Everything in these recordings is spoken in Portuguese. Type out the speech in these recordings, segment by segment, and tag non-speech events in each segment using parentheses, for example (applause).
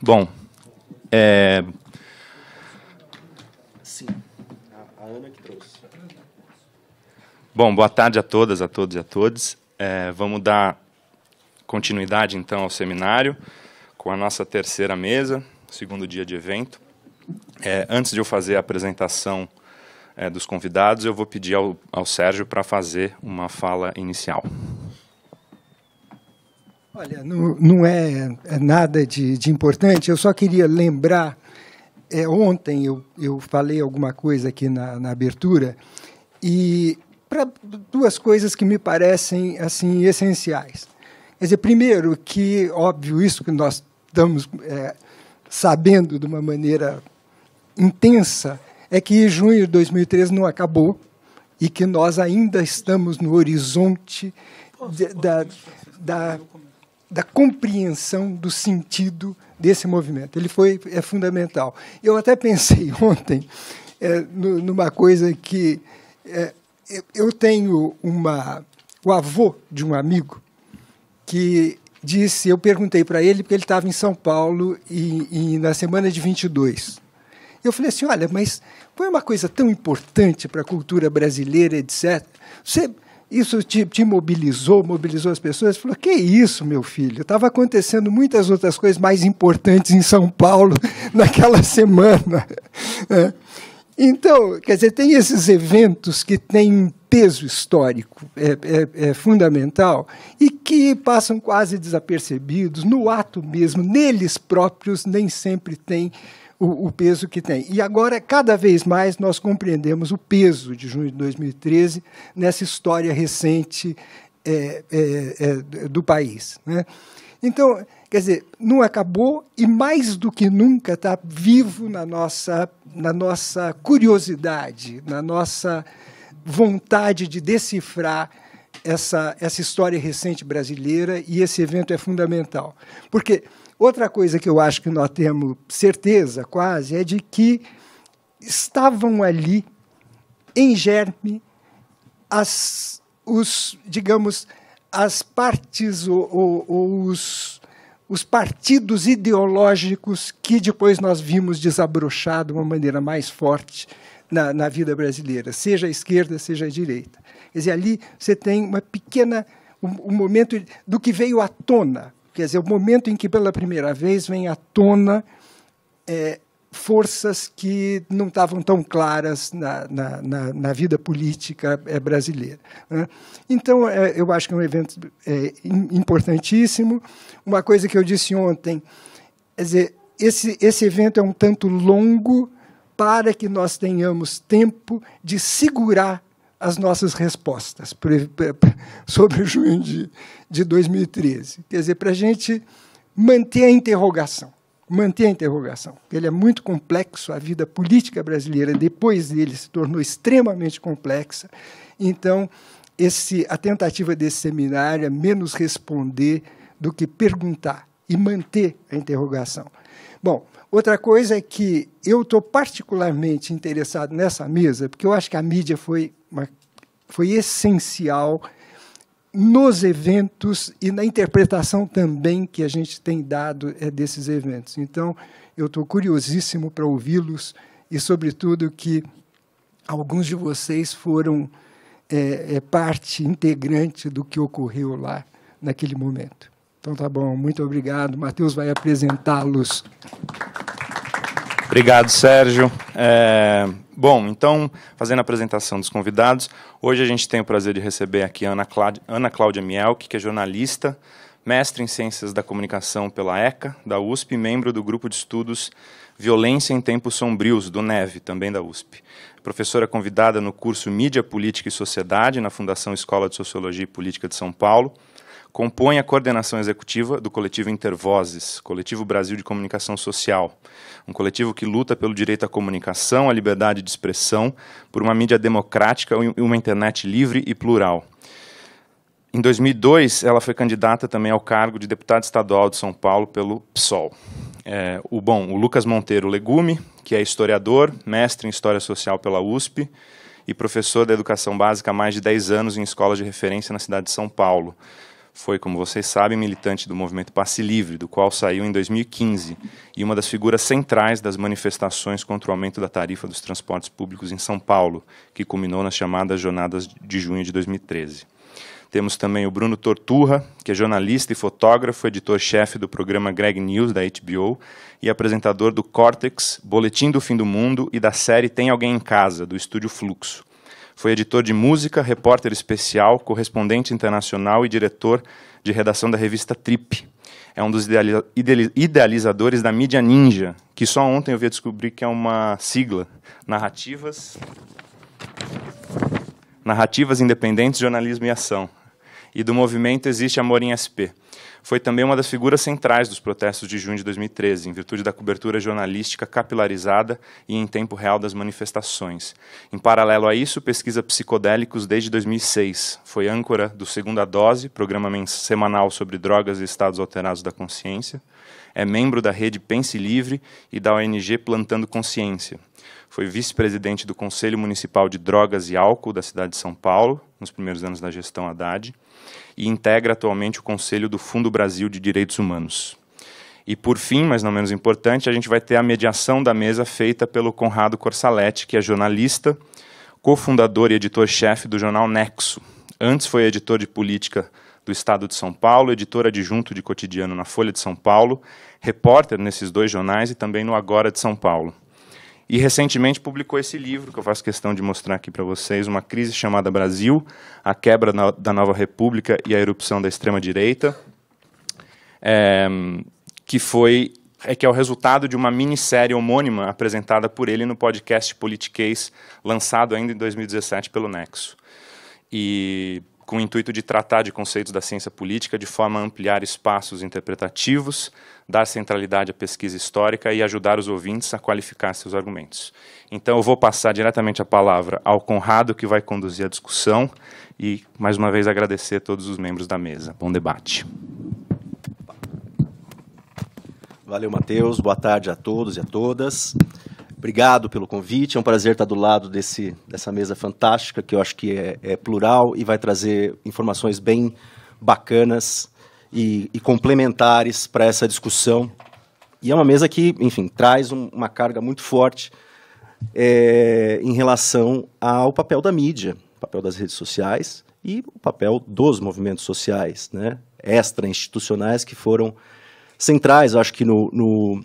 Bom, é... Sim, a, Ana que trouxe. Bom, boa tarde a todas, a todos e a todos. É, vamos dar continuidade, então, ao seminário com a nossa terceira mesa, segundo dia de evento. É, antes de eu fazer a apresentação é, dos convidados, eu vou pedir ao, ao Sérgio para fazer uma fala inicial. Olha, não, não é, é nada de, de, importante. Eu só queria lembrar. É, ontem eu, eu falei alguma coisa aqui na, na abertura e para duas coisas que me parecem assim essenciais. Quer dizer, primeiro que óbvio isso que nós estamos é, sabendo de uma maneira intensa é que junho de 2013 não acabou e que nós ainda estamos no horizonte Posso, da, da, da da compreensão do sentido desse movimento. Ele foi é fundamental. Eu até pensei (laughs) ontem é, numa coisa que é, eu tenho uma o avô de um amigo que disse, eu perguntei para ele porque ele estava em São Paulo e, e na semana de 22 eu falei assim: olha, mas foi uma coisa tão importante para a cultura brasileira, etc. Você isso te, te, mobilizou, mobilizou as pessoas? Falou, que isso, meu filho? Estava acontecendo muitas outras coisas mais importantes em São Paulo (laughs) naquela semana. (laughs) É. Então, quer dizer, tem esses eventos que têm um peso histórico é, é, é, fundamental e que passam quase desapercebidos no ato mesmo, neles próprios nem sempre tem o, o, peso que tem. E agora, cada vez mais, nós compreendemos o peso de junho de 2013 nessa história recente é, é, é, do país. Né? Então, quer dizer, não acabou e mais do que nunca está vivo na nossa, na nossa curiosidade, na nossa vontade de decifrar essa, essa história recente brasileira e esse evento é fundamental. Porque Outra coisa que eu acho que nós temos certeza quase é de que estavam ali em germe as, os, digamos, as partes ou, os, os partidos ideológicos que depois nós vimos desabrochar de uma maneira mais forte na, na, vida brasileira, seja a esquerda, seja a direita. Quer dizer, ali você tem uma pequena um, um momento do que veio à tona Quer dizer, o momento em que pela primeira vez vem à tona é, forças que não estavam tão claras na, na, na, na vida política é, brasileira. Né? Então, é, eu acho que é um evento é, importantíssimo. Uma coisa que eu disse ontem, quer dizer, esse, esse evento é um tanto longo para que nós tenhamos tempo de segurar as nossas respostas sobre o junho de, de 2013. Quer dizer, para a gente manter a interrogação, manter a interrogação. Ele é muito complexo, a vida política brasileira depois dele se tornou extremamente complexa. Então, esse, a tentativa desse seminário é menos responder do que perguntar e manter a interrogação. Bom, outra coisa é que eu estou particularmente interessado nessa mesa, porque eu acho que a mídia foi uma, foi essencial nos eventos e na interpretação também que a gente tem dado é, desses eventos. Então, eu estou curiosíssimo para ouvi-los e, sobretudo, que alguns de vocês foram é, é, parte integrante do que ocorreu lá naquele momento. Então, tá bom, muito obrigado. Matheus vai apresentá-los. Obrigado, Sérgio. É, Bom, então, fazendo a apresentação dos convidados, hoje a gente tem o prazer de receber aqui a Ana, Cláudia, Ana Cláudia Mielke, que é jornalista, mestre em Ciências da Comunicação pela ECA, da USP, membro do grupo de estudos Violência em Tempos Sombrios, do NEVE, também da USP. Professora convidada no curso Mídia, Política e Sociedade, na Fundação Escola de Sociologia e Política de São Paulo, compõe a coordenação executiva do coletivo Intervozes, Coletivo Brasil de Comunicação Social, um coletivo que luta pelo direito à comunicação, à liberdade de expressão, por uma mídia democrática e uma internet livre e plural. Em 2002, ela foi candidata também ao cargo de deputada estadual de São Paulo pelo PSOL. É, o bom, o Lucas Monteiro Legume, que é historiador, mestre em História Social pela USP e professor da educação básica há mais de 10 anos em escolas de referência na cidade de São Paulo. Foi, como vocês sabem, militante do movimento Passe Livre, do qual saiu em 2015, e uma das figuras centrais das manifestações contra o aumento da tarifa dos transportes públicos em São Paulo, que culminou nas chamadas Jornadas de Junho de 2013. Temos também o Bruno Torturra, que é jornalista e fotógrafo, editor-chefe do programa Greg News da HBO e apresentador do Cortex, Boletim do Fim do Mundo e da série Tem Alguém em Casa, do estúdio Fluxo. Foi editor de música, repórter especial, correspondente internacional e diretor de redação da revista Trip. É um dos idealizadores da mídia ninja, que só ontem eu vi descobrir que é uma sigla. Narrativas. Narrativas independentes, jornalismo e ação. E do movimento Existe Amor em SP foi também uma das figuras centrais dos protestos de junho de 2013, em virtude da cobertura jornalística capilarizada e em tempo real das manifestações. Em paralelo a isso, pesquisa psicodélicos desde 2006. Foi âncora do Segunda Dose, programa semanal sobre drogas e estados alterados da consciência. É membro da rede Pense Livre e da ONG Plantando Consciência. Foi vice-presidente do Conselho Municipal de Drogas e Álcool da cidade de São Paulo, nos primeiros anos da gestão Haddad e integra atualmente o Conselho do Fundo Brasil de Direitos Humanos. E por fim, mas não menos importante, a gente vai ter a mediação da mesa feita pelo Conrado Corsaletti, que é jornalista, cofundador e editor-chefe do jornal Nexo. Antes foi editor de política do Estado de São Paulo, editor adjunto de cotidiano na Folha de São Paulo, repórter nesses dois jornais e também no Agora de São Paulo. E recentemente publicou esse livro, que eu faço questão de mostrar aqui para vocês, Uma Crise Chamada Brasil, a Quebra da Nova República e a Erupção da Extrema-Direita, é, que foi é que é o resultado de uma minissérie homônima apresentada por ele no podcast Politiquês, lançado ainda em 2017 pelo Nexo. E com o intuito de tratar de conceitos da ciência política de forma a ampliar espaços interpretativos, dar centralidade à pesquisa histórica e ajudar os ouvintes a qualificar seus argumentos. Então, eu vou passar diretamente a palavra ao Conrado, que vai conduzir a discussão, e mais uma vez agradecer a todos os membros da mesa. Bom debate. Valeu, Matheus. Boa tarde a todos e a todas. Obrigado pelo convite. É um prazer estar do lado desse, dessa mesa fantástica, que eu acho que é, é plural e vai trazer informações bem bacanas e, e complementares para essa discussão. E é uma mesa que, enfim, traz um, uma carga muito forte é, em relação ao papel da mídia, papel das redes sociais e o papel dos movimentos sociais, né, extra-institucionais que foram centrais, acho que no, no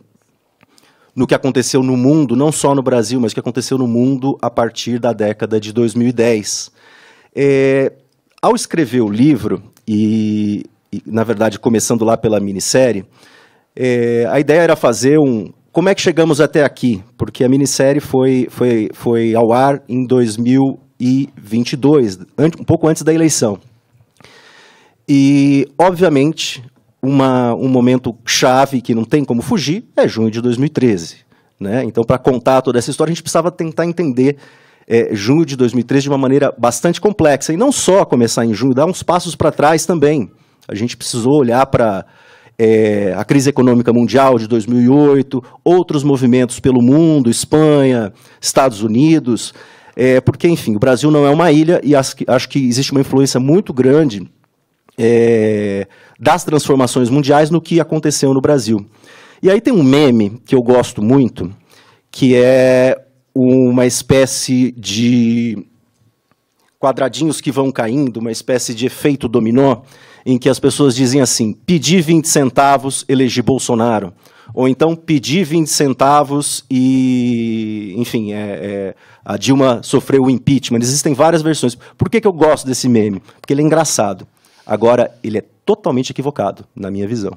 no que aconteceu no mundo, não só no Brasil, mas o que aconteceu no mundo a partir da década de 2010. É, ao escrever o livro, e, e, na verdade começando lá pela minissérie, é, a ideia era fazer um. Como é que chegamos até aqui? Porque a minissérie foi, foi, foi ao ar em 2022, um pouco antes da eleição. E, obviamente, uma, um momento chave que não tem como fugir é junho de 2013. Né? Então, para contar toda essa história, a gente precisava tentar entender é, junho de 2013 de uma maneira bastante complexa. E não só começar em junho, dar uns passos para trás também. A gente precisou olhar para é, a crise econômica mundial de 2008, outros movimentos pelo mundo, Espanha, Estados Unidos, é, porque, enfim, o Brasil não é uma ilha e acho que, acho que existe uma influência muito grande é, das transformações mundiais no que aconteceu no Brasil. E aí tem um meme que eu gosto muito, que é uma espécie de quadradinhos que vão caindo, uma espécie de efeito dominó, em que as pessoas dizem assim: pedi 20 centavos, elegi Bolsonaro. Ou então pedi 20 centavos e, enfim, é, é, a Dilma sofreu o impeachment. Existem várias versões. Por que, que eu gosto desse meme? Porque ele é engraçado. Agora, ele é totalmente equivocado, na minha visão.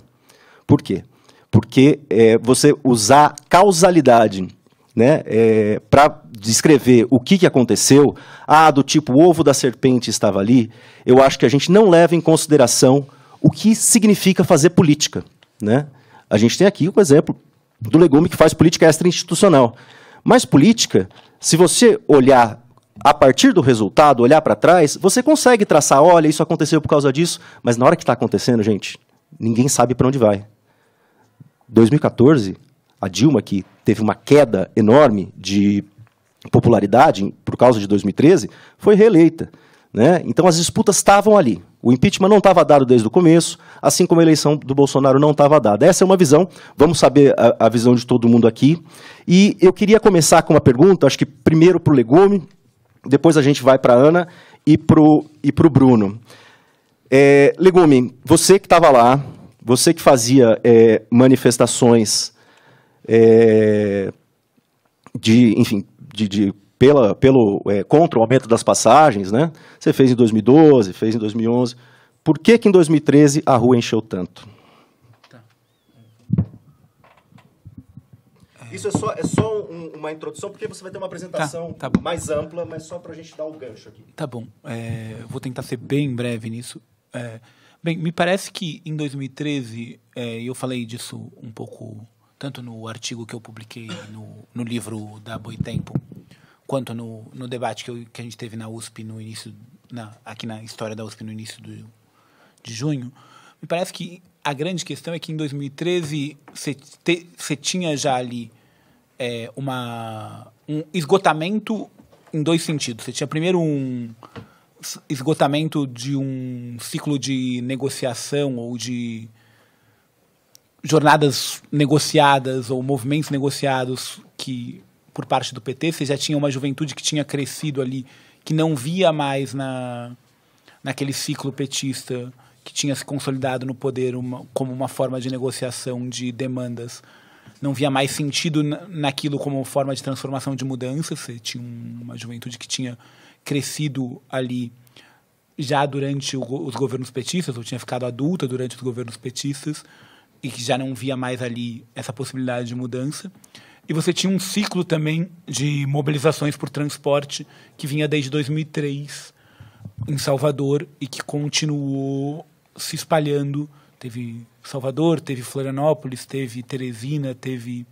Por quê? Porque é, você usar causalidade né, é, para descrever o que, que aconteceu, ah, do tipo o ovo da serpente estava ali, eu acho que a gente não leva em consideração o que significa fazer política. Né? A gente tem aqui o exemplo do legume que faz política extra-institucional. Mas política, se você olhar a partir do resultado, olhar para trás, você consegue traçar, olha, isso aconteceu por causa disso, mas na hora que está acontecendo, gente, ninguém sabe para onde vai. 2014, a Dilma, que teve uma queda enorme de popularidade por causa de 2013, foi reeleita. Né? Então as disputas estavam ali. O impeachment não estava dado desde o começo, assim como a eleição do Bolsonaro não estava dada. Essa é uma visão, vamos saber a, a, visão de todo mundo aqui. E eu queria começar com uma pergunta, acho que primeiro para o Legume, depois a gente vai para a Ana e para o e pro Bruno. É, Legume, você que estava lá, você que fazia é, manifestações é, de, enfim, de, de pela, pelo, é, contra o aumento das passagens, né? Você fez em 2012, fez em 2011. Por que, que em 2013 a rua encheu tanto? Isso é só, é só um, uma introdução, porque você vai ter uma apresentação tá, tá mais ampla, mas só para a gente dar o gancho aqui. Tá bom. É, vou tentar ser bem breve nisso. É, bem, me parece que em 2013, é, eu falei disso um pouco, tanto no artigo que eu publiquei no, no livro da Boitempo, quanto no, no debate que, eu, que a gente teve na USP no início, na, aqui na história da USP no início do, de junho. Me parece que a grande questão é que em 2013 você tinha já ali é, uma, um esgotamento em dois sentidos. Você tinha primeiro um esgotamento de um ciclo de negociação ou de jornadas negociadas ou movimentos negociados que por parte do PT, você já tinha uma juventude que tinha crescido ali, que não via mais na naquele ciclo petista que tinha se consolidado no poder uma, como uma forma de negociação de demandas não via mais sentido naquilo como forma de transformação de mudança. Você tinha uma juventude que tinha crescido ali já durante os governos petistas, ou tinha ficado adulta durante os governos petistas, e que já não via mais ali essa possibilidade de mudança. E você tinha um ciclo também de mobilizações por transporte que vinha desde 2003 em Salvador e que continuou se espalhando. Teve Salvador, teve Florianópolis, teve Teresina, teve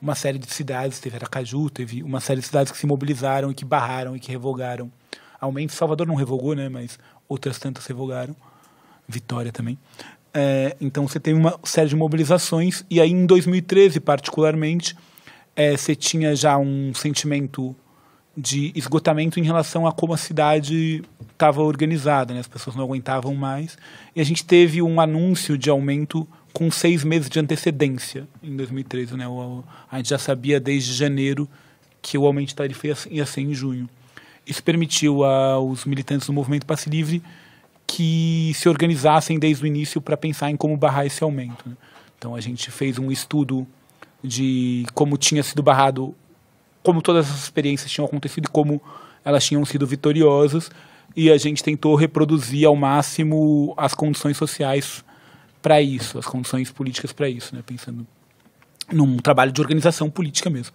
uma série de cidades, teve Aracaju, teve uma série de cidades que se mobilizaram e que barraram e que revogaram. Aumente, Salvador não revogou, né? Mas outras tantas revogaram. Vitória também. É, então você tem uma série de mobilizações e aí em 2013 particularmente é, você tinha já um sentimento de esgotamento em relação a como a cidade estava organizada, né? as pessoas não aguentavam mais. E a gente teve um anúncio de aumento com seis meses de antecedência em 2013. Né? O, a gente já sabia desde janeiro que o aumento de tarifa ia, ia ser em junho. Isso permitiu aos militantes do Movimento Passe Livre que se organizassem desde o início para pensar em como barrar esse aumento. Né? Então a gente fez um estudo de como tinha sido barrado como todas essas experiências tinham acontecido e como elas tinham sido vitoriosas. E a gente tentou reproduzir ao máximo as condições sociais para isso, as condições políticas para isso, né? pensando num trabalho de organização política mesmo.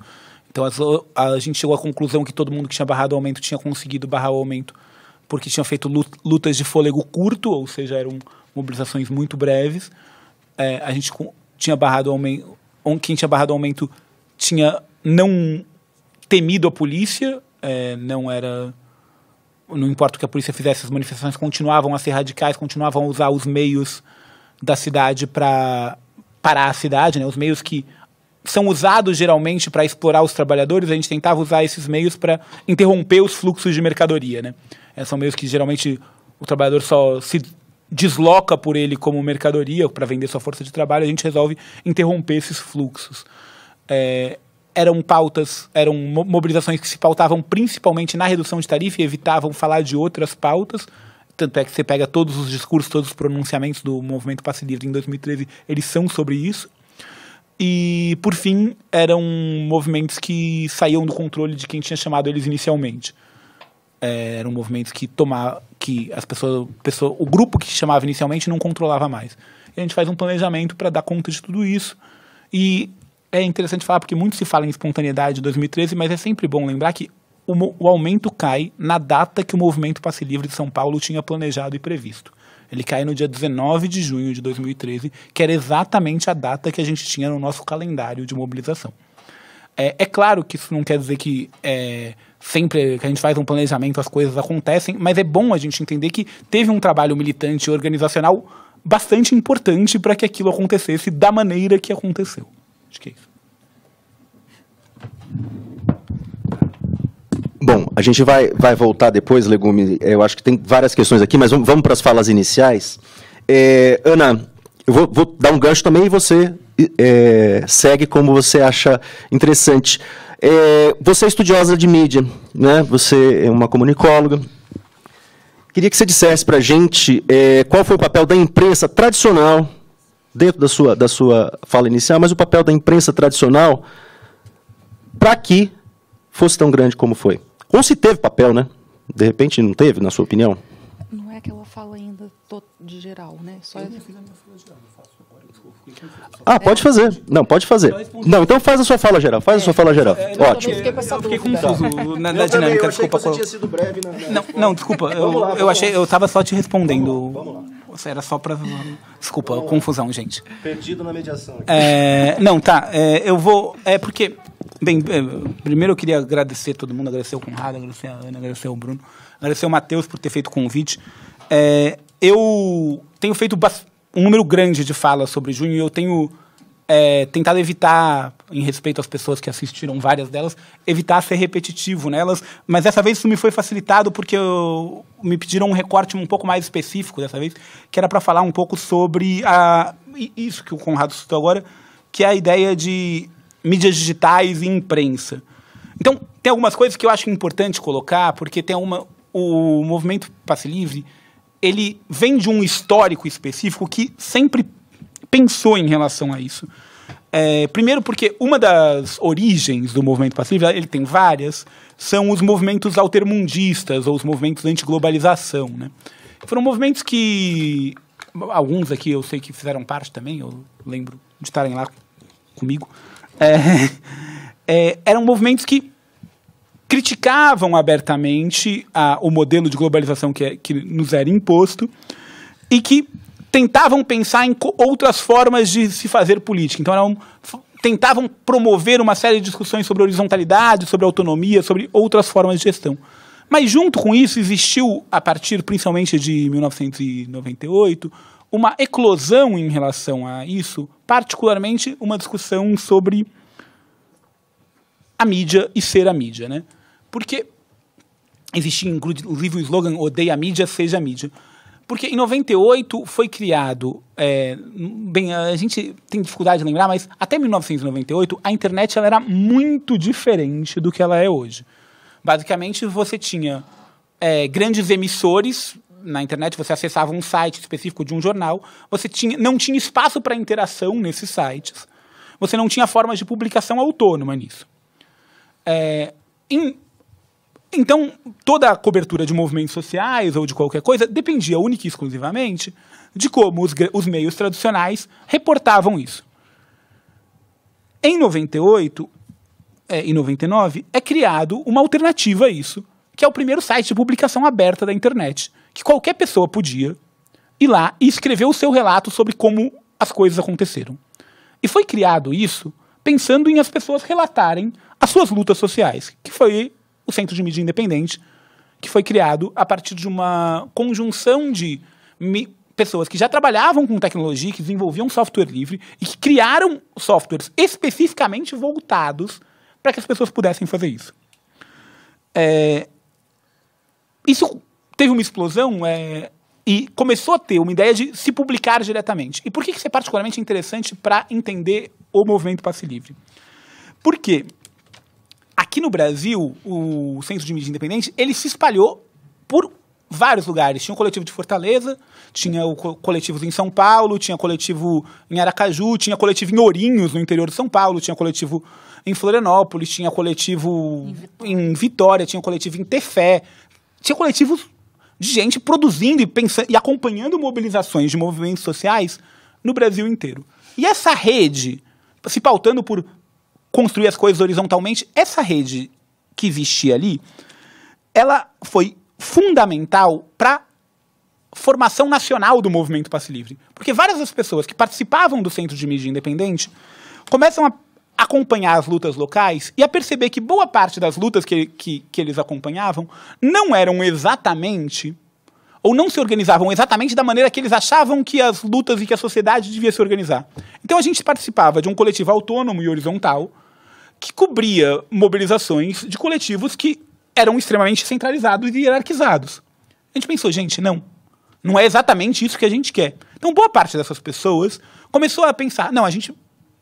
Então as, a, a, gente chegou à conclusão que todo mundo que tinha barrado o aumento tinha conseguido barrar o aumento porque tinha feito lutas de fôlego curto, ou seja, eram mobilizações muito breves. É, a gente tinha barrado o aumento, quem tinha barrado o aumento tinha não temido a polícia, é, não era. Não importa o que a polícia fizesse, as manifestações continuavam a ser radicais, continuavam a usar os meios da cidade para parar a cidade, né? os meios que são usados geralmente para explorar os trabalhadores, a gente tentava usar esses meios para interromper os fluxos de mercadoria. Né? É, são meios que geralmente o trabalhador só se desloca por ele como mercadoria para vender sua força de trabalho, a gente resolve interromper esses fluxos. É, eram pautas, eram mobilizações que se pautavam principalmente na redução de tarifa e evitavam falar de outras pautas. Tanto é que você pega todos os discursos, todos os pronunciamentos do movimento Passe Livre em 2013, eles são sobre isso. E, por fim, eram movimentos que saíam do controle de quem tinha chamado eles inicialmente. É, eram movimentos que tomar que as pessoas, pessoa, o grupo que chamava inicialmente não controlava mais. E a gente faz um planejamento para dar conta de tudo isso. E é interessante falar porque muito se fala em espontaneidade de 2013, mas é sempre bom lembrar que o, o aumento cai na data que o Movimento Passe Livre de São Paulo tinha planejado e previsto. Ele cai no dia 19 de junho de 2013, que era exatamente a data que a gente tinha no nosso calendário de mobilização. É, é claro que isso não quer dizer que é, sempre que a gente faz um planejamento as coisas acontecem, mas é bom a gente entender que teve um trabalho militante e organizacional bastante importante para que aquilo acontecesse da maneira que aconteceu de Bom, a gente vai, vai voltar depois, Legume. Eu acho que tem várias questões aqui, mas vamos, vamos para as falas iniciais. É, Ana, eu vou, vou, dar um gancho também e você é, segue como você acha interessante. É, você é estudiosa de mídia, né? você é uma comunicóloga. Queria que você dissesse para a gente é, qual foi o papel da imprensa tradicional dentro da sua, da sua fala inicial, mas o papel da imprensa tradicional para que fosse tão grande como foi. Ou se teve papel, né? De repente não teve, na sua opinião? Não é aquela fala ainda de geral, né? Só eu é Ah, pode é. fazer. Não, pode fazer. Não, então faz a sua fala geral. Faz a sua é. fala geral. É, Ótimo. Eu fiquei, eu fiquei confuso na, na dinâmica. desculpa. Né? Não, não, desculpa. eu, lá, eu achei, eu estava só te respondendo. Vamos lá. Vamos lá. Era só para. Desculpa, confusão, gente. Perdido na mediação. É, não, tá. É, eu vou. É porque. Bem, é, primeiro eu queria agradecer todo mundo, agradecer o Conrado, agradecer a Ana, agradecer o Bruno, agradecer o Matheus por ter feito o convite. É, eu tenho feito um número grande de falas sobre junho e eu tenho é, tentado evitar, em respeito às pessoas que assistiram várias delas, evitar ser repetitivo nelas, mas dessa vez isso me foi facilitado porque eu, me pediram um recorte um pouco mais específico dessa vez, que era para falar um pouco sobre a, isso que o Conrado citou agora, que é a ideia de mídias digitais e imprensa. Então, tem algumas coisas que eu acho importante colocar, porque tem uma, o movimento Passe Livre, ele vem de um histórico específico que sempre pensou em relação a isso? É, primeiro porque uma das origens do movimento pacifista ele tem várias, são os movimentos altermundistas ou os movimentos antiglobalização, né? Foram movimentos que alguns aqui eu sei que fizeram parte também, eu lembro de estarem lá comigo. É, é, eram movimentos que criticavam abertamente a, o modelo de globalização que, é, que nos era imposto e que tentavam pensar em outras formas de se fazer política. Então, eram, tentavam promover uma série de discussões sobre horizontalidade, sobre autonomia, sobre outras formas de gestão. Mas, junto com isso, existiu, a partir principalmente de 1998, uma eclosão em relação a isso, particularmente uma discussão sobre a mídia e ser a mídia, né? Porque existia inclusive o slogan odeia a mídia, seja a mídia. Porque em 98 foi criado. É, bem, a gente tem dificuldade de lembrar, mas até 1998 a internet ela era muito diferente do que ela é hoje. Basicamente, você tinha é, grandes emissores na internet, você acessava um site específico de um jornal, você tinha, não tinha espaço para interação nesses sites, você não tinha formas de publicação autônoma nisso. É, em então, toda a cobertura de movimentos sociais ou de qualquer coisa dependia única e exclusivamente de como os, os meios tradicionais reportavam isso. Em 98 é, e 99 é criado uma alternativa a isso, que é o primeiro site de publicação aberta da internet, que qualquer pessoa podia ir lá e escrever o seu relato sobre como as coisas aconteceram. E foi criado isso pensando em as pessoas relatarem as suas lutas sociais, que foi o Centro de Mídia Independente, que foi criado a partir de uma conjunção de pessoas que já trabalhavam com tecnologia, que desenvolviam software livre e que criaram softwares especificamente voltados para que as pessoas pudessem fazer isso. É, isso teve uma explosão é, e começou a ter uma ideia de se publicar diretamente. E por que isso é particularmente interessante para entender o movimento passe livre? Porque aqui no Brasil, o Centro de Mídia Independente, ele se espalhou por vários lugares. Tinha o coletivo de Fortaleza, tinha o co coletivos em São Paulo, tinha coletivo em Aracaju, tinha coletivo em Ourinhos, no interior de São Paulo, tinha coletivo em Florianópolis, tinha coletivo em Vitória, tinha coletivo em Tefé. Tinha coletivos de gente produzindo e pensando e acompanhando mobilizações de movimentos sociais no Brasil inteiro. E essa rede, se pautando por construir as coisas horizontalmente. Essa rede que existia ali, ela foi fundamental para formação nacional do movimento Passe Livre. Porque várias das pessoas que participavam do centro de mídia independente começam a acompanhar as lutas locais e a perceber que boa parte das lutas que, que, que eles acompanhavam não eram exatamente ou não se organizavam exatamente da maneira que eles achavam que as lutas e que a sociedade devia se organizar. Então a gente participava de um coletivo autônomo e horizontal, que cobria mobilizações de coletivos que eram extremamente centralizados e hierarquizados. A gente pensou, gente, não. Não é exatamente isso que a gente quer. Então, boa parte dessas pessoas começou a pensar: não, a gente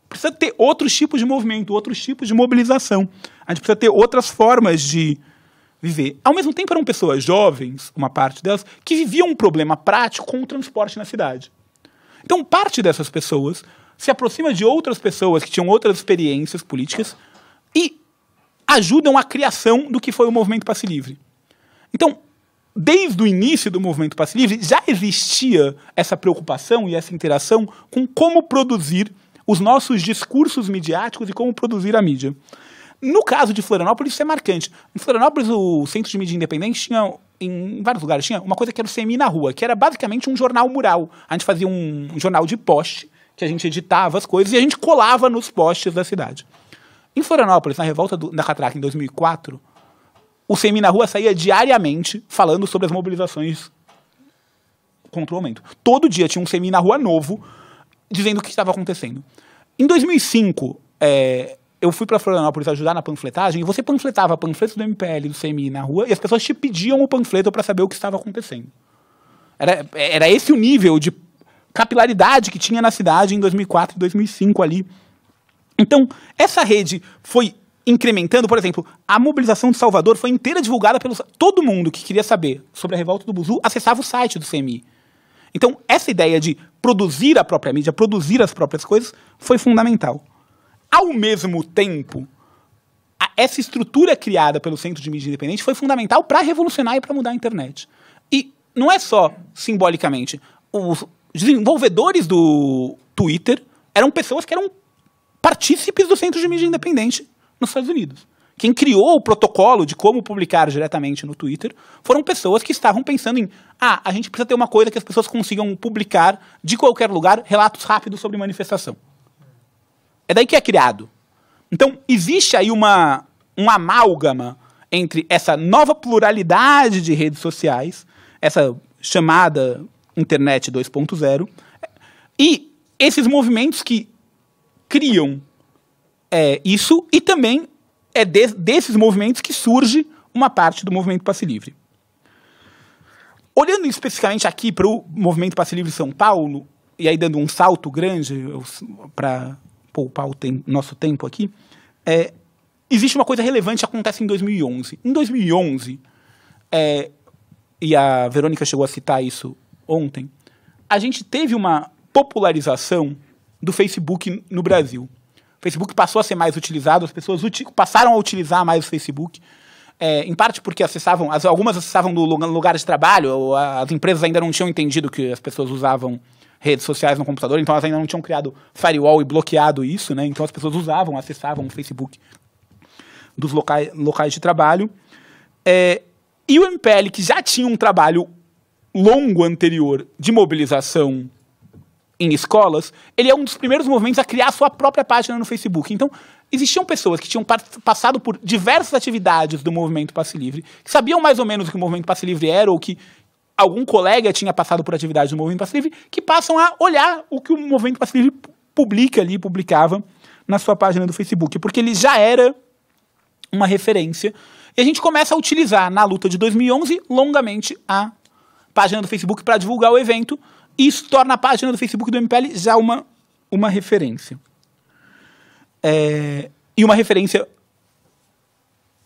precisa ter outros tipos de movimento, outros tipos de mobilização. A gente precisa ter outras formas de viver. Ao mesmo tempo, eram pessoas jovens, uma parte delas, que viviam um problema prático com o transporte na cidade. Então, parte dessas pessoas se aproxima de outras pessoas que tinham outras experiências políticas e ajudam a criação do que foi o movimento Passe Livre. Então, desde o início do movimento Passe Livre, já existia essa preocupação e essa interação com como produzir os nossos discursos midiáticos e como produzir a mídia. No caso de Florianópolis, isso é marcante. Em Florianópolis, o Centro de Mídia Independente tinha, em vários lugares, tinha uma coisa que era o CMI na rua, que era basicamente um jornal mural. A gente fazia um jornal de poste, que a gente editava as coisas e a gente colava nos postes da cidade. Em Florianópolis, na revolta do, da Catraca em 2004, o CMI na rua saía diariamente falando sobre as mobilizações contra o aumento. Todo dia tinha um CMI na rua novo dizendo o que estava acontecendo. Em 2005, é, eu fui para Florianópolis ajudar na panfletagem e você panfletava panfletos do MPL do CMI na rua e as pessoas te pediam o panfleto para saber o que estava acontecendo. Era, era esse o nível de capilaridade que tinha na cidade em 2004 e 2005 ali. Então, essa rede foi incrementando, por exemplo, a mobilização de Salvador foi inteira divulgada pelo todo mundo que queria saber sobre a revolta do Buzu acessava o site do CMI. Então, essa ideia de produzir a própria mídia, produzir as próprias coisas, foi fundamental. Ao mesmo tempo, a, essa estrutura criada pelo Centro de Mídia Independente foi fundamental para revolucionar e para mudar a internet. E não é só simbolicamente. Os desenvolvedores do Twitter eram pessoas que eram partícipes do Centro de Mídia Independente nos Estados Unidos. Quem criou o protocolo de como publicar diretamente no Twitter foram pessoas que estavam pensando em: ah, a gente precisa ter uma coisa que as pessoas consigam publicar de qualquer lugar relatos rápidos sobre manifestação. É daí que é criado. Então, existe aí uma, uma amálgama entre essa nova pluralidade de redes sociais, essa chamada internet 2.0, e esses movimentos que criam é, isso e também é de, desses movimentos que surge uma parte do movimento passe livre. Olhando especificamente aqui para o movimento passe livre São Paulo, e aí dando um salto grande para poupar o tem, nosso tempo aqui, é, existe uma coisa relevante que acontece em 2011. Em 2011, é, e a Verônica chegou a citar isso ontem, a gente teve uma popularização do Facebook no Brasil. O Facebook passou a ser mais utilizado, as pessoas passaram a utilizar mais o Facebook. É, em parte porque acessavam, as, algumas acessavam no lugar de trabalho, as empresas ainda não tinham entendido que as pessoas usavam redes sociais no computador, então elas ainda não tinham criado firewall e bloqueado isso, né? Então as pessoas usavam, acessavam o Facebook dos locais, locais de trabalho. É, e o MPL, que já tinha um trabalho longo anterior de mobilização em escolas, ele é um dos primeiros movimentos a criar a sua própria página no Facebook. Então, existiam pessoas que tinham passado por diversas atividades do movimento Passe Livre, que sabiam mais ou menos o que o movimento Passe Livre era ou que algum colega tinha passado por atividade do movimento Passe Livre, que passam a olhar o que o movimento Passe Livre publica ali, publicava na sua página do Facebook, porque ele já era uma referência. E a gente começa a utilizar na luta de 2011 longamente a página do Facebook para divulgar o evento isso torna a página do Facebook do MPL já uma, uma referência. É, e uma referência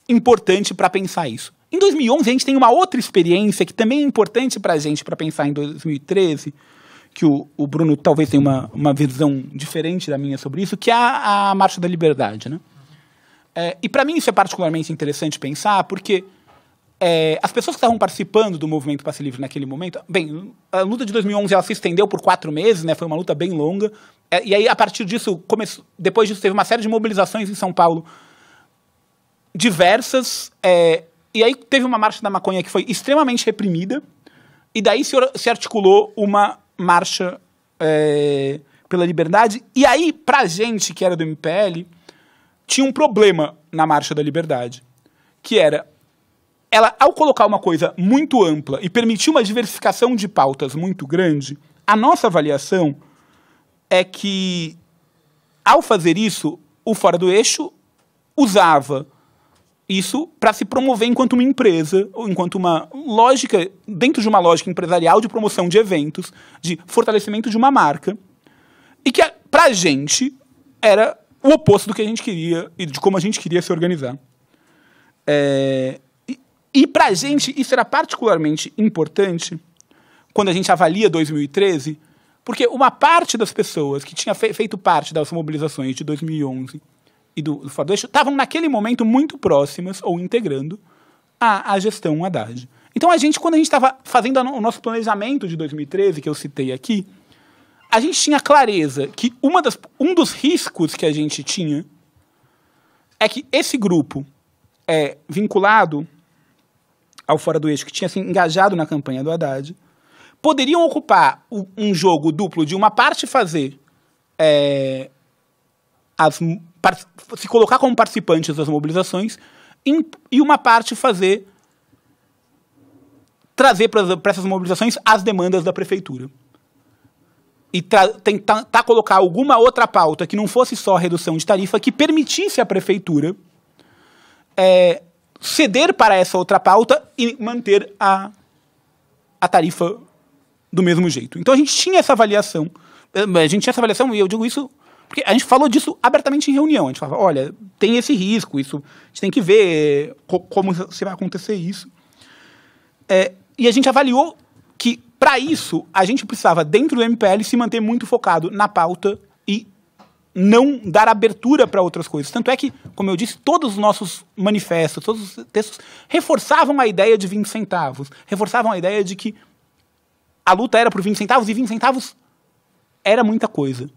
importante para pensar isso. Em 2011, a gente tem uma outra experiência que também é importante para a gente, para pensar em 2013, que o, o Bruno talvez tenha uma, uma visão diferente da minha sobre isso, que é a, a Marcha da Liberdade. Né? É, e para mim isso é particularmente interessante pensar, porque é, as pessoas que estavam participando do movimento Passe Livre naquele momento, bem, a luta de 2011 ela se estendeu por quatro meses, né? Foi uma luta bem longa. É, e aí a partir disso começou, depois disso teve uma série de mobilizações em São Paulo, diversas. É, e aí teve uma marcha da maconha que foi extremamente reprimida. E daí se, se articulou uma marcha é, pela liberdade. E aí pra gente que era do MPL tinha um problema na marcha da liberdade, que era ela, ao colocar uma coisa muito ampla e permitir uma diversificação de pautas muito grande, a nossa avaliação é que, ao fazer isso, o Fora do Eixo usava isso para se promover enquanto uma empresa, ou enquanto uma lógica, dentro de uma lógica empresarial de promoção de eventos, de fortalecimento de uma marca, e que, para a gente, era o oposto do que a gente queria e de como a gente queria se organizar. É, e para a gente isso era particularmente importante quando a gente avalia 2013, porque uma parte das pessoas que tinha fe feito parte das mobilizações de 2011 e do, do estavam naquele momento muito próximas ou integrando a, a gestão Haddad. Então a gente, quando a gente estava fazendo o nosso planejamento de 2013, que eu citei aqui, a gente tinha clareza que uma das, um dos riscos que a gente tinha é que esse grupo é vinculado ao Fora do Eixo, que tinha se engajado na campanha do Haddad, poderiam ocupar um jogo duplo de uma parte fazer é, as, se colocar como participantes das mobilizações e uma parte fazer trazer para essas mobilizações as demandas da prefeitura e tentar, tentar tá, colocar alguma outra pauta que não fosse só redução de tarifa que permitisse à prefeitura é, ceder para essa outra pauta e manter a, a tarifa do mesmo jeito. Então a gente tinha essa avaliação, eh, a gente tinha essa avaliação, e eu digo isso porque a gente falou disso abertamente em reunião. A gente falava, olha, tem esse risco, isso, a gente tem que ver co como se vai acontecer isso. É, e a gente avaliou que, para isso, a gente precisava, dentro do MPL, se manter muito focado na pauta não dar abertura para outras coisas. Tanto é que, como eu disse, todos os nossos manifestos, todos os textos reforçavam a ideia de 20 centavos, reforçavam a ideia de que a luta era por 20 centavos e 20 centavos era muita coisa.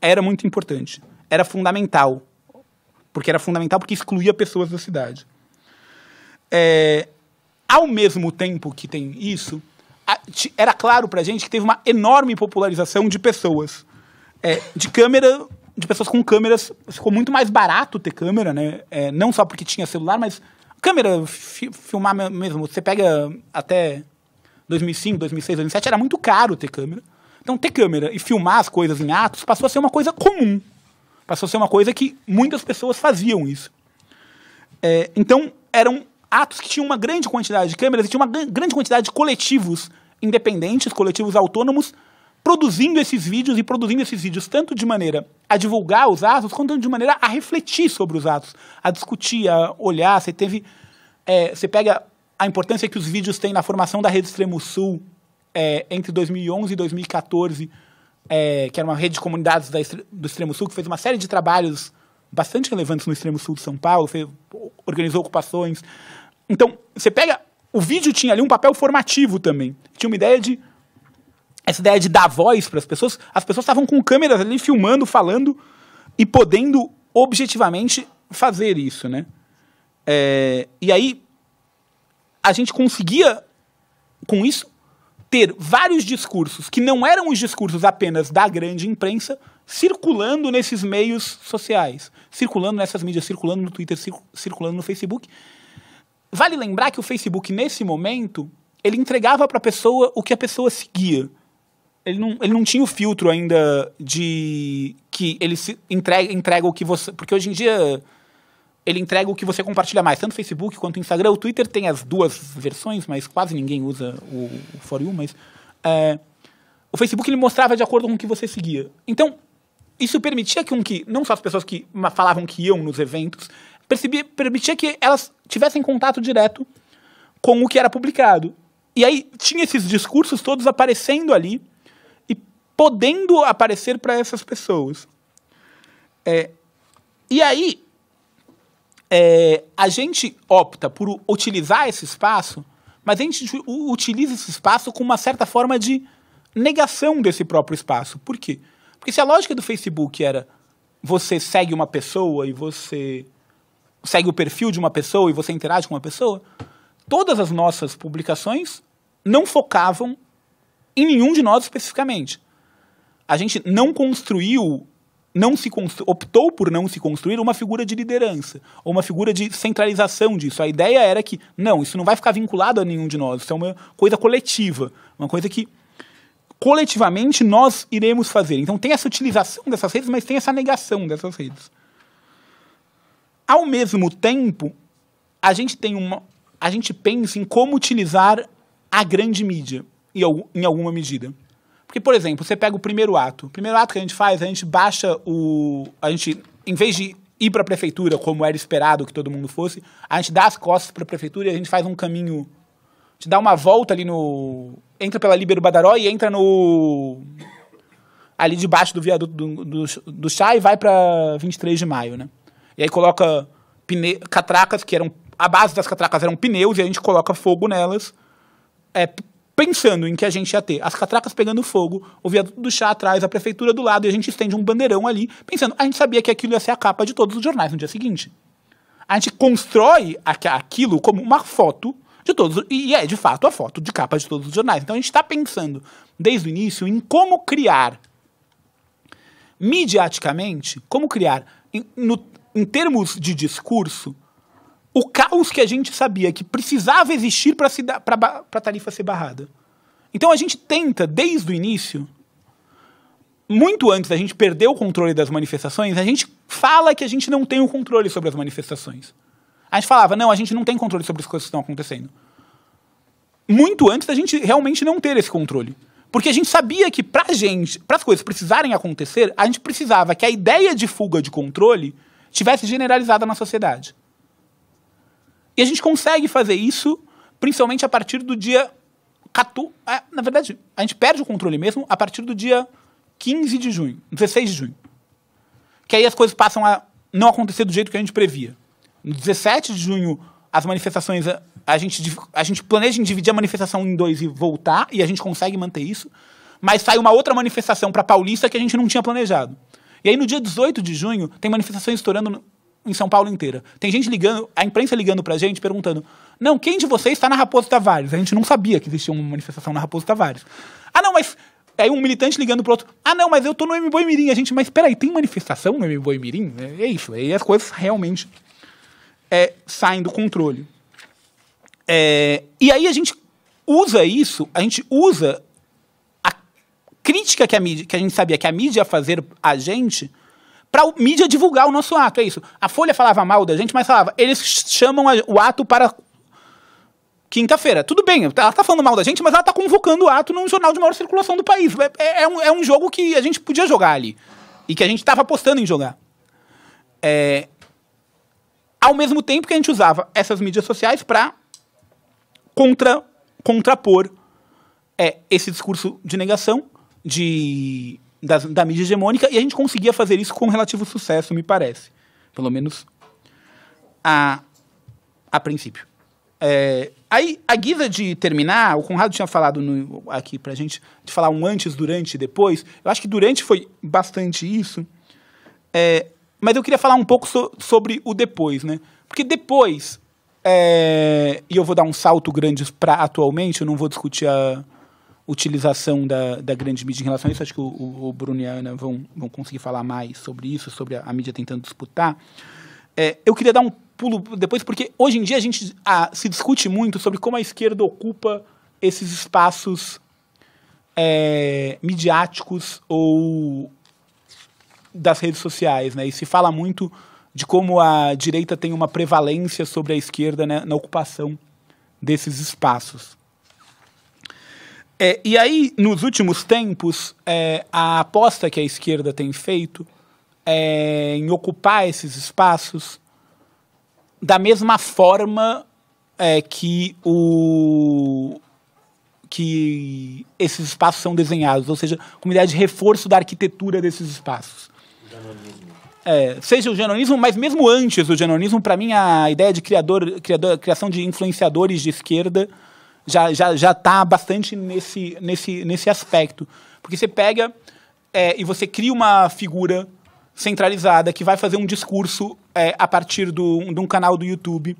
Era muito importante. Era fundamental. Porque era fundamental porque excluía pessoas da cidade. É, ao mesmo tempo que tem isso, era claro para a gente que teve uma enorme popularização de pessoas. É, de câmera de pessoas com câmeras. Ficou muito mais barato ter câmera, né? É, não só porque tinha celular, mas câmera, fi, filmar mesmo. Você pega até 2005, 2006, 2007, era muito caro ter câmera. Então, ter câmera e filmar as coisas em atos passou a ser uma coisa comum. Passou a ser uma coisa que muitas pessoas faziam isso. É, então, eram atos que tinham uma grande quantidade de câmeras e tinha uma grande quantidade de coletivos independentes, coletivos autônomos, produzindo esses vídeos e produzindo esses vídeos tanto de maneira a divulgar os atos, quanto de maneira a refletir sobre os atos, a discutir, a olhar. Você teve. É, você pega a importância que os vídeos têm na formação da rede Extremo Sul é, entre 2011 e 2014, é, que era uma rede de comunidades da, do Extremo Sul, que fez uma série de trabalhos bastante relevantes no Extremo Sul de São Paulo, fez, organizou ocupações. Então, você pega. O vídeo tinha ali um papel formativo também. Tinha uma ideia de essa ideia de dar voz para as pessoas, as pessoas estavam com câmeras ali filmando, falando e podendo objetivamente fazer isso, né? É, e aí a gente conseguia com isso ter vários discursos que não eram os discursos apenas da grande imprensa circulando nesses meios sociais, circulando nessas mídias, circulando no Twitter, circulando no Facebook. Vale lembrar que o Facebook nesse momento ele entregava para a pessoa o que a pessoa seguia. Ele não, ele não tinha o filtro ainda de que ele se entrega, entrega o que você. Porque hoje em dia ele entrega o que você compartilha mais, tanto Facebook quanto Instagram. O Twitter tem as duas versões, mas quase ninguém usa o, o For You, mas. É, o Facebook ele mostrava de acordo com o que você seguia. Então, isso permitia que, um, que não só as pessoas que falavam que iam nos eventos, percebia, permitia que elas tivessem contato direto com o que era publicado. E aí tinha esses discursos todos aparecendo ali podendo aparecer para essas pessoas. É, e aí, é, a gente opta por utilizar esse espaço, mas a gente utiliza esse espaço com uma certa forma de negação desse próprio espaço. Por quê? Porque se a lógica do Facebook era você segue uma pessoa e você segue o perfil de uma pessoa e você interage com uma pessoa, todas as nossas publicações não focavam em nenhum de nós especificamente a gente não construiu não se optou por não se construir uma figura de liderança, ou uma figura de centralização disso. A ideia era que, não, isso não vai ficar vinculado a nenhum de nós, isso é uma coisa coletiva, uma coisa que coletivamente nós iremos fazer. Então tem essa utilização dessas redes, mas tem essa negação dessas redes. Ao mesmo tempo, a gente tem uma a gente pensa em como utilizar a grande mídia em alguma medida. Porque, por exemplo, você pega o primeiro ato. O primeiro ato que a gente faz, a gente baixa o. A gente, em vez de ir para a prefeitura, como era esperado que todo mundo fosse, a gente dá as costas para a prefeitura e a gente faz um caminho. A gente dá uma volta ali no. Entra pela Líbero Badaró e entra no. Ali debaixo do viaduto do, do, do chá e vai para 23 de maio, né? E aí coloca pne... catracas que eram. A base das catracas eram pneus e a gente coloca fogo nelas. É, pensando em que a gente ia ter as catracas pegando fogo, o viaduto do chá atrás, a prefeitura do lado, e a gente estende um bandeirão ali, pensando, a gente sabia que aquilo ia ser a capa de todos os jornais no dia seguinte. A gente constrói aquilo como uma foto de todos, e é de fato a foto de capa de todos os jornais. Então a gente está pensando desde o início em como criar midiaticamente, como criar em, no, em termos de discurso, o caos que a gente sabia que precisava existir para a tarifa ser barrada. Então a gente tenta, desde o início, muito antes da gente perder o controle das manifestações, a gente fala que a gente não tem o controle sobre as manifestações. A gente falava, não, a gente não tem controle sobre as coisas que estão acontecendo. Muito antes da gente realmente não ter esse controle. Porque a gente sabia que gente, para as coisas precisarem acontecer, a gente precisava que a ideia de fuga de controle tivesse generalizada na sociedade. E a gente consegue fazer isso, principalmente a partir do dia 14. É, na verdade, a gente perde o controle mesmo a partir do dia 15 de junho, 16 de junho. Que aí as coisas passam a não acontecer do jeito que a gente previa. No 17 de junho, as manifestações. A, a gente, a gente planeja em dividir a manifestação em dois e voltar, e a gente consegue manter isso. Mas sai uma outra manifestação para Paulista que a gente não tinha planejado. E aí, no dia 18 de junho, tem manifestações estourando em São Paulo inteira. Tem gente ligando, a imprensa ligando pra gente, perguntando: não, quem de vocês está na Raposo Tavares? A gente não sabia que existia uma manifestação na Raposo Tavares. Ah, não, mas. Aí é um militante ligando pro outro: ah, não, mas eu tô no Mboi Mirim. A gente, mas peraí, tem manifestação no Mboi Mirim? É, é isso. Aí é, as coisas realmente é, saem do controle. É, e aí a gente usa isso, a gente usa a crítica que a mídia, que a gente sabia que a mídia ia fazer a gente para o mídia divulgar o nosso ato, é isso. A Folha falava mal da gente, mas falava, eles chamam o ato para quinta-feira. Tudo bem, ela tá falando mal da gente, mas ela tá convocando o ato num jornal de maior circulação do país. É, é, é um, é um jogo que a gente podia jogar ali. E que a gente estava apostando em jogar. É... Ao mesmo tempo que a gente usava essas mídias sociais para contra, contrapor é, esse discurso de negação, de da mídia hegemônica e a gente conseguia fazer isso com relativo sucesso, me parece. Pelo menos a, a princípio. É, aí, a guisa de terminar, o Conrado tinha falado no, aqui pra gente, de falar um antes, durante e depois. Eu acho que durante foi bastante isso. É, mas eu queria falar um pouco so, sobre o depois, né? Porque depois, é, e eu vou dar um salto grande para atualmente, eu não vou discutir a, utilização da, da grande mídia em relação a isso. Acho que o, o Bruno e a Ana vão, vão conseguir falar mais sobre isso, sobre a, a mídia tentando disputar. É, eu queria dar um pulo depois, porque hoje em dia a gente ah, se discute muito sobre como a esquerda ocupa esses espaços é, midiáticos ou das redes sociais, né? E se fala muito de como a direita tem uma prevalência sobre a esquerda né, na ocupação desses espaços. É, e aí, nos últimos tempos, é, a aposta que a esquerda tem feito é, em ocupar esses espaços da mesma forma é, que o que esses espaços são desenhados, ou seja, com uma ideia de reforço da arquitetura desses espaços. É, seja o genonismo, mas mesmo antes do genonismo, para mim a ideia de criador, criador, criação de influenciadores de esquerda já já já está bastante nesse nesse nesse aspecto, porque você pega é, e você cria uma figura centralizada que vai fazer um discurso é, a partir do, de um canal do YouTube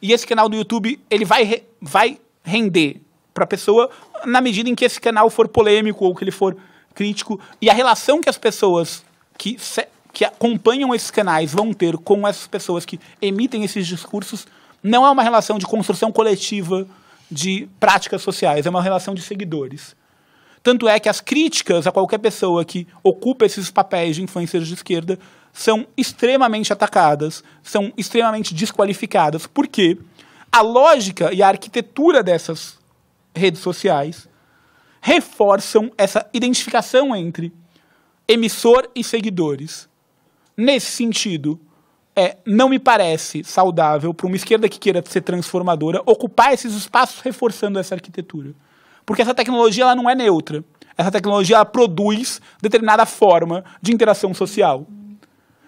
e esse canal do YouTube ele vai re, vai render para a pessoa na medida em que esse canal for polêmico ou que ele for crítico e a relação que as pessoas que se, que acompanham esses canais vão ter com essas pessoas que emitem esses discursos não é uma relação de construção coletiva de práticas sociais, é uma relação de seguidores. Tanto é que as críticas a qualquer pessoa que ocupa esses papéis de influencers de esquerda são extremamente atacadas, são extremamente desqualificadas, porque a lógica e a arquitetura dessas redes sociais reforçam essa identificação entre emissor e seguidores. Nesse sentido, é, não me parece saudável para uma esquerda que queira ser transformadora ocupar esses espaços reforçando essa arquitetura. Porque essa tecnologia ela não é neutra. Essa tecnologia ela produz determinada forma de interação social.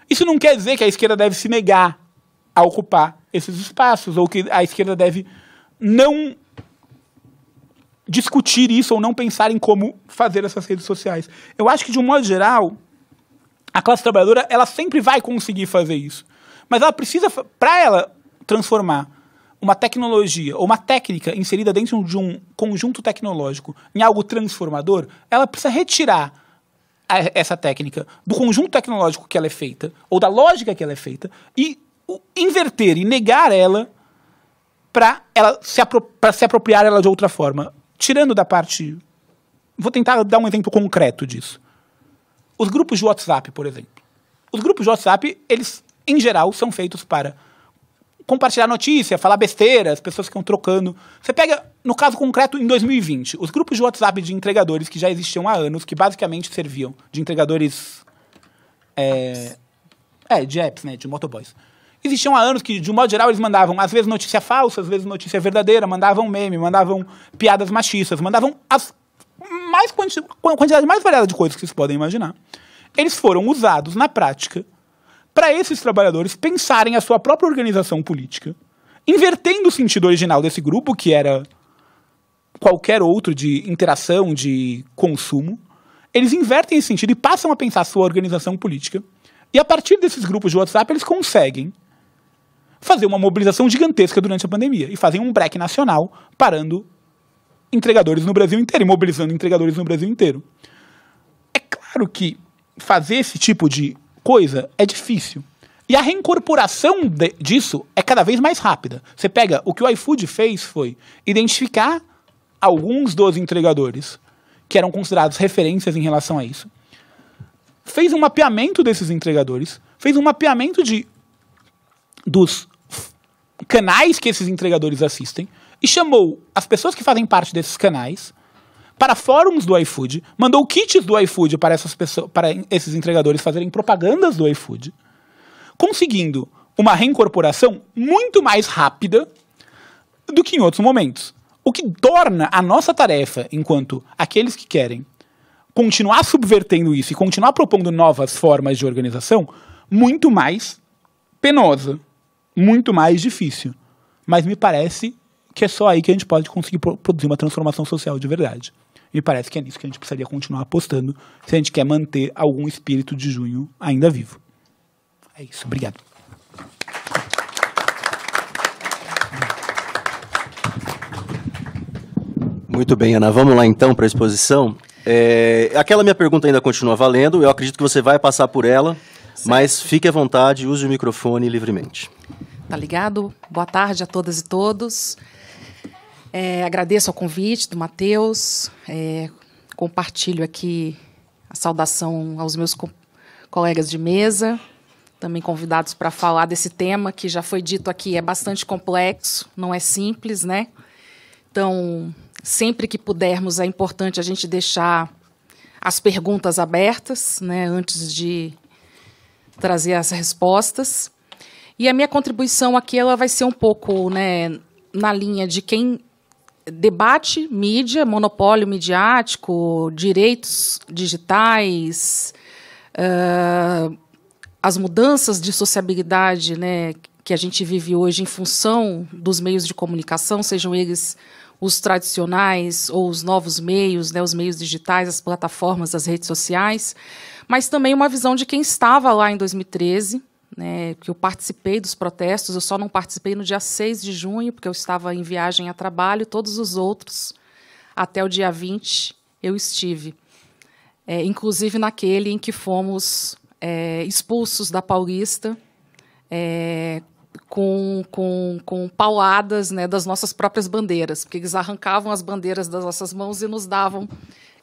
Isso não quer dizer que a esquerda deve se negar a ocupar esses espaços, ou que a esquerda deve não discutir isso ou não pensar em como fazer essas redes sociais. Eu acho que, de um modo geral, a classe trabalhadora ela sempre vai conseguir fazer isso. Mas ela precisa, para ela transformar uma tecnologia ou uma técnica inserida dentro de um conjunto tecnológico em algo transformador, ela precisa retirar a, essa técnica do conjunto tecnológico que ela é feita ou da lógica que ela é feita e o, inverter e negar ela para ela se, apro se apropriar ela de outra forma, tirando da parte vou tentar dar um exemplo concreto disso. Os grupos de WhatsApp, por exemplo. Os grupos de WhatsApp, eles em geral, são feitos para compartilhar notícia, falar besteira, as pessoas ficam trocando. Você pega, no caso concreto, em 2020, os grupos de WhatsApp de entregadores que já existiam há anos, que basicamente serviam de entregadores. É, é de apps, né? De motoboys. Existiam há anos que, de um modo geral, eles mandavam, às vezes, notícia falsa, às vezes, notícia verdadeira, mandavam meme, mandavam piadas machistas, mandavam as mais quanti quantidade mais variada de coisas que vocês podem imaginar. Eles foram usados na prática para esses trabalhadores pensarem a sua própria organização política, invertendo o sentido original desse grupo, que era qualquer outro de interação, de consumo, eles invertem esse sentido e passam a pensar a sua organização política. E a partir desses grupos de WhatsApp, eles conseguem fazer uma mobilização gigantesca durante a pandemia e fazem um break nacional, parando entregadores no Brasil inteiro e mobilizando entregadores no Brasil inteiro. É claro que fazer esse tipo de coisa é difícil. E a reincorporação de, disso é cada vez mais rápida. Você pega o que o iFood fez foi identificar alguns dos entregadores que eram considerados referências em relação a isso. Fez um mapeamento desses entregadores, fez um mapeamento de dos canais que esses entregadores assistem e chamou as pessoas que fazem parte desses canais para fóruns do iFood, mandou kits do iFood para, essas pessoas, para esses entregadores fazerem propagandas do iFood, conseguindo uma reincorporação muito mais rápida do que em outros momentos. O que torna a nossa tarefa, enquanto aqueles que querem continuar subvertendo isso e continuar propondo novas formas de organização, muito mais penosa, muito mais difícil. Mas me parece que é só aí que a gente pode conseguir produzir uma transformação social de verdade. Me parece que é nisso que a gente precisaria continuar apostando se a gente quer manter algum espírito de junho ainda vivo. É isso. Obrigado. Muito bem, Ana. Vamos lá então para a exposição. É, aquela minha pergunta ainda continua valendo. Eu acredito que você vai passar por ela, certo. mas fique à vontade, use o microfone livremente. Tá ligado? Boa tarde a todas e todos. É, agradeço o convite do Matheus, é, compartilho aqui a saudação aos meus co colegas de mesa, também convidados para falar desse tema que já foi dito aqui, é bastante complexo, não é simples, né? Então, sempre que pudermos, é importante a gente deixar as perguntas abertas, né, antes de trazer as respostas. E a minha contribuição aqui ela vai ser um pouco, né, na linha de quem debate mídia, monopólio midiático, direitos digitais, uh, as mudanças de sociabilidade né, que a gente vive hoje em função dos meios de comunicação, sejam eles os tradicionais ou os novos meios, né, os meios digitais, as plataformas, as redes sociais, mas também uma visão de quem estava lá em 2013 né, que eu participei dos protestos, eu só não participei no dia 6 de junho, porque eu estava em viagem a trabalho, todos os outros, até o dia 20, eu estive. É, inclusive naquele em que fomos é, expulsos da Paulista, é, com, com, com pauladas né, das nossas próprias bandeiras, porque eles arrancavam as bandeiras das nossas mãos e nos davam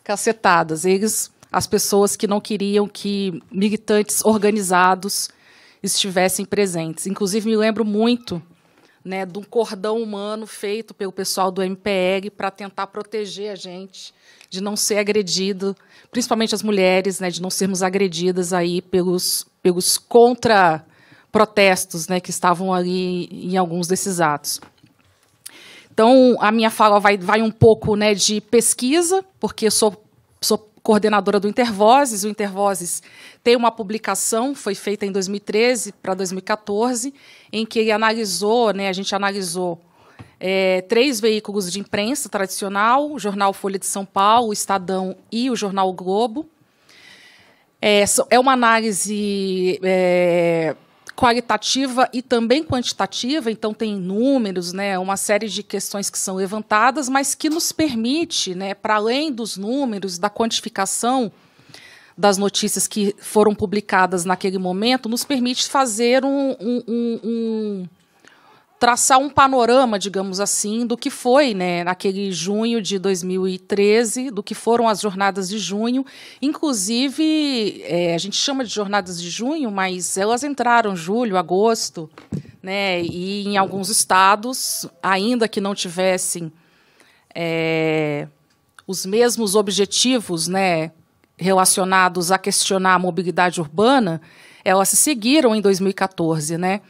cacetadas. Eles, as pessoas que não queriam que militantes organizados estivessem presentes. Inclusive, me lembro muito né, de um cordão humano feito pelo pessoal do MPR para tentar proteger a gente de não ser agredido, principalmente as mulheres, né, de não sermos agredidas aí pelos, pelos contra-protestos né, que estavam ali em alguns desses atos. Então, a minha fala vai, vai um pouco né, de pesquisa, porque sou, sou coordenadora do Intervozes. O Intervozes tem uma publicação, foi feita em 2013 para 2014, em que analisou, né, a gente analisou é, três veículos de imprensa tradicional, o jornal Folha de São Paulo, o Estadão e o jornal Globo. É, é uma análise é, qualitativa e também quantitativa, então tem números, né, uma série de questões que são levantadas, mas que nos permite, né, para além dos números, da quantificação das notícias que foram publicadas naquele momento, nos permite fazer um, um, um, traçar um panorama, digamos assim, do que foi, né, naquele junho de 2013, do que foram as jornadas de junho. Inclusive, é, a gente chama de jornadas de junho, mas elas entraram julho, agosto, né, e em alguns estados, ainda que não tivessem é, os mesmos objetivos, né, relacionados a questionar a mobilidade urbana, elas se seguiram em 2014, né?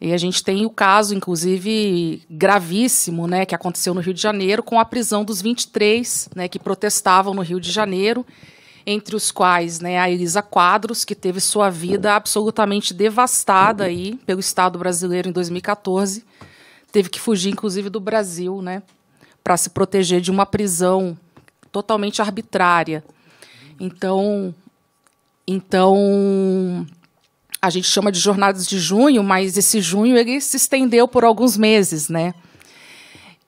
E a gente tem o caso, inclusive, gravíssimo, né, que aconteceu no Rio de Janeiro, com a prisão dos 23 né, que protestavam no Rio de Janeiro, entre os quais né, a Elisa Quadros, que teve sua vida absolutamente devastada aí pelo Estado brasileiro em 2014, teve que fugir, inclusive, do Brasil né, para se proteger de uma prisão totalmente arbitrária. Então, então a gente chama de jornadas de junho, mas esse junho ele se estendeu por alguns meses, né?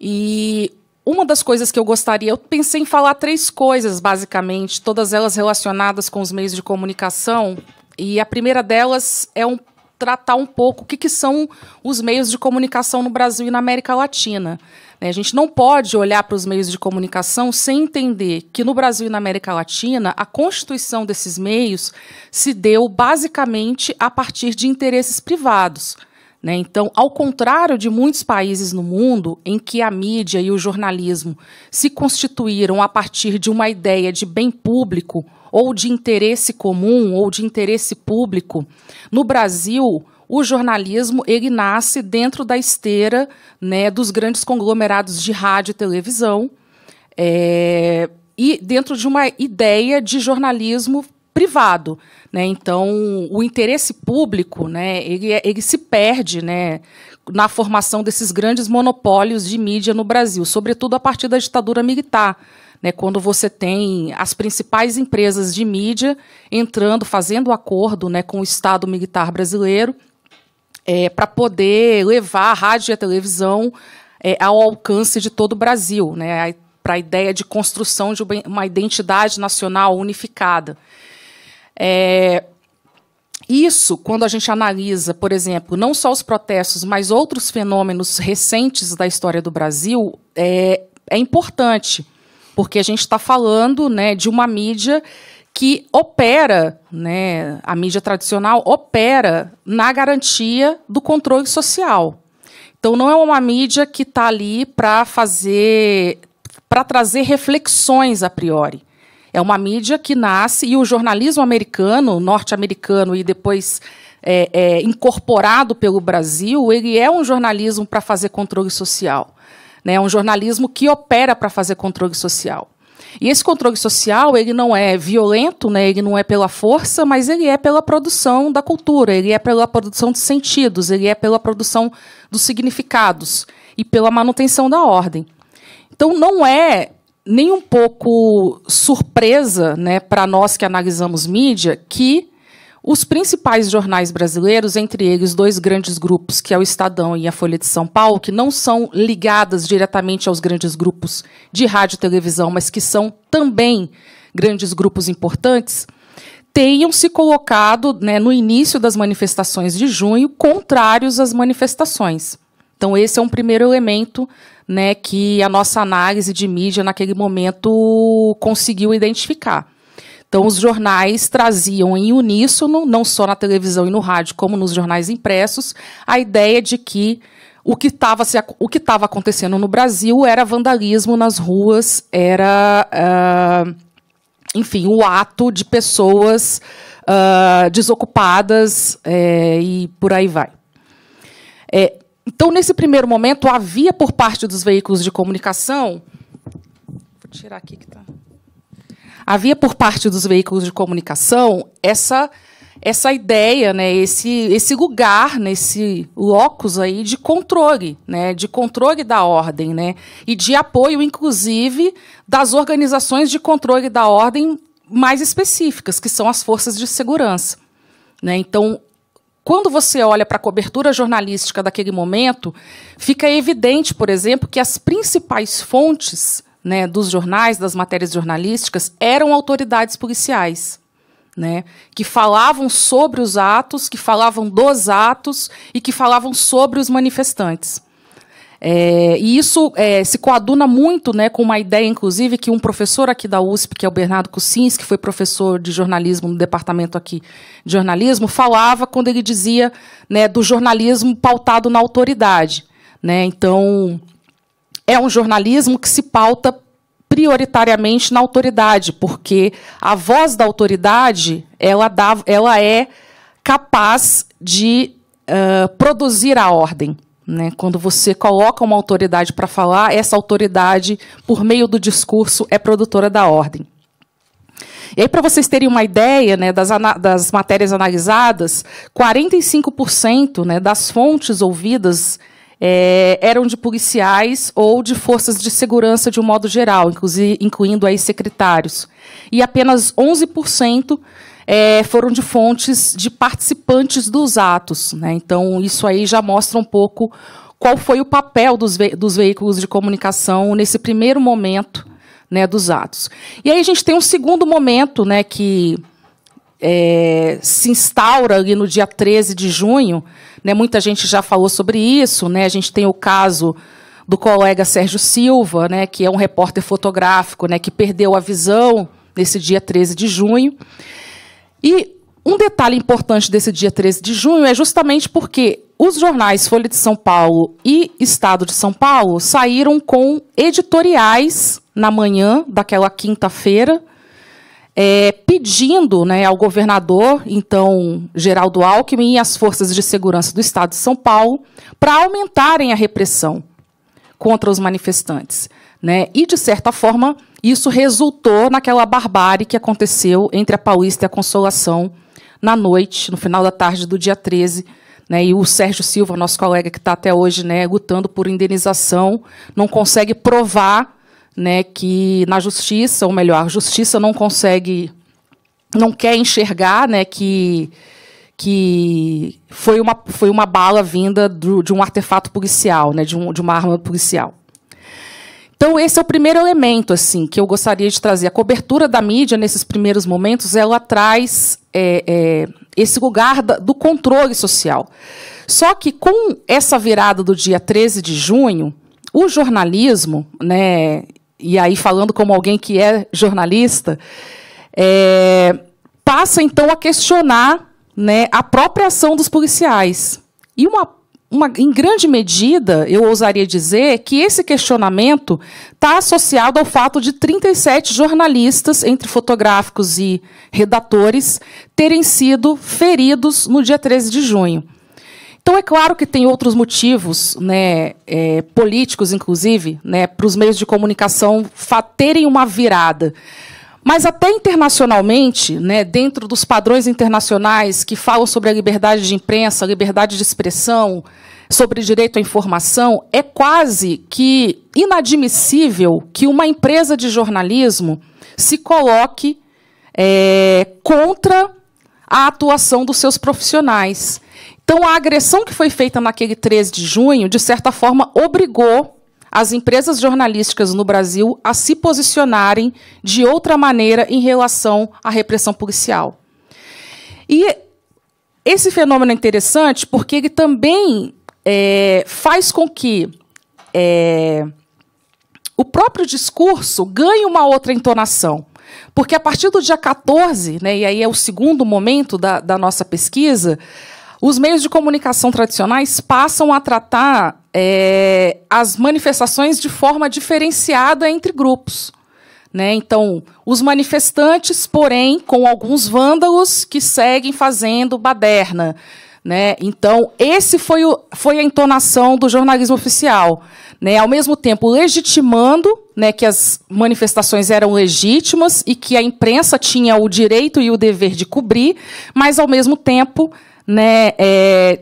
E uma das coisas que eu gostaria, eu pensei em falar três coisas basicamente, todas elas relacionadas com os meios de comunicação, e a primeira delas é um, tratar um pouco o que, que são os meios de comunicação no Brasil e na América Latina. Né? A gente não pode olhar para os meios de comunicação sem entender que no Brasil e na América Latina, a constituição desses meios se deu basicamente a partir de interesses privados. Né? Então, ao contrário de muitos países no mundo, em que a mídia e o jornalismo se constituíram a partir de uma ideia de bem público, ou de interesse comum, ou de interesse público, no Brasil, o jornalismo ele nasce dentro da esteira né, dos grandes conglomerados de rádio e televisão é, e dentro de uma ideia de jornalismo privado, né? Então o interesse público, né? Ele, é, ele se perde, né? Na formação desses grandes monopólios de mídia no Brasil, sobretudo a partir da ditadura militar, né? Quando você tem as principais empresas de mídia entrando, fazendo acordo, né? Com o Estado Militar brasileiro é, para poder levar a rádio e a televisão é, ao alcance de todo o Brasil, né? para a ideia de construção de uma identidade nacional unificada. É, isso, quando a gente analisa, por exemplo, não só os protestos, mas outros fenômenos recentes da história do Brasil, é, é importante, porque a gente está falando né, de uma mídia que opera, né, a mídia tradicional opera na garantia do controle social. Então não é uma mídia que está ali para fazer, para trazer reflexões a priori. É uma mídia que nasce e o jornalismo americano, norte-americano e depois é, é, incorporado pelo Brasil, ele é um jornalismo para fazer controle social. Né? É um jornalismo que opera para fazer controle social. E esse controle social, ele não é violento, né? ele não é pela força, mas ele é pela produção da cultura, ele é pela produção de sentidos, ele é pela produção dos significados e pela manutenção da ordem. Então, não é nem um pouco surpresa né, para nós que analisamos mídia que os principais jornais brasileiros, entre eles dois grandes grupos, que é o Estadão e a Folha de São Paulo, que não são ligadas diretamente aos grandes grupos de rádio e televisão, mas que são também grandes grupos importantes, tenham se colocado né, no início das manifestações de junho contrários às manifestações. Então, esse é um primeiro elemento né, que a nossa análise de mídia naquele momento conseguiu identificar. Então, os jornais traziam em uníssono, não só na televisão e no rádio, como nos jornais impressos, a ideia de que o que estava acontecendo no Brasil era vandalismo nas ruas, era, uh, enfim, o ato de pessoas uh, desocupadas é, e por aí vai. É, então, nesse primeiro momento, havia por parte dos veículos de comunicação. Vou tirar aqui que está havia por parte dos veículos de comunicação essa essa ideia, né, esse, esse lugar, né, esse locus aí de controle, né, de controle da ordem, né, e de apoio, inclusive, das organizações de controle da ordem mais específicas, que são as forças de segurança. Né? Então, quando você olha para a cobertura jornalística daquele momento, fica evidente, por exemplo, que as principais fontes né, dos jornais, das matérias jornalísticas, eram autoridades policiais. Né, que falavam sobre os atos, que falavam dos atos e que falavam sobre os manifestantes. É, e isso é, se coaduna muito né, com uma ideia, inclusive, que um professor aqui da USP, que é o Bernardo Cussins, que foi professor de jornalismo no departamento aqui de jornalismo, falava quando ele dizia né, do jornalismo pautado na autoridade. Né? Então, é um jornalismo que se pauta prioritariamente na autoridade, porque a voz da autoridade ela, dá, ela é capaz de uh, produzir a ordem. Né? Quando você coloca uma autoridade para falar, essa autoridade, por meio do discurso, é produtora da ordem. E aí, para vocês terem uma ideia né, das, das matérias analisadas, 45% né, das fontes ouvidas é, eram de policiais ou de forças de segurança de um modo geral, incluindo aí secretários. E apenas 11% é, foram de fontes de participantes dos atos. Né? Então, isso aí já mostra um pouco qual foi o papel dos, ve dos veículos de comunicação nesse primeiro momento né, dos atos. E aí a gente tem um segundo momento né, que é, se instaura ali no dia 13 de junho, né, muita gente já falou sobre isso. Né, a gente tem o caso do colega Sérgio Silva, né, que é um repórter fotográfico, né, que perdeu a visão nesse dia 13 de junho. E um detalhe importante desse dia 13 de junho é justamente porque os jornais Folha de São Paulo e Estado de São Paulo saíram com editoriais na manhã daquela quinta-feira, é, pedindo né, ao governador, então Geraldo Alckmin, e às forças de segurança do Estado de São Paulo para aumentarem a repressão contra os manifestantes. Né? E, de certa forma, isso resultou naquela barbárie que aconteceu entre a Paulista e a Consolação na noite, no final da tarde do dia 13. Né? E o Sérgio Silva, nosso colega que está até hoje né, lutando por indenização, não consegue provar né, que na justiça, ou melhor, a justiça não consegue, não quer enxergar né, que, que foi, uma, foi uma bala vinda do, de um artefato policial, né, de, um, de uma arma policial. Então, esse é o primeiro elemento assim que eu gostaria de trazer. A cobertura da mídia, nesses primeiros momentos, ela traz é, é, esse lugar da, do controle social. Só que, com essa virada do dia 13 de junho, o jornalismo, né, e aí falando como alguém que é jornalista, é, passa então a questionar né, a própria ação dos policiais. E uma, uma, em grande medida, eu ousaria dizer que esse questionamento está associado ao fato de 37 jornalistas, entre fotográficos e redatores, terem sido feridos no dia 13 de junho. Então, é claro que tem outros motivos, né, é, políticos, inclusive, né, para os meios de comunicação terem uma virada. Mas até internacionalmente, né, dentro dos padrões internacionais que falam sobre a liberdade de imprensa, liberdade de expressão, sobre direito à informação, é quase que inadmissível que uma empresa de jornalismo se coloque é, contra a atuação dos seus profissionais. Então, a agressão que foi feita naquele 13 de junho, de certa forma, obrigou as empresas jornalísticas no Brasil a se posicionarem de outra maneira em relação à repressão policial. E esse fenômeno é interessante porque ele também é, faz com que é, o próprio discurso ganhe uma outra entonação. Porque a partir do dia 14, né, e aí é o segundo momento da, da nossa pesquisa, os meios de comunicação tradicionais passam a tratar é, as manifestações de forma diferenciada entre grupos. Né? Então, os manifestantes, porém, com alguns vândalos que seguem fazendo baderna. Né? Então, esse foi, o, foi a entonação do jornalismo oficial. Né? Ao mesmo tempo, legitimando né, que as manifestações eram legítimas e que a imprensa tinha o direito e o dever de cobrir, mas, ao mesmo tempo, né, é,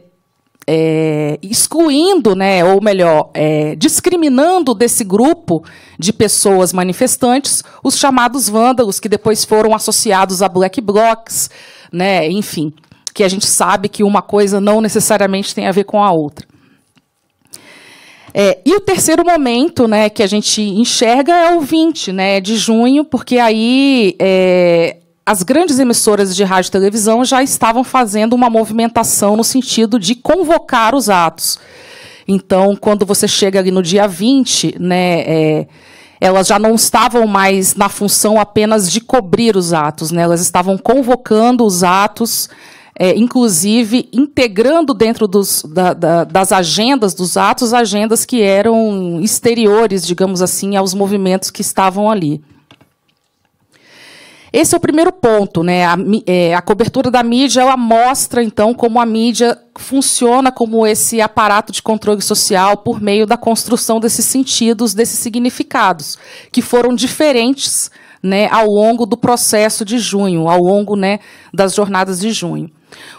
é, excluindo, né, ou melhor, é, discriminando desse grupo de pessoas manifestantes os chamados vândalos, que depois foram associados a black blocs, né, enfim, que a gente sabe que uma coisa não necessariamente tem a ver com a outra. É, e o terceiro momento né, que a gente enxerga é o 20 né, de junho, porque aí é, as grandes emissoras de rádio e televisão já estavam fazendo uma movimentação no sentido de convocar os atos. Então, quando você chega ali no dia 20, né, é, elas já não estavam mais na função apenas de cobrir os atos, né, elas estavam convocando os atos, é, inclusive integrando dentro dos, da, da, das agendas dos atos agendas que eram exteriores, digamos assim, aos movimentos que estavam ali. Esse é o primeiro ponto, né? A, é, a, cobertura da mídia ela mostra então como a mídia funciona como esse aparato de controle social por meio da construção desses sentidos, desses significados, que foram diferentes né, ao longo do processo de junho, ao longo né, das jornadas de junho.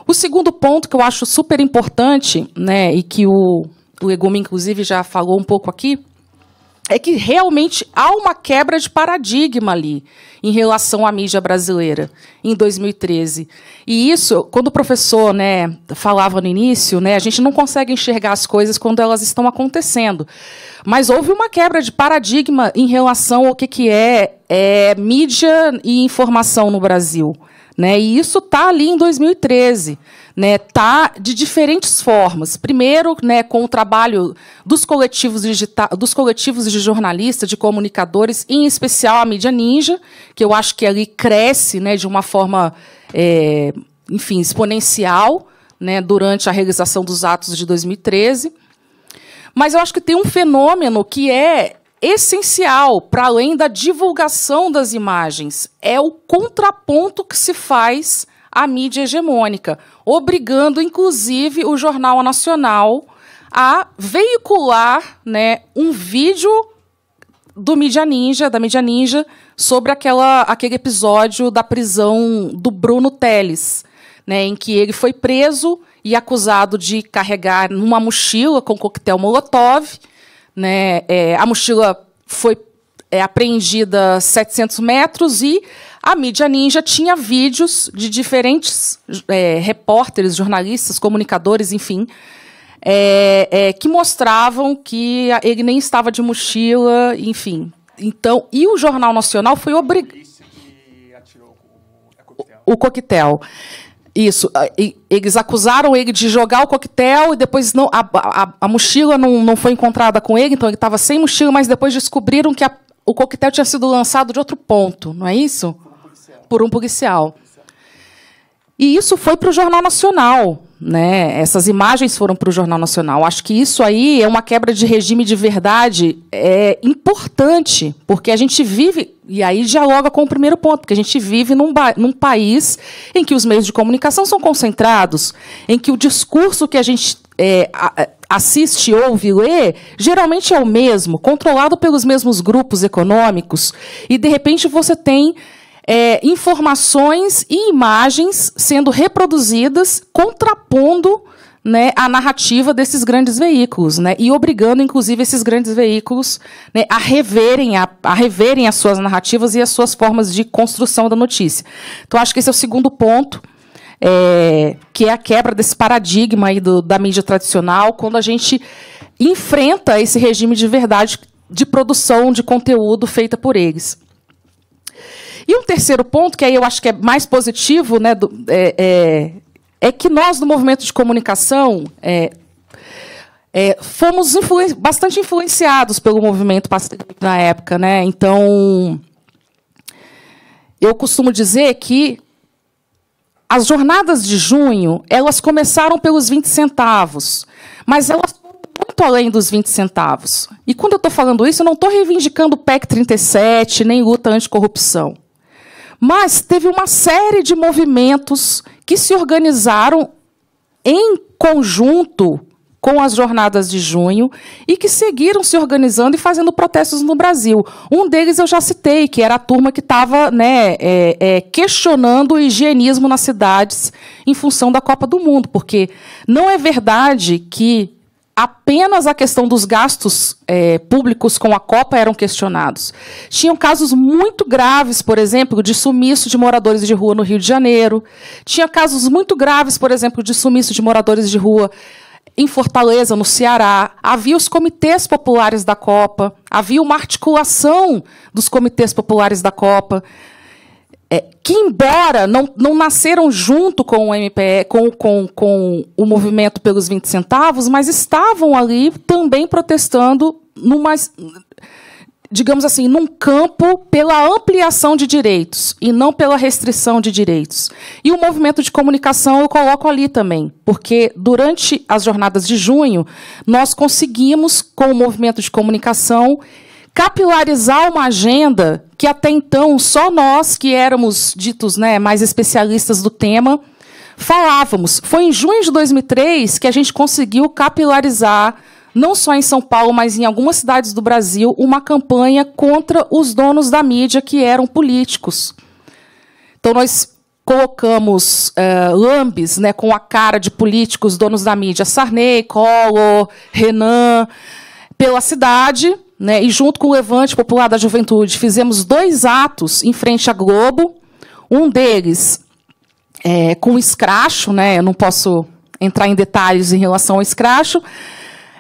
O segundo ponto que eu acho super importante, né, e que o, o inclusive, já falou um pouco aqui, é que realmente há uma quebra de paradigma ali em relação à mídia brasileira em 2013. E isso, quando o professor né, falava no início, né, a gente não consegue enxergar as coisas quando elas estão acontecendo. Mas houve uma quebra de paradigma em relação ao que, que é, é mídia e informação no Brasil. Né? E isso está ali em 2013 né, tá de diferentes formas. Primeiro, né, com o trabalho dos coletivos dos coletivos de jornalistas, de comunicadores, em especial a mídia ninja, que eu acho que ali cresce, né, de uma forma, é, enfim, exponencial, né, durante a realização dos atos de 2013. Mas eu acho que tem um fenômeno que é essencial para além da divulgação das imagens é o contraponto que se faz à mídia hegemônica, obrigando, inclusive, o Jornal Nacional a veicular né, um vídeo do Mídia Ninja, da Mídia Ninja, sobre aquela, aquele episódio da prisão do Bruno Teles, né, em que ele foi preso e acusado de carregar numa mochila com coquetel Molotov. Né, é, a mochila foi é, apreendida 700 metros e a mídia ninja tinha vídeos de diferentes é, repórteres, jornalistas, comunicadores, enfim, é, é, que mostravam que ele nem estava de mochila, enfim. Então, e o Jornal Nacional foi obrigado. É o, o coquetel. Isso. Eles acusaram ele de jogar o coquetel e depois não, a, a, a mochila não, não foi encontrada com ele, então ele estava sem mochila, mas depois descobriram que a, o coquetel tinha sido lançado de outro ponto, não é isso? por um policial. E isso foi para o Jornal Nacional. Né? Essas imagens foram para o Jornal Nacional. Acho que isso aí é uma quebra de regime de verdade é importante, porque a gente vive, e aí dialoga com o primeiro ponto, porque a gente vive num, num país em que os meios de comunicação são concentrados, em que o discurso que a gente é, assiste, ouve, lê, geralmente é o mesmo, controlado pelos mesmos grupos econômicos, e de repente você tem é, informações e imagens sendo reproduzidas, contrapondo né, a narrativa desses grandes veículos, né, e obrigando, inclusive, esses grandes veículos né, a, reverem, a, a, reverem as suas narrativas e as suas formas de construção da notícia. Então, acho que esse é o segundo ponto, é, que é a quebra desse paradigma aí do, da mídia tradicional, quando a gente enfrenta esse regime de verdade de produção de conteúdo feita por eles. E um terceiro ponto, que aí eu acho que é mais positivo, né, do, é, é, é, que nós, do movimento de comunicação, é, é fomos influen bastante influenciados pelo movimento na época. Né? Então, eu costumo dizer que as jornadas de junho elas começaram pelos 20 centavos, mas elas muito além dos 20 centavos. E quando eu estou falando isso, eu não estou reivindicando o PEC 37, nem luta anticorrupção. Mas teve uma série de movimentos que se organizaram em conjunto com as jornadas de junho e que seguiram se organizando e fazendo protestos no Brasil. Um deles eu já citei, que era a turma que estava né, é, é, questionando o higienismo nas cidades em função da Copa do Mundo, porque não é verdade que apenas a questão dos gastos é, públicos com a Copa eram questionados. Tinham casos muito graves, por exemplo, de sumiço de moradores de rua no Rio de Janeiro. Tinha casos muito graves, por exemplo, de sumiço de moradores de rua em Fortaleza, no Ceará, havia os comitês populares da Copa, havia uma articulação dos comitês populares da Copa é, que embora não, não nasceram junto com o MPE, com, com, com o movimento pelos 20 centavos, mas estavam ali também protestando numa, digamos assim, num campo pela ampliação de direitos e não pela restrição de direitos. E o movimento de comunicação eu coloco ali também, porque durante as jornadas de junho nós conseguimos com o movimento de comunicação capilarizar uma agenda que até então só nós que éramos ditos né, mais especialistas do tema falávamos. Foi em junho de 2003 que a gente conseguiu capilarizar, não só em São Paulo, mas em algumas cidades do Brasil, uma campanha contra os donos da mídia que eram políticos. Então nós colocamos lambis eh, lambes né, com a cara de políticos, donos da mídia, Sarney, Collor, Renan, pela cidade né, e junto com o Levante Popular da Juventude, fizemos dois atos em frente à Globo. Um deles é, com escracho, né, eu não posso entrar em detalhes em relação ao escracho,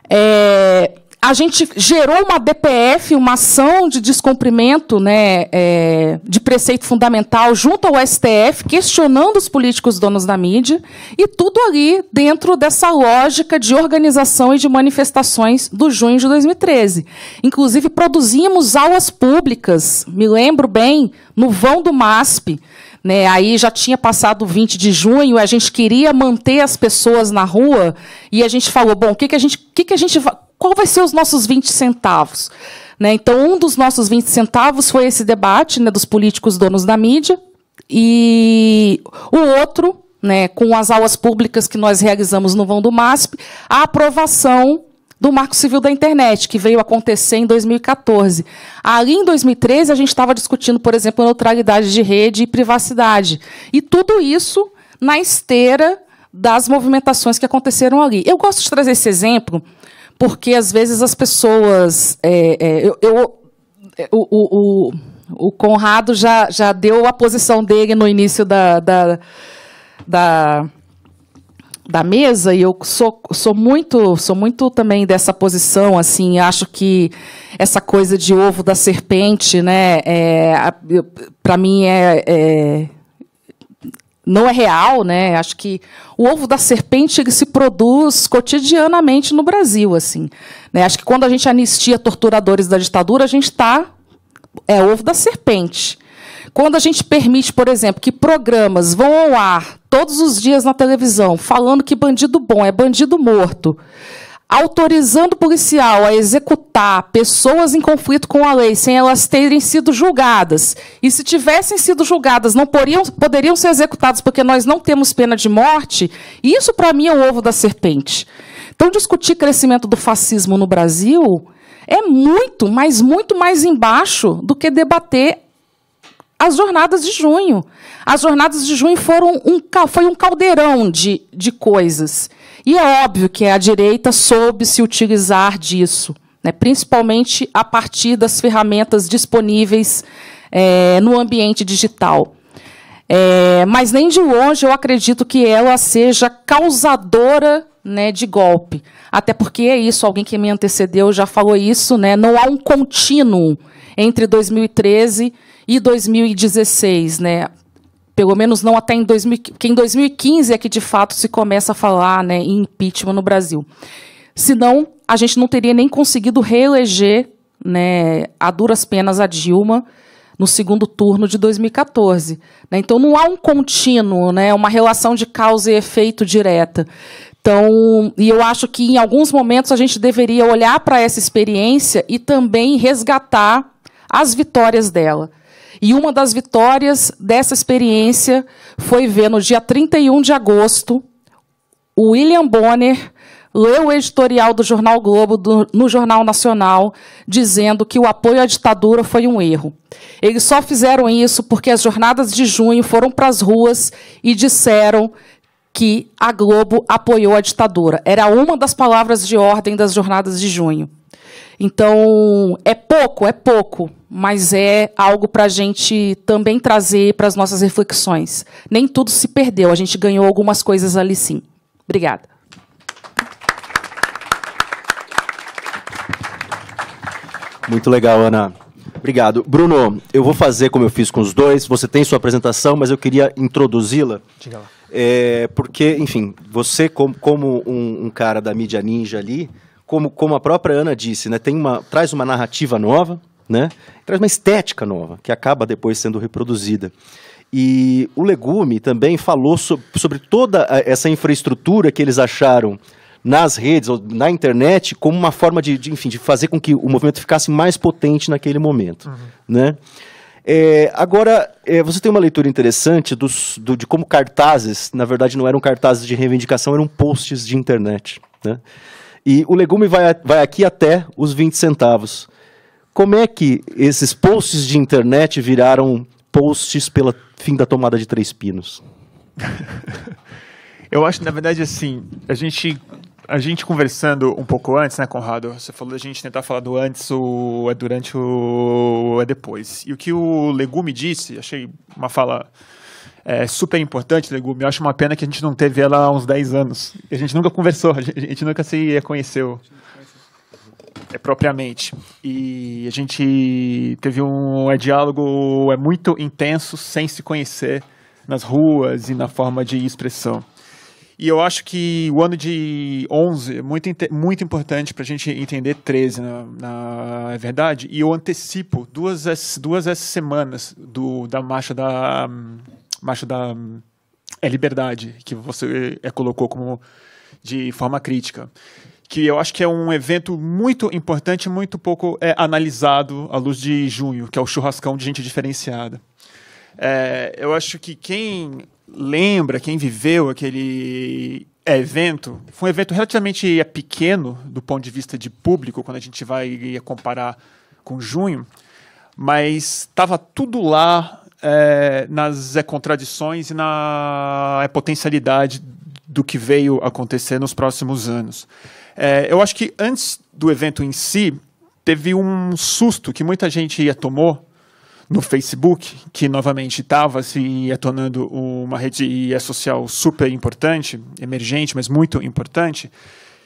é, a gente gerou uma DPF, uma ação de descumprimento né, é, de preceito fundamental junto ao STF, questionando os políticos donos da mídia, e tudo ali dentro dessa lógica de organização e de manifestações do junho de 2013. Inclusive, produzimos aulas públicas, me lembro bem, no vão do MASP, né, aí já tinha passado o 20 de junho, a gente queria manter as pessoas na rua e a gente falou, bom, o que, que a gente, que que a gente qual vai ser os nossos 20 centavos? Né? Então, um dos nossos 20 centavos foi esse debate né, dos políticos donos da mídia, e o outro, né, com as aulas públicas que nós realizamos no Vão do MASP, a aprovação do Marco Civil da Internet, que veio acontecer em 2014. Ali em 2013, a gente estava discutindo, por exemplo, neutralidade de rede e privacidade. E tudo isso na esteira das movimentações que aconteceram ali. Eu gosto de trazer esse exemplo porque às vezes as pessoas. É, é, eu, eu é, o, o, o, o, Conrado já, já deu a posição dele no início da, da, da da mesa e eu sou, sou muito sou muito também dessa posição assim acho que essa coisa de ovo da serpente né é, para mim é, é, não é real, né? Acho que o ovo da serpente ele se produz cotidianamente no Brasil, assim. Né? Acho que quando a gente anistia torturadores da ditadura, a gente está é ovo da serpente. Quando a gente permite, por exemplo, que programas vão ao ar todos os dias na televisão falando que bandido bom é bandido morto, autorizando o policial a executar pessoas em conflito com a lei sem elas terem sido julgadas. E se tivessem sido julgadas, não poderiam, poderiam ser executadas porque nós não temos pena de morte. Isso, para mim, é o ovo da serpente. Então, discutir crescimento do fascismo no Brasil é muito, mas muito mais embaixo do que debater as jornadas de junho. As jornadas de junho foram um, foi um caldeirão de, de coisas. E é óbvio que a direita soube se utilizar disso, né, principalmente a partir das ferramentas disponíveis é, no ambiente digital. É, mas nem de longe eu acredito que ela seja causadora né, de golpe. Até porque é isso, alguém que me antecedeu já falou isso, né, não há um contínuo entre 2013 e 2016. Né? pelo menos não até em 2015, que em 2015 é que de fato se começa a falar né, em impeachment no Brasil. Senão, a gente não teria nem conseguido reeleger né, a duras penas a Dilma no segundo turno de 2014. Né? Então, não há um contínuo, né, uma relação de causa e efeito direta. Então, e eu acho que em alguns momentos a gente deveria olhar para essa experiência e também resgatar as vitórias dela. E uma das vitórias dessa experiência foi ver no dia 31 de agosto o William Bonner leu o editorial do Jornal Globo do, no Jornal Nacional dizendo que o apoio à ditadura foi um erro. Eles só fizeram isso porque as jornadas de junho foram para as ruas e disseram que a Globo apoiou a ditadura. Era uma das palavras de ordem das jornadas de junho. Então, é pouco, é pouco, mas é algo para a gente também trazer para as nossas reflexões. Nem tudo se perdeu, a gente ganhou algumas coisas ali sim. Obrigada. Muito legal, Ana. Obrigado. Bruno, eu vou fazer como eu fiz com os dois. Você tem sua apresentação, mas eu queria introduzi-la. É, porque, enfim, você, como, como um, um cara da mídia ninja ali, como, como a própria Ana disse, né, tem uma, traz uma narrativa nova, né, traz uma estética nova, que acaba depois sendo reproduzida. E o Legume também falou so, sobre toda essa infraestrutura que eles acharam nas redes ou na internet como uma forma de, de enfim, de fazer com que o movimento ficasse mais potente naquele momento. Uhum. Né? É, agora, é, você tem uma leitura interessante dos, do, de como cartazes, na verdade, não eram cartazes de reivindicação, eram posts de internet. Né? E o legume vai, vai aqui até os 20 centavos. Como é que esses posts de internet viraram posts pela fim da tomada de Três Pinos? (laughs) Eu acho, na verdade, assim, a gente a gente conversando um pouco antes, né, Conrado? Você falou da gente tentar falar do antes, o é durante, o é depois. E o que o Legume disse, achei uma fala é super importante, Legume. Eu acho uma pena que a gente não teve ela há uns 10 anos. A gente nunca conversou, (laughs) a gente nunca se conheceu é, propriamente. E a gente teve um é, diálogo é muito intenso, sem se conhecer nas ruas e na forma de expressão. E eu acho que o ano de 11 é muito, muito importante para a gente entender 13, na, na é verdade. E eu antecipo duas, duas semanas do, da marcha da, baixo da é liberdade que você é, colocou como de forma crítica que eu acho que é um evento muito importante muito pouco é, analisado à luz de junho que é o churrascão de gente diferenciada é, eu acho que quem lembra quem viveu aquele evento foi um evento relativamente é, pequeno do ponto de vista de público quando a gente vai comparar com junho mas estava tudo lá é, nas é, contradições e na é, potencialidade do que veio acontecer nos próximos anos. É, eu acho que antes do evento em si, teve um susto que muita gente tomou no Facebook, que novamente estava se assim, tornando uma rede social super importante, emergente, mas muito importante,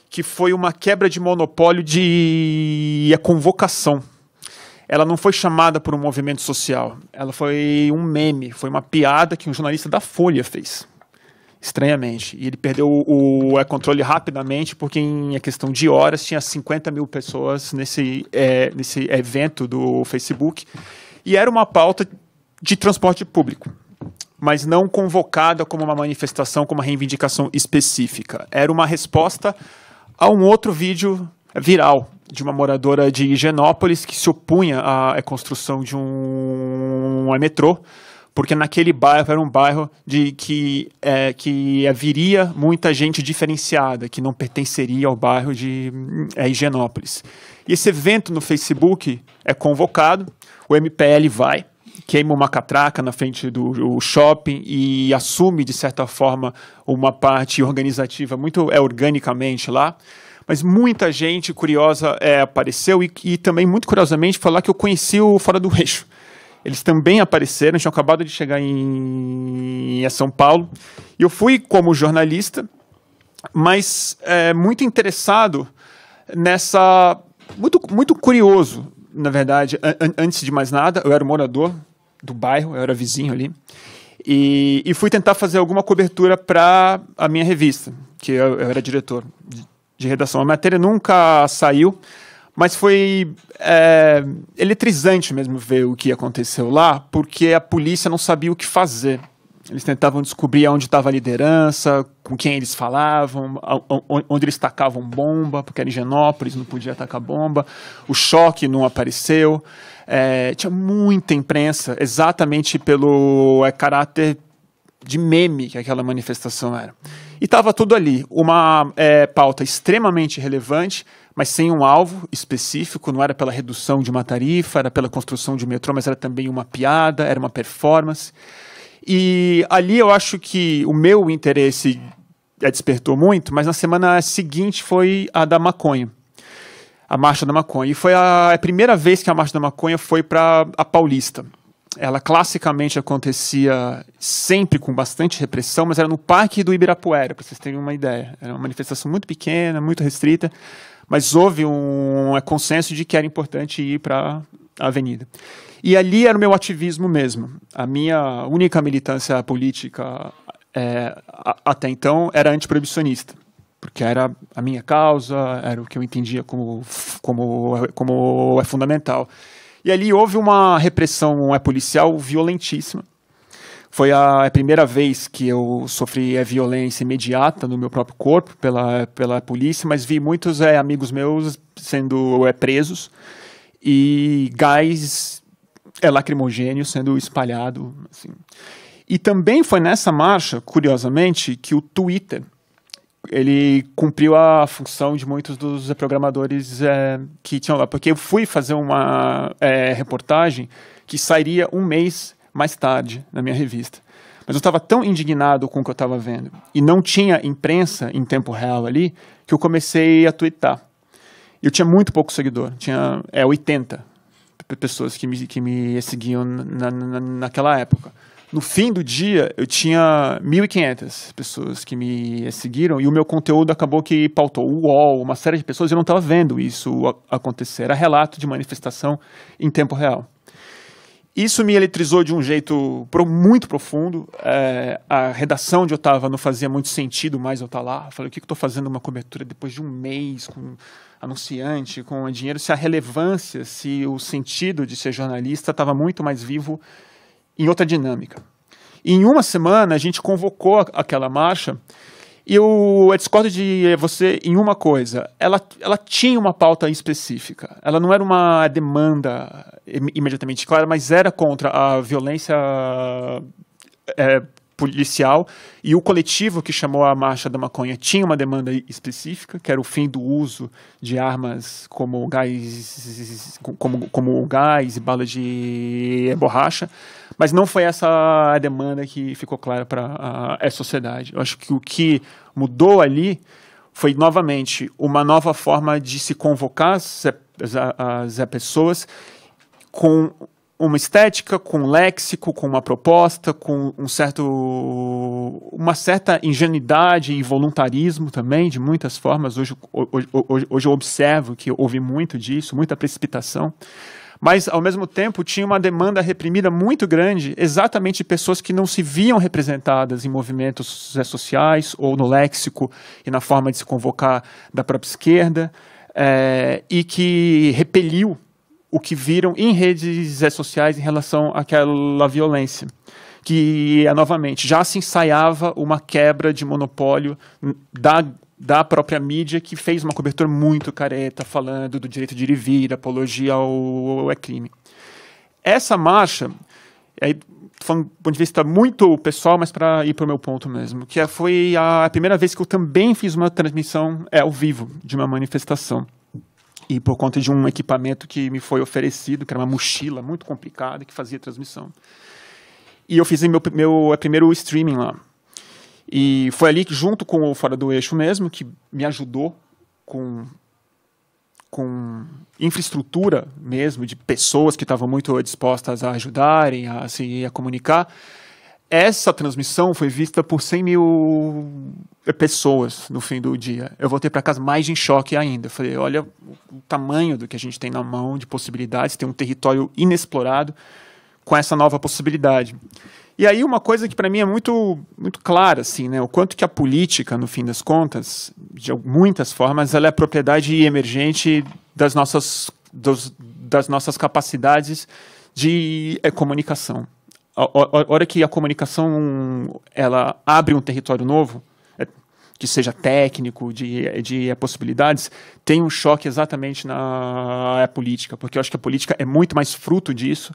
que foi uma quebra de monopólio de a convocação ela não foi chamada por um movimento social. Ela foi um meme, foi uma piada que um jornalista da Folha fez. Estranhamente. E ele perdeu o, o controle rapidamente, porque em questão de horas tinha 50 mil pessoas nesse, é, nesse evento do Facebook. E era uma pauta de transporte público mas não convocada como uma manifestação, como uma reivindicação específica. Era uma resposta a um outro vídeo viral de uma moradora de Higienópolis que se opunha à, à construção de um, metrô, porque naquele bairro era um bairro de que, é, que haveria muita gente diferenciada, que não pertenceria ao bairro de é, Higienópolis. E esse evento no Facebook é convocado, o MPL vai, queima uma catraca na frente do shopping e assume, de certa forma, uma parte organizativa muito é, organicamente lá mas muita gente curiosa é, apareceu e, e, também, muito curiosamente, falar que eu conheci o Fora do Eixo. Eles também apareceram, tinham acabado de chegar em, em São Paulo. E eu fui como jornalista, mas é, muito interessado nessa. Muito, muito curioso, na verdade, an antes de mais nada, eu era morador do bairro, eu era vizinho ali. E, e, fui tentar fazer alguma cobertura para a minha revista, que eu, eu era diretor de redação. A matéria nunca saiu, mas foi é, eletrizante mesmo ver o que aconteceu lá, porque a polícia não sabia o que fazer. Eles tentavam descobrir onde estava a liderança, com quem eles falavam, onde eles tacavam bomba, porque era em Genópolis, não podia atacar bomba. O choque não apareceu. É, tinha muita imprensa, exatamente pelo é, caráter de meme que aquela manifestação era. E estava tudo ali. Uma é, pauta extremamente relevante, mas sem um alvo específico. Não era pela redução de uma tarifa, era pela construção de um metrô, mas era também uma piada, era uma performance. E ali eu acho que o meu interesse é, despertou muito, mas na semana seguinte foi a da maconha. A Marcha da Maconha. E foi a, a primeira vez que a Marcha da Maconha foi para a Paulista ela classicamente acontecia sempre com bastante repressão, mas era no Parque do Ibirapuera, para vocês terem uma ideia. Era uma manifestação muito pequena, muito restrita, mas houve um consenso de que era importante ir para a avenida. E ali era o meu ativismo mesmo. A minha única militância política é, até então era antiproibicionista, porque era a minha causa, era o que eu entendia como, como, como é fundamental. E ali houve uma repressão é policial violentíssima. Foi é a primeira vez que eu sofri é, violência imediata no meu próprio corpo pela, pela polícia, mas vi muitos é, amigos meus sendo é, presos e gás é, lacrimogênio sendo espalhado. Assim. E também foi nessa marcha, curiosamente, que o Twitter ele cumpriu a função de muitos dos programadores é, que tinham lá. Porque eu fui fazer uma é, reportagem que sairia um mês mais tarde na minha revista. Mas eu estava tão indignado com o que eu estava vendo e não tinha imprensa em tempo real ali que eu comecei a twittar. Eu tinha muito pouco seguidor, tinha é, 80 pessoas que me, que me seguiam na, na, naquela época. No fim do dia, eu tinha 1.500 pessoas que me seguiram e o meu conteúdo acabou que pautou o UOL, uma série de pessoas, e eu não estava vendo isso acontecer. Era relato de manifestação em tempo real. Isso me eletrizou de um jeito muito profundo. É, a redação de estava não fazia muito sentido mais eu estar tá lá. Eu falei, o que estou fazendo uma cobertura depois de um mês com anunciante, com dinheiro? Se a relevância, se o sentido de ser jornalista estava muito mais vivo em outra dinâmica. em uma semana a gente convocou aquela marcha e eu, eu discordo de você em uma coisa. Ela, ela tinha uma pauta específica. Ela não era uma demanda imediatamente clara, mas era contra a violência é, policial. E o coletivo que chamou a Marcha da Maconha tinha uma demanda específica, que era o fim do uso de armas como gás, como, como gás e balas de borracha. Mas não foi essa a demanda que ficou clara para a, a sociedade. Eu acho que o que mudou ali foi novamente uma nova forma de se convocar as, pessoas com uma estética, com um léxico, com uma proposta, com um certo, uma certa ingenuidade e voluntarismo também, de muitas formas. Hoje, hoje, hoje, hoje eu observo que houve muito disso, muita precipitação mas ao mesmo tempo tinha uma demanda reprimida muito grande, exatamente de pessoas que não se viam representadas em movimentos eh, sociais ou no léxico e na forma de se convocar da própria esquerda, é, e que repeliu o que viram em redes eh, sociais em relação àquela violência. Que, novamente, já se ensaiava uma quebra de monopólio da da própria mídia que fez uma cobertura muito careta falando do direito de ir e vir, apologia ao, ao é crime. Essa marcha, aí do ponto de vista muito pessoal, mas para ir para o meu ponto mesmo, que é, foi a primeira vez que eu também fiz uma transmissão é, ao vivo de uma manifestação. E por conta de um equipamento que me foi oferecido, que era uma mochila muito complicada que fazia transmissão. E eu fiz meu, meu primeiro streaming lá. E foi ali que, junto com o Fora do Eixo mesmo, que me ajudou com, com infraestrutura mesmo, de pessoas que estavam muito dispostas a ajudarem, a assim a comunicar. Essa transmissão foi vista por 100 mil pessoas no fim do dia. Eu voltei para casa mais em choque ainda. Falei, olha o tamanho do que a gente tem na mão de possibilidades, tem um território inexplorado com essa nova possibilidade. E aí uma coisa que para mim é muito muito clara assim, né, o quanto que a política no fim das contas, de muitas formas, ela é propriedade emergente das nossas dos, das nossas capacidades de é, comunicação. A, a, hora que a comunicação ela abre um território novo, é, que seja técnico, de, de possibilidades, tem um choque exatamente na é política, porque eu acho que a política é muito mais fruto disso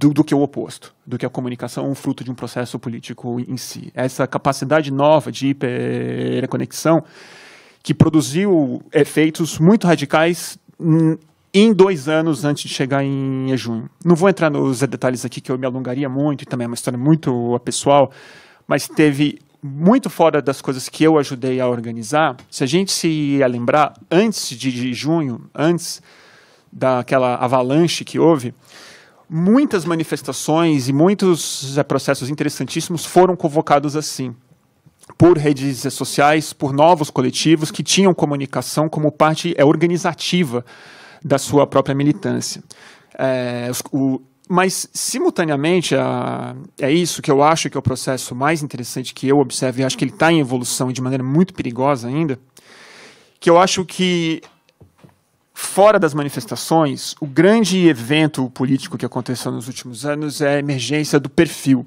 do, do, que o oposto, do que a comunicação fruto de um processo político em si. Essa capacidade nova de hiperconexão que produziu efeitos muito radicais em dois anos antes de chegar em junho. Não vou entrar nos detalhes aqui que eu me alongaria muito, e também é uma história muito pessoal, mas teve muito fora das coisas que eu ajudei a organizar. Se a gente se lembrar, antes de junho, antes daquela avalanche que houve, muitas manifestações e muitos é, processos interessantíssimos foram convocados assim por redes sociais, por novos coletivos que tinham comunicação como parte é, organizativa da sua própria militância. É, o, mas, simultaneamente, a, é isso que eu acho que é o processo mais interessante que eu observo, e acho que ele está em evolução e de maneira muito perigosa ainda, que eu acho que Fora das manifestações, o grande evento político que aconteceu nos últimos anos é a emergência do perfil.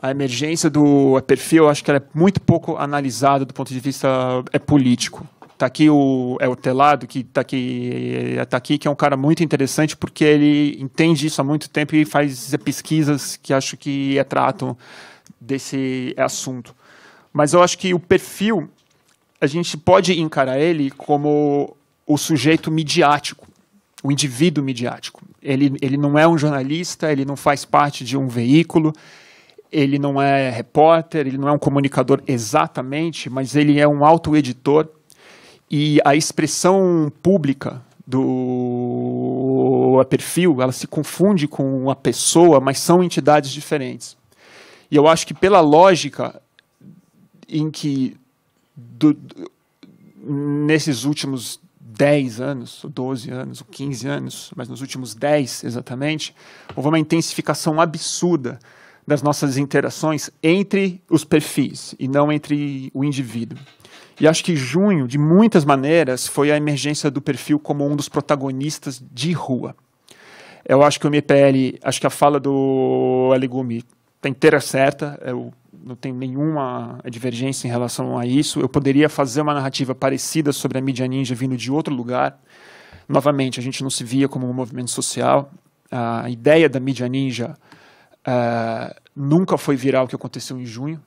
A emergência do perfil, eu acho que ela é muito pouco analisada do ponto de vista é político. Está aqui o, é o Telado, que está aqui, é, tá aqui, que é um cara muito interessante, porque ele entende isso há muito tempo e faz pesquisas que acho que é, tratam desse assunto. Mas eu acho que o perfil, a gente pode encarar ele como o sujeito midiático, o indivíduo midiático. Ele, ele não é um jornalista, ele não faz parte de um veículo, ele não é repórter, ele não é um comunicador exatamente, mas ele é um autoeditor. E a expressão pública do perfil, ela se confunde com a pessoa, mas são entidades diferentes. E eu acho que pela lógica em que do, nesses últimos 10 anos, ou 12 anos, ou 15 anos, mas nos últimos 10 exatamente, houve uma intensificação absurda das nossas interações entre os perfis e não entre o indivíduo. E acho que junho, de muitas maneiras, foi a emergência do perfil como um dos protagonistas de rua. Eu acho que o MPL, acho que a fala do Aligumi está inteira certa. Eu não tenho nenhuma divergência em relação a isso. Eu poderia fazer uma narrativa parecida sobre a mídia ninja vindo de outro lugar. Novamente, a gente não se via como um movimento social. A ideia da mídia ninja uh, nunca foi virar o que aconteceu em junho.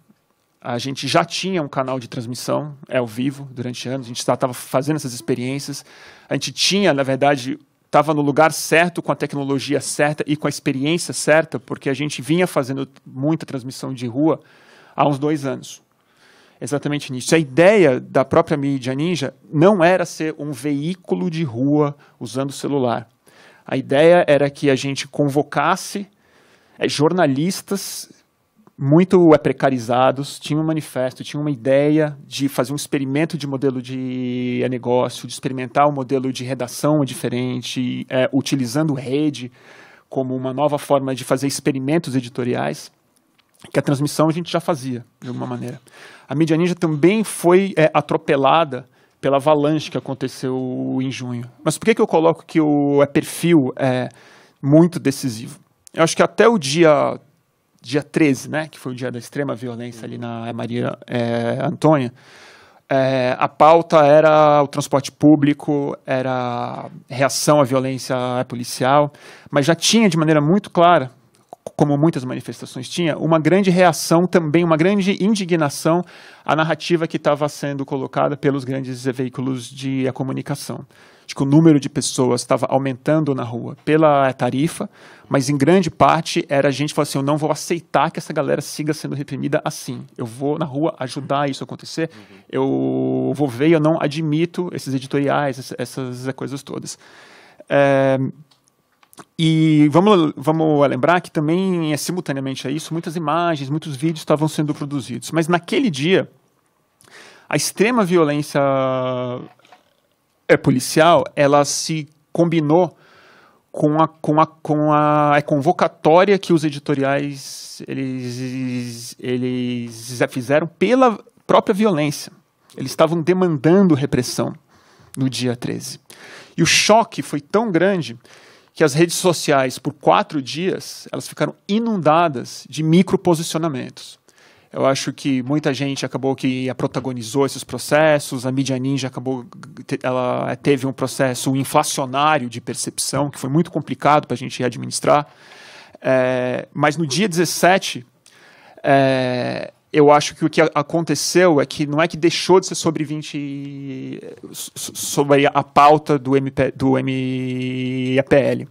A gente já tinha um canal de transmissão é ao vivo durante anos, a gente estava fazendo essas experiências. A gente tinha, na verdade, estava no lugar certo, com a tecnologia certa e com a experiência certa, porque a gente vinha fazendo muita transmissão de rua há uns dois anos. Exatamente nisso. A ideia da própria mídia ninja não era ser um veículo de rua usando celular. A ideia era que a gente convocasse eh, jornalistas muito é, precarizados, tinham um manifesto, tinham uma ideia de fazer um experimento de modelo de eh, negócio, de experimentar um modelo de redação diferente, é, utilizando rede como uma nova forma de fazer experimentos editoriais, que a transmissão a gente já fazia, de alguma maneira. A mídia ninja também foi é, atropelada pela avalanche que aconteceu em junho. Mas por que, que eu coloco que o é perfil é muito decisivo? Eu acho que até o dia dia 13, né, que foi o dia da extrema violência ali na Maria é, Antônia, é, a pauta era o transporte público, era reação à violência policial, mas já tinha de maneira muito clara como muitas manifestações tinha, uma grande reação também, uma grande indignação à narrativa que estava sendo colocada pelos grandes veículos de eh, comunicação. De que o número de pessoas estava aumentando na rua pela tarifa, mas em grande parte era a gente falando assim: eu não vou aceitar que essa galera siga sendo reprimida assim. Eu vou na rua ajudar isso a acontecer, uhum. eu vou ver, eu não admito esses editoriais, essas coisas todas. É, e vamos, vamos lembrar que também, é simultaneamente a isso, muitas imagens, muitos vídeos estavam sendo produzidos. Mas naquele dia, a extrema violência é, policial, ela se combinou com a, com a, com a é convocatória que os editoriais eles, eles fizeram pela própria violência. Eles estavam demandando repressão no dia 13. E o choque foi tão grande que as redes sociais, por quatro dias, elas ficaram inundadas de microposicionamentos. Eu acho que muita gente acabou que protagonizou esses processos, a mídia ninja acabou, ela teve um processo inflacionário de percepção, que foi muito complicado para a gente administrar. É, mas no dia 17, é, eu acho que o que aconteceu é que não é que deixou de ser sobre 20 sobre a pauta do MP, do MAPL,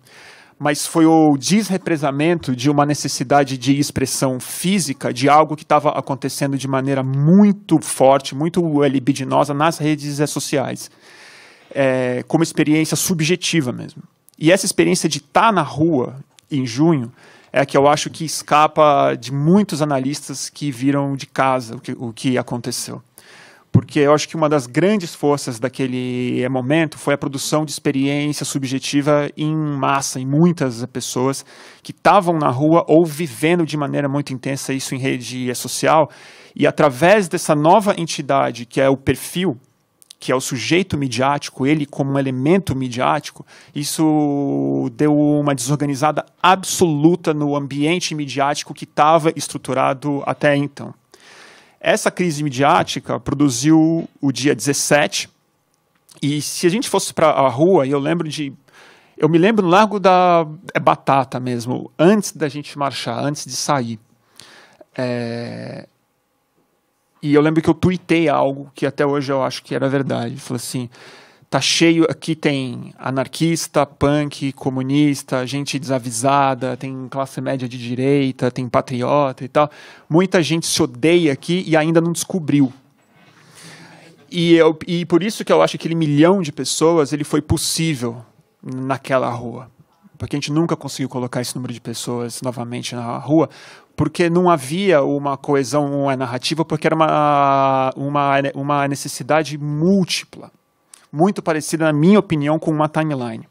mas foi o desrepresamento de uma necessidade de expressão física de algo que estava acontecendo de maneira muito forte, muito libidinosa nas redes sociais, é, como experiência subjetiva mesmo. E essa experiência de estar tá na rua em junho é que eu acho que escapa de muitos analistas que viram de casa o que, o que aconteceu. Porque eu acho que uma das grandes forças daquele eh, momento foi a produção de experiência subjetiva em massa, em muitas pessoas que estavam na rua ou vivendo de maneira muito intensa isso em rede social. E através dessa nova entidade, que é o perfil, que é o sujeito midiático, ele como um elemento midiático, isso deu uma desorganizada absoluta no ambiente midiático que estava estruturado até então. Essa crise midiática produziu o dia 17, e se a gente fosse para a rua, eu lembro de eu me lembro no Largo da é, Batata mesmo, antes da gente marchar, antes de sair. É, e eu lembro que eu tuitei algo que até hoje eu acho que era verdade. Falei assim, tá cheio, aqui tem anarquista, punk, comunista, gente desavisada, tem classe média de direita, tem patriota e tal. Muita gente se odeia aqui e ainda não descobriu. E, eu, e por isso que eu acho que aquele milhão de pessoas ele foi possível naquela rua porque a gente nunca conseguiu colocar esse número de pessoas novamente na rua, porque não havia uma coesão, uma narrativa, porque era uma, uma, uma necessidade múltipla, muito parecida, na minha opinião, com uma timeline.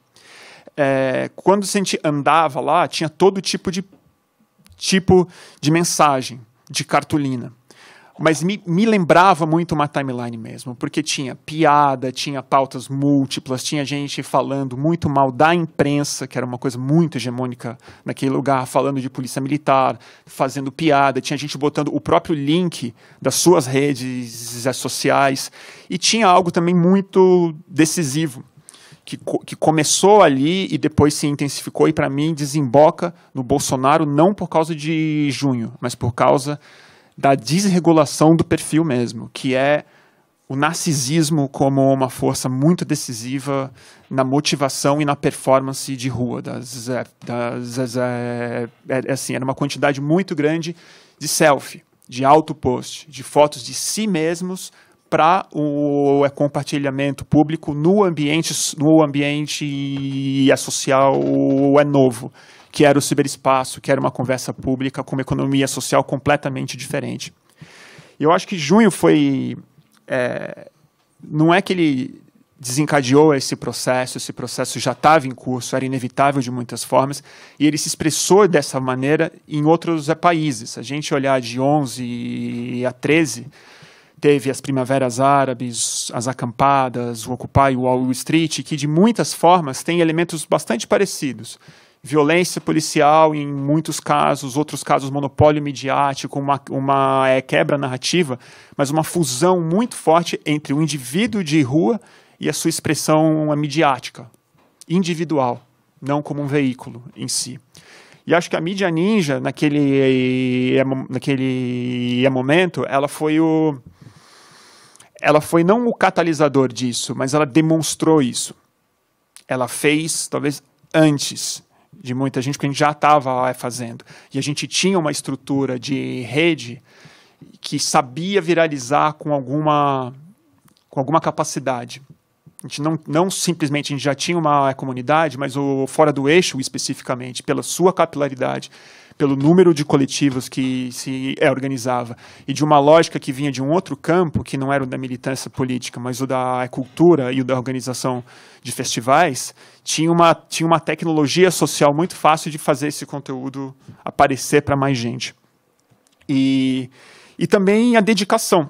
É, quando a gente andava lá, tinha todo tipo de tipo de mensagem, de cartolina. Mas me, me lembrava muito uma timeline mesmo, porque tinha piada, tinha pautas múltiplas, tinha gente falando muito mal da imprensa, que era uma coisa muito hegemônica naquele lugar, falando de polícia militar, fazendo piada, tinha gente botando o próprio link das suas redes sociais, e tinha algo também muito decisivo, que, que, começou ali e depois se intensificou e para mim desemboca no Bolsonaro não por causa de junho, mas por causa da desregulação do perfil mesmo, que é o narcisismo como uma força muito decisiva na motivação e na performance de rua. Das, das, é, é, assim, era uma quantidade muito grande de selfie, de autopost, de fotos de si mesmos para o é compartilhamento público no ambiente, no ambiente é social é novo que era o ciberespaço, que era uma conversa pública com uma economia social completamente diferente. eu acho que junho foi. É, não é que ele desencadeou esse processo, esse processo já estava em curso, era inevitável de muitas formas, e ele se expressou dessa maneira em outros é, países. Se a gente olhar de 11 a 13, teve as primaveras árabes, as acampadas, o Occupy Wall Street, que de muitas formas tem elementos bastante parecidos violência policial em muitos casos, outros casos monopólio midiático, uma, uma é, quebra narrativa, mas uma fusão muito forte entre o indivíduo de rua e a sua expressão midiática, individual, não como um veículo em si. E acho que a mídia ninja, naquele, é, naquele é momento, ela foi o. Ela foi não o catalisador disso, mas ela demonstrou isso. Ela fez, talvez antes de muita gente, porque a gente já estava fazendo. E a gente tinha uma estrutura de rede que sabia viralizar com alguma, com alguma capacidade. A gente não, não simplesmente, a gente já tinha uma comunidade, mas o Fora do Eixo, especificamente, pela sua capilaridade, pelo número de coletivos que se é, organizava e de uma lógica que vinha de um outro campo, que não era o da militância política, mas o da é, cultura e o da organização de festivais, tinha uma, tinha uma tecnologia social muito fácil de fazer esse conteúdo aparecer para mais gente. E, e também a dedicação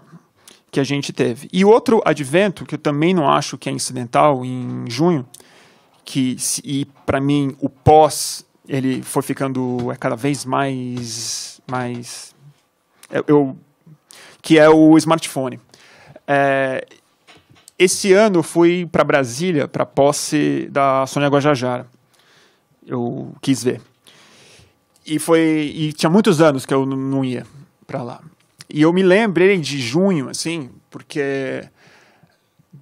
que a gente teve. E outro advento, que eu também não acho que é incidental, em junho, que, e para mim o pós ele foi ficando é, cada vez mais, mais é, eu, que é o smartphone. É, esse ano eu fui para Brasília para posse da Sônia Guajajara. Eu quis ver. E foi e tinha muitos anos que eu não ia para lá. E eu me lembrei de junho assim, porque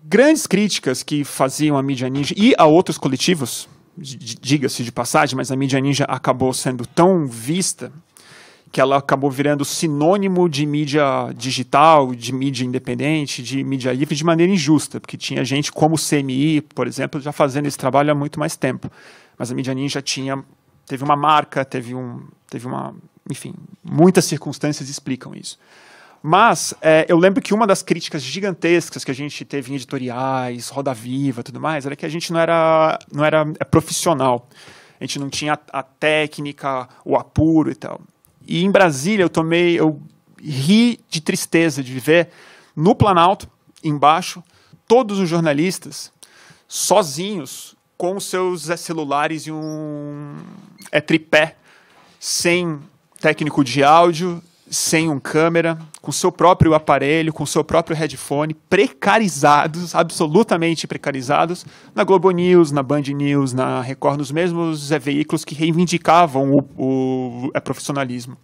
grandes críticas que faziam a mídia ninja e a outros coletivos diga-se de passagem, mas a mídia ninja acabou sendo tão vista que ela acabou virando sinônimo de mídia digital, de mídia independente, de mídia livre de maneira injusta, porque tinha gente como o CMI, por exemplo, já fazendo esse trabalho há muito mais tempo. Mas a mídia ninja tinha teve uma marca, teve um teve uma, enfim, muitas circunstâncias explicam isso. Mas é, eu lembro que uma das críticas gigantescas que a gente teve em editoriais, Roda Viva tudo mais, era que a gente não era, não era é, profissional. A gente não tinha a, a técnica, o apuro e tal. E em Brasília eu tomei, eu ri de tristeza de ver no Planalto, embaixo, todos os jornalistas sozinhos com os seus é, celulares e um é, tripé, sem técnico de áudio, sem um câmera, com seu próprio aparelho, com seu próprio headphone, precarizados, absolutamente precarizados, na Globo News, na Band News, na Record, nos mesmos é, veículos que reivindicavam o, o é, profissionalismo.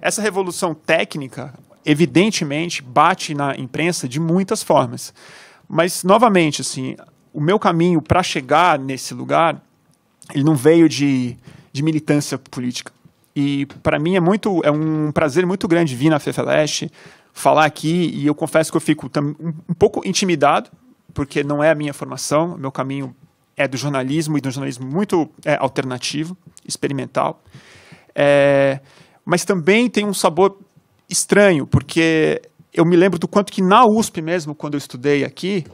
Essa revolução técnica, evidentemente, bate na imprensa de muitas formas. Mas, novamente, assim, o meu caminho para chegar nesse lugar, ele não veio de, de militância política e para mim é muito é um prazer muito grande vir na FEFELESH, falar aqui, e eu confesso que eu fico um pouco intimidado, porque não é a minha formação, meu caminho é do jornalismo, e do jornalismo muito é, alternativo, experimental. É, mas também tem um sabor estranho, porque eu me lembro do quanto que na USP mesmo, quando eu estudei aqui,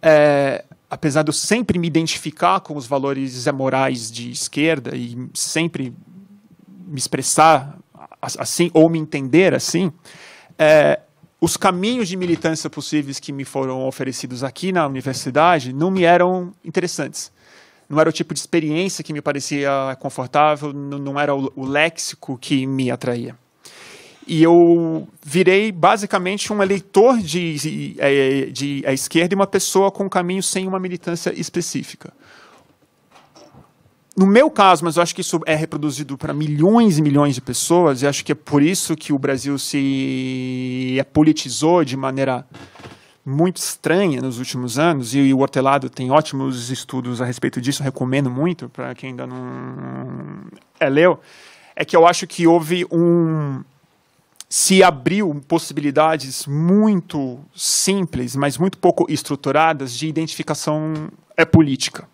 é, apesar de eu sempre me identificar com os valores morais de esquerda e sempre me expressar assim ou me entender assim, é, os caminhos de militância possíveis que me foram oferecidos aqui na universidade não me eram interessantes. Não era o tipo de experiência que me parecia confortável, não era o, o léxico que me atraía. E eu virei basicamente um eleitor de, é, de, de, é, esquerda e uma pessoa com um caminho sem uma militância específica no meu caso, mas eu acho que isso é reproduzido para milhões e milhões de pessoas, e acho que é por isso que o Brasil se politizou de maneira muito estranha nos últimos anos, e, o Hortelado tem ótimos estudos a respeito disso, recomendo muito para quem ainda não é, leu, é que eu acho que houve um. Se abriu possibilidades muito simples, mas muito pouco estruturadas de identificação é política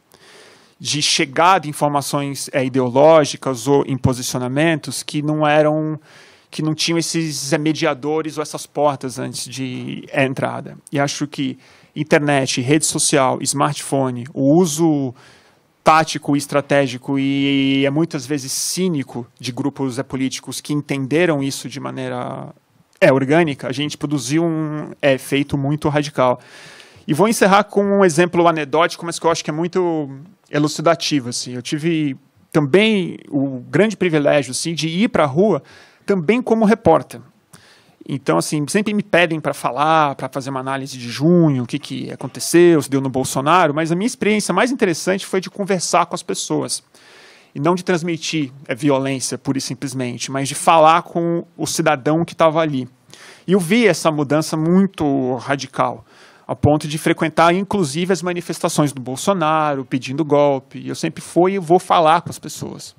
de chegar de informações é, ideológicas ou em posicionamentos que não eram que não tinham esses mediadores ou essas portas antes de entrada. E acho que internet, rede social, smartphone, o uso tático, estratégico e é muitas vezes cínico de grupos é, políticos que entenderam isso de maneira é, orgânica, a gente produziu um é, efeito muito radical. E vou encerrar com um exemplo anedótico, mas que eu acho que é muito elucidativo, assim. Eu tive também o grande privilégio, assim, de ir para a rua também como repórter. Então, assim, sempre me pedem para falar, para fazer uma análise de junho, o que, que aconteceu, se deu no Bolsonaro, mas a minha experiência mais interessante foi de conversar com as pessoas. E não de transmitir é, violência, pura e simplesmente, mas de falar com o cidadão que estava ali. E eu vi essa mudança muito radical ao ponto de frequentar, inclusive, as manifestações do Bolsonaro, pedindo golpe. Eu sempre fui e vou falar com as pessoas.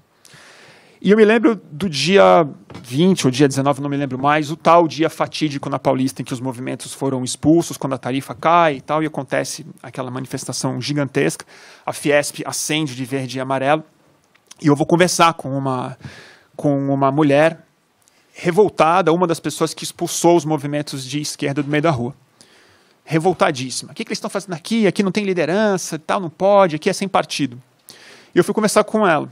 E eu me lembro do dia 20 ou dia 19, não me lembro mais, o tal dia fatídico na Paulista em que os movimentos foram expulsos, quando a tarifa cai e tal, e acontece aquela manifestação gigantesca. A Fiesp acende de verde e amarelo. E eu vou conversar com uma, com uma mulher revoltada, uma das pessoas que expulsou os movimentos de esquerda do meio da rua revoltadíssima. O que, que eles estão fazendo aqui? Aqui não tem liderança, tal, não pode, aqui é sem partido. E eu fui conversar com ela.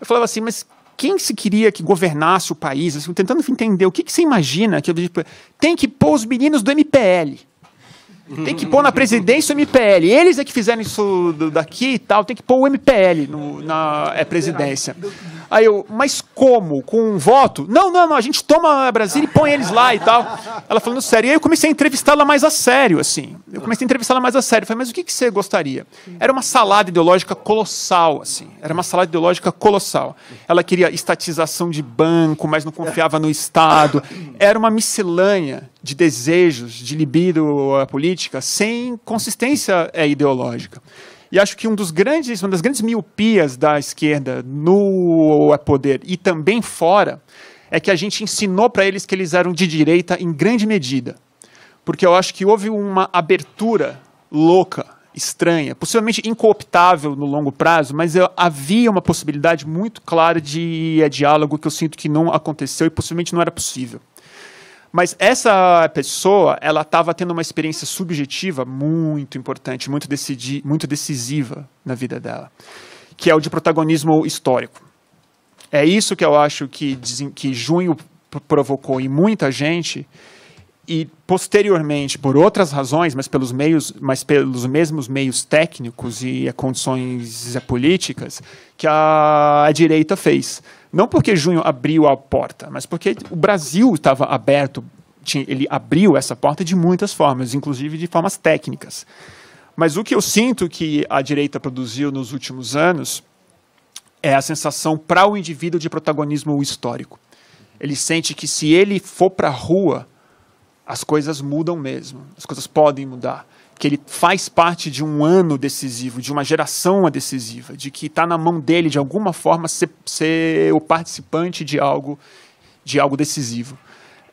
Eu falava assim, mas quem se queria que governasse o país? Assim, tentando entender o que, que você imagina que tipo, tem que pôr os meninos do MPL. Tem que pôr na presidência o MPL. Eles é que fizeram isso daqui e tal. Tem que pôr o MPL no, na é, presidência. Aí eu, mas como? Com um voto? Não, não, não, a gente toma Brasília e põe eles lá e tal. Ela falando sério. E aí eu comecei a entrevistá-la mais a sério, assim. Eu comecei a entrevistá-la mais a sério. Eu falei, mas o que, que você gostaria? Era uma salada ideológica colossal, assim. Era uma salada ideológica colossal. Ela queria estatização de banco, mas não confiava no Estado. Era uma miscelânea de desejos, de libido à política, sem consistência é, ideológica. E acho que um dos grandes, uma das grandes miopias da esquerda no poder e também fora é que a gente ensinou para eles que eles eram de direita em grande medida. Porque eu acho que houve uma abertura louca, estranha, possivelmente incooptável no longo prazo, mas eu, havia uma possibilidade muito clara de é, diálogo que eu sinto que não aconteceu e possivelmente não era possível. Mas essa pessoa, ela estava tendo uma experiência subjetiva muito importante, muito, decidi, muito decisiva na vida dela, que é o de protagonismo histórico. É isso que eu acho que, que junho provocou em muita gente e posteriormente por outras razões, mas pelos meios, mas pelos mesmos meios técnicos e condições políticas que a, a direita fez não porque junho abriu a porta, mas porque o Brasil estava aberto, tinha, ele abriu essa porta de muitas formas, inclusive de formas técnicas. Mas o que eu sinto que a direita produziu nos últimos anos é a sensação para o indivíduo de protagonismo histórico. Ele sente que se ele for para a rua, as coisas mudam mesmo, as coisas podem mudar que ele faz parte de um ano decisivo, de uma geração decisiva, de que está na mão dele, de alguma forma, ser, ser, o participante de algo, de algo decisivo.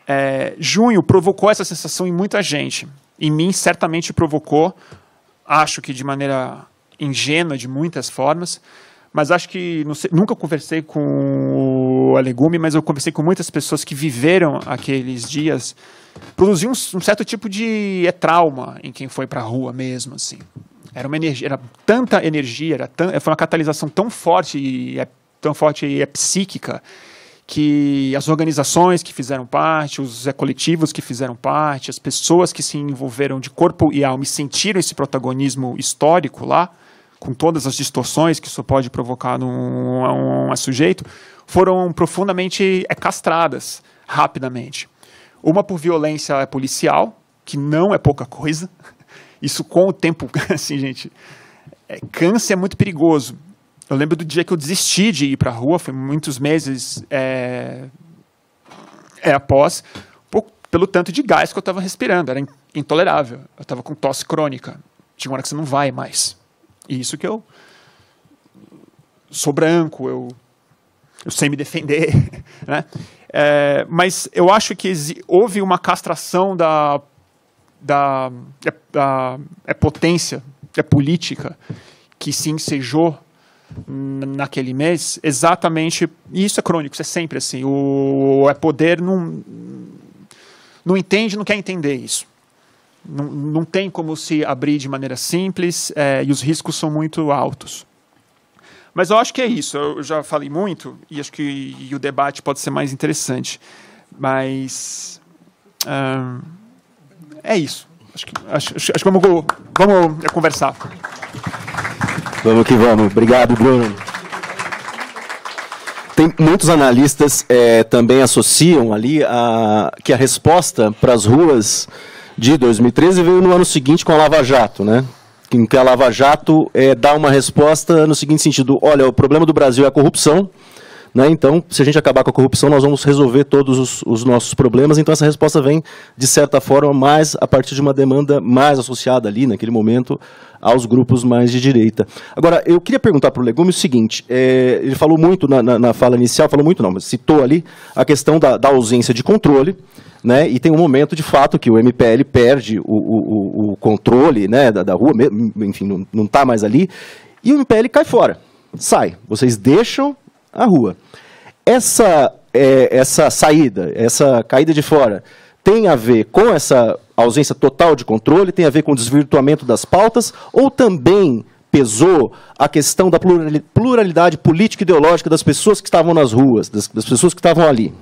É, junho provocou essa sensação em muita gente. Em mim, certamente provocou, acho que de maneira ingênua, de muitas formas, mas acho que sei, nunca conversei com o Alegume, mas eu conversei com muitas pessoas que viveram aqueles dias. Produziu um, um certo tipo de é, trauma em quem foi para a rua mesmo, assim. Era uma energia, era tanta energia, era tão, foi uma catalisação tão forte e é, tão forte e é psíquica que as organizações que fizeram parte, os é, coletivos que fizeram parte, as pessoas que se envolveram de corpo e alma e sentiram esse protagonismo histórico lá, com todas as distorções que isso pode provocar num, um, sujeito, foram profundamente é, castradas rapidamente. Uma por violência é policial, que não é pouca coisa. Isso com o tempo, (laughs) assim, gente, é, câncer é muito perigoso. Eu lembro do dia que eu desisti de ir para a rua, foi muitos meses é, é após, por, pelo tanto de gás que eu estava respirando, era intolerável. Eu estava com tosse crônica. Tinha uma hora que você não vai mais. E isso que eu sou branco, eu, eu sei me defender. (laughs) Né? É, mas eu acho que houve uma castração da, da, é, da é potência, é política, que se ensejou naquele mês, exatamente. E isso é crônico, isso é sempre assim. O, o é poder não, não entende, não quer entender isso. Não, não tem como se abrir de maneira simples é, e os riscos são muito altos. Mas eu acho que é isso. Eu já falei muito e acho que e o debate pode ser mais interessante. Mas é isso. Acho que, acho, acho que vamos, vamos é, conversar. Vamos que vamos. Obrigado, Bruno. Tem muitos analistas é, também associam ali a, que a resposta para as ruas de 2013 veio no ano seguinte com a Lava Jato, né? Em que a Lava Jato é, dá uma resposta no seguinte sentido: olha, o problema do Brasil é a corrupção né? Então, se a gente acabar com a corrupção, nós vamos resolver todos os, os nossos problemas. Então, essa resposta vem, de certa forma, mais a partir de uma demanda mais associada ali, naquele momento, aos grupos mais de direita. Agora, eu queria perguntar para o Legume o seguinte: é, ele falou muito na, na, na, fala inicial, falou muito não, mas citou ali a questão da, da, ausência de controle. Né? E tem um momento, de fato, que o MPL perde o, o, o controle né, da, da rua, enfim, não está mais ali, e o MPL cai fora, sai. Vocês deixam a rua. Essa, é, essa saída, essa caída de fora, tem a ver com essa ausência total de controle, tem a ver com o desvirtuamento das pautas, ou também pesou a questão da pluralidade política e ideológica das pessoas que estavam nas ruas, das, das pessoas que estavam ali?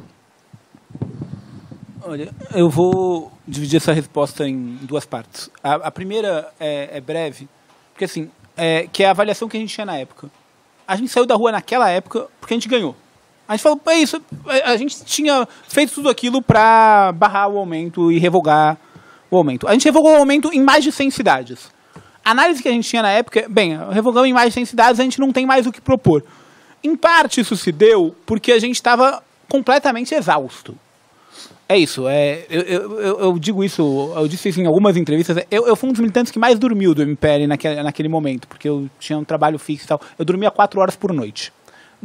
Olha, eu vou dividir essa resposta em duas partes. A, a primeira é, é, breve, porque assim, é, que é a avaliação que a gente tinha na época a gente saiu da rua naquela época porque a gente ganhou. A gente falou, é isso, é, a gente tinha feito tudo aquilo para barrar o aumento e revogar o aumento. A gente revogou o aumento em mais de 100 cidades. A análise que a gente tinha na época, bem, revogamos em mais de 100 cidades, a gente não tem mais o que propor. Em parte isso se deu porque a gente estava completamente exausto. É isso. É, eu, eu, eu, digo isso, eu disse isso em algumas entrevistas. É, eu, eu fui um dos militantes que mais dormiu do MPL naquele, naquele momento, porque eu tinha um trabalho fixo e tal. Eu dormia quatro horas por noite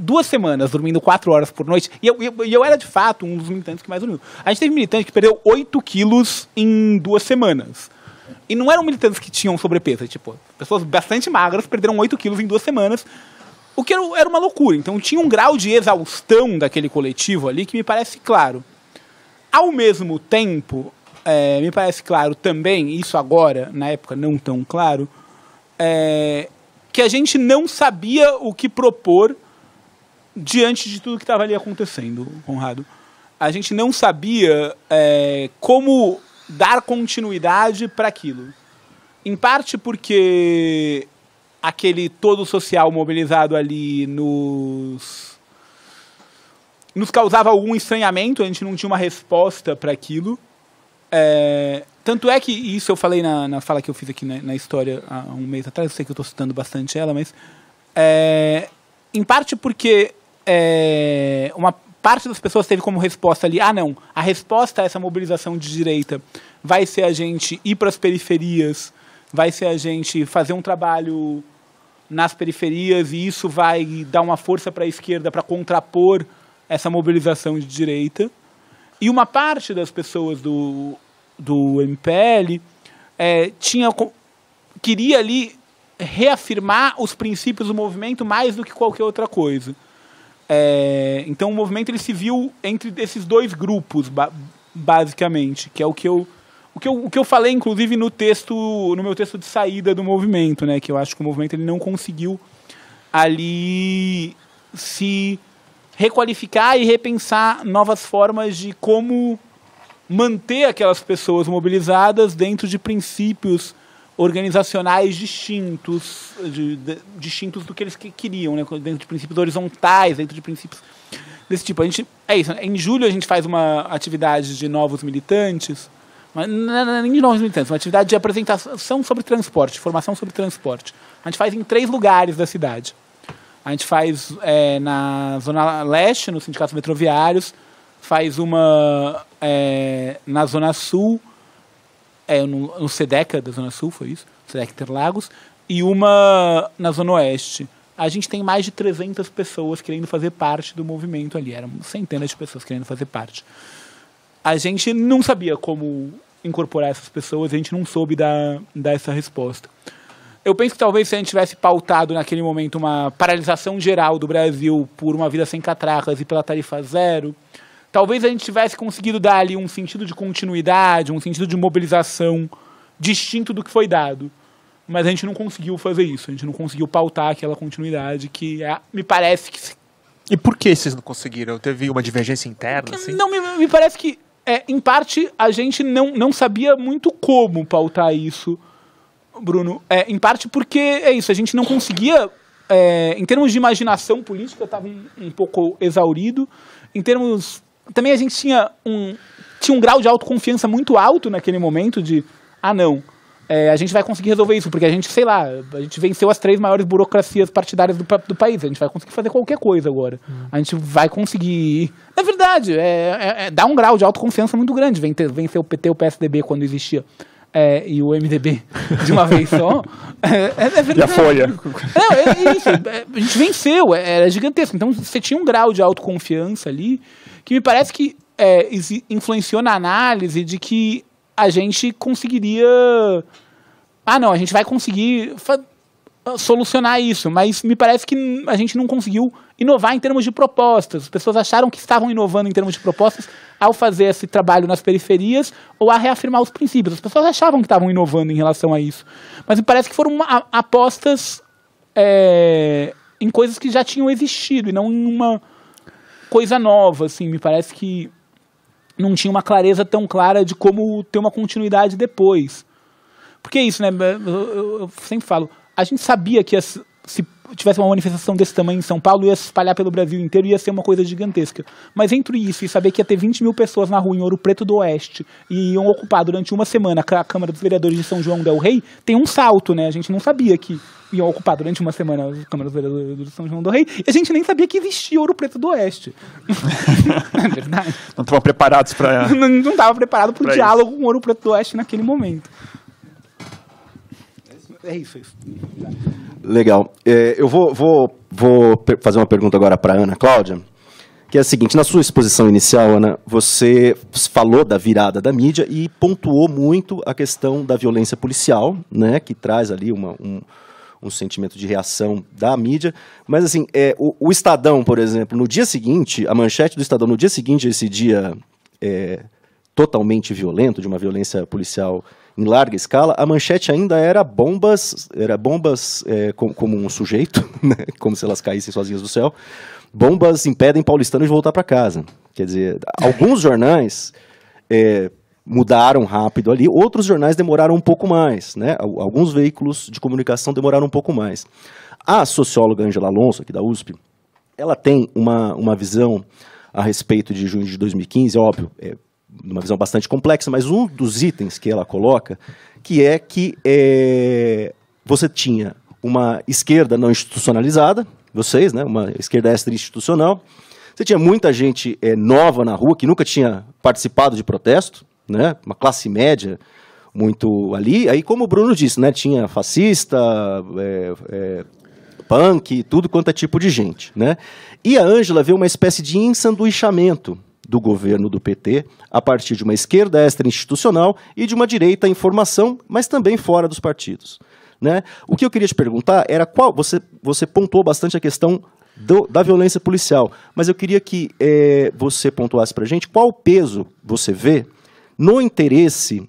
duas semanas dormindo quatro horas por noite. E eu, eu, eu, era, de fato, um dos militantes que mais dormiu. A gente teve militante que perdeu 8 quilos em duas semanas. E não eram militantes que tinham sobrepeso. Tipo, pessoas bastante magras perderam 8 quilos em duas semanas. O que era, era uma loucura. Então tinha um grau de exaustão daquele coletivo ali que me parece claro. Ao mesmo tempo, é, me parece claro também, isso agora, na época não tão claro, é, que a gente não sabia o que propor diante de tudo que estava ali acontecendo, Conrado. A gente não sabia é, como dar continuidade para aquilo. Em parte porque aquele todo social mobilizado ali nos nos causava algum estranhamento, a gente não tinha uma resposta para aquilo. É, tanto é que, isso eu falei na, na fala que eu fiz aqui na, na, história há um mês atrás, eu sei que eu estou citando bastante ela, mas. É, em parte porque é, uma parte das pessoas teve como resposta ali: ah, não, a resposta a essa mobilização de direita vai ser a gente ir para as periferias, vai ser a gente fazer um trabalho nas periferias e isso vai dar uma força para a esquerda para contrapor essa mobilização de direita. E uma parte das pessoas do, do MPL é, tinha, queria ali reafirmar os princípios do movimento mais do que qualquer outra coisa. É, então o movimento ele se viu entre esses dois grupos, ba basicamente, que é o que eu o que eu, o que eu falei inclusive no texto no meu texto de saída do movimento, né, que eu acho que o movimento ele não conseguiu ali se requalificar e repensar novas formas de como manter aquelas pessoas mobilizadas dentro de princípios organizacionais distintos, de, de, distintos do que eles que queriam, né? dentro de princípios horizontais, dentro de princípios desse tipo. A gente, é isso. Né? Em julho a gente faz uma atividade de novos militantes, mas, nem de novos militantes, uma atividade de apresentação sobre transporte, formação sobre transporte. A gente faz em três lugares da cidade. A gente faz é, na Zona Leste, no sindicato metroviários, faz uma é, na Zona Sul, é, no, no SEDECA da Zona Sul, foi isso? SEDECA Interlagos, e uma na Zona Oeste. A gente tem mais de 300 pessoas querendo fazer parte do movimento ali, eram centenas de pessoas querendo fazer parte. A gente não sabia como incorporar essas pessoas, a gente não soube dar, dar essa resposta. Eu penso que talvez se a gente tivesse pautado naquele momento uma paralisação geral do Brasil por uma vida sem catracas e pela tarifa zero, talvez a gente tivesse conseguido dar ali um sentido de continuidade, um sentido de mobilização distinto do que foi dado. Mas a gente não conseguiu fazer isso, a gente não conseguiu pautar aquela continuidade que é, me parece que. E por que vocês não conseguiram? Teve uma divergência interna? Assim? Não, me, me parece que, é, em parte, a gente não, não sabia muito como pautar isso Bruno, é, em parte porque é isso, a gente não conseguia, é, em termos de imaginação política, estava um, um, pouco exaurido. Em termos. Também a gente tinha um, tinha um grau de autoconfiança muito alto naquele momento de, ah, não. É, a gente vai conseguir resolver isso, porque a gente, sei lá, a gente venceu as três maiores burocracias partidárias do, do país. A gente vai conseguir fazer qualquer coisa agora. Uhum. A gente vai conseguir. É verdade, é, é, é, dá um grau de autoconfiança muito grande vencer, vencer o PT e o PSDB quando existia é, e o MDB (laughs) de uma vez só. É, é, é verdade. E a Folha. Não, é, é isso. É, a gente venceu, é, era gigantesco. Então você tinha um grau de autoconfiança ali que me parece que influenciou na análise de que a gente conseguiria. Ah, não, a gente vai conseguir ah, solucionar isso, mas me parece que a gente não conseguiu inovar em termos de propostas. As pessoas acharam que estavam inovando em termos de propostas ao fazer esse trabalho nas periferias ou a reafirmar os princípios. As pessoas achavam que estavam inovando em relação a isso, mas me parece que foram uma, apostas é, em coisas que já tinham existido e não em uma coisa nova. Assim, me parece que não tinha uma clareza tão clara de como ter uma continuidade depois. Porque é isso, né? eu, eu, eu sempre falo, a gente sabia que as, se tivesse uma manifestação desse tamanho em São Paulo, ia se espalhar pelo Brasil inteiro, ia ser uma coisa gigantesca. Mas entre isso e saber que ia ter 20 mil pessoas na rua em Ouro Preto do Oeste e iam ocupar durante uma semana a Câmara dos Vereadores de São João del Rei, tem um salto, né? A gente não sabia que iam ocupar durante uma semana a Câmara dos Vereadores de São João del Rei e a gente nem sabia que existia Ouro Preto do Oeste. (laughs) é verdade. Não estavam preparados para... Não estava preparado para o diálogo isso. com Ouro Preto do Oeste naquele momento é isso. É isso. Legal. É, eu vou, vou, vou fazer uma pergunta agora para Ana Cláudia, que é a seguinte: na sua exposição inicial, Ana, você falou da virada da mídia e pontuou muito a questão da violência policial, né, que traz ali uma, um, um sentimento de reação da mídia. Mas, assim, é, o, o, Estadão, por exemplo, no dia seguinte, a manchete do Estadão no dia seguinte, esse dia é, totalmente violento, de uma violência policial em larga escala, a manchete ainda era bombas, era bombas é, com, como um sujeito, (laughs) né? como se elas caíssem sozinhas do céu. Bombas impedem paulistano de voltar para casa. Quer dizer, alguns jornais é, mudaram rápido ali, outros jornais demoraram um pouco mais, né? Alguns veículos de comunicação demoraram um pouco mais. A socióloga Angela Alonso, aqui da USP, ela tem uma, uma visão a respeito de junho de 2015, óbvio, é, numa visão bastante complexa, mas um dos itens que ela coloca, que é que é, você tinha uma esquerda não institucionalizada, vocês, né, uma esquerda extra-institucional, você tinha muita gente é, nova na rua que nunca tinha participado de protesto, né? Uma classe média muito ali. Aí, como o Bruno disse, né? Tinha fascista, é, é, punk, tudo quanto é tipo de gente, né? E a Ângela vê uma espécie de ensanduichamento do governo do PT, a partir de uma esquerda extra-institucional e de uma direita em formação, mas também fora dos partidos. Né? O que eu queria te perguntar era qual. Você, você pontuou bastante a questão do, da violência policial, mas eu queria que é, você pontuasse para a gente qual peso você vê no interesse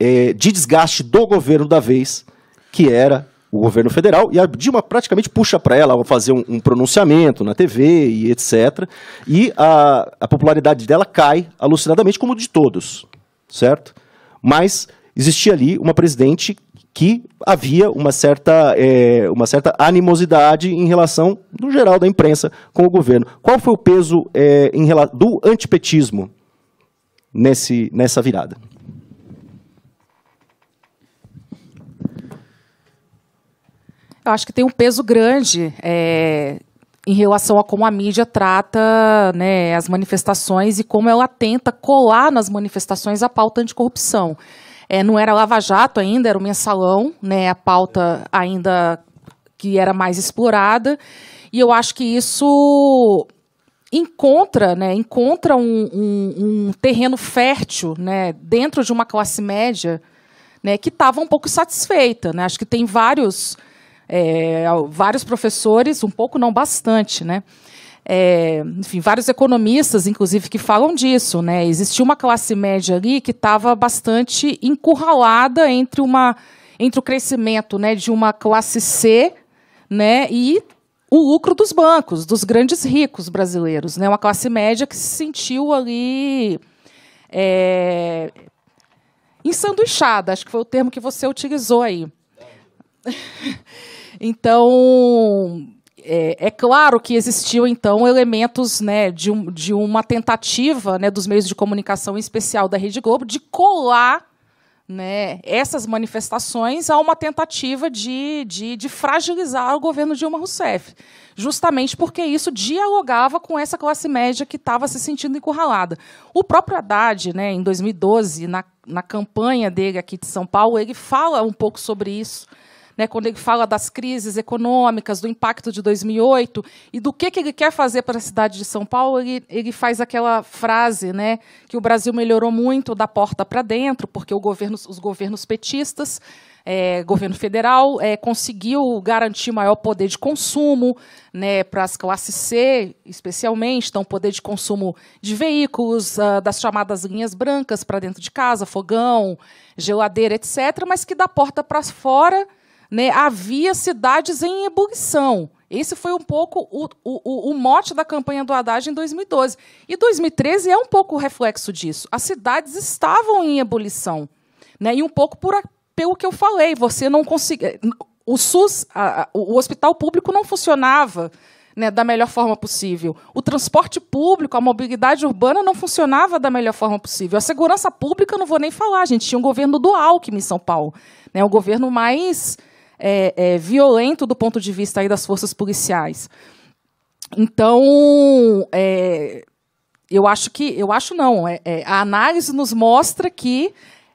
é, de desgaste do governo da vez, que era o governo federal, e a Dilma praticamente puxa para ela fazer um, um, pronunciamento na TV e etc. E a, a popularidade dela cai alucinadamente, como de todos, certo? Mas existia ali uma presidente que havia uma certa, é, uma certa animosidade em relação, no geral, da imprensa com o governo. Qual foi o peso é, em, do antipetismo nesse, nessa virada? Eu acho que tem um peso grande é, em relação a como a mídia trata né, as manifestações e como ela tenta colar nas manifestações a pauta anticorrupção. É, não era Lava Jato ainda, era o mensalão, né, a pauta ainda que era mais explorada. E eu acho que isso encontra, né, encontra um, um, um terreno fértil né, dentro de uma classe média né, que estava um pouco satisfeita. Né? Acho que tem vários é, vários professores, um pouco não bastante, né? É, enfim, vários economistas, inclusive, que falam disso, né? Existia uma classe média ali que estava bastante encurralada entre uma entre o crescimento, né, de uma classe C, né, e o lucro dos bancos, dos grandes ricos brasileiros, né, uma classe média que se sentiu ali é, ensanduichada, acho que foi o termo que você utilizou aí. (laughs) então, é, é, claro que existiam então elementos né, de, um, de uma tentativa né, dos meios de comunicação, em especial da Rede Globo, de colar né, essas manifestações a uma tentativa de, de, de fragilizar o governo Dilma Rousseff, justamente porque isso dialogava com essa classe média que estava se sentindo encurralada. O próprio Haddad, né, em 2012, na, na campanha dele aqui de São Paulo, ele fala um pouco sobre isso né, quando ele fala das crises econômicas, do impacto de 2008 e do que, que ele quer fazer para a cidade de São Paulo, ele, ele faz aquela frase né, que o Brasil melhorou muito da porta para dentro, porque governo, os governos petistas, é, governo federal, é, conseguiu garantir maior poder de consumo né, para as classes C, especialmente, então, poder de consumo de veículos, uh, das chamadas linhas brancas para dentro de casa, fogão, geladeira, etc., mas que da porta para fora né, havia cidades em ebulição. Esse foi um pouco o, o, o, mote da campanha do Haddad em 2012. E 2013 é um pouco o reflexo disso. As cidades estavam em ebulição. Né? E um pouco por, pelo que eu falei, você não conseguia. O SUS, a, o hospital público não funcionava né, da melhor forma possível. O transporte público, a mobilidade urbana não funcionava da melhor forma possível. A segurança pública, não vou nem falar, a gente tinha um governo do Alckmin em São Paulo. Né, governo mais é, é, violento do ponto de vista aí das forças policiais. Então, é, eu acho que. Eu acho não. É, é, a análise nos mostra que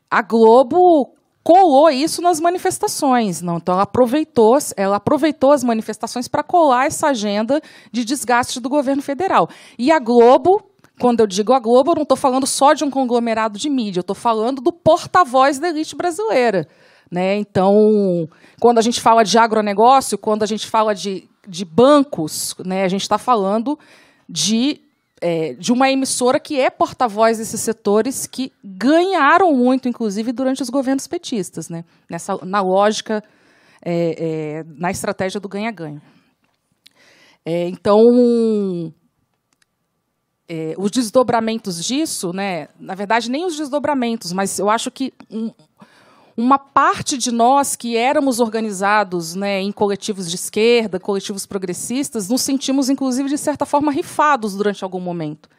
a Globo colou isso nas manifestações, não? Então ela aproveitou, ela aproveitou as manifestações para colar essa agenda de desgaste do governo federal. E a Globo, quando eu digo a Globo, eu não estou falando só de um conglomerado de mídia, eu estou falando do porta-voz da elite brasileira. Né? Então, quando a gente fala de agronegócio, quando a gente fala de, de bancos, né, a gente está falando de, é, de uma emissora que é porta-voz desses setores que ganharam muito, inclusive, durante os governos petistas, né? Nessa, na lógica, é, é, na estratégia do ganha-ganha. É, então, é, os desdobramentos disso, né, na verdade, nem os desdobramentos, mas eu acho que um, uma parte de nós que éramos organizados né, em coletivos de esquerda, coletivos progressistas, nos sentimos, inclusive, de certa forma, rifados durante algum momento.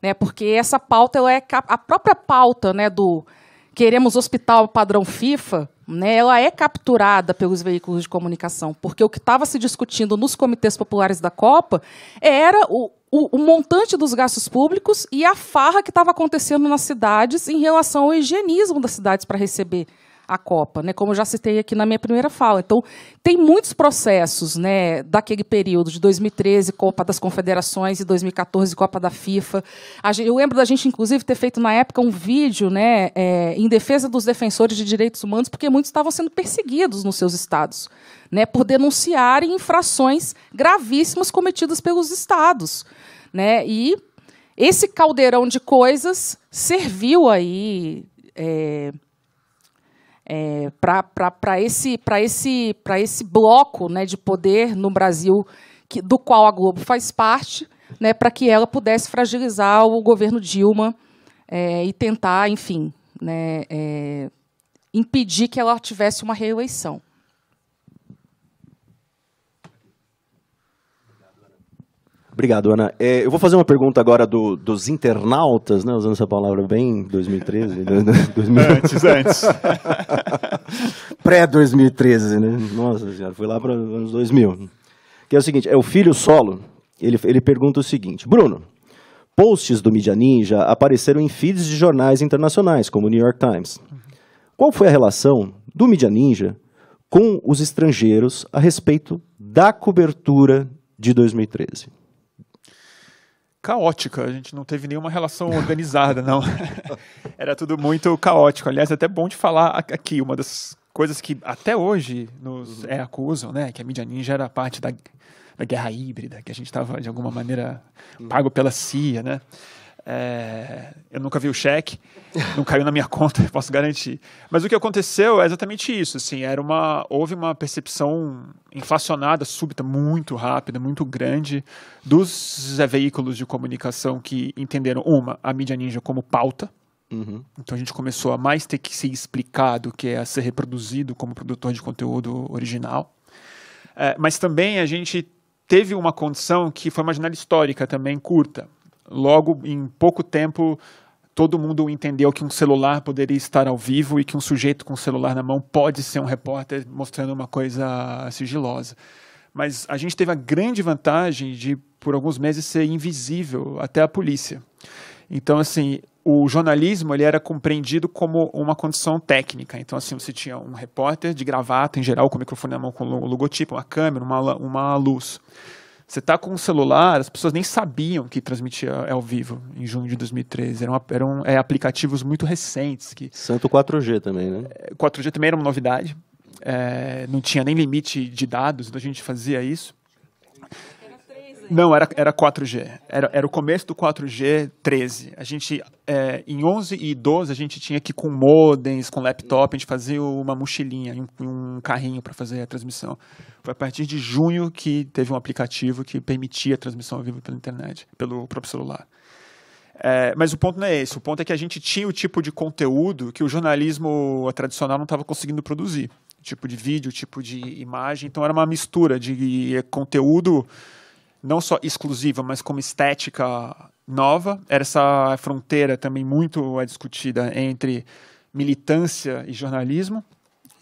Né, porque essa pauta ela é a própria pauta né, do queremos hospital padrão FIFA, né, ela é capturada pelos veículos de comunicação, porque o que estava se discutindo nos comitês populares da Copa era o, o, o montante dos gastos públicos e a farra que estava acontecendo nas cidades em relação ao higienismo das cidades para receber a Copa, né? Como eu já citei aqui na minha primeira fala. Então, tem muitos processos, né, daquele período de 2013, Copa das Confederações e 2014, Copa da FIFA. Eu lembro da gente inclusive ter feito na época um vídeo, né, é, em defesa dos defensores de direitos humanos, porque muitos estavam sendo perseguidos nos seus estados, né, por denunciarem infrações gravíssimas cometidas pelos estados, né? E esse caldeirão de coisas serviu aí é, é, para esse, esse, esse bloco né, de poder no Brasil, que, do qual a Globo faz parte, né, para que ela pudesse fragilizar o governo Dilma é, e tentar, enfim, né, é, impedir que ela tivesse uma reeleição. Obrigado, Ana. É, eu vou fazer uma pergunta agora do, dos internautas, né, usando essa palavra bem 2013. Né? (laughs) É, antes, antes. (laughs) Pré-2013, né? Nossa senhora, foi lá para os anos 2000. Que é o seguinte, é o filho solo, ele, ele pergunta o seguinte, Bruno, posts do Media Ninja apareceram em feeds de jornais internacionais, como o New York Times. Qual foi a relação do Media Ninja com os estrangeiros a respeito da cobertura de 2013? caótica, a gente não teve nenhuma relação organizada, não. (laughs) Era tudo muito caótico. Aliás, é até bom de falar aqui, uma das coisas que até hoje nos uhum. é, acusam, né, é que a mídia ninja era parte da, da guerra híbrida, que a gente estava, de alguma maneira, uhum. pago pela CIA, né? É, eu nunca vi o cheque, (laughs) não caiu na minha conta, (laughs) posso garantir. Mas o que aconteceu é exatamente isso. Assim, era uma, houve uma percepção inflacionada, súbita, muito rápida, muito grande, dos veículos de comunicação que entenderam, uma, a mídia ninja como pauta. Uhum. Então a gente começou a mais ter que ser explicado do que a é ser reproduzido como produtor de conteúdo original. É, mas também a gente teve uma condição que foi uma janela histórica também curta logo em pouco tempo todo mundo entendeu que um celular poderia estar ao vivo e que um sujeito com um celular na mão pode ser um repórter mostrando uma coisa sigilosa. Mas a gente teve a grande vantagem de, por alguns meses, ser invisível até a polícia. Então, assim, o jornalismo ele era compreendido como uma condição técnica. Então, assim, você tinha um repórter de gravata, em geral, com o microfone na mão, com o logotipo, uma câmera, uma, uma luz. Você tá com um celular, as pessoas nem sabiam que transmitia é ao vivo em junho de 2013. Eram, eram é, aplicativos muito recentes. que Santo 4G também, né? 4G é, também era uma novidade. É, não tinha nem limite de dados, então a gente fazia isso. Não, era, era 4G. Era, era o começo do 4G 13. A gente, é, em 11 e 12, a gente tinha que com modems, com laptop, a gente fazia uma mochilinha, um, um carrinho para fazer a transmissão. Foi a partir de junho que teve um aplicativo que permitia a transmissão ao vivo pela internet, pelo próprio celular. É, mas o ponto não é esse. O ponto é que a gente tinha o tipo de conteúdo que o jornalismo tradicional não estava conseguindo produzir. Tipo de vídeo, tipo de imagem. Então era uma mistura de conteúdo não só exclusiva, mas como estética nova. Essa fronteira também muito é discutida entre militância e jornalismo,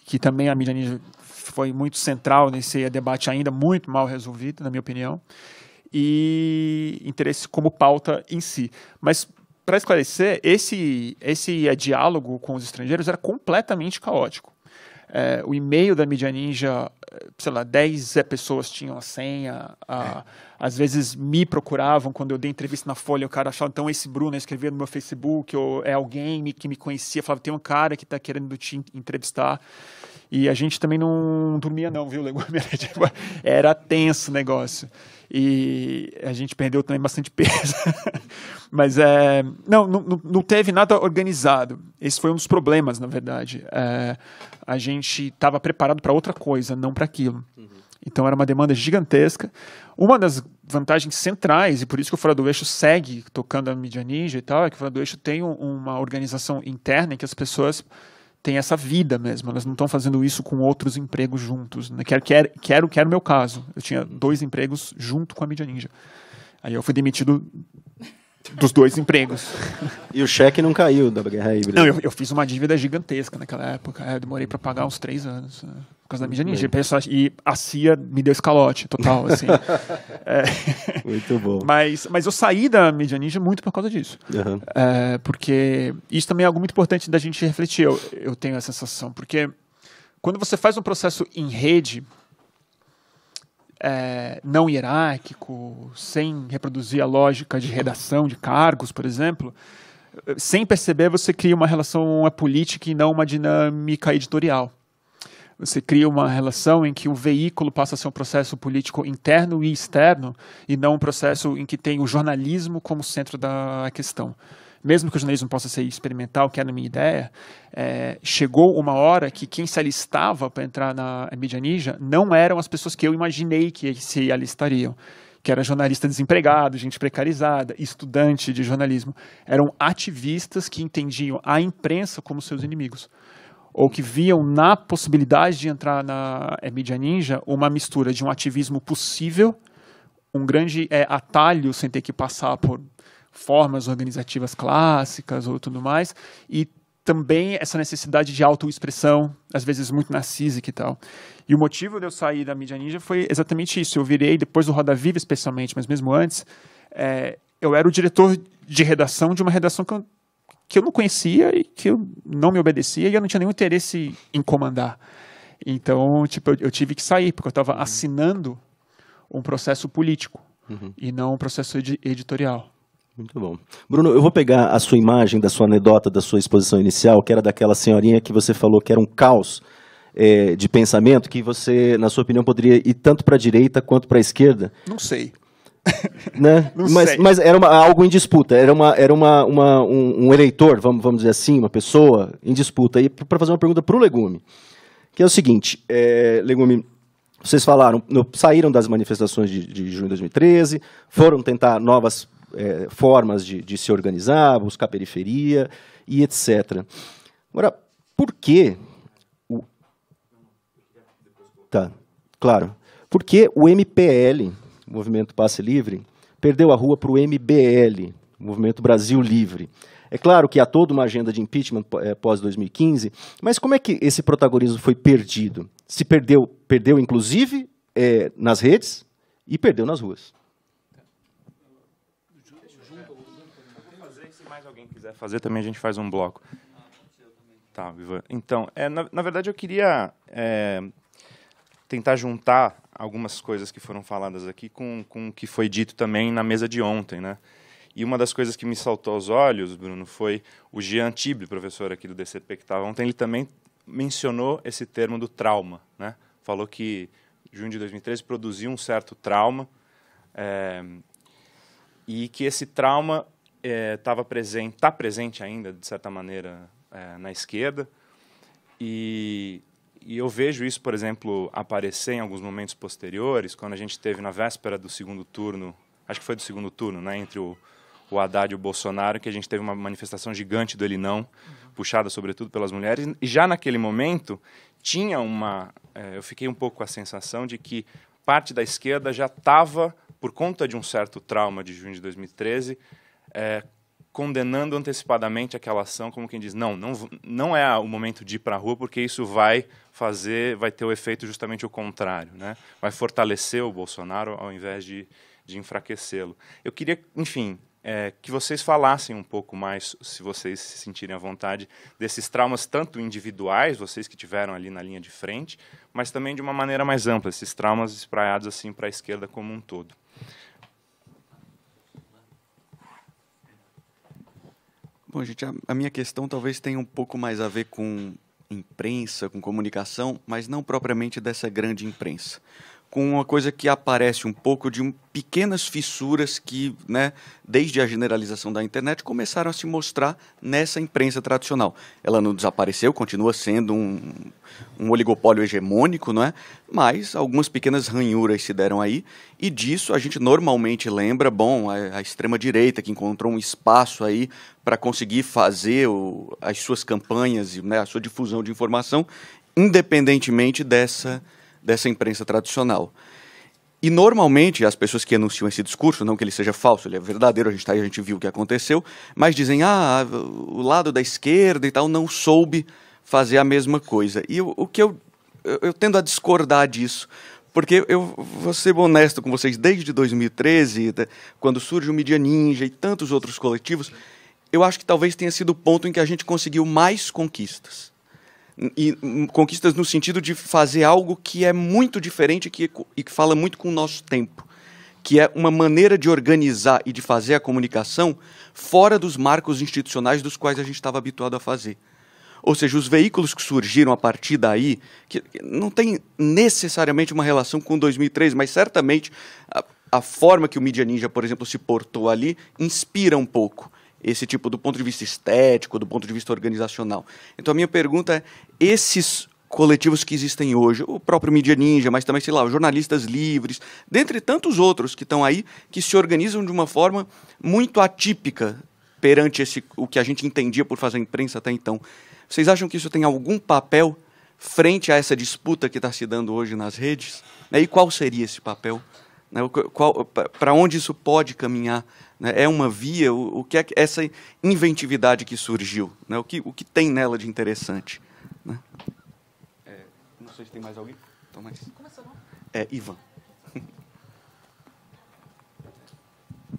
que também a mídia foi muito central nesse debate ainda muito mal resolvido, na minha opinião, e interesse como pauta em si. Mas para esclarecer, esse esse diálogo com os estrangeiros era completamente caótico é, o e-mail da Media Ninja, é, sei lá, 10 é, pessoas tinham a senha, a, é. às vezes me procuravam quando eu dei entrevista na Folha, o cara achava, então esse Bruno escrevia no meu Facebook, ou é alguém que me conhecia, falava, tem um cara que está querendo te entrevistar. E a gente também não dormia não, viu, (laughs) tipo, Era tenso o negócio. E a gente perdeu também bastante peso. (laughs) Mas é, não, não, não teve nada organizado. Esse foi um dos problemas, na verdade. É, a gente estava preparado para outra coisa, não para aquilo. Uhum. Então era uma demanda gigantesca. Uma das vantagens centrais, e por isso que o Fora do Eixo segue tocando a mídia ninja e tal, é que o Fora do Eixo tem uma organização interna em que as pessoas têm essa vida mesmo, elas não estão fazendo isso com outros empregos juntos. Né? Quero, quero, quero, quero meu caso. Eu tinha dois empregos junto com a mídia ninja. Aí eu fui demitido dos dois empregos. E o cheque não caiu da guerra híbrida? Não, eu, eu fiz uma dívida gigantesca naquela época. É, demorei para pagar uns três anos. Né? Por causa da mídia ninja. E a CIA me deu escalote total, (laughs) assim. é. Muito bom. Mas, mas eu saí da mídia ninja muito por causa disso. Uhum. É, porque isso também é algo muito importante da gente refletir, eu, eu tenho a sensação. Porque quando você faz um processo em rede é, não hierárquico, sem reproduzir a lógica de redação de cargos, por exemplo, sem perceber você cria uma relação uma política e não uma dinâmica editorial. Você cria uma relação em que o veículo passa a ser um processo político interno e externo, e não um processo em que tem o jornalismo como centro da questão mesmo que o jornalismo possa ser experimental, que era é a minha ideia, é, chegou uma hora que quem se alistava para entrar na mídia ninja não eram as pessoas que eu imaginei que se alistariam que era jornalista desempregado, gente precarizada, estudante de jornalismo, eram ativistas que entendiam a imprensa como seus inimigos ou que viam na possibilidade de entrar na é, mídia ninja uma mistura de um ativismo possível, um grande é, atalho sem ter que passar por formas organizativas clássicas ou tudo mais, e também essa necessidade de autoexpressão, às vezes muito narcísica e tal. E o motivo de eu sair da mídia ninja foi exatamente isso. Eu virei, depois do Roda Viva especialmente, mas mesmo antes, é, eu era o diretor de redação de uma redação que eu, que eu não conhecia e que eu não me obedecia e eu não tinha nenhum interesse em comandar. Então, tipo, eu, eu tive que sair, porque eu estava uhum. assinando um processo político uhum. e não um processo ed editorial. Muito bom. Bruno, eu vou pegar a sua imagem da sua anedota da sua exposição inicial, que era daquela senhorinha que você falou que era um caos é, de pensamento, que você, na sua opinião, poderia ir tanto para a direita quanto para a esquerda. Não sei. (laughs) né? Não mas, sei. mas era uma, algo em disputa, era, uma, era uma, uma um, um, eleitor, vamos, vamos dizer assim, uma pessoa em disputa. E para fazer uma pergunta para o Legume, que é o seguinte, é, Legume, vocês falaram, no, saíram das manifestações de, de junho de 2013, foram tentar novas é, formas de, de, se organizar, buscar periferia e etc. Agora, por que. O... Tá, claro. Por que o MPL, Movimento Passe Livre, perdeu a rua para o MBL, Movimento Brasil Livre? É claro que há toda uma agenda de impeachment é, pós-2015, mas como é que esse protagonismo foi perdido? Se perdeu, perdeu inclusive é, nas redes e perdeu nas ruas. quiser fazer também, a gente faz um bloco. Tá, Viva. Então, é, na, na verdade, eu queria é, tentar juntar algumas coisas que foram faladas aqui com, com o que foi dito também na mesa de ontem, né? E uma das coisas que me saltou aos olhos, Bruno, foi o Jean Tibre, professor aqui do DCP, que estava ontem, ele também mencionou esse termo do trauma. Né? Falou que junho de 2013 produziu um certo trauma é, e que esse trauma estava eh, é, presente, está presente ainda, de certa maneira, é, na esquerda. E, e, eu vejo isso, por exemplo, aparecer em alguns momentos posteriores, quando a gente teve na véspera do segundo turno, acho que foi do segundo turno, né, entre o, o Haddad e o Bolsonaro, que a gente teve uma manifestação gigante do Ele Não, uhum. puxada sobretudo pelas mulheres. E já naquele momento, tinha uma. É, eu fiquei um pouco com a sensação de que parte da esquerda já estava, por conta de um certo trauma de junho de 2013, é, condenando antecipadamente aquela ação, como quem diz, não, não, não é o momento de ir para a rua, porque isso vai fazer, vai ter o efeito justamente o contrário, né? vai fortalecer o Bolsonaro ao invés de, de enfraquecê-lo. Eu queria, enfim, é, que vocês falassem um pouco mais, se vocês se sentirem à vontade, desses traumas, tanto individuais, vocês que tiveram ali na linha de frente, mas também de uma maneira mais ampla, esses traumas espraiados assim para a esquerda como um todo. Bom, gente, a, a minha questão talvez tenha um pouco mais a ver com imprensa, com comunicação, mas não propriamente dessa grande imprensa com uma coisa que aparece um pouco de um, pequenas fissuras que, né, desde a generalização da internet, começaram a se mostrar nessa imprensa tradicional. Ela não desapareceu, continua sendo um, um oligopólio hegemônico, não é? mas algumas pequenas ranhuras se deram aí, e disso a gente normalmente lembra, bom, a, a extrema-direita que encontrou um espaço aí para conseguir fazer o, as suas campanhas e né, a sua difusão de informação, independentemente dessa dessa imprensa tradicional. E normalmente as pessoas que anunciam esse discurso, não que ele seja falso, ele é verdadeiro, a gente está aí, a gente viu o que aconteceu, mas dizem: "Ah, o lado da esquerda e tal não soube fazer a mesma coisa". E eu, o que eu, eu eu tendo a discordar disso, porque eu vou ser honesto com vocês, desde 2013, quando surge o Media Ninja e tantos outros coletivos, eu acho que talvez tenha sido o ponto em que a gente conseguiu mais conquistas e hum, conquistas no sentido de fazer algo que é muito diferente que, e que fala muito com o nosso tempo, que é uma maneira de organizar e de fazer a comunicação fora dos marcos institucionais dos quais a gente estava habituado a fazer. Ou seja, os veículos que surgiram a partir daí, que não tem necessariamente uma relação com 2003, mas certamente a, a forma que o Media Ninja, por exemplo, se portou ali inspira um pouco esse tipo do ponto de vista estético, do ponto de vista organizacional. Então a minha pergunta é: esses coletivos que existem hoje, o próprio Media Ninja, mas também, sei lá, os jornalistas livres, dentre tantos outros que estão aí, que se organizam de uma forma muito atípica perante esse, o que a gente entendia por fazer imprensa até então. Vocês acham que isso tem algum papel frente a essa disputa que está se dando hoje nas redes? Né? E qual seria esse papel? Né? Para onde isso pode caminhar? Né? É uma via? O, o, que é essa inventividade que surgiu? Né? O, que, o que tem nela de interessante? Né? É, não sei se tem mais alguém. Como é, seu nome? Né? É, Ivan.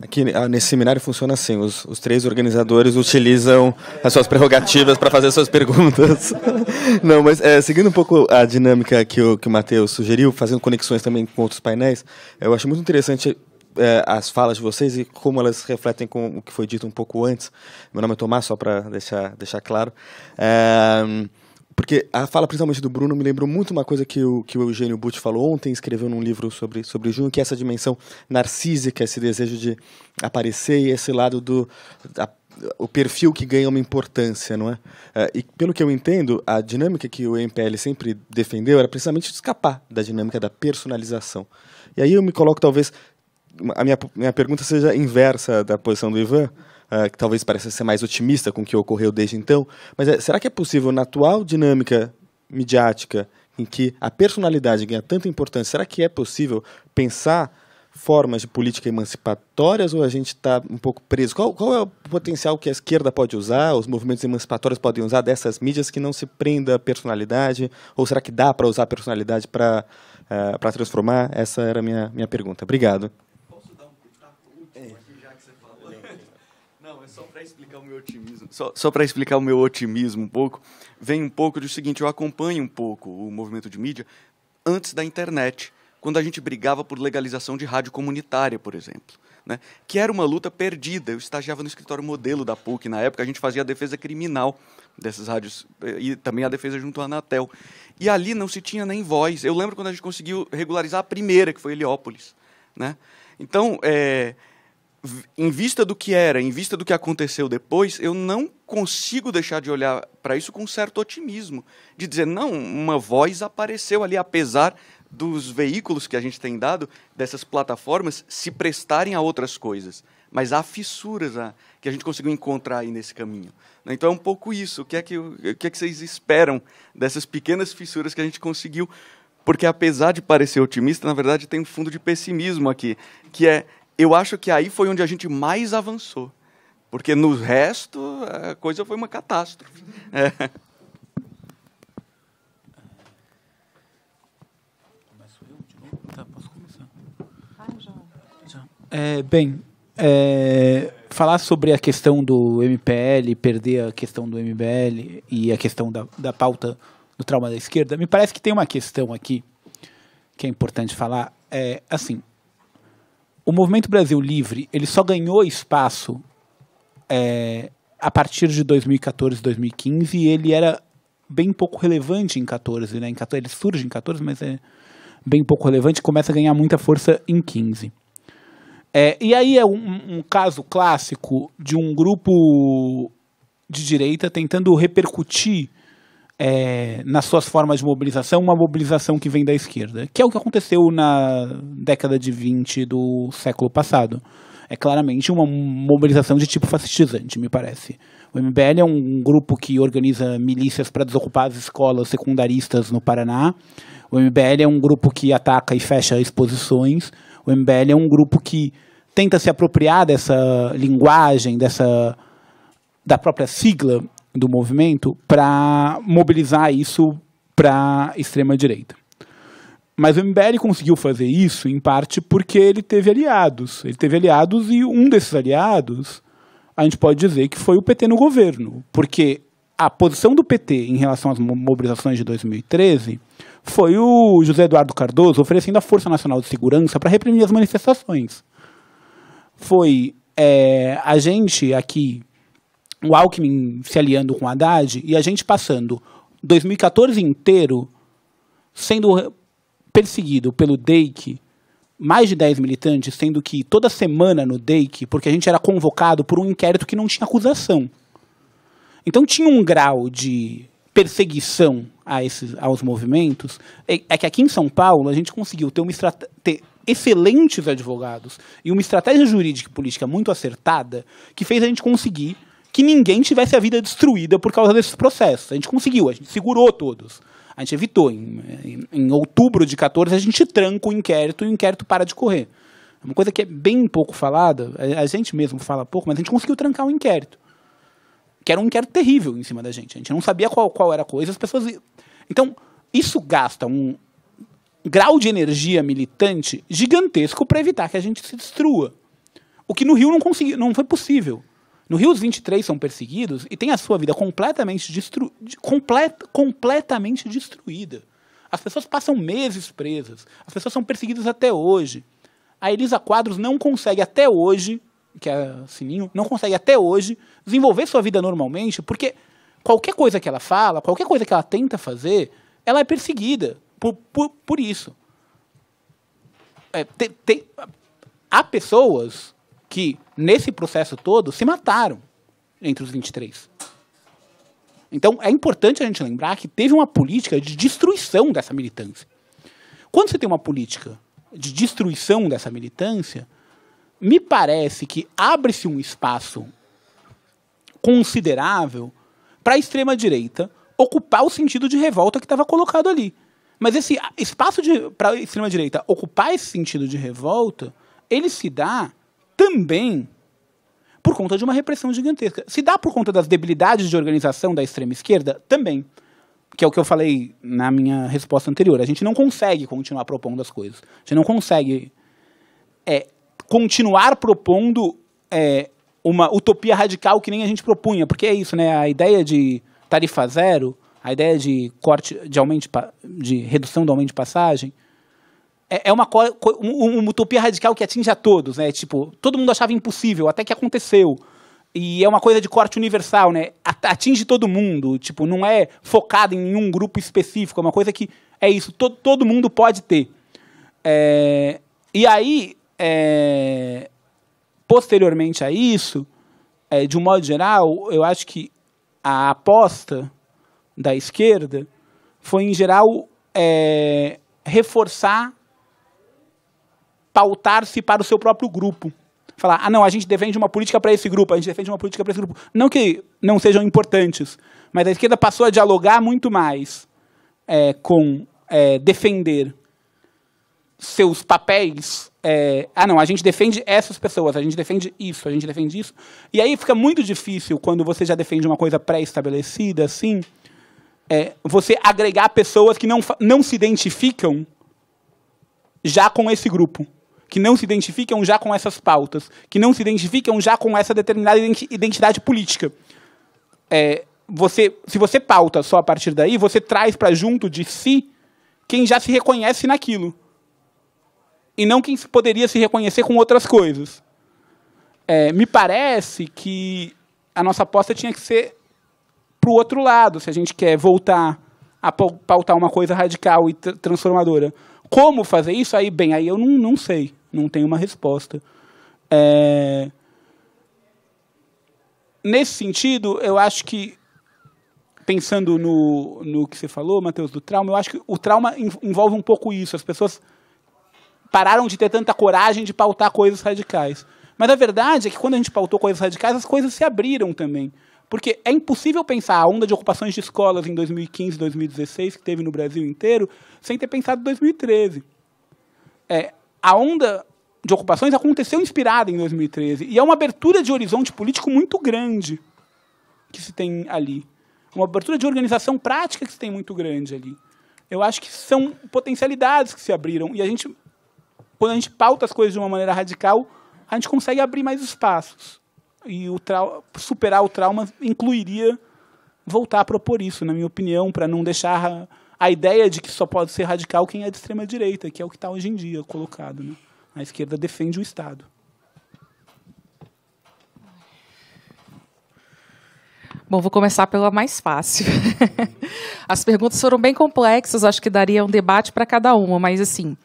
Aqui ah, nesse seminário funciona assim: os, os três organizadores utilizam as suas prerrogativas para fazer suas perguntas. (laughs) Não, mas é, seguindo um pouco a dinâmica que o, que o Matheus sugeriu, fazendo conexões também com outros painéis, eu acho muito interessante é, as falas de vocês e como elas refletem com o que foi dito um pouco antes. Meu nome é Tomás, só para deixar, deixar claro. É... Porque a fala, principalmente do Bruno, me lembrou muito uma coisa que o, que o Eugênio Butti falou ontem, escreveu num livro sobre, sobre junho, que é essa dimensão narcísica, esse desejo de aparecer e esse lado do. A, o perfil que ganha uma importância, não é? é? E pelo que eu entendo, a dinâmica que o MPL sempre defendeu era precisamente escapar da dinâmica da personalização. E aí eu me coloco, talvez, a minha, minha pergunta seja inversa da posição do Ivan, ah, que talvez pareça ser mais otimista com o que ocorreu desde então, mas é, será que é possível, na atual dinâmica midiática, em que a personalidade ganha tanta importância, será que é possível pensar formas de política emancipatórias ou a gente está um pouco preso? Qual, qual, é o potencial que a esquerda pode usar, os movimentos emancipatórios podem usar dessas mídias que não se prenda à personalidade? Ou será que dá para usar a personalidade para uh, eh, transformar? Essa era a minha, minha pergunta. Obrigado. otimismo, só, só para explicar o meu otimismo um pouco, vem um pouco do seguinte: eu acompanho um pouco o movimento de mídia antes da internet, quando a gente brigava por legalização de rádio comunitária, por exemplo. Né? que era uma luta perdida. Eu estagiava no escritório modelo da PUC na época, a gente fazia a defesa criminal dessas rádios eh, e também a defesa junto à Anatel. E ali não se tinha nem voz. Eu lembro quando a gente conseguiu regularizar a primeira, que foi Heliópolis. Né? Então, é, em vista do que era, em vista do que aconteceu depois, eu não consigo deixar de olhar para isso com um certo otimismo, de dizer, não, uma voz apareceu ali, apesar dos veículos que a gente tem dado, dessas plataformas, se prestarem a outras coisas. Mas há fissuras a, que a gente conseguiu encontrar aí nesse caminho. Né? Então é um pouco isso. O que, é que, o que é que vocês esperam dessas pequenas fissuras que a gente conseguiu? Porque apesar de parecer otimista, na verdade tem um fundo de pessimismo aqui, que é eu acho que aí foi onde a gente mais avançou, porque no resto a coisa foi uma catástrofe. É. (laughs) É, bem, é, falar sobre a questão do MPL, perder a questão do MBL e a questão da, da pauta do trauma da esquerda, me parece que tem uma questão aqui que é importante falar. É, assim, o movimento Brasil Livre ele só ganhou espaço é, a partir de 2014, 2015 e ele era bem pouco relevante em 14, né? Em 14 ele surge em 14, mas é bem pouco relevante, começa a ganhar muita força em 15. É, e aí é um, um caso clássico de um grupo de direita tentando repercutir é, nas suas formas de mobilização, uma mobilização que vem da esquerda, que é o que aconteceu na década de 20 do século passado. É claramente uma mobilização de tipo fascistizante, me parece. O MBL é um grupo que organiza milícias para desocupar as escolas secundaristas no Paraná. O MBL é um grupo que ataca e fecha exposições. O MBL é um grupo que tenta se apropriar dessa linguagem, dessa da própria sigla do movimento para mobilizar isso para extrema direita. Mas o MBL conseguiu fazer isso em parte porque ele teve aliados. Ele teve aliados e um desses aliados, a gente pode dizer que foi o PT no governo, porque a posição do PT em relação às mobilizações de 2013 foi o José Eduardo Cardoso oferecendo a Força Nacional de Segurança para reprimir as manifestações. Foi é, a gente aqui o Alckmin se aliando com o Haddad e a gente passando 2014 inteiro sendo perseguido pelo DEIC, mais de 10 militantes, sendo que toda semana no DEIC, porque a gente era convocado por um inquérito que não tinha acusação. Então tinha um grau de perseguição a esses, aos movimentos. É, é que aqui em São Paulo a gente conseguiu ter, uma ter excelentes advogados e uma estratégia jurídica e política muito acertada que fez a gente conseguir que ninguém tivesse a vida destruída por causa desses processos. A gente conseguiu, a gente segurou todos. A gente evitou. Em, em, em outubro de 14, a gente tranca o inquérito e o inquérito para de correr. É uma coisa que é bem pouco falada, a, a gente mesmo fala pouco, mas a gente conseguiu trancar o inquérito. Que era um inquérito terrível em cima da gente. A gente não sabia qual, qual era a coisa, as pessoas. Então, isso gasta um grau de energia militante gigantesco para evitar que a gente se destrua. O que no Rio não, consegui, não foi possível. No Rio, os 23 são perseguidos e têm a sua vida completamente, destru complet completamente destruída. As pessoas passam meses presas, as pessoas são perseguidas até hoje. A Elisa Quadros não consegue até hoje, que é Sininho, não consegue até hoje desenvolver sua vida normalmente, porque qualquer coisa que ela fala, qualquer coisa que ela tenta fazer, ela é perseguida por, por, por isso. É, te, te, há pessoas que, nesse processo todo, se mataram entre os 23. Então, é importante a gente lembrar que teve uma política de destruição dessa militância. Quando você tem uma política de destruição dessa militância, me parece que abre-se um espaço considerável para a extrema-direita ocupar o sentido de revolta que estava colocado ali. Mas esse espaço para a extrema-direita ocupar esse sentido de revolta, ele se dá também por conta de uma repressão gigantesca. Se dá por conta das debilidades de organização da extrema esquerda, também. Que é o que eu falei na minha resposta anterior. A gente não consegue continuar propondo as coisas. A gente não consegue é, continuar propondo é, uma utopia radical que nem a gente propunha. Porque é isso, né? A ideia de tarifa zero, a ideia de corte, de aumento de, de redução do aumento de passagem, é, é, uma uma utopia radical que atinge a todos, né? Tipo, todo mundo achava impossível, até que aconteceu. E é uma coisa de corte universal, né? Atinge todo mundo, tipo, não é focada em um grupo específico, é uma coisa que é isso, to todo mundo pode ter. É... e aí, é... posteriormente a isso, é, de um modo geral, eu acho que a aposta da esquerda foi, em geral, é, reforçar pautar-se para o seu próprio grupo. Falar, ah, não, a gente defende uma política para esse grupo, a gente defende uma política para esse grupo. Não que não sejam importantes, mas a esquerda passou a dialogar muito mais é, com é, defender seus papéis. É, ah, não, a gente defende essas pessoas, a gente defende isso, a gente defende isso. E aí fica muito difícil quando você já defende uma coisa pré-estabelecida, assim, é, você agregar pessoas que não, não se identificam já com esse grupo que não se identificam já com essas pautas, que não se identificam já com essa determinada identidade política. É, você, se você pauta só a partir daí, você traz para junto de si quem já se reconhece naquilo. E não quem poderia se reconhecer com outras coisas. É, me parece que a nossa aposta tinha que ser para o outro lado, se a gente quer voltar a pautar uma coisa radical e transformadora. Como fazer isso? Aí, bem, aí eu não, não sei não tem uma resposta. É... Nesse sentido, eu acho que, pensando no, no que você falou, Matheus, do trauma, eu acho que o trauma envolve um pouco isso. As pessoas pararam de ter tanta coragem de pautar coisas radicais. Mas a verdade é que quando a gente pautou coisas radicais, as coisas se abriram também. Porque é impossível pensar a onda de ocupações de escolas em 2015, 2016, que teve no Brasil inteiro, sem ter pensado em 2013. É, a onda de ocupações aconteceu inspirada em 2013 e é uma abertura de horizonte político muito grande que se tem ali. Uma abertura de organização prática que se tem muito grande ali. Eu acho que são potencialidades que se abriram e a gente quando a gente pauta as coisas de uma maneira radical, a gente consegue abrir mais espaços. E o superar o trauma incluiria voltar a propor isso, na minha opinião, para não deixar a ideia de que só pode ser radical quem é de extrema direita, que é o que está hoje em dia colocado. Né? A esquerda defende o Estado. Bom, vou começar pela mais fácil. (laughs) As perguntas foram bem complexas, acho que daria um debate para cada uma, mas assim,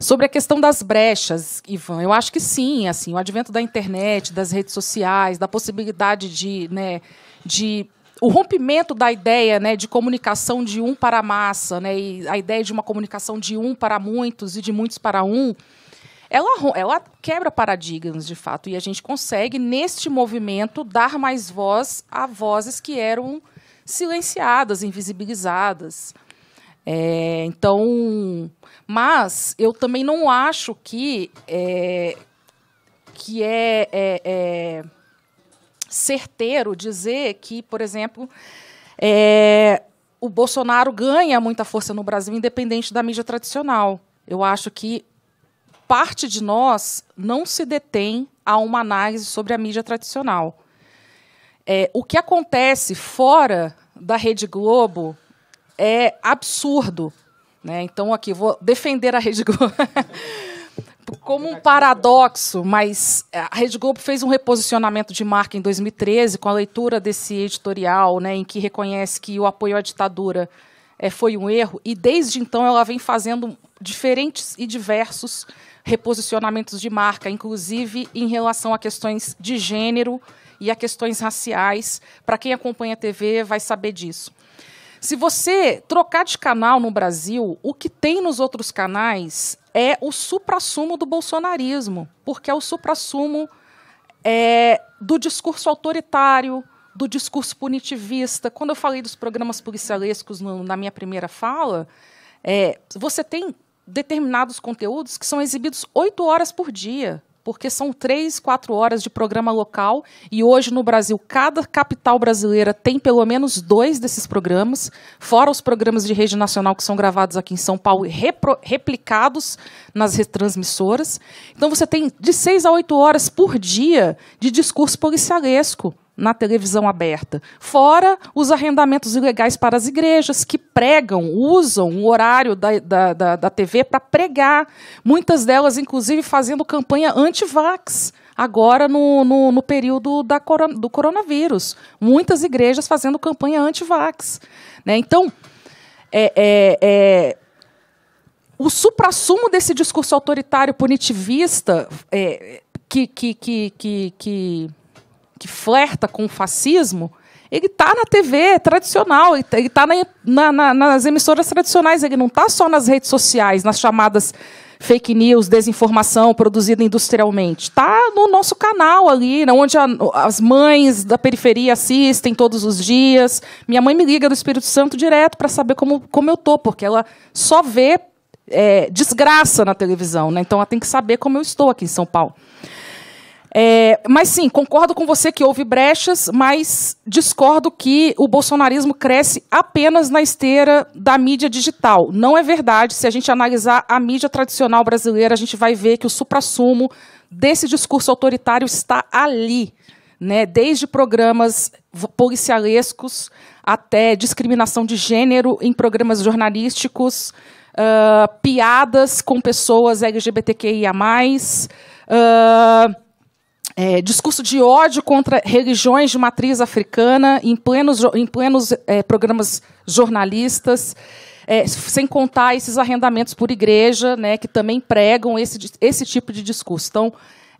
sobre a questão das brechas, Ivan, eu acho que sim, assim, o advento da internet, das redes sociais, da possibilidade de, né, de o rompimento da ideia né, de comunicação de um para a massa, né, e a ideia de uma comunicação de um para muitos e de muitos para um, ela, ela quebra paradigmas, de fato, e a gente consegue, neste movimento, dar mais voz a vozes que eram silenciadas, invisibilizadas. É, então, mas eu também não acho que é, que é, é, é certeiro dizer que, por exemplo, é, o Bolsonaro ganha muita força no Brasil, independente da mídia tradicional. Eu acho que parte de nós não se detém a uma análise sobre a mídia tradicional. É, o que acontece fora da Rede Globo é absurdo. Né? Então, aqui, vou defender a Rede Globo. (laughs) como um paradoxo, mas a Rede Globo fez um reposicionamento de marca em 2013 com a leitura desse editorial, né, em que reconhece que o apoio à ditadura é, foi um erro, e desde então ela vem fazendo diferentes e diversos reposicionamentos de marca, inclusive em relação a questões de gênero e a questões raciais. Para quem acompanha a TV vai saber disso. Se você trocar de canal no Brasil, o que tem nos outros canais é o suprassumo do bolsonarismo, porque é o suprassumo é, do discurso autoritário, do discurso punitivista. Quando eu falei dos programas policialescos no, na minha primeira fala, é, você tem determinados conteúdos que são exibidos oito horas por dia porque são três, quatro horas de programa local e hoje no Brasil cada capital brasileira tem pelo menos dois desses programas, fora os programas de rede nacional que são gravados aqui em São Paulo e replicados nas retransmissoras. Então você tem de seis a oito horas por dia de discurso policialesco na televisão aberta. Fora os arrendamentos ilegais para as igrejas, que pregam, usam o horário da, da, da, da TV para pregar. Muitas delas, inclusive, fazendo campanha anti-vax agora no, no, no período da, do coronavírus. Muitas igrejas fazendo campanha anti-vax. Né? Então, é, é, é, o suprassumo desse discurso autoritário punitivista que, que, que, que, que que flerta com o fascismo, ele está na TV tradicional, ele está tá na, na, na, nas emissoras tradicionais, ele não está só nas redes sociais, nas chamadas fake news, desinformação produzida industrialmente. Está no nosso canal ali, né, onde a, as mães da periferia assistem todos os dias. Minha mãe me liga do Espírito Santo direto para saber como, como eu tô, porque ela só vê é, desgraça na televisão, né? então ela tem que saber como eu estou aqui em São Paulo. É, mas sim, concordo com você que houve brechas, mas discordo que o bolsonarismo cresce apenas na esteira da mídia digital. Não é verdade. Se a gente analisar a mídia tradicional brasileira, a gente vai ver que o suprassumo desse discurso autoritário está ali. Né, desde programas policialescos até discriminação de gênero em programas jornalísticos, uh, piadas com pessoas LGBTQIA, uh, é, discurso de ódio contra religiões de matriz africana em plenos, em plenos é, programas jornalistas, é, sem contar esses arrendamentos por igreja, né, que também pregam esse, esse tipo de discurso. Então,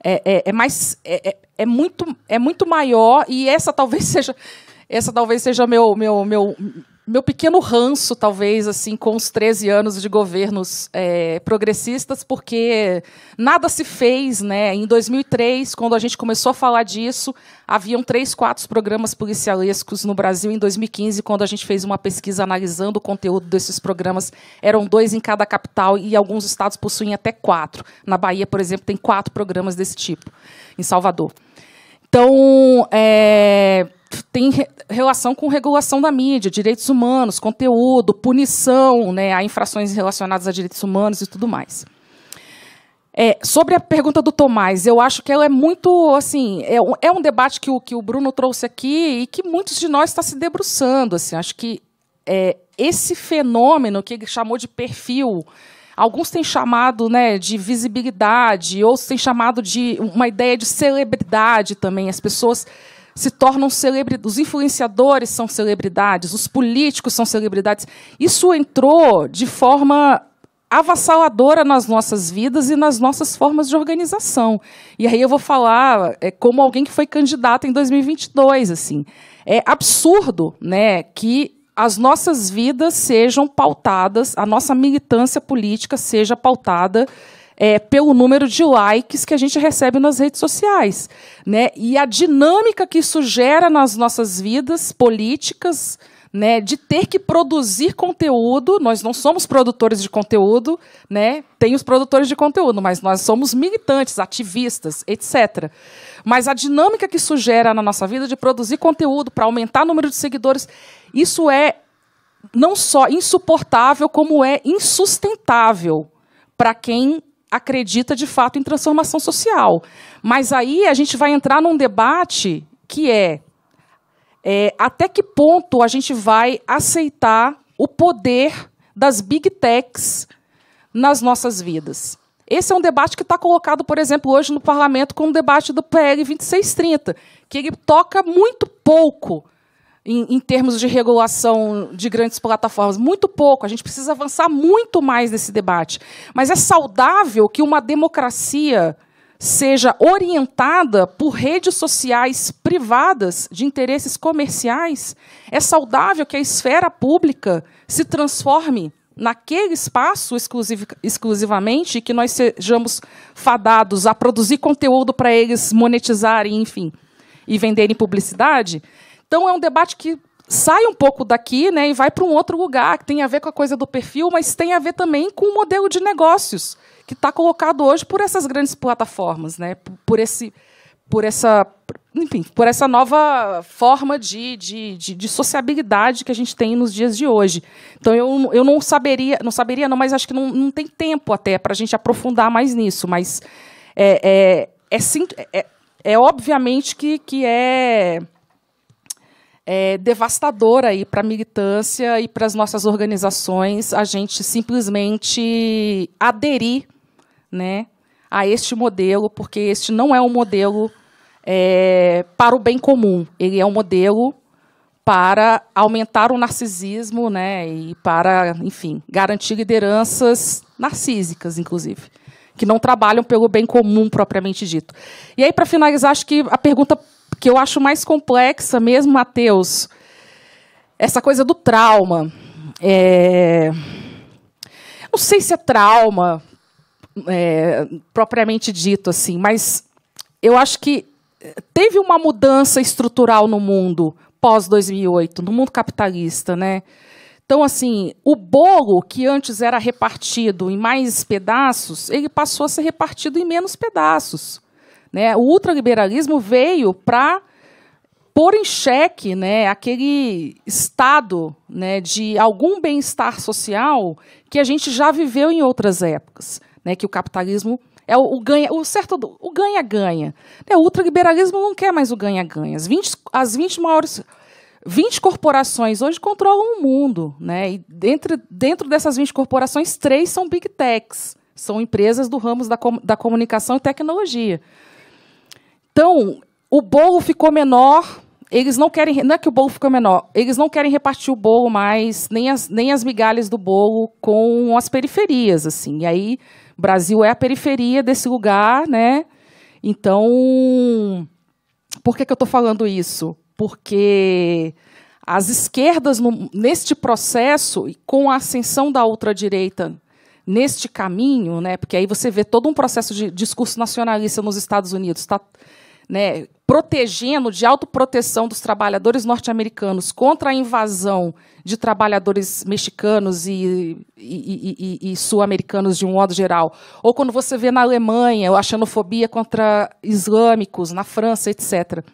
é, é, é mais, é, é, muito, é muito maior e essa talvez (laughs) seja essa talvez seja meu meu meu meu pequeno ranço, talvez, assim, com os 13 anos de governos é, progressistas, porque nada se fez. Né? Em 2003, quando a gente começou a falar disso, haviam três, quatro programas policialescos no Brasil. Em 2015, quando a gente fez uma pesquisa analisando o conteúdo desses programas, eram dois em cada capital e alguns estados possuem até quatro. Na Bahia, por exemplo, tem quatro programas desse tipo, em Salvador. Então, é tem re relação com regulação da mídia, direitos humanos, conteúdo, punição né, a infrações relacionadas a direitos humanos e tudo mais. É, sobre a pergunta do Tomás, eu acho que ela é muito, assim, é um, é um debate que o, que o Bruno trouxe aqui e que muitos de nós está se debruçando, assim, acho que é, esse fenômeno que ele chamou de perfil, alguns têm chamado, né, de visibilidade, outros têm chamado de uma ideia de celebridade também, as pessoas se tornam celebridades, os influenciadores são celebridades, os políticos são celebridades. Isso entrou de forma avassaladora nas nossas vidas e nas nossas formas de organização. E aí eu vou falar é, como alguém que foi candidato em 2022, assim. É absurdo, né, que as nossas vidas sejam pautadas, a nossa militância política seja pautada é, pelo número de likes que a gente recebe nas redes sociais. Né? E a dinâmica que isso gera nas nossas vidas políticas, né, de ter que produzir conteúdo. Nós não somos produtores de conteúdo, né? Tem os produtores de conteúdo, mas nós somos militantes, ativistas, etc. Mas a dinâmica que isso gera na nossa vida de produzir conteúdo para aumentar o número de seguidores, isso é não só insuportável, como é insustentável para quem acredita de fato em transformação social. Mas aí a gente vai entrar num debate que é, é até que ponto a gente vai aceitar o poder das big techs nas nossas vidas. Esse é um debate que está colocado, por exemplo, hoje no parlamento com o debate do PL 2630, que ele toca muito pouco em, em, termos de regulação de grandes plataformas. Muito pouco. A gente precisa avançar muito mais nesse debate. Mas é saudável que uma democracia seja orientada por redes sociais privadas de interesses comerciais? É saudável que a esfera pública se transforme naquele espaço exclusiv exclusivamente que nós sejamos fadados a produzir conteúdo para eles monetizarem, enfim, e venderem publicidade? Então é um debate que sai um pouco daqui né, e vai para um outro lugar, que tem a ver com a coisa do perfil, mas tem a ver também com o modelo de negócios que está colocado hoje por essas grandes plataformas, né, por, esse, por essa enfim, por essa nova forma de, de, de, de, sociabilidade que a gente tem nos dias de hoje. Então, eu, eu não saberia, não saberia, não, mas acho que não, não tem tempo até para a gente aprofundar mais nisso. Mas é, é, é, é, é obviamente que, que é é, devastador aí para a militância e para as nossas organizações a gente simplesmente aderir né, a este modelo, porque este não é um modelo é, para o bem comum, ele é um modelo para aumentar o narcisismo né, e para, enfim, garantir lideranças narcísicas, inclusive, que não trabalham pelo bem comum propriamente dito. E aí, para finalizar, acho que a pergunta que eu acho mais complexa mesmo, Mateus, essa coisa do trauma. É... Não sei se é trauma é, propriamente dito, assim, mas eu acho que teve uma mudança estrutural no mundo pós 2008, no mundo capitalista, né? Então, assim, o bolo que antes era repartido em mais pedaços, ele passou a ser repartido em menos pedaços. Né? O ultraliberalismo veio para pôr em xeque né, aquele estado né, de algum bem-estar social que a gente já viveu em outras épocas, né, que o capitalismo é o, ganha, o certo, o ganha-ganha. Né, o ultraliberalismo não quer mais o ganha-ganha. As 20, as 20 maiores 20 corporações hoje controlam o mundo, né? E dentro, dentro dessas 20 corporações, três são big techs, são empresas do ramo da, com, da comunicação e tecnologia. Então, o bolo ficou menor. Eles não querem. Não é que o bolo ficou menor. Eles não querem repartir o bolo mais, nem as, nem as migalhas do bolo com as periferias, assim. E aí, Brasil é a periferia desse lugar, né? Então, por que, que eu estou falando isso? Porque as esquerdas, no, neste processo, e com a ascensão da ultradireita neste caminho, né, porque aí você vê todo um processo de discurso nacionalista nos Estados Unidos, está né, protegendo de autoproteção dos trabalhadores norte-americanos contra a invasão de trabalhadores mexicanos e, e, e, e sul-americanos de um modo geral, ou quando você vê na Alemanha a xenofobia contra islâmicos, na França, etc.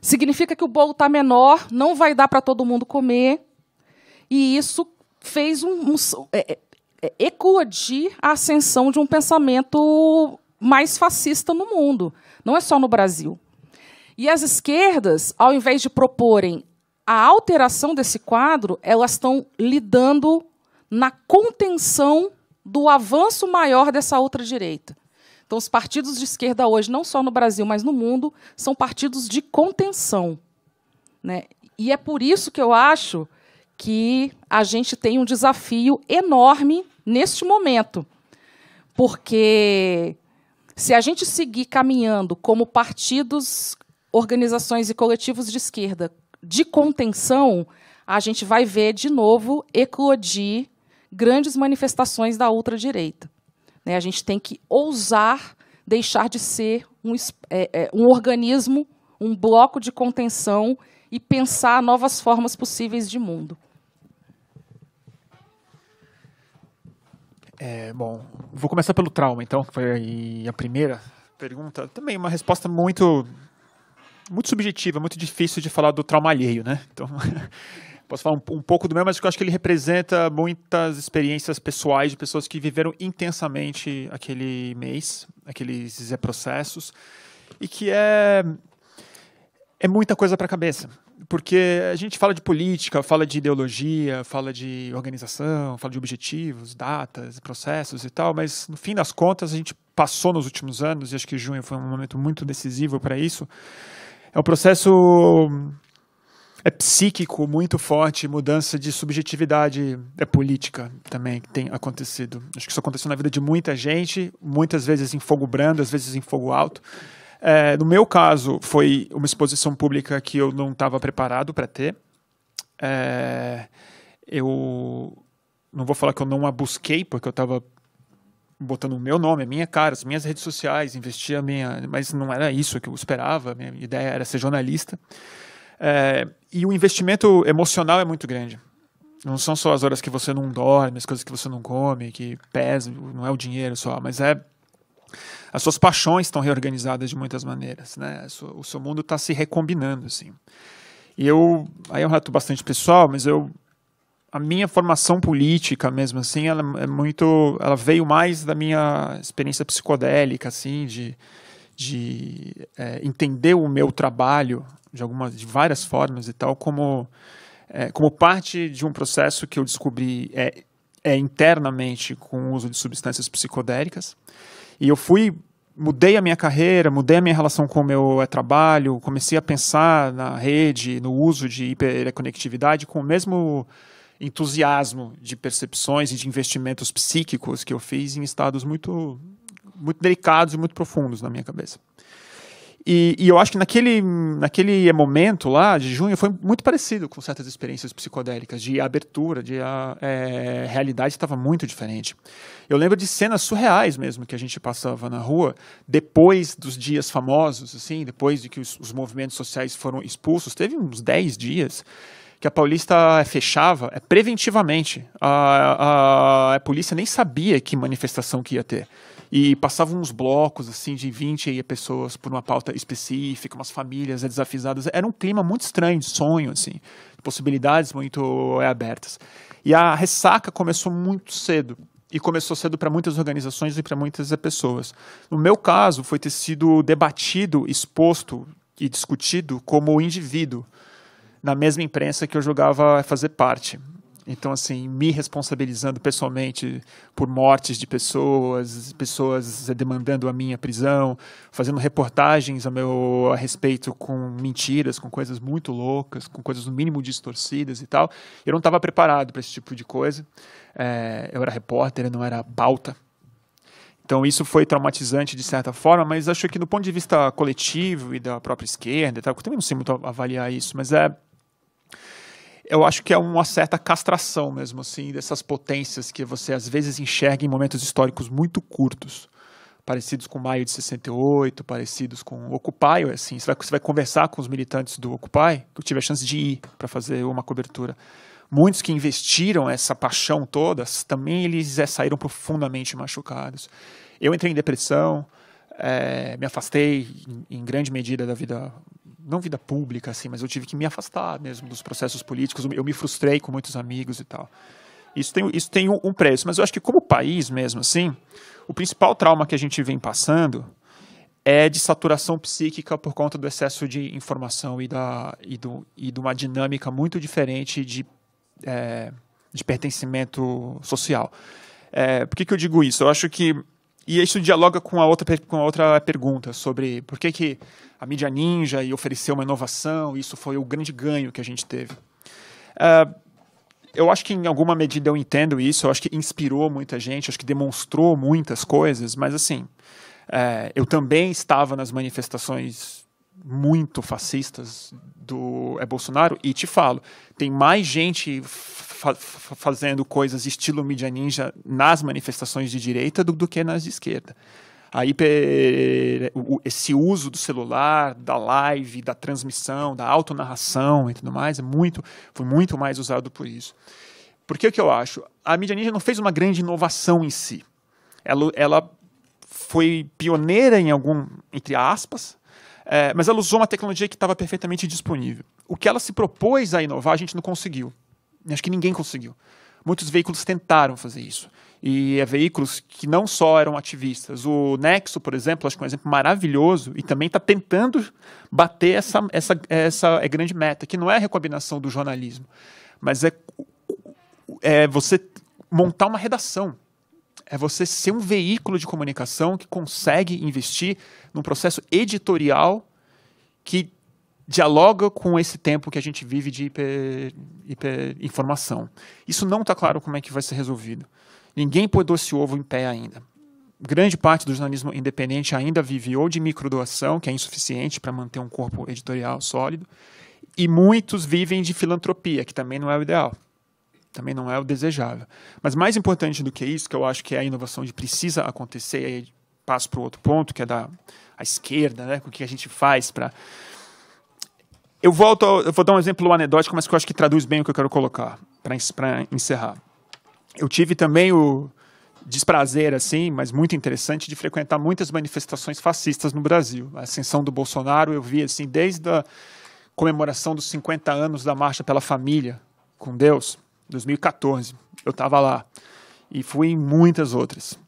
Significa que o bolo está menor, não vai dar para todo mundo comer, e isso fez um, um é, é, é a ascensão de um pensamento mais fascista no mundo não é só no Brasil. E as esquerdas, ao invés de proporem a alteração desse quadro, elas estão lidando na contenção do avanço maior dessa outra direita. Então, os partidos de esquerda hoje, não só no Brasil, mas no mundo, são partidos de contenção. Né? E é por isso que eu acho que a gente tem um desafio enorme neste momento, porque se a gente seguir caminhando como partidos, organizações e coletivos de esquerda de contenção, a gente vai ver de novo eclodir grandes manifestações da ultradireita. Né? A gente tem que ousar deixar de ser um, é, é, um organismo, um bloco de contenção e pensar novas formas possíveis de mundo. É, bom, vou começar pelo trauma, então, que foi a primeira pergunta. Também uma resposta muito muito subjetiva, muito difícil de falar do trauma alheio, né? Então, (laughs) posso falar um, um, pouco do meu, mas eu acho que ele representa muitas experiências pessoais de pessoas que viveram intensamente aquele mês, aqueles é, processos, e que é é muita coisa para a cabeça porque a gente fala de política, fala de ideologia, fala de organização, fala de objetivos, datas, processos e tal, mas no fim das contas a gente passou nos últimos anos, e acho que junho foi um momento muito decisivo para isso. É um processo é psíquico muito forte, mudança de subjetividade é política também que tem acontecido. Acho que isso aconteceu na vida de muita gente, muitas vezes em fogo brando, às vezes em fogo alto. É, no meu caso, foi uma exposição pública que eu não estava preparado para ter. É, eu não vou falar que eu não a busquei, porque eu estava botando o meu nome, a minha cara, as minhas redes sociais, investi a minha. Mas não era isso que eu esperava, minha ideia era ser jornalista. É, e o investimento emocional é muito grande. Não são só as horas que você não dorme, as coisas que você não come, que pesa, não é o dinheiro só, mas é as suas paixões estão reorganizadas de muitas maneiras, né? O seu mundo está se recombinando, assim. E eu, aí é um rato bastante pessoal, mas eu a minha formação política mesmo assim, ela é muito, ela veio mais da minha experiência psicodélica, assim, de de é, entender o meu trabalho de algumas, de várias formas e tal, como é, como parte de um processo que eu descobri é, é internamente com o uso de substâncias psicodélicas. E eu fui mudei a minha carreira, mudei a minha relação com o meu eh, trabalho, comecei a pensar na rede, no uso de hiperconectividade com o mesmo entusiasmo de percepções e de investimentos psíquicos que eu fiz em estados muito muito delicados e muito profundos na minha cabeça. E, e, eu acho que naquele, naquele momento lá de junho foi muito parecido com certas experiências psicodélicas, de abertura, de a ah, é, realidade estava muito diferente. Eu lembro de cenas surreais mesmo que a gente passava na rua depois dos dias famosos, assim, depois de que os, os movimentos sociais foram expulsos. Teve uns 10 dias que a Paulista fechava é, preventivamente. A, a, a polícia nem sabia que manifestação que ia ter e passavam uns blocos assim de 20 pessoas por uma pauta específica, umas famílias desafisadas. Era um clima muito estranho, de sonho, assim, possibilidades muito eh, abertas. E a ressaca começou muito cedo e começou cedo para muitas organizações e para muitas eh, pessoas. No meu caso, foi ter sido debatido, exposto e discutido como indivíduo na mesma imprensa que eu jogava fazer parte. Então, assim, me responsabilizando pessoalmente por mortes de pessoas, pessoas demandando a minha prisão, fazendo reportagens a meu a respeito com mentiras, com coisas muito loucas, com coisas no mínimo distorcidas e tal. Eu não estava preparado para esse tipo de coisa. É, eu era repórter, eu não era pauta. Então isso foi traumatizante de certa forma, mas acho que do ponto de vista coletivo e da própria esquerda e tal, eu também não sei muito avaliar isso, mas é eu acho que é uma certa castração mesmo, assim, dessas potências que você às vezes enxerga em momentos históricos muito curtos, parecidos com maio de 68, parecidos com Occupy, assim, você vai, você vai conversar com os militantes do Occupy, que eu tive a chance de ir para fazer uma cobertura. Muitos que investiram essa paixão toda, também eles é, saíram profundamente machucados. Eu entrei em depressão, é, me afastei em grande medida da vida não vida pública assim, mas eu tive que me afastar mesmo dos processos políticos. Eu me frustrei com muitos amigos e tal. Isso tem, isso tem um, um preço, mas eu acho que como país mesmo assim, o principal trauma que a gente vem passando é de saturação psíquica por conta do excesso de informação e, da, e, do, e de uma dinâmica muito diferente de, é, de pertencimento social. É, por que, que eu digo isso? Eu acho que e isso dialoga com a outra, com a outra pergunta sobre por que, que a mídia ninja e ofereceu uma inovação, isso foi o grande ganho que a gente teve. Uh, eu acho que em alguma medida eu entendo isso, eu acho que inspirou muita gente, acho que demonstrou muitas coisas, mas assim, eh, eu também estava nas manifestações muito fascistas do é Bolsonaro e te falo, tem mais gente fa fazendo coisas estilo mídia ninja nas manifestações de direita do, do que nas de esquerda. Aí esse uso do celular, da live, da transmissão, da autonarração e tudo mais, é muito, foi muito mais usado por isso. Por que, que eu acho? A mídia ninja não fez uma grande inovação em si. Ela, ela foi pioneira em algum, entre aspas, é, mas ela usou uma tecnologia que estava perfeitamente disponível. O que ela se propôs a inovar, a gente não conseguiu. Acho que ninguém conseguiu. Muitos veículos tentaram fazer isso. E é veículos que não só eram ativistas. O Nexo, por exemplo, acho que é um exemplo maravilhoso e também está tentando bater essa, essa, essa é grande meta, que não é a recombinação do jornalismo, mas é, é você montar uma redação. É você ser um veículo de comunicação que consegue investir num processo editorial que dialoga com esse tempo que a gente vive de hiper, hiperinformação. Isso não está claro como é que vai ser resolvido. Ninguém pôs esse ovo em pé ainda. Grande parte do jornalismo independente ainda vive ou de microdoação, que é insuficiente para manter um corpo editorial sólido, e muitos vivem de filantropia, que também não é o ideal também não é o desejável. Mas mais importante do que isso, que eu acho que é a inovação de precisa acontecer, e aí passo para o outro ponto, que é da a esquerda, né, o que a gente faz para eu volto, eu vou dar um exemplo anedótico, mas que eu acho que traduz bem o que eu quero colocar para encerrar. Eu tive também o desprazer, assim, mas muito interessante, de frequentar muitas manifestações fascistas no Brasil. A ascensão do Bolsonaro eu vi assim desde a comemoração dos 50 anos da Marcha pela Família com Deus, 2014. Eu estava lá e fui em muitas outras.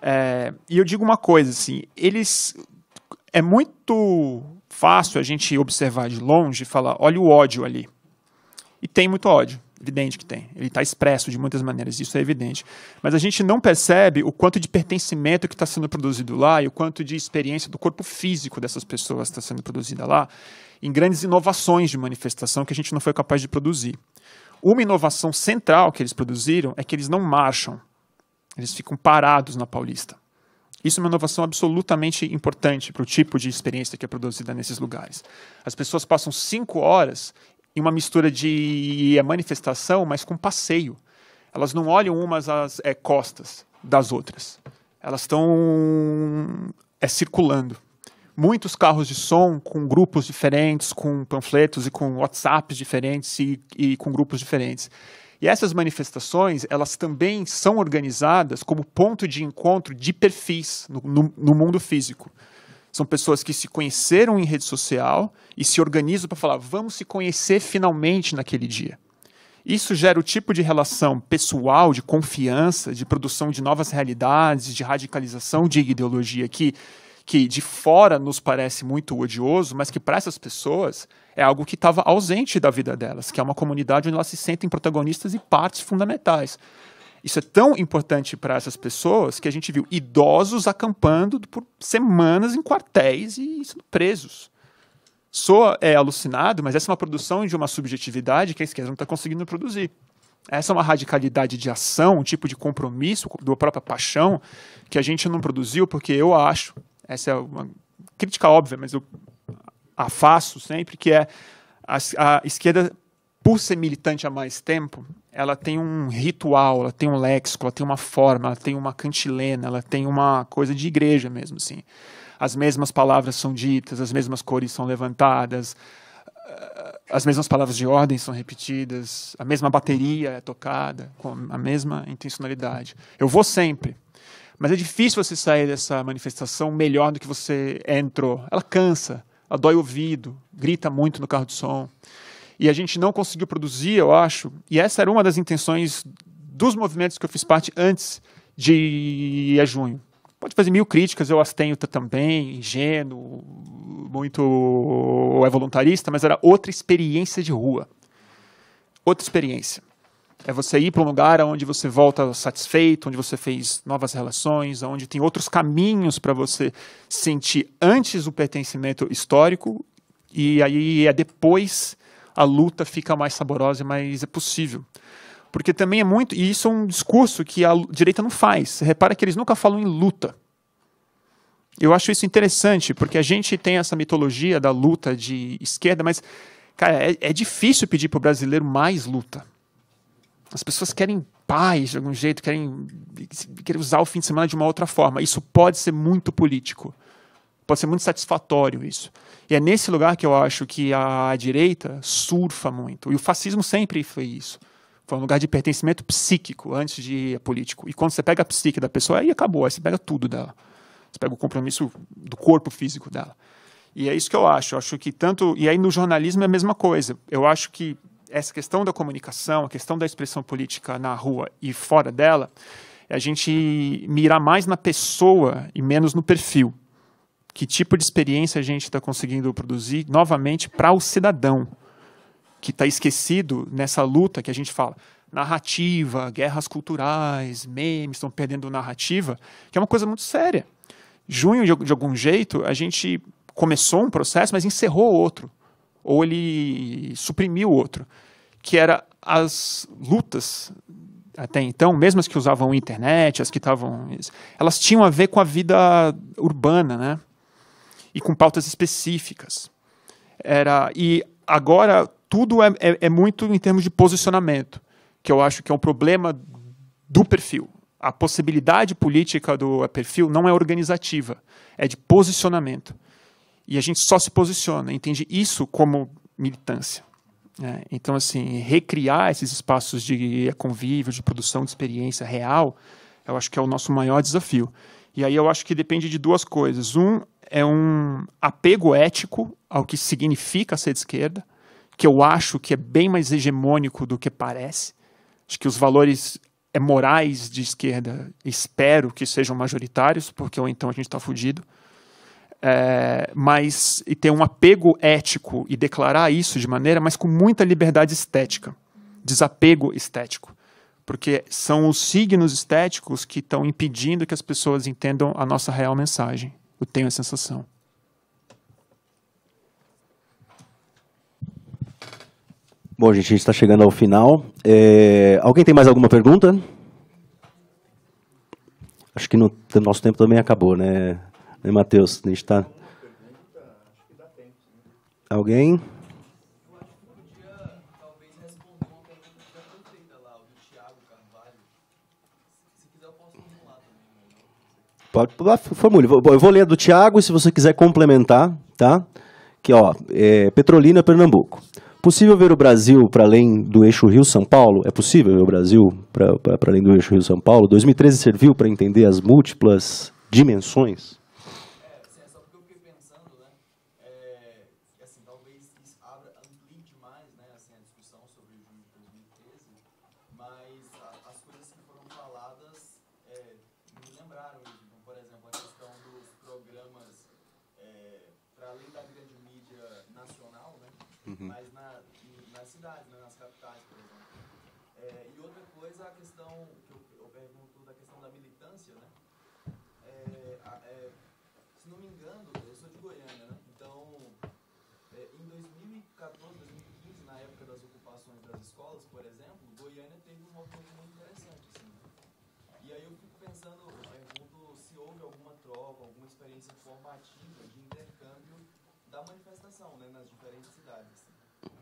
É, e eu digo uma coisa assim, eles é muito fácil a gente observar de longe e falar: olha o ódio ali. E tem muito ódio, evidente que tem. Ele está expresso de muitas maneiras, isso é evidente. Mas a gente não percebe o quanto de pertencimento que está sendo produzido lá e o quanto de experiência do corpo físico dessas pessoas está sendo produzida lá, em grandes inovações de manifestação que a gente não foi capaz de produzir. Uma inovação central que eles produziram é que eles não marcham, eles ficam parados na Paulista. Isso é uma inovação absolutamente importante para o tipo de experiência que é produzida nesses lugares. As pessoas passam cinco horas em uma mistura de manifestação, mas com passeio. Elas não olham umas às é, costas das outras. Elas estão é, circulando. Muitos carros de som com grupos diferentes, com panfletos e com WhatsApps diferentes e, e com grupos diferentes. E essas manifestações, elas também são organizadas como ponto de encontro de perfis no, no, no mundo físico. São pessoas que se conheceram em rede social e se organizam para falar, vamos se conhecer finalmente naquele dia. Isso gera o tipo de relação pessoal, de confiança, de produção de novas realidades, de radicalização de ideologia que, que de fora nos parece muito odioso, mas que para essas pessoas é algo que estava ausente da vida delas, que é uma comunidade onde elas se sentem protagonistas e partes fundamentais. Isso é tão importante para essas pessoas que a gente viu idosos acampando por semanas em quartéis e sendo presos. Soa é alucinado, mas essa é uma produção de uma subjetividade que a esquerda não está conseguindo produzir. Essa é uma radicalidade de ação, um tipo de compromisso, da própria paixão, que a gente não produziu, porque eu acho, essa é uma crítica óbvia, mas eu a faço sempre, que é a, a esquerda, por ser militante há mais tempo, ela tem um ritual, ela tem um léxico, ela tem uma forma, ela tem uma cantilena, ela tem uma coisa de igreja mesmo, assim. As mesmas palavras são ditas, as mesmas cores são levantadas, eh, as mesmas palavras de ordem são repetidas, a mesma bateria é tocada com a mesma intencionalidade. Eu vou sempre, mas é difícil você sair dessa manifestação melhor do que você entrou. Ela cansa dói ouvido, grita muito no carro de som. E a gente não conseguiu produzir, eu acho, e essa era uma das intenções dos movimentos que eu fiz parte antes de a junho. Pode fazer mil críticas, eu as tenho também, ingênuo, muito é voluntarista, mas era outra experiência de rua. Outra experiência. É você ir para um lugar onde você volta satisfeito, onde você fez novas relações, onde tem outros caminhos para você sentir antes o pertencimento histórico e aí é depois a luta fica mais saborosa e mais é possível. Porque também é muito, e isso é um discurso que a direita não faz. Você repara que eles nunca falam em luta. Eu acho isso interessante, porque a gente tem essa mitologia da luta de esquerda, mas, cara, é, é difícil pedir para o brasileiro mais luta as pessoas querem paz de algum jeito, querem, querem usar o fim de semana de uma outra forma. Isso pode ser muito político. Pode ser muito satisfatório isso. E é nesse lugar que eu acho que a direita surfa muito. E o fascismo sempre foi isso. Foi um lugar de pertencimento psíquico antes de político. E quando você pega a psique da pessoa, aí acabou, aí você pega tudo dela. Você pega o compromisso do corpo físico dela. E é isso que eu acho. Eu acho que tanto. E aí no jornalismo é a mesma coisa. Eu acho que essa questão da comunicação, a questão da expressão política na rua e fora dela, é a gente mirar mais na pessoa e menos no perfil. Que tipo de experiência a gente está conseguindo produzir novamente para o cidadão, que está esquecido nessa luta que a gente fala narrativa, guerras culturais, memes, estão perdendo narrativa, que é uma coisa muito séria. Junho, de, de algum jeito, a gente começou um processo, mas encerrou outro ou ele suprimiu o outro, que era as lutas até então, mesmo as que usavam internet, as que estavam, elas tinham a ver com a vida urbana, né? E com pautas específicas. Era e agora tudo é, é, é muito em termos de posicionamento, que eu acho que é um problema do perfil. A possibilidade política do perfil não é organizativa, é de posicionamento. E a gente só se posiciona, entende isso como militância. Né? Então, assim, recriar esses espaços de convívio, de produção de experiência real, eu acho que é o nosso maior desafio. E aí eu acho que depende de duas coisas. Um é um apego ético ao que significa ser de esquerda, que eu acho que é bem mais hegemônico do que parece. Acho que os valores é, morais de esquerda espero que sejam majoritários, porque ou então a gente está fudido é, mas e ter um apego ético e declarar isso de maneira, mas com muita liberdade estética, desapego estético, porque são os signos estéticos que estão impedindo que as pessoas entendam a nossa real mensagem. Eu tenho a sensação. Bom, gente, a gente está chegando ao final. É, alguém tem mais alguma pergunta? Acho que no, nosso tempo também acabou, né? né, Matheus? A gente está. Alguém? Pode pular, Eu vou ler do Tiago e se você quiser complementar, tá? Que ó, é Petrolina, Pernambuco. Possível ver o Brasil para além do eixo Rio-São Paulo? É possível ver o Brasil para além do eixo Rio-São Paulo? 2013 serviu para entender as múltiplas dimensões população, né, nas diferentes cidades.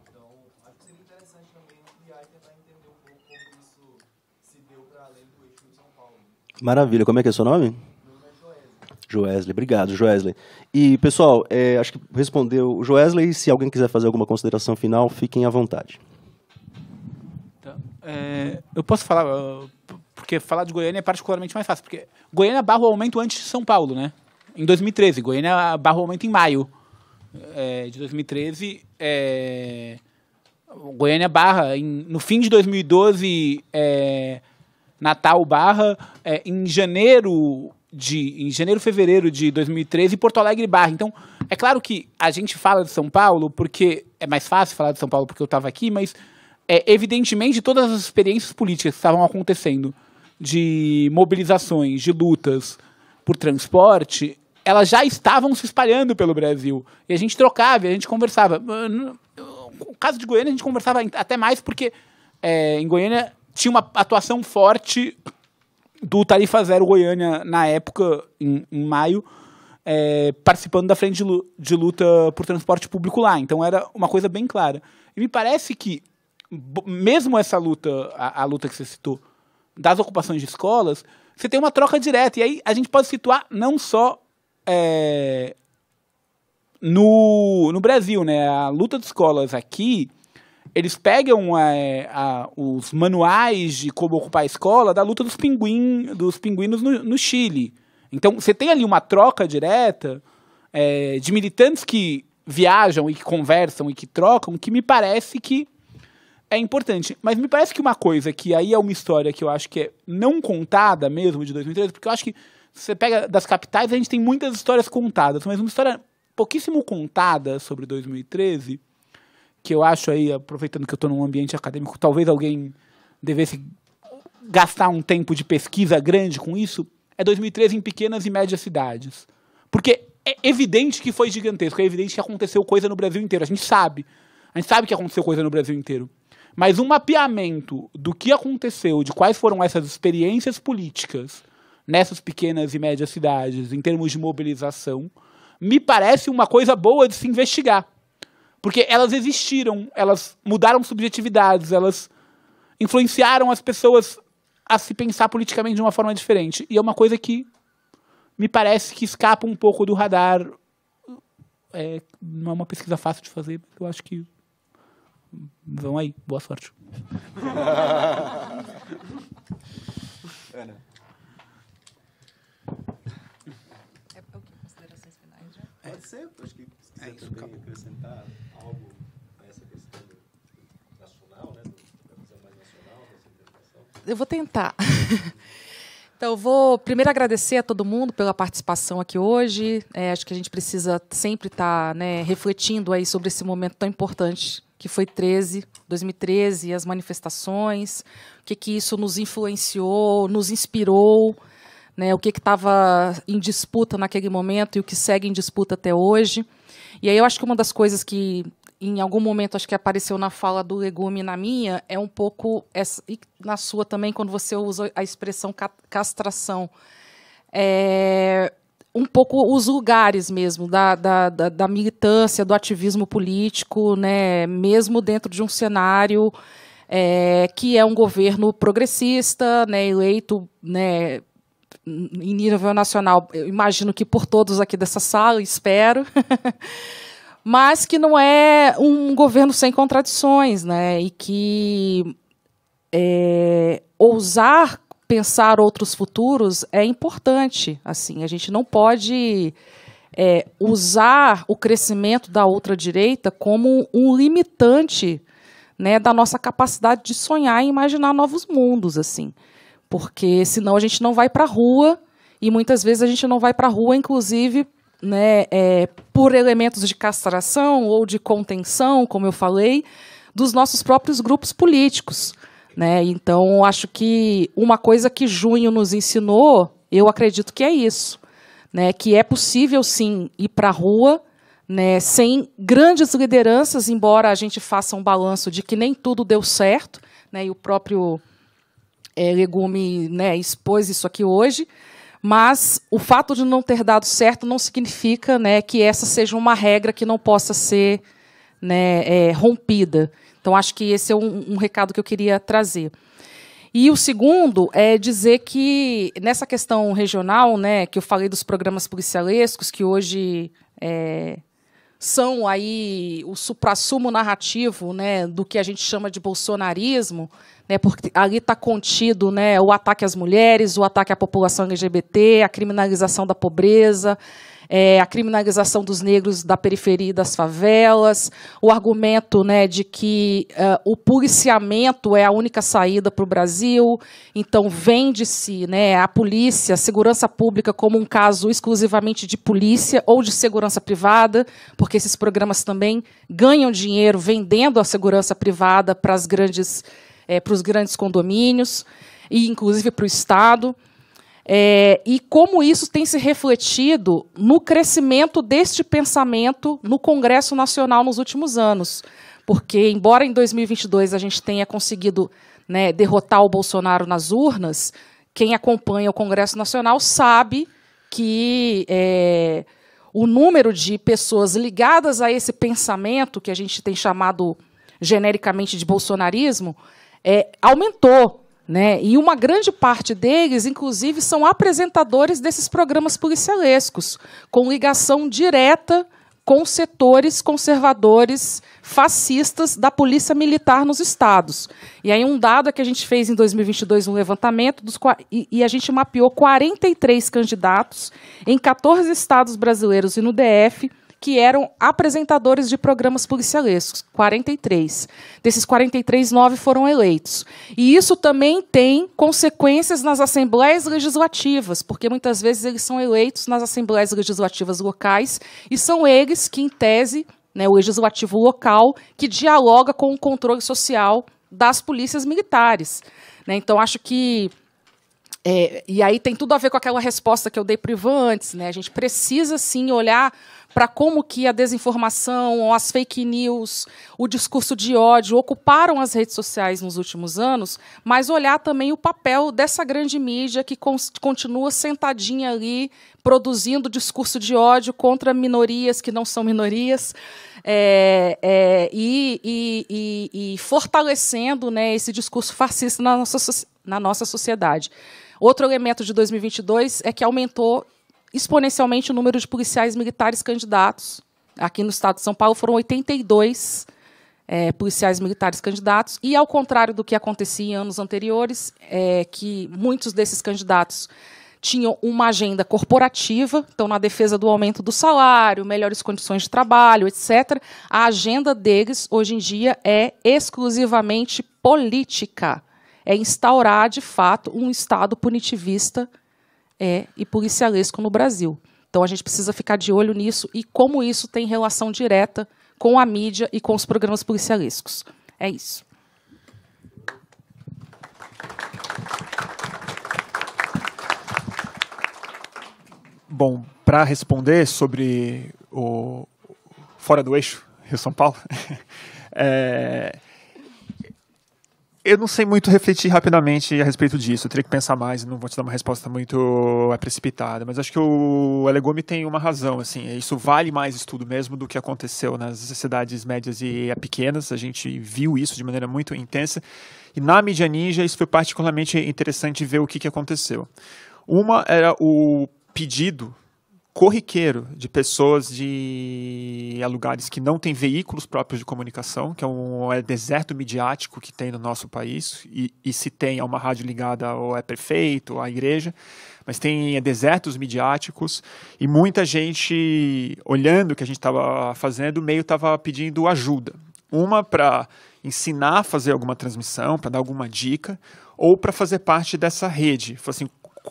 Então, acho que seria interessante também ampliar e tentar entender um pouco como isso se deu para além do eixo de São Paulo. Maravilha, como é que é seu nome? É Joesley, obrigado, Joesley. E, pessoal, é, acho que respondeu o Joesley. Se alguém quiser fazer alguma consideração final, fiquem à vontade. Tá. É, eu posso falar, porque falar de Goiânia é particularmente mais fácil, porque Goiânia barra o aumento antes de São Paulo, né? Em 2013, Goiânia barra o aumento em maio é, de 2013, é, Goiânia Barra, em, no fim de 2012, é, Natal Barra, é, em janeiro de em janeiro fevereiro de 2013 Porto Alegre Barra. Então, é claro que a gente fala de São Paulo porque é mais fácil falar de São Paulo porque eu estava aqui, mas é, evidentemente todas as experiências políticas que estavam acontecendo de mobilizações, de lutas por transporte, elas já estavam se espalhando pelo Brasil. E a gente trocava, a gente conversava. Ah, no caso de Goiânia, a gente conversava até mais porque é, em Goiânia tinha uma atuação forte do Tarifa Zero Goiânia na época, em, em maio, é, participando da frente de luta por transporte público lá. Então era uma coisa bem clara. E me parece que, mesmo essa luta, a, a luta que você citou, das ocupações de escolas, você tem uma troca direta. E aí a gente pode situar não só é, no, no Brasil, né? A luta de escolas aqui, eles pegam é, a, os manuais de como ocupar a escola da luta dos, pinguim, dos pinguinos no, no Chile. Então, você tem ali uma troca direta é, de militantes que viajam e que conversam e que trocam, que me parece que é importante. Mas me parece que uma coisa que aí é uma história que eu acho que é não contada mesmo de 2013, porque eu acho que você pega das capitais, a gente tem muitas histórias contadas, mas uma história pouquíssimo contada sobre 2013, que eu acho aí, aproveitando que eu estou num ambiente acadêmico, talvez alguém devesse gastar um tempo de pesquisa grande com isso, é 2013 em pequenas e médias cidades. Porque é evidente que foi gigantesco, é evidente que aconteceu coisa no Brasil inteiro, a gente sabe. A gente sabe que aconteceu coisa no Brasil inteiro. Mas um mapeamento do que aconteceu, de quais foram essas experiências políticas nessas pequenas e médias cidades em termos de mobilização, me parece uma coisa boa de se investigar. Porque elas existiram, elas mudaram subjetividades, elas influenciaram as pessoas a se pensar politicamente de uma forma diferente. E é uma coisa que me parece que escapa um pouco do radar. É, não é uma pesquisa fácil de fazer, mas eu acho que. Vão aí, boa sorte. (laughs) Pode ser, acho que se quiser é isso, também acrescentar algo a essa questão nacional, né, da visão mais nacional dessa Eu vou tentar. (laughs) Então, eu vou primeiro agradecer a todo mundo pela participação aqui hoje. É, acho que a gente precisa sempre estar tá, né, refletindo aí sobre esse momento tão importante que foi 13, 2013, as manifestações, o que, que isso nos influenciou, nos inspirou né, o que estava em disputa naquele momento e o que segue em disputa até hoje. E aí eu acho que uma das coisas que em algum momento acho que apareceu na fala do legume na minha é um pouco essa, e na sua também quando você usa a expressão castração é, um pouco os lugares mesmo da, da, da, da, militância do ativismo político né mesmo dentro de um cenário é, que é um governo progressista né eleito né em nível nacional, eu imagino que por todos aqui dessa sala, espero. (laughs) mas que não é um governo sem contradições, né? E que é, ousar pensar outros futuros é importante. Assim, a gente não pode é, usar o crescimento da outra direita como um limitante, né, da nossa capacidade de sonhar e imaginar novos mundos, assim porque senão a gente não vai para a rua e muitas vezes a gente não vai para a rua, inclusive, né, é, por elementos de castração ou de contenção, como eu falei, dos nossos próprios grupos políticos. Né? Então, acho que uma coisa que junho nos ensinou, eu acredito que é isso, né? que é possível, sim, ir para a rua, né, sem grandes lideranças, embora a gente faça um balanço de que nem tudo deu certo, né, e o próprio é, legume né, expôs isso aqui hoje, mas o fato de não ter dado certo não significa né, que essa seja uma regra que não possa ser né, é, rompida. Então, acho que esse é um, um, recado que eu queria trazer. E o segundo é dizer que, nessa questão regional, né, que eu falei dos programas policialescos, que hoje é, são aí o suprassumo narrativo né, do que a gente chama de bolsonarismo, né, porque ali está contido né, o ataque às mulheres, o ataque à população LGBT, a criminalização da pobreza, é, a criminalização dos negros da periferia e das favelas, o argumento né, de que uh, o policiamento é a única saída para o Brasil, então vende-se né, a polícia, a segurança pública, como um caso exclusivamente de polícia ou de segurança privada, porque esses programas também ganham dinheiro vendendo a segurança privada para, as grandes, é, para os grandes condomínios e, inclusive, para o Estado. É, e como isso tem se refletido no crescimento deste pensamento no Congresso Nacional nos últimos anos. Porque, embora em 2022 a gente tenha conseguido né, derrotar o Bolsonaro nas urnas, quem acompanha o Congresso Nacional sabe que é, o número de pessoas ligadas a esse pensamento, que a gente tem chamado genericamente de bolsonarismo, é, aumentou né? E uma grande parte deles, inclusive, são apresentadores desses programas policialescos, com ligação direta com setores conservadores fascistas da polícia militar nos estados. E aí um dado é que a gente fez em 2022 um levantamento dos, e, e a gente mapeou 43 candidatos em 14 estados brasileiros e no DF que eram apresentadores de programas policialescos, 43. Desses 43, nove foram eleitos. E isso também tem consequências nas assembleias legislativas, porque muitas vezes eles são eleitos nas assembleias legislativas locais e são eles que, em tese, né, o legislativo local, que dialoga com o controle social das polícias militares. Né? Então, acho que é, e aí tem tudo a ver com aquela resposta que eu dei para o Ivan antes, né? A gente precisa sim olhar para como que a desinformação, as fake news, o discurso de ódio ocuparam as redes sociais nos últimos anos, mas olhar também o papel dessa grande mídia que continua sentadinha ali produzindo discurso de ódio contra minorias que não são minorias é, é, e, e, e, e, fortalecendo né, esse discurso fascista na nossa, na nossa sociedade. Outro elemento de 2022 é que aumentou exponencialmente o número de policiais militares candidatos. Aqui no estado de São Paulo foram 82 é, policiais militares candidatos, e ao contrário do que acontecia em anos anteriores, é, que muitos desses candidatos tinham uma agenda corporativa, então na defesa do aumento do salário, melhores condições de trabalho, etc. A agenda deles hoje em dia é exclusivamente política, é instaurar de fato um estado punitivista é e policialesco no Brasil. Então a gente precisa ficar de olho nisso e como isso tem relação direta com a mídia e com os programas policialescos. É isso. Bom, para responder sobre o fora do eixo Rio São Paulo, (laughs) é, eu não sei muito refletir rapidamente a respeito disso, eu teria que pensar mais, não vou te dar uma resposta muito é, precipitada, mas acho que o Alegomi tem uma razão, assim, isso vale mais estudo mesmo do que aconteceu nas cidades médias e pequenas, a gente viu isso de maneira muito intensa, e na mídia ninja isso foi particularmente interessante ver o que, que aconteceu. Uma era o pedido corriqueiro de pessoas de lugares que não têm veículos próprios de comunicação, que é um é deserto midiático que tem no nosso país, e, e, se tem é uma rádio ligada ou é prefeito, ou à igreja, mas tem é desertos midiáticos, e muita gente, olhando o que a gente estava fazendo, meio estava pedindo ajuda. Uma para ensinar a fazer alguma transmissão, para dar alguma dica, ou para fazer parte dessa rede. Falei assim,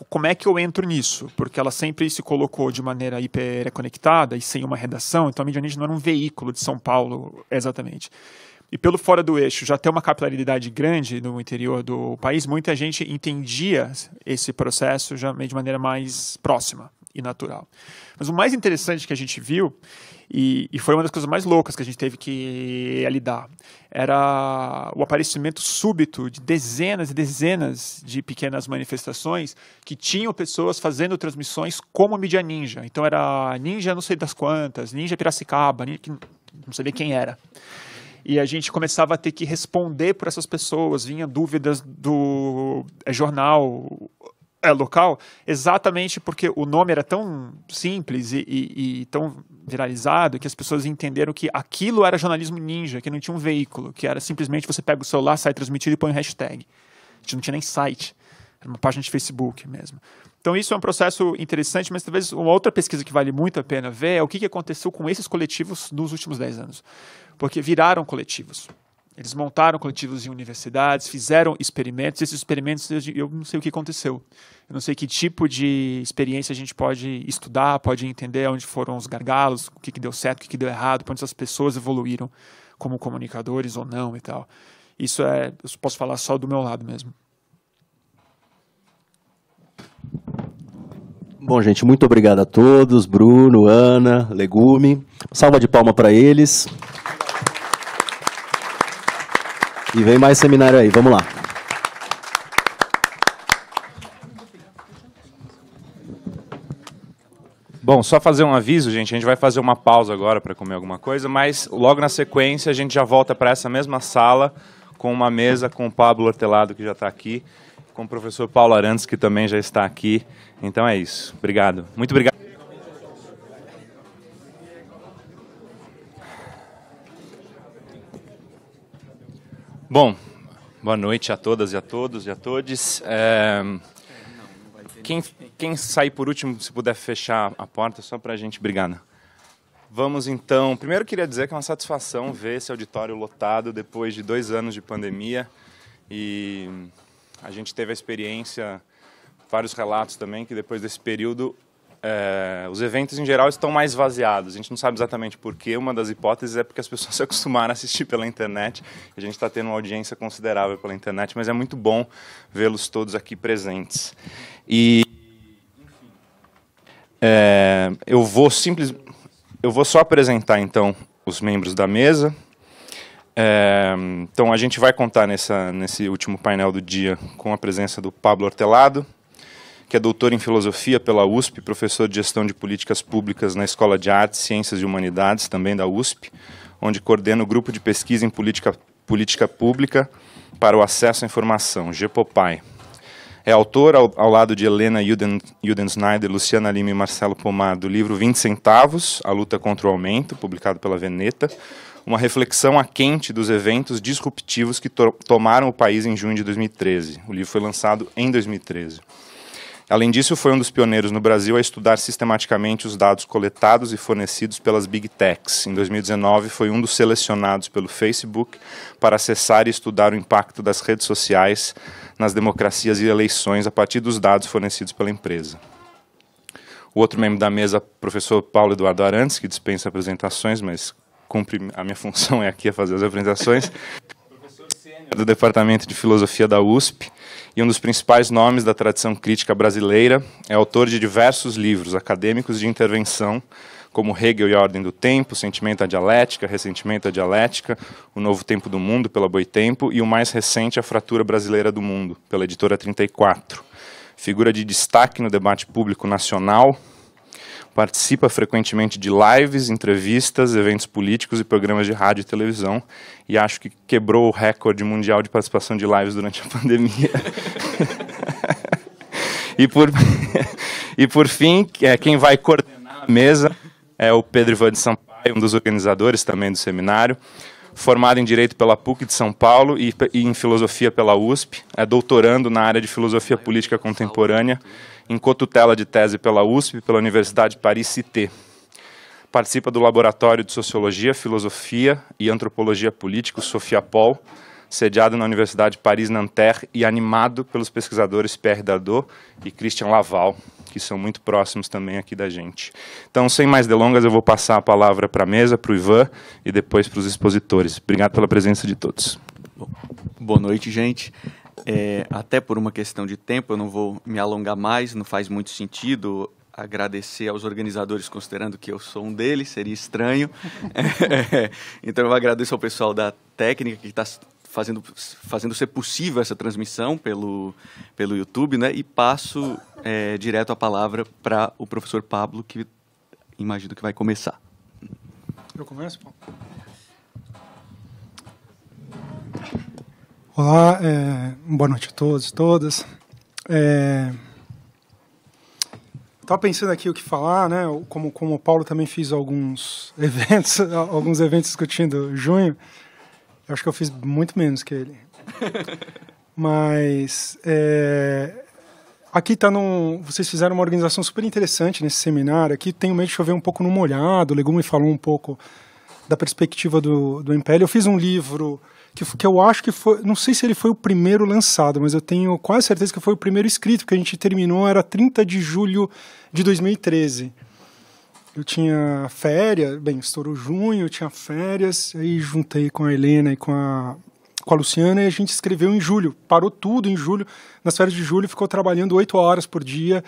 como é que eu entro nisso? Porque ela sempre se colocou de maneira hiperconectada e sem uma redação, então a mídia não era um veículo de São Paulo exatamente. E pelo fora do eixo já ter uma capilaridade grande no interior do país, muita gente entendia esse processo já de maneira mais próxima e natural. Mas o mais interessante que a gente viu e, e, foi uma das coisas mais loucas que a gente teve que eh, lidar. Era o aparecimento súbito de dezenas e dezenas de pequenas manifestações que tinham pessoas fazendo transmissões como mídia ninja. Então era ninja não sei das quantas, ninja Piracicaba, ninja, não sabia quem era e a gente começava a ter que responder por essas pessoas, vinha dúvidas do eh, jornal, é, local, exatamente porque o nome era tão simples e, e, e, tão viralizado que as pessoas entenderam que aquilo era jornalismo ninja, que não tinha um veículo, que era simplesmente você pega o celular, sai transmitido e põe um hashtag. A gente não tinha nem site, era uma página de Facebook mesmo. Então isso é um processo interessante, mas talvez uma outra pesquisa que vale muito a pena ver é o que aconteceu com esses coletivos nos últimos 10 anos. Porque viraram coletivos. Eles montaram coletivos em universidades, fizeram experimentos. Esses experimentos, eu não sei o que aconteceu. Eu não sei que tipo de experiência a gente pode estudar, pode entender onde foram os gargalos, o que, que deu certo, o que, que deu errado, para onde essas pessoas evoluíram como comunicadores ou não e tal. Isso é, eu posso falar só do meu lado mesmo. Bom, gente, muito obrigado a todos, Bruno, Ana, Legume. Salva de palma para eles. E vem mais seminário aí, vamos lá. Bom, só fazer um aviso, gente. A gente vai fazer uma pausa agora para comer alguma coisa, mas logo na sequência a gente já volta para essa mesma sala com uma mesa com o Pablo Hortelado, que já está aqui, com o professor Paulo Arantes, que também já está aqui. Então é isso. Obrigado. Muito obrigado. Bom, boa noite a todas e a todos e a todos. É, quem, quem sair por último, se puder fechar a porta, só para a gente brigar. Né? Vamos então. Primeiro, queria dizer que é uma satisfação ver esse auditório lotado depois de dois anos de pandemia. E a gente teve a experiência, vários relatos também, que depois desse período é, os eventos em geral estão mais vaziados. A gente não sabe exatamente porquê. Uma das hipóteses é porque as pessoas (laughs) se acostumaram a assistir pela internet. A gente está tendo uma audiência considerável pela internet, mas é muito bom vê-los todos aqui presentes. E é, eu vou simples, eu vou só apresentar então os membros da mesa. É, então a gente vai contar nessa, nesse último painel do dia com a presença do Pablo Hortelado, que é doutor em filosofia pela USP, professor de gestão de políticas públicas na Escola de Artes, Ciências e Humanidades, também da USP, onde coordena o grupo de pesquisa em política, política pública para o acesso à informação, (Gepopai). É autor, ao, ao, lado de Helena Judensnyder, Luciana Lima e Marcelo Pomar, do livro 20 Centavos, A Luta contra o Aumento, publicado pela Veneta, uma reflexão a quente dos eventos disruptivos que to tomaram o país em junho de 2013. O livro foi lançado em 2013. Além disso, foi um dos pioneiros no Brasil a estudar sistematicamente os dados coletados e fornecidos pelas Big Techs. Em 2019, foi um dos selecionados pelo Facebook para acessar e estudar o impacto das redes sociais nas democracias e eleições a partir dos dados fornecidos pela empresa. O outro membro da mesa, professor Paulo Eduardo Arantes, que dispensa apresentações, mas cumpre a minha função (laughs) é aqui a fazer as apresentações. (laughs) do Departamento de Filosofia da USP, e um dos principais nomes da tradição crítica brasileira, é autor de diversos livros acadêmicos de intervenção, como Hegel e a Ordem do Tempo, Sentimento à Dialética, Ressentimento à Dialética, O Novo Tempo do Mundo, pela Boitempo, e o mais recente, A Fratura Brasileira do Mundo, pela editora 34. Figura de destaque no debate público nacional, participa frequentemente de lives, entrevistas, eventos políticos e programas de rádio e televisão. E acho que quebrou o recorde mundial de participação de lives durante a (laughs) pandemia. e, por, (laughs) e por fim, é, quem vai coordenar a mesa é o Pedro Ivan de Sampaio, um dos organizadores também do seminário formado em Direito pela PUC de São Paulo e, em Filosofia pela USP, é doutorando na área de Filosofia Política Contemporânea em cotutela de tese pela USP, pela Universidade Paris-Cité. Participa do Laboratório de Sociologia, Filosofia e Antropologia Política, Sofia Paul, sediado na Universidade Paris-Nanterre e animado pelos pesquisadores Pierre Dadot e Christian Laval, que são muito próximos também aqui da gente. Então, sem mais delongas, eu vou passar a palavra para a mesa, para o Ivan e depois para os expositores. Obrigado pela presença de todos. Boa noite, gente. É, até por uma questão de tempo, eu não vou me alongar mais, não faz muito sentido agradecer aos organizadores, considerando que eu sou um deles, seria estranho. (laughs) É, então eu agradeço ao pessoal da técnica que está fazendo, fazendo ser possível essa transmissão pelo, pelo YouTube, né? E passo é, direto a palavra para o professor Pablo, que imagino que vai começar. Eu começo, Paulo? Olá, é, boa noite a todos e todas. É, Estava pensando aqui o que falar, né? Como, como o Paulo também fiz alguns (laughs) eventos, alguns eventos discutindo junho. Eu acho que eu fiz muito menos que ele. (laughs) Mas é, aqui tá num. Vocês fizeram uma organização super interessante nesse seminário. Aqui tem medo de chover um pouco no molhado. O Legume falou um pouco da perspectiva do, do Império. Eu fiz um livro que, que eu acho que foi. Não sei se ele foi o primeiro lançado, mas eu tenho quase certeza que foi o primeiro escrito, porque a gente terminou, era 30 de julho de 2013. Eu tinha férias, bem, estourou junho, eu tinha férias, aí juntei com a Helena e com a, com a Luciana e a gente escreveu em julho. Parou tudo em julho, nas férias de julho, ficou trabalhando oito horas por dia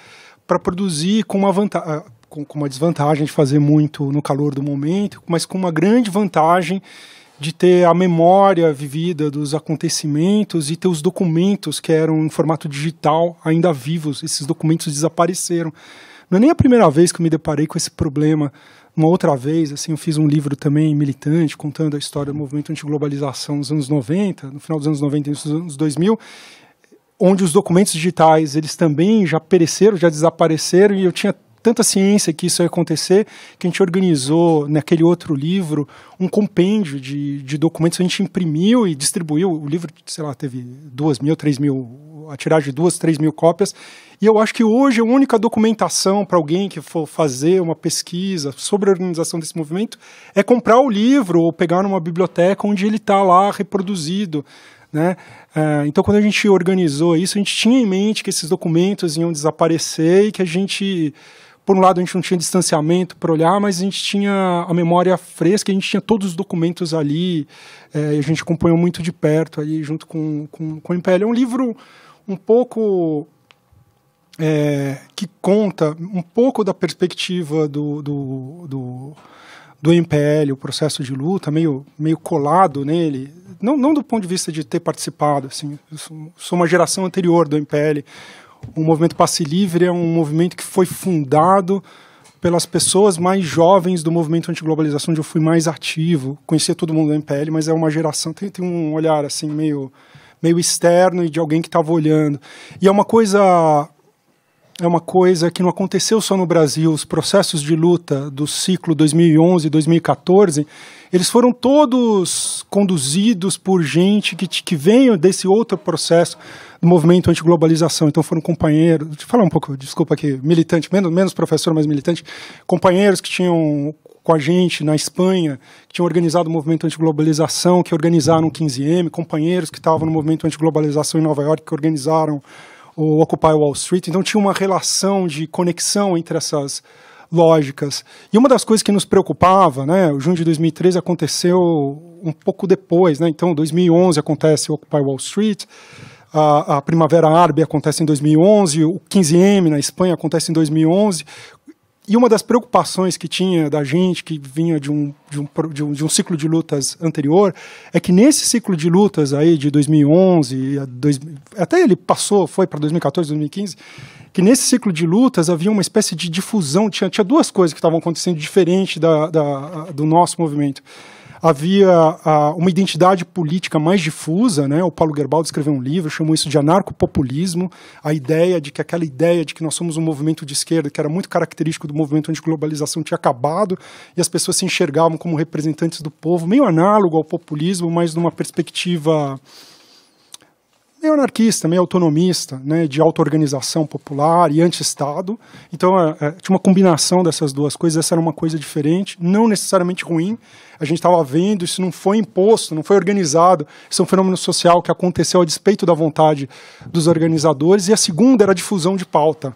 para produzir com uma vantagem. Ah, com, com uma desvantagem de fazer muito no calor do momento, mas com uma grande vantagem de ter a memória vivida dos acontecimentos e ter os documentos que eram em formato digital ainda vivos. Esses documentos desapareceram. Não é nem a primeira vez que eu me deparei com esse problema. Uma outra vez, assim, eu fiz um livro também militante, contando a história do movimento antiglobalização nos anos 90, no final dos anos 90 e nos anos 2000, onde os documentos digitais, eles também já pereceram, já desapareceram, e eu tinha tanta ciência que isso ia acontecer, que a gente organizou naquele outro livro um compêndio de, de documentos, a gente imprimiu e distribuiu. O livro, sei lá, teve duas mil, três mil, a tiragem de duas, três mil cópias. E eu acho que hoje a única documentação para alguém que for fazer uma pesquisa sobre a organização desse movimento é comprar o livro ou pegar numa biblioteca onde ele está lá reproduzido. Né? É, então, quando a gente organizou isso, a gente tinha em mente que esses documentos iam desaparecer e que a gente por um lado a gente não tinha distanciamento para olhar, mas a gente tinha a memória fresca, a gente tinha todos os documentos ali, é, a gente acompanhou muito de perto ali junto com, com, com o MPL. É um livro um pouco é, que conta um pouco da perspectiva do, do, do, do MPL, o processo de luta, meio, meio colado nele, não, não do ponto de vista de ter participado, assim, sou uma geração anterior do MPL, o movimento Passe Livre é um movimento que foi fundado pelas pessoas mais jovens do movimento antiglobalização, onde eu fui mais ativo, conhecia todo mundo da MPL, mas é uma geração, tem, tem um olhar assim meio, meio externo e de alguém que estava olhando. E é uma coisa é uma coisa que não aconteceu só no Brasil. Os processos de luta do ciclo 2011 2014, eles foram todos conduzidos por gente que, que veio desse outro processo, do movimento antiglobalização. Então foram companheiros, deixa eu falar um pouco, desculpa aqui, militante, menos, menos professor, mas militante, companheiros que tinham com a gente na Espanha, que tinham organizado o movimento antiglobalização, que organizaram o 15M, companheiros que estavam no movimento antiglobalização em Nova York, que organizaram o Occupy Wall Street. Então tinha uma relação de conexão entre essas lógicas. E uma das coisas que nos preocupava, né, o junho de 2013 aconteceu um pouco depois, né, então 2011 acontece o Occupy Wall Street, a, a Primavera Árabe acontece em 2011, o 15M na Espanha acontece em 2011. E uma das preocupações que tinha da gente, que vinha de um, de um, de um, de um ciclo de lutas anterior, é que nesse ciclo de lutas aí de 2011, dois, até ele passou, foi para 2014, 2015, que nesse ciclo de lutas havia uma espécie de difusão, tinha, tinha duas coisas que estavam acontecendo diferente da, da, do nosso movimento havia a, ah, uma identidade política mais difusa, né? O Paulo Gerbaldo escreveu um livro, chamou isso de anarcopopulismo, a ideia de que aquela ideia de que nós somos um movimento de esquerda, que era muito característico do movimento anti-globalização tinha acabado, e as pessoas se enxergavam como representantes do povo, meio análogo ao populismo, mas numa perspectiva meio anarquista, meio autonomista, né, de auto-organização popular e anti-Estado. Então, é, é, tinha uma combinação dessas duas coisas, essa era uma coisa diferente, não necessariamente ruim, a gente estava vendo, isso não foi imposto, não foi organizado, isso é um fenômeno social que aconteceu a despeito da vontade dos organizadores. E a segunda era a difusão de pauta.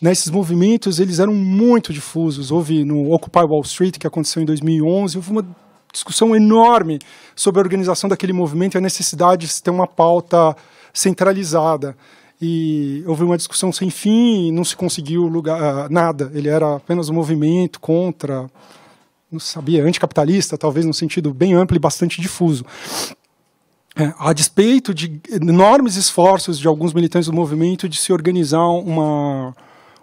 nesses esses movimentos eles eram muito difusos. Houve no Occupy Wall Street, que aconteceu em 2011, houve uma discussão enorme sobre a organização daquele movimento e a necessidade de se ter uma pauta centralizada. E houve uma discussão sem fim, não se conseguiu lugar, ah, nada. Ele era apenas um movimento contra não sabia, anticapitalista, talvez num sentido bem amplo e bastante difuso. É, a despeito de enormes esforços de alguns militantes do movimento de se organizar uma,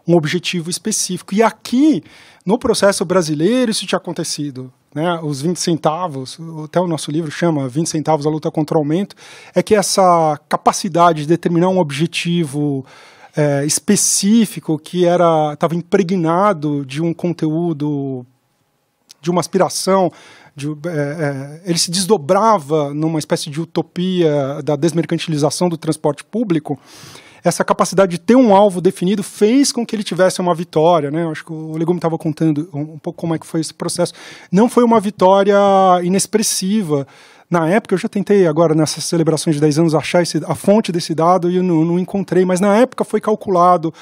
um objetivo específico. E aqui, no processo brasileiro, isso tinha acontecido. Né? Os 20 centavos, até o nosso livro chama 20 centavos a luta contra o aumento, é que essa capacidade de determinar um objetivo é, específico que era estava impregnado de um conteúdo de uma aspiração. De, é, é, ele se desdobrava numa espécie de utopia da desmercantilização do transporte público essa capacidade de ter um alvo definido fez com que ele tivesse uma vitória, né? acho que o Legume estava contando um pouco como é que foi esse processo. Não foi uma vitória inexpressiva. Na época, eu já tentei agora nessas celebrações de 10 anos achar esse, a fonte desse dado e eu não, não encontrei, mas na época foi calculado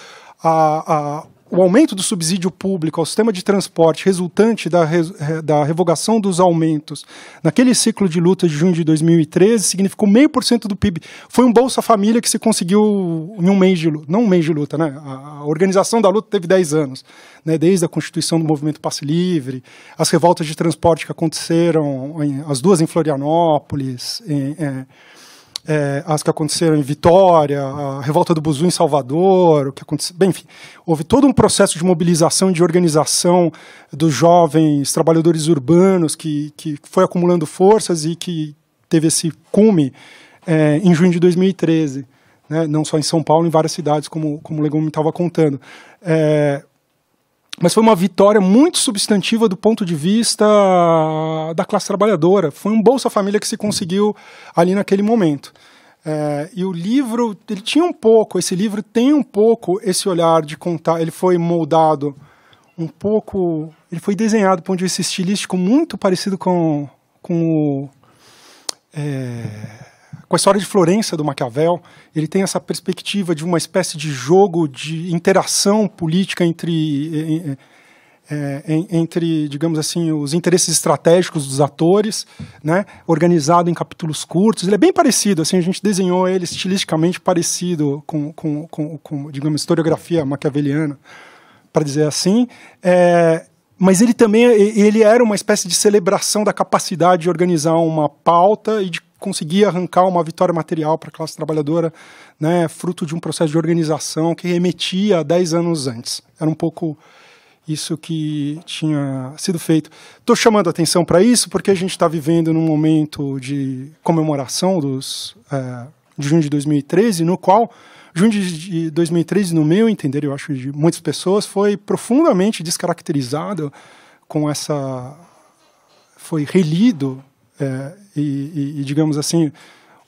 a, a o aumento do subsídio público ao sistema de transporte resultante da, re, da revogação dos aumentos naquele ciclo de luta de junho de 2013 significou meio por cento do PIB. Foi um Bolsa Família que se conseguiu em um mês de luta, não um mês de luta, né? A, a organização da luta teve 10 anos, né? desde a constituição do movimento Passe Livre, as revoltas de transporte que aconteceram, em, as duas em Florianópolis, em, em é, é, as que aconteceram em Vitória, a revolta do Buzu em Salvador, o que aconteceu, bem, enfim, houve todo um processo de mobilização, de organização dos jovens trabalhadores urbanos que, que foi acumulando forças e que teve esse cume é, em junho de 2013, né? não só em São Paulo, em várias cidades, como, como o Legume estava contando. É, mas foi uma vitória muito substantiva do ponto de vista da classe trabalhadora. Foi um Bolsa Família que se conseguiu ali naquele momento. É, e o livro, ele tinha um pouco, esse livro tem um pouco esse olhar de contar, ele foi moldado um pouco, ele foi desenhado do ponto de vista estilístico muito parecido com, com o... É, a história de Florença, do Maquiavel, ele tem essa perspectiva de uma espécie de jogo de interação política entre, eh, eh, eh, entre digamos assim, os interesses estratégicos dos atores, né, organizado em capítulos curtos. Ele é bem parecido, assim, a gente desenhou ele estilisticamente parecido com, com, com, com digamos, historiografia maquiaveliana, para dizer assim. É, mas ele também ele era uma espécie de celebração da capacidade de organizar uma pauta e de conseguir arrancar uma vitória material para a classe trabalhadora, né, fruto de um processo de organização que remetia a 10 anos antes. Era um pouco isso que tinha sido feito. Estou chamando atenção para isso porque a gente está vivendo num momento de comemoração dos, é, de junho de 2013, no qual junho de 2013, no meu entender, eu acho de muitas pessoas, foi profundamente descaracterizado com essa. foi relido é, e, e, digamos assim,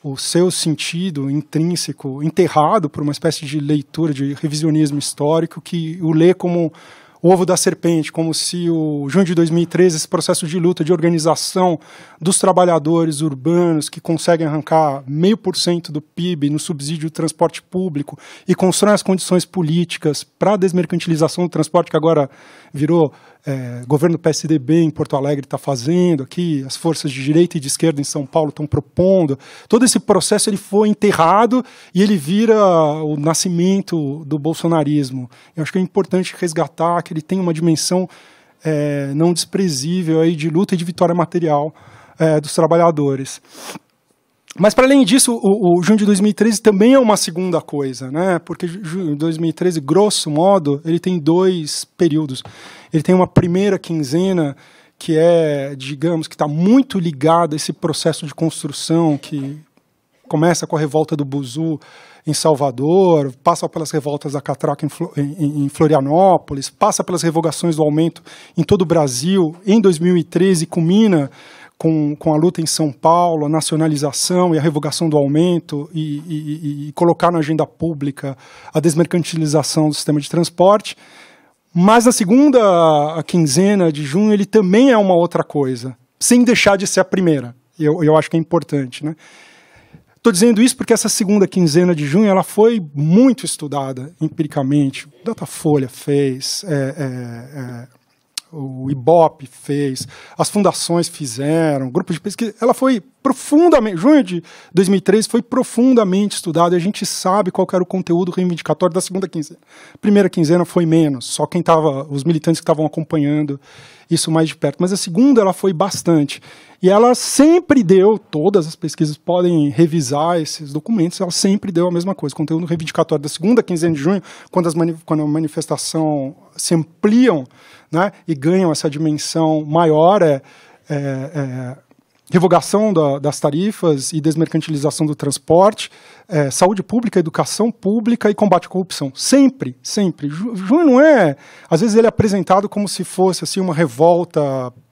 o seu sentido intrínseco enterrado por uma espécie de leitura, de revisionismo histórico, que o lê como o ovo da serpente, como se o junho de 2013, esse processo de luta, de organização dos trabalhadores urbanos que conseguem arrancar meio por cento do PIB no subsídio do transporte público e constroem as condições políticas para a desmercantilização do transporte, que agora virou é, governo PSDB em Porto Alegre está fazendo aqui, as forças de direita e de esquerda em São Paulo estão propondo. Todo esse processo ele foi enterrado e ele vira o nascimento do bolsonarismo. Eu acho que é importante resgatar que ele tem uma dimensão é, não desprezível aí de luta e de vitória material é, dos trabalhadores. Mas, para além disso, o, o, junho de 2013 também é uma segunda coisa, né? porque junho de 2013, grosso modo, ele tem dois períodos. Ele tem uma primeira quinzena que é, digamos, que está muito ligada a esse processo de construção que começa com a revolta do Buzu em Salvador, passa pelas revoltas da Catraca em, Florianópolis, passa pelas revogações do aumento em todo o Brasil, em 2013 culmina com, com a luta em São Paulo, a nacionalização e a revogação do aumento e, e, e colocar na agenda pública a desmercantilização do sistema de transporte. Mas na segunda quinzena de junho ele também é uma outra coisa, sem deixar de ser a primeira. Eu, eu acho que é importante, né? Estou dizendo isso porque essa segunda quinzena de junho ela foi muito estudada empiricamente. Datafolha fez, é, é, é, o IBOP fez, as fundações fizeram, grupos de pesquisa. Ela foi profundamente, junho de 2013 foi profundamente estudada a gente sabe qual era o conteúdo reivindicatório da segunda quinzena. Primeira quinzena foi menos, só quem estava, os militantes que estavam acompanhando isso mais de perto. Mas a segunda ela foi bastante. E ela sempre deu, todas as pesquisas podem revisar esses documentos, ela sempre deu a mesma coisa. O conteúdo reivindicatório da segunda quinzena de junho, quando, as quando a manifestação se ampliam, né, e ganham essa dimensão maior é, é, é revogação da, das tarifas e desmercantilização do transporte, é, saúde pública, educação pública e combate à corrupção. Sempre, sempre. João não é. Às vezes ele é apresentado como se fosse assim uma revolta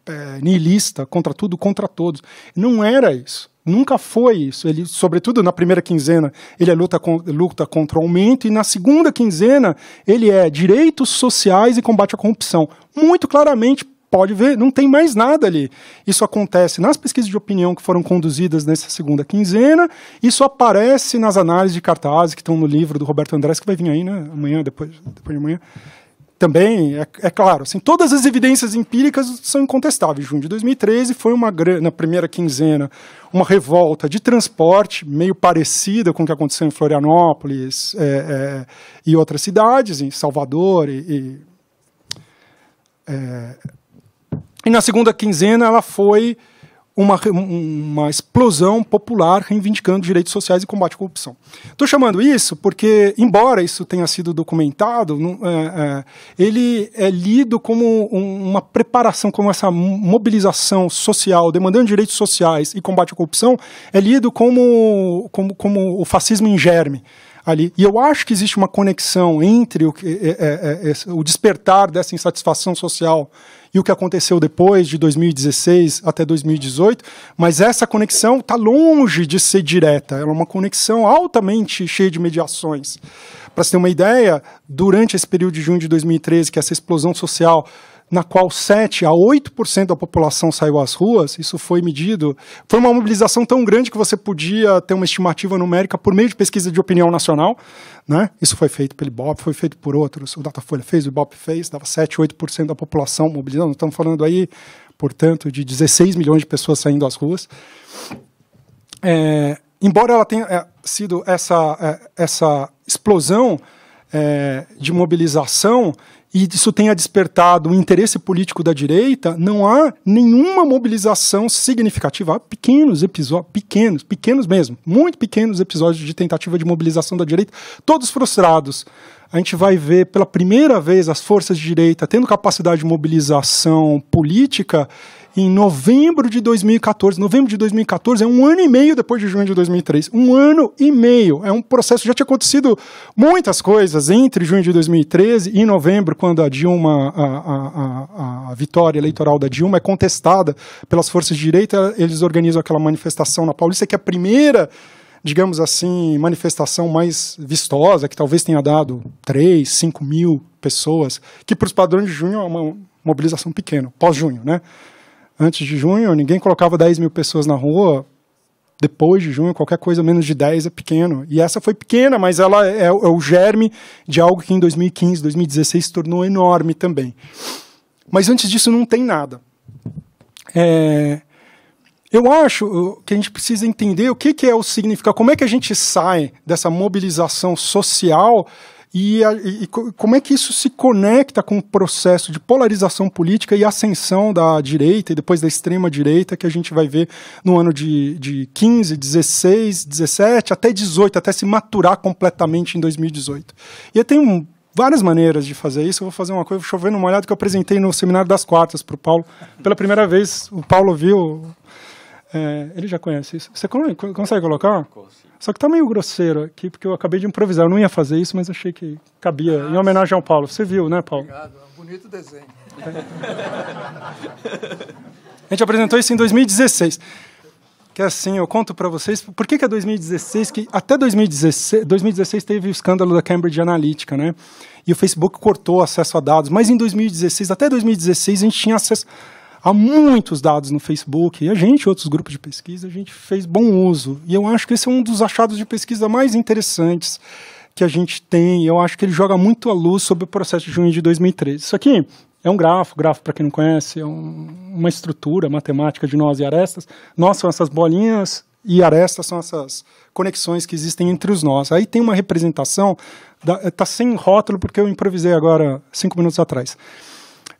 é, nihilista contra tudo, contra todos. Não era isso nunca foi isso. Ele, sobretudo na primeira quinzena, ele é luta, luta contra o aumento, e na segunda quinzena, ele é direitos sociais e combate à corrupção. Muito claramente pode ver, não tem mais nada ali. Isso acontece nas pesquisas de opinião que foram conduzidas nessa segunda quinzena, isso aparece nas análises de cartazes que estão no livro do Roberto Andrés, que vai vir aí, né? Amanhã, depois, depois de amanhã também, é, é, claro, assim, todas as evidências empíricas são incontestáveis. Junho de 2013 foi uma na primeira quinzena uma revolta de transporte meio parecida com o que aconteceu em Florianópolis é, é, e outras cidades, em Salvador e, e, é, e na segunda quinzena ela foi uma, uma explosão popular reivindicando direitos sociais e combate à corrupção. Estou chamando isso porque, embora isso tenha sido documentado, não, é, é, ele é lido como um, uma preparação, como essa mobilização social, demandando direitos sociais e combate à corrupção, é lido como, como, como o fascismo em germe. Ali. E eu acho que existe uma conexão entre o, é, é, é o despertar dessa insatisfação social e o que aconteceu depois, de 2016 até 2018, mas essa conexão está longe de ser direta, ela é uma conexão altamente cheia de mediações. Para se ter uma ideia, durante esse período de junho de 2013, que essa explosão social na qual 7 a 8% da população saiu às ruas, isso foi medido, foi uma mobilização tão grande que você podia ter uma estimativa numérica por meio de pesquisa de opinião nacional. Né? Isso foi feito pelo Ibope, foi feito por outros, o Datafolha fez, o Ibope fez, dava 7, 8% da população mobilizando. Estamos falando aí, portanto, de 16 milhões de pessoas saindo às ruas. É, embora ela tenha é, sido essa, é, essa explosão é, de mobilização, e isso tenha despertado o interesse político da direita, não há nenhuma mobilização significativa. Há pequenos episódios, pequenos, pequenos mesmo, muito pequenos episódios de tentativa de mobilização da direita, todos frustrados. A gente vai ver pela primeira vez as forças de direita tendo capacidade de mobilização política em novembro de 2014. Novembro de 2014 é um ano e meio depois de junho de 2003. Um ano e meio. É um processo. Já tinha acontecido muitas coisas entre junho de 2013 e novembro, quando a Dilma, a, a, a, a vitória eleitoral da Dilma é contestada pelas forças de direita. Eles organizam aquela manifestação na Paulista, que é a primeira digamos assim, manifestação mais vistosa, que talvez tenha dado 3, 5 mil pessoas, que para os padrões de junho é uma mobilização pequena, pós-junho, né? antes de junho, ninguém colocava 10 mil pessoas na rua. Depois de junho, qualquer coisa menos de 10 é pequeno. E essa foi pequena, mas ela é, é o germe de algo que em 2015, 2016 se tornou enorme também. Mas antes disso, não tem nada. É, eu acho uh, que a gente precisa entender o que, que é o significado, como é que a gente sai dessa mobilização social e, e, como é que isso se conecta com o processo de polarização política e ascensão da direita e depois da extrema direita que a gente vai ver no ano de, de 15, 16, 17, até 18, até se maturar completamente em 2018. E tem um, várias maneiras de fazer isso. Eu vou fazer uma coisa, chovendo uma olhada que eu apresentei no seminário das quartas para o Paulo. Pela primeira vez, o Paulo viu é, ele já conhece isso. Você consegue colocar? Consigo. Só que tá meio grosseiro aqui, porque eu acabei de improvisar. Eu não ia fazer isso, mas achei que cabia. Ah, em homenagem ao Paulo. Você viu, né, Paulo? Obrigado. É um bonito desenho. É. A gente apresentou isso em 2016. Que é assim, eu conto para vocês. Por que, que é 2016? Que até 2016, 2016 teve o escândalo da Cambridge Analytica, né? E o Facebook cortou acesso a dados. Mas em 2016, até 2016, a gente tinha acesso há muitos dados no Facebook, e a gente, outros grupos de pesquisa, a gente fez bom uso. E eu acho que esse é um dos achados de pesquisa mais interessantes que a gente tem. Eu acho que ele joga muito à luz sobre o processo de junho de 2013. Isso aqui é um grafo, grafo para quem não conhece, é um, uma estrutura matemática de nós e arestas. Nós são essas bolinhas e arestas são essas conexões que existem entre os nós. Aí tem uma representação, está sem rótulo porque eu improvisei agora cinco minutos atrás.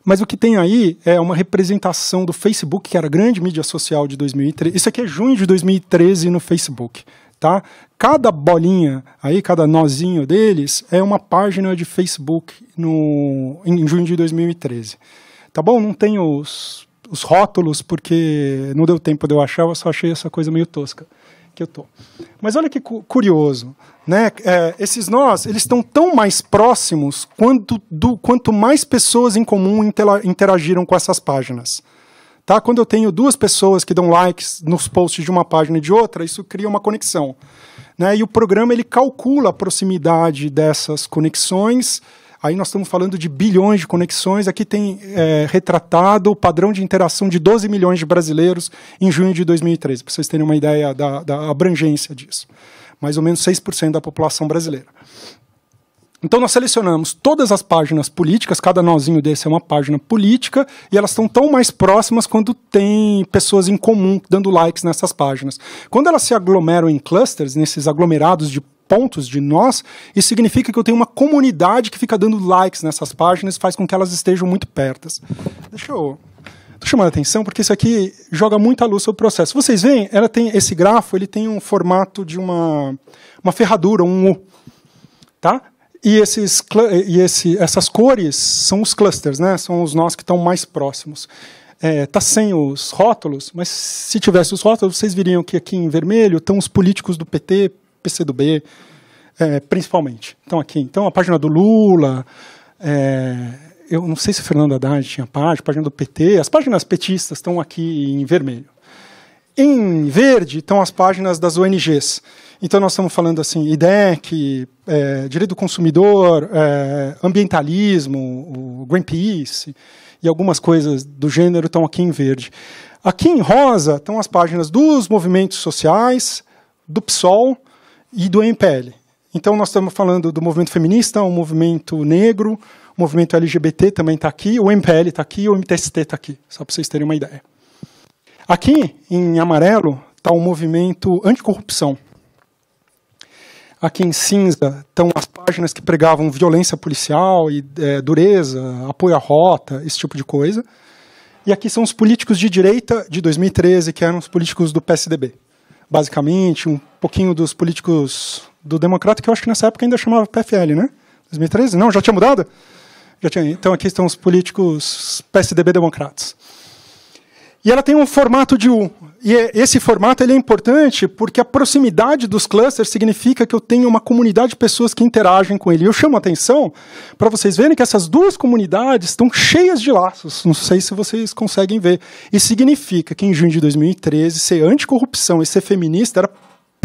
Mas o que tem aí é uma representação do Facebook, que era a grande mídia social de 2013. Isso aqui é junho de 2013 no Facebook. Tá? Cada bolinha aí, cada nozinho deles é uma página de Facebook no, em junho de 2013. Tá bom? Não tem os, os rótulos porque não deu tempo de eu achar, eu só achei essa coisa meio tosca que eu tô. Mas olha que curioso, né? É, esses nós, eles estão tão mais próximos quanto, do, quanto mais pessoas em comum interagiram com essas páginas. Tá? Quando eu tenho duas pessoas que dão likes nos posts de uma página e de outra, isso cria uma conexão. Né? E o programa ele calcula a proximidade dessas conexões Aí nós estamos falando de bilhões de conexões. Aqui tem é, retratado o padrão de interação de 12 milhões de brasileiros em junho de 2013, para vocês terem uma ideia da, da abrangência disso. Mais ou menos 6% da população brasileira. Então nós selecionamos todas as páginas políticas, cada nozinho desse é uma página política, e elas estão tão mais próximas quando tem pessoas em comum dando likes nessas páginas. Quando elas se aglomeram em clusters, nesses aglomerados de pontos de nós, isso significa que eu tenho uma comunidade que fica dando likes nessas páginas, faz com que elas estejam muito pertas. Deixa eu Estou chamando a atenção porque isso aqui joga muita luz sobre o processo. Vocês veem, ela tem esse grafo, ele tem um formato de uma, uma ferradura, um U. Tá? E, esses, e esse, essas cores são os clusters, né? são os nós que estão mais próximos. Está é, tá sem os rótulos, mas se tivesse os rótulos, vocês viriam que aqui em vermelho estão os políticos do PT, PCdoB, é, principalmente. Então, aqui, então, a página do Lula, é, eu não sei se o Fernando Haddad tinha página, a página do PT, as páginas petistas estão aqui em vermelho. Em verde estão as páginas das ONGs. Então, nós estamos falando assim, IDEC, é, Direito do Consumidor, é, Ambientalismo, o Greenpeace e algumas coisas do gênero estão aqui em verde. Aqui em rosa estão as páginas dos movimentos sociais, do PSOL, e do MPL. Então, nós estamos falando do movimento feminista, o movimento negro, o movimento LGBT também está aqui, o MPL está aqui, o MTST está aqui, só para vocês terem uma ideia. Aqui, em amarelo, está o movimento anticorrupção. Aqui em cinza estão as páginas que pregavam violência policial e é, dureza, apoio à rota, esse tipo de coisa. E aqui são os políticos de direita de 2013, que eram os políticos do PSDB basicamente, um pouquinho dos políticos do Democrata, que eu acho que nessa época ainda chamava PFL, né? 2013? Não, já tinha mudado? Já tinha. Então aqui estão os políticos PSDB democratas. E ela tem um formato de U. E é, esse formato ele é importante porque a proximidade dos clusters significa que eu tenho uma comunidade de pessoas que interagem com ele. E eu chamo a atenção para vocês verem que essas duas comunidades estão cheias de laços. Não sei se vocês conseguem ver. e significa que em junho de 2013, ser anticorrupção e ser feminista era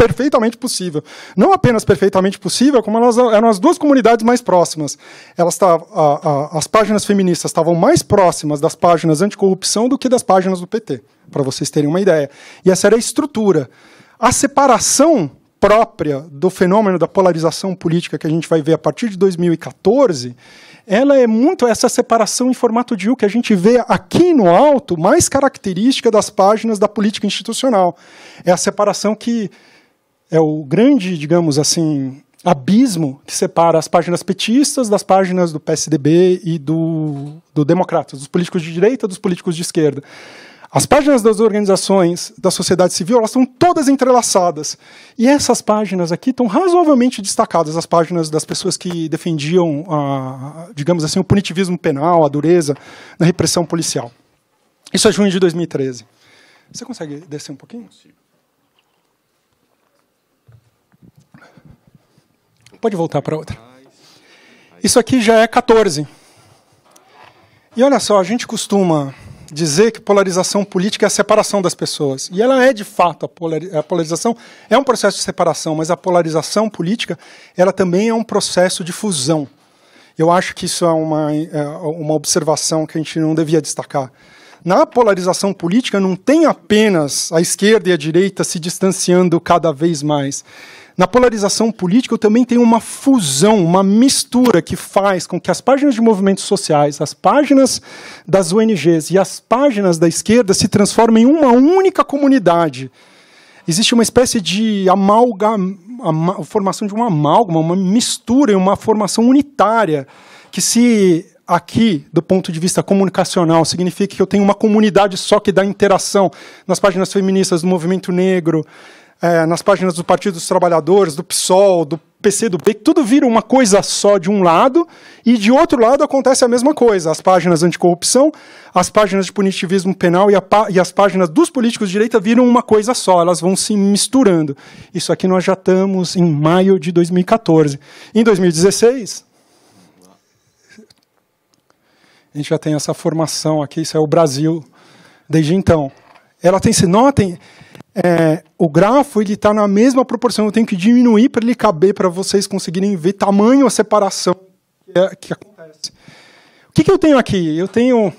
perfeitamente possível. Não apenas perfeitamente possível, como elas eram as duas comunidades mais próximas. Elas tavam, a, a, as páginas feministas estavam mais próximas das páginas anticorrupção do que das páginas do PT, para vocês terem uma ideia. E essa era a estrutura. A separação própria do fenômeno da polarização política que a gente vai ver a partir de 2014, ela é muito essa separação em formato de U que a gente vê aqui no alto, mais característica das páginas da política institucional. É a separação que é o grande, digamos assim, abismo que separa as páginas petistas das páginas do PSDB e do, do Democratas, dos políticos de direita dos políticos de esquerda. As páginas das organizações da sociedade civil elas estão todas entrelaçadas. E essas páginas aqui estão razoavelmente destacadas, as páginas das pessoas que defendiam, a, digamos assim, o punitivismo penal, a dureza na repressão policial. Isso é junho de 2013. Você consegue descer um pouquinho? Sim. Pode voltar para outra. Isso aqui já é 14. E olha só, a gente costuma dizer que polarização política é a separação das pessoas. E ela é de fato a polarização é um processo de separação, mas a polarização política ela também é um processo de fusão. Eu acho que isso é uma, é uma observação que a gente não devia destacar. Na polarização política não tem apenas a esquerda e a direita se distanciando cada vez mais na polarização política, eu também tenho uma fusão, uma mistura que faz com que as páginas de movimentos sociais, as páginas das ONGs e as páginas da esquerda se transformem em uma única comunidade. Existe uma espécie de amalgama, formação de uma amálgama, uma mistura, e uma formação unitária que se aqui, do ponto de vista comunicacional, significa que eu tenho uma comunidade só que dá interação nas páginas feministas do movimento negro, é, nas páginas do Partido dos Trabalhadores, do PSOL, do PC do B, tudo vira uma coisa só de um lado, e de outro lado acontece a mesma coisa. As páginas anticorrupção, as páginas de punitivismo penal e, e, as páginas dos políticos de direita viram uma coisa só, elas vão se misturando. Isso aqui nós já estamos em maio de 2014. Em 2016. A gente já tem essa formação aqui, isso é o Brasil desde então. Ela tem, se notem, é, o grafo ele está na mesma proporção. Eu tenho que diminuir para ele caber para vocês conseguirem ver tamanho a separação que, é, que acontece. O que, que eu tenho aqui? Eu tenho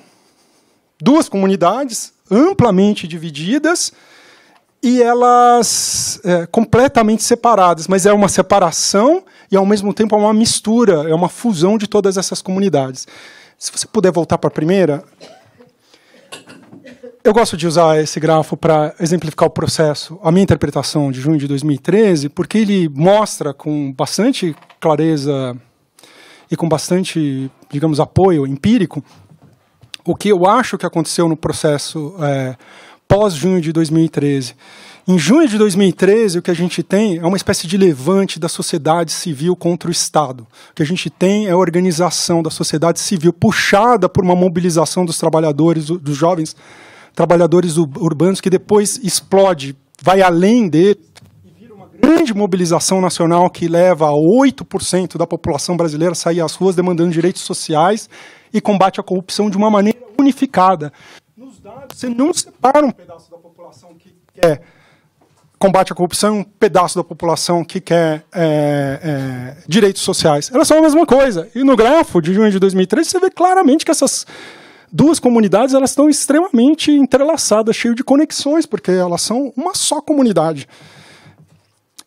duas comunidades amplamente divididas e elas é, completamente separadas, mas é uma separação e ao mesmo tempo é uma mistura, é uma fusão de todas essas comunidades. Se você puder voltar para a primeira, eu gosto de usar esse grafo para exemplificar o processo, a minha interpretação de junho de 2013, porque ele mostra com bastante clareza e com bastante, digamos, apoio empírico o que eu acho que aconteceu no processo é, pós-junho de 2013. Em junho de 2013, o que a gente tem é uma espécie de levante da sociedade civil contra o Estado. O que a gente tem é a organização da sociedade civil puxada por uma mobilização dos trabalhadores, dos jovens trabalhadores urbanos, que depois explode, vai além dele, grande mobilização nacional que leva a 8% da população brasileira a sair às ruas demandando direitos sociais e combate à corrupção de uma maneira unificada. Nos dados, você não separa um pedaço da população que quer combate à corrupção um pedaço da população que quer é, é, direitos sociais. Elas são a mesma coisa. E no gráfico de junho de 2013, você vê claramente que essas duas comunidades elas estão extremamente entrelaçadas, cheio de conexões, porque elas são uma só comunidade.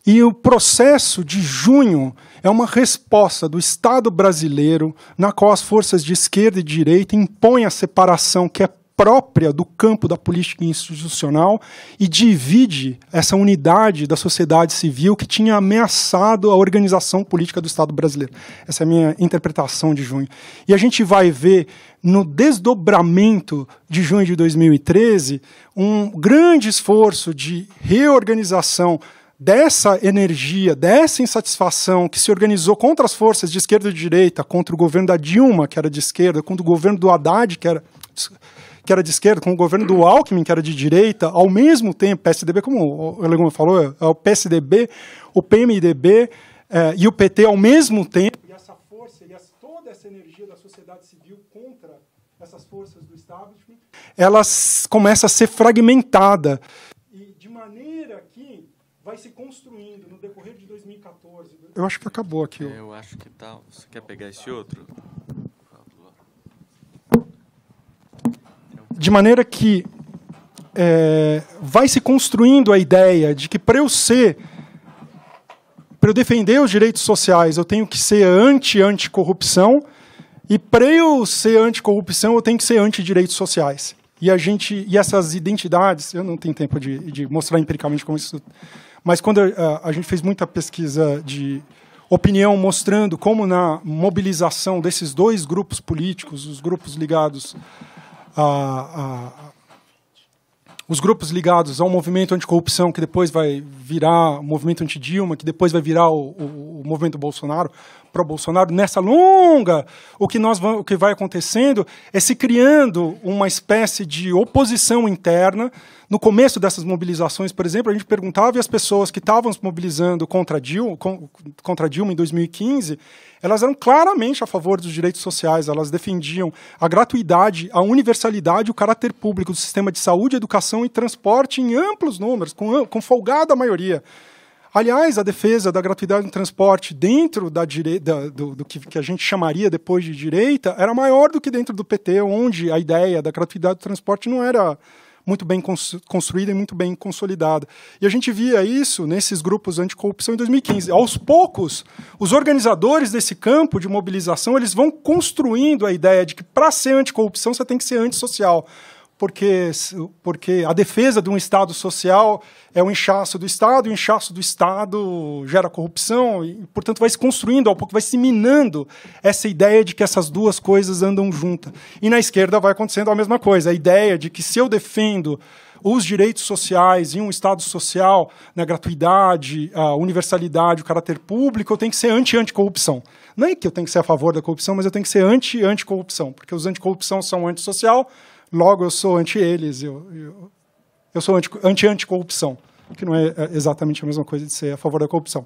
E o processo de junho é uma resposta do Estado brasileiro, na qual as forças de esquerda e direita impõem a separação que é própria do campo da política institucional e divide essa unidade da sociedade civil que tinha ameaçado a organização política do Estado brasileiro. Essa é a minha interpretação de junho. E a gente vai ver no desdobramento de junho de 2013 um grande esforço de reorganização dessa energia, dessa insatisfação que se organizou contra as forças de esquerda e de direita, contra o governo da Dilma, que era de esquerda, contra o governo do Haddad, que era que era de esquerda, com o governo do Alckmin, que era de direita, ao mesmo tempo, PSDB, como o Leguma falou, é o PSDB, o PMDB é, e o PT ao mesmo tempo. E essa força e essa, toda essa energia da sociedade civil contra essas forças do establishment, ela começa a ser fragmentada. E de maneira que vai se construindo no decorrer de 2014. Eu acho que acabou aqui. É, eu acho que tá. Você quer pegar esse outro? de maneira que é, vai se construindo a ideia de que para eu ser, para eu defender os direitos sociais, eu tenho que ser anti-anticorrupção, e para eu ser anticorrupção, eu tenho que ser anti-direitos sociais. E a gente e essas identidades, eu não tenho tempo de, de mostrar empiricamente como isso, mas quando a, é, a gente fez muita pesquisa de opinião mostrando como na mobilização desses dois grupos políticos, os grupos ligados a, a os grupos ligados ao movimento anticorrupção, que depois vai virar o movimento anti-Dilma, que depois vai virar o, o, o movimento Bolsonaro, para Bolsonaro nessa longa, o que, nós o que vai acontecendo é se criando uma espécie de oposição interna. No começo dessas mobilizações, por exemplo, a gente perguntava e as pessoas que estavam se mobilizando contra Dilma, contra Dilma em 2015, elas eram claramente a favor dos direitos sociais, elas defendiam a gratuidade, a universalidade, o caráter público do sistema de saúde, educação e transporte em amplos números, com, com folgada maioria. Aliás, a defesa da gratuidade do transporte dentro da direita, do, do que, que, a gente chamaria depois de direita, era maior do que dentro do PT, onde a ideia da gratuidade do transporte não era muito bem construída e muito bem consolidada. E a gente via isso nesses grupos anticorrupção em 2015. Aos poucos, os organizadores desse campo de mobilização, eles vão construindo a ideia de que para ser anticorrupção você tem que ser antissocial porque, porque a defesa de um Estado social é o inchaço do Estado, e o inchaço do Estado gera corrupção, e, portanto, vai se construindo, ao pouco vai se minando essa ideia de que essas duas coisas andam juntas. E na esquerda vai acontecendo a mesma coisa, a ideia de que se eu defendo os direitos sociais e um Estado social, na né, gratuidade, a universalidade, o caráter público, eu tenho que ser anti-anticorrupção. Não é que eu tenho que ser a favor da corrupção, mas eu tenho que ser anti-anticorrupção, porque os anticorrupção são antissocial, logo eu sou anti eles, eu, eu, eu sou anti-anticorrupção, que não é, é exatamente a mesma coisa de ser a favor da corrupção.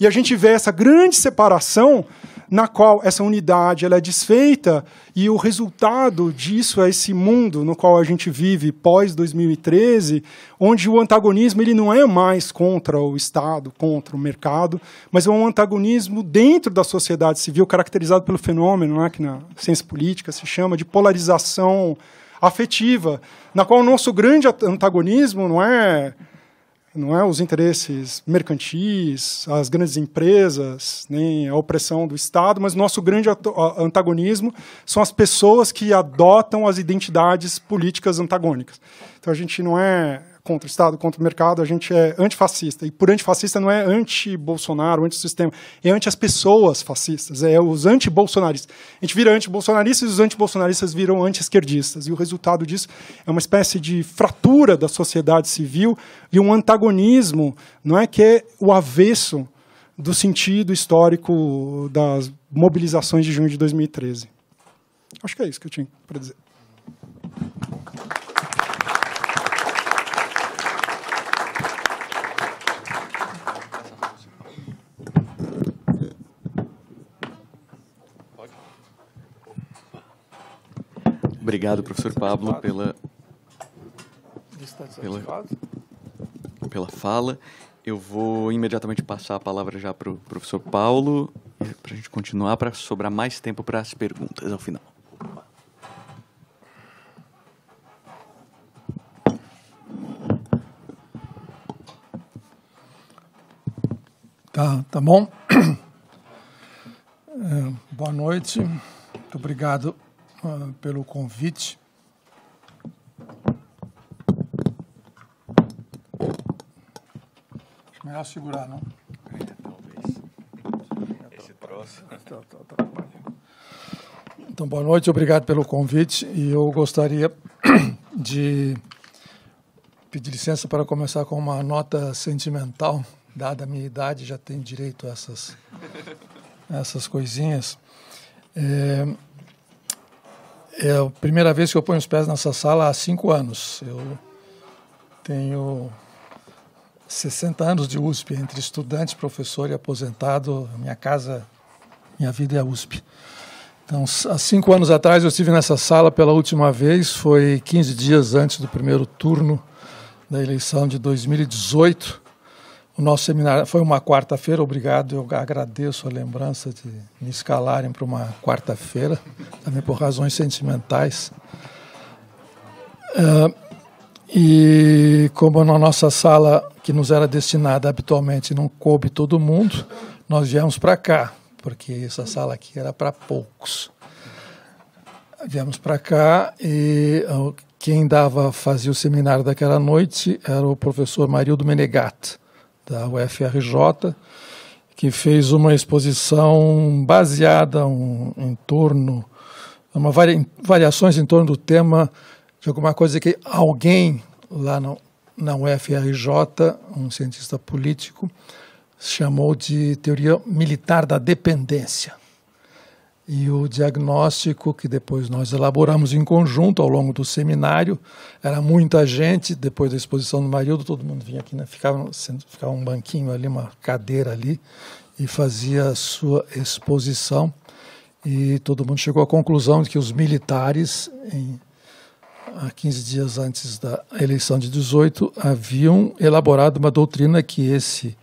E a gente vê essa grande separação na qual essa unidade ela é desfeita e o resultado disso é esse mundo no qual a gente vive pós 2013, onde o antagonismo ele não é mais contra o Estado, contra o mercado, mas é um antagonismo dentro da sociedade civil caracterizado pelo fenômeno né, que na ciência política se chama de polarização afetiva, na qual o nosso grande antagonismo não é não é os interesses mercantis, as grandes empresas, nem a opressão do Estado, mas nosso grande antagonismo são as pessoas que adotam as identidades políticas antagônicas. Então a gente não é contra o Estado, contra o mercado, a gente é antifascista. E por antifascista não é anti-Bolsonaro, anti-sistema, é anti as pessoas fascistas, é os anti-bolsonaristas. A gente vira anti-bolsonaristas e os anti-bolsonaristas viram anti-esquerdistas. E o resultado disso é uma espécie de fratura da sociedade civil e um antagonismo, não é que é o avesso do sentido histórico das mobilizações de junho de 2013. Acho que é isso que eu tinha para dizer. Obrigado, professor Pablo, pela, pela, pela fala. Eu vou imediatamente passar a palavra já para o professor Paulo, é, para a gente continuar, para sobrar mais tempo para as perguntas ao final. Tá, tá bom? (clears throat) É, boa noite. Muito obrigado ah, pelo convite. Acho melhor segurar, não? É, talvez. Esse troço. Tá, tá, tá, então, boa noite, obrigado pelo convite. E eu gostaria (coughs) de pedir licença para começar com uma nota sentimental. Dada a minha idade, já tenho direito a essas, a essas coisinhas. É, é a primeira vez que eu ponho os pés nessa sala há cinco anos. Eu tenho 60 anos de USP, entre estudante, professor e aposentado. Minha casa, minha vida é a USP. Então, há cinco anos atrás eu estive nessa sala pela última vez, foi 15 dias antes do primeiro turno da eleição de 2018. O nosso seminário foi uma quarta-feira, obrigado. Eu agradeço a lembrança de me escalarem para uma quarta-feira, também por razões sentimentais. Uh, e como na nossa sala, que nos era destinada habitualmente, não coube todo mundo, nós viemos para cá, porque essa sala aqui era para poucos. Viemos para cá e ah, quem dava, fazia o seminário daquela noite era o professor Marildo Menegatti da UFRJ, que fez uma exposição baseada um, em torno, uma varia, variações em torno do tema de alguma coisa que alguém lá na, na UFRJ, um cientista político, chamou de teoria militar da dependência. E o diagnóstico que depois nós elaboramos em conjunto ao longo do seminário, era muita gente, depois da exposição do Marido todo mundo vinha aqui, né? ficava, ficava um banquinho ali, uma cadeira ali, e fazia a sua exposição. E todo mundo chegou à conclusão de que os militares, em, há 15 dias antes da eleição de 18, haviam elaborado uma doutrina que esse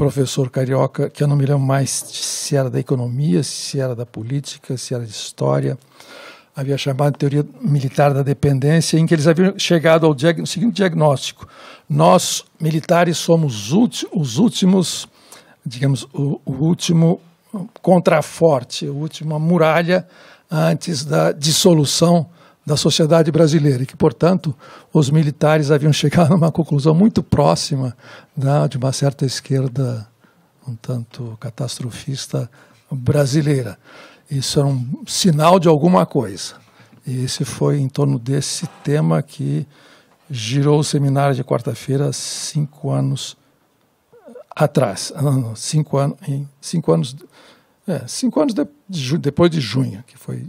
professor carioca, que eu não me lembro mais se era da economia, se era da política, se era de história, havia chamado de teoria militar da dependência, em que eles haviam chegado ao diag seguinte diagnóstico: nós, militares, somos os últimos, digamos, o, o último contraforte, a última muralha antes da dissolução da sociedade brasileira e que, portanto, os militares haviam (laughs) chegado a uma conclusão muito próxima da, né, de uma certa esquerda um tanto catastrofista brasileira. Isso era é um sinal de alguma coisa. E esse foi em torno desse tema que girou o seminário de quarta-feira cinco anos atrás. Ah, não, não, cinco, an cinco anos. É, cinco anos de, depois de junho, que foi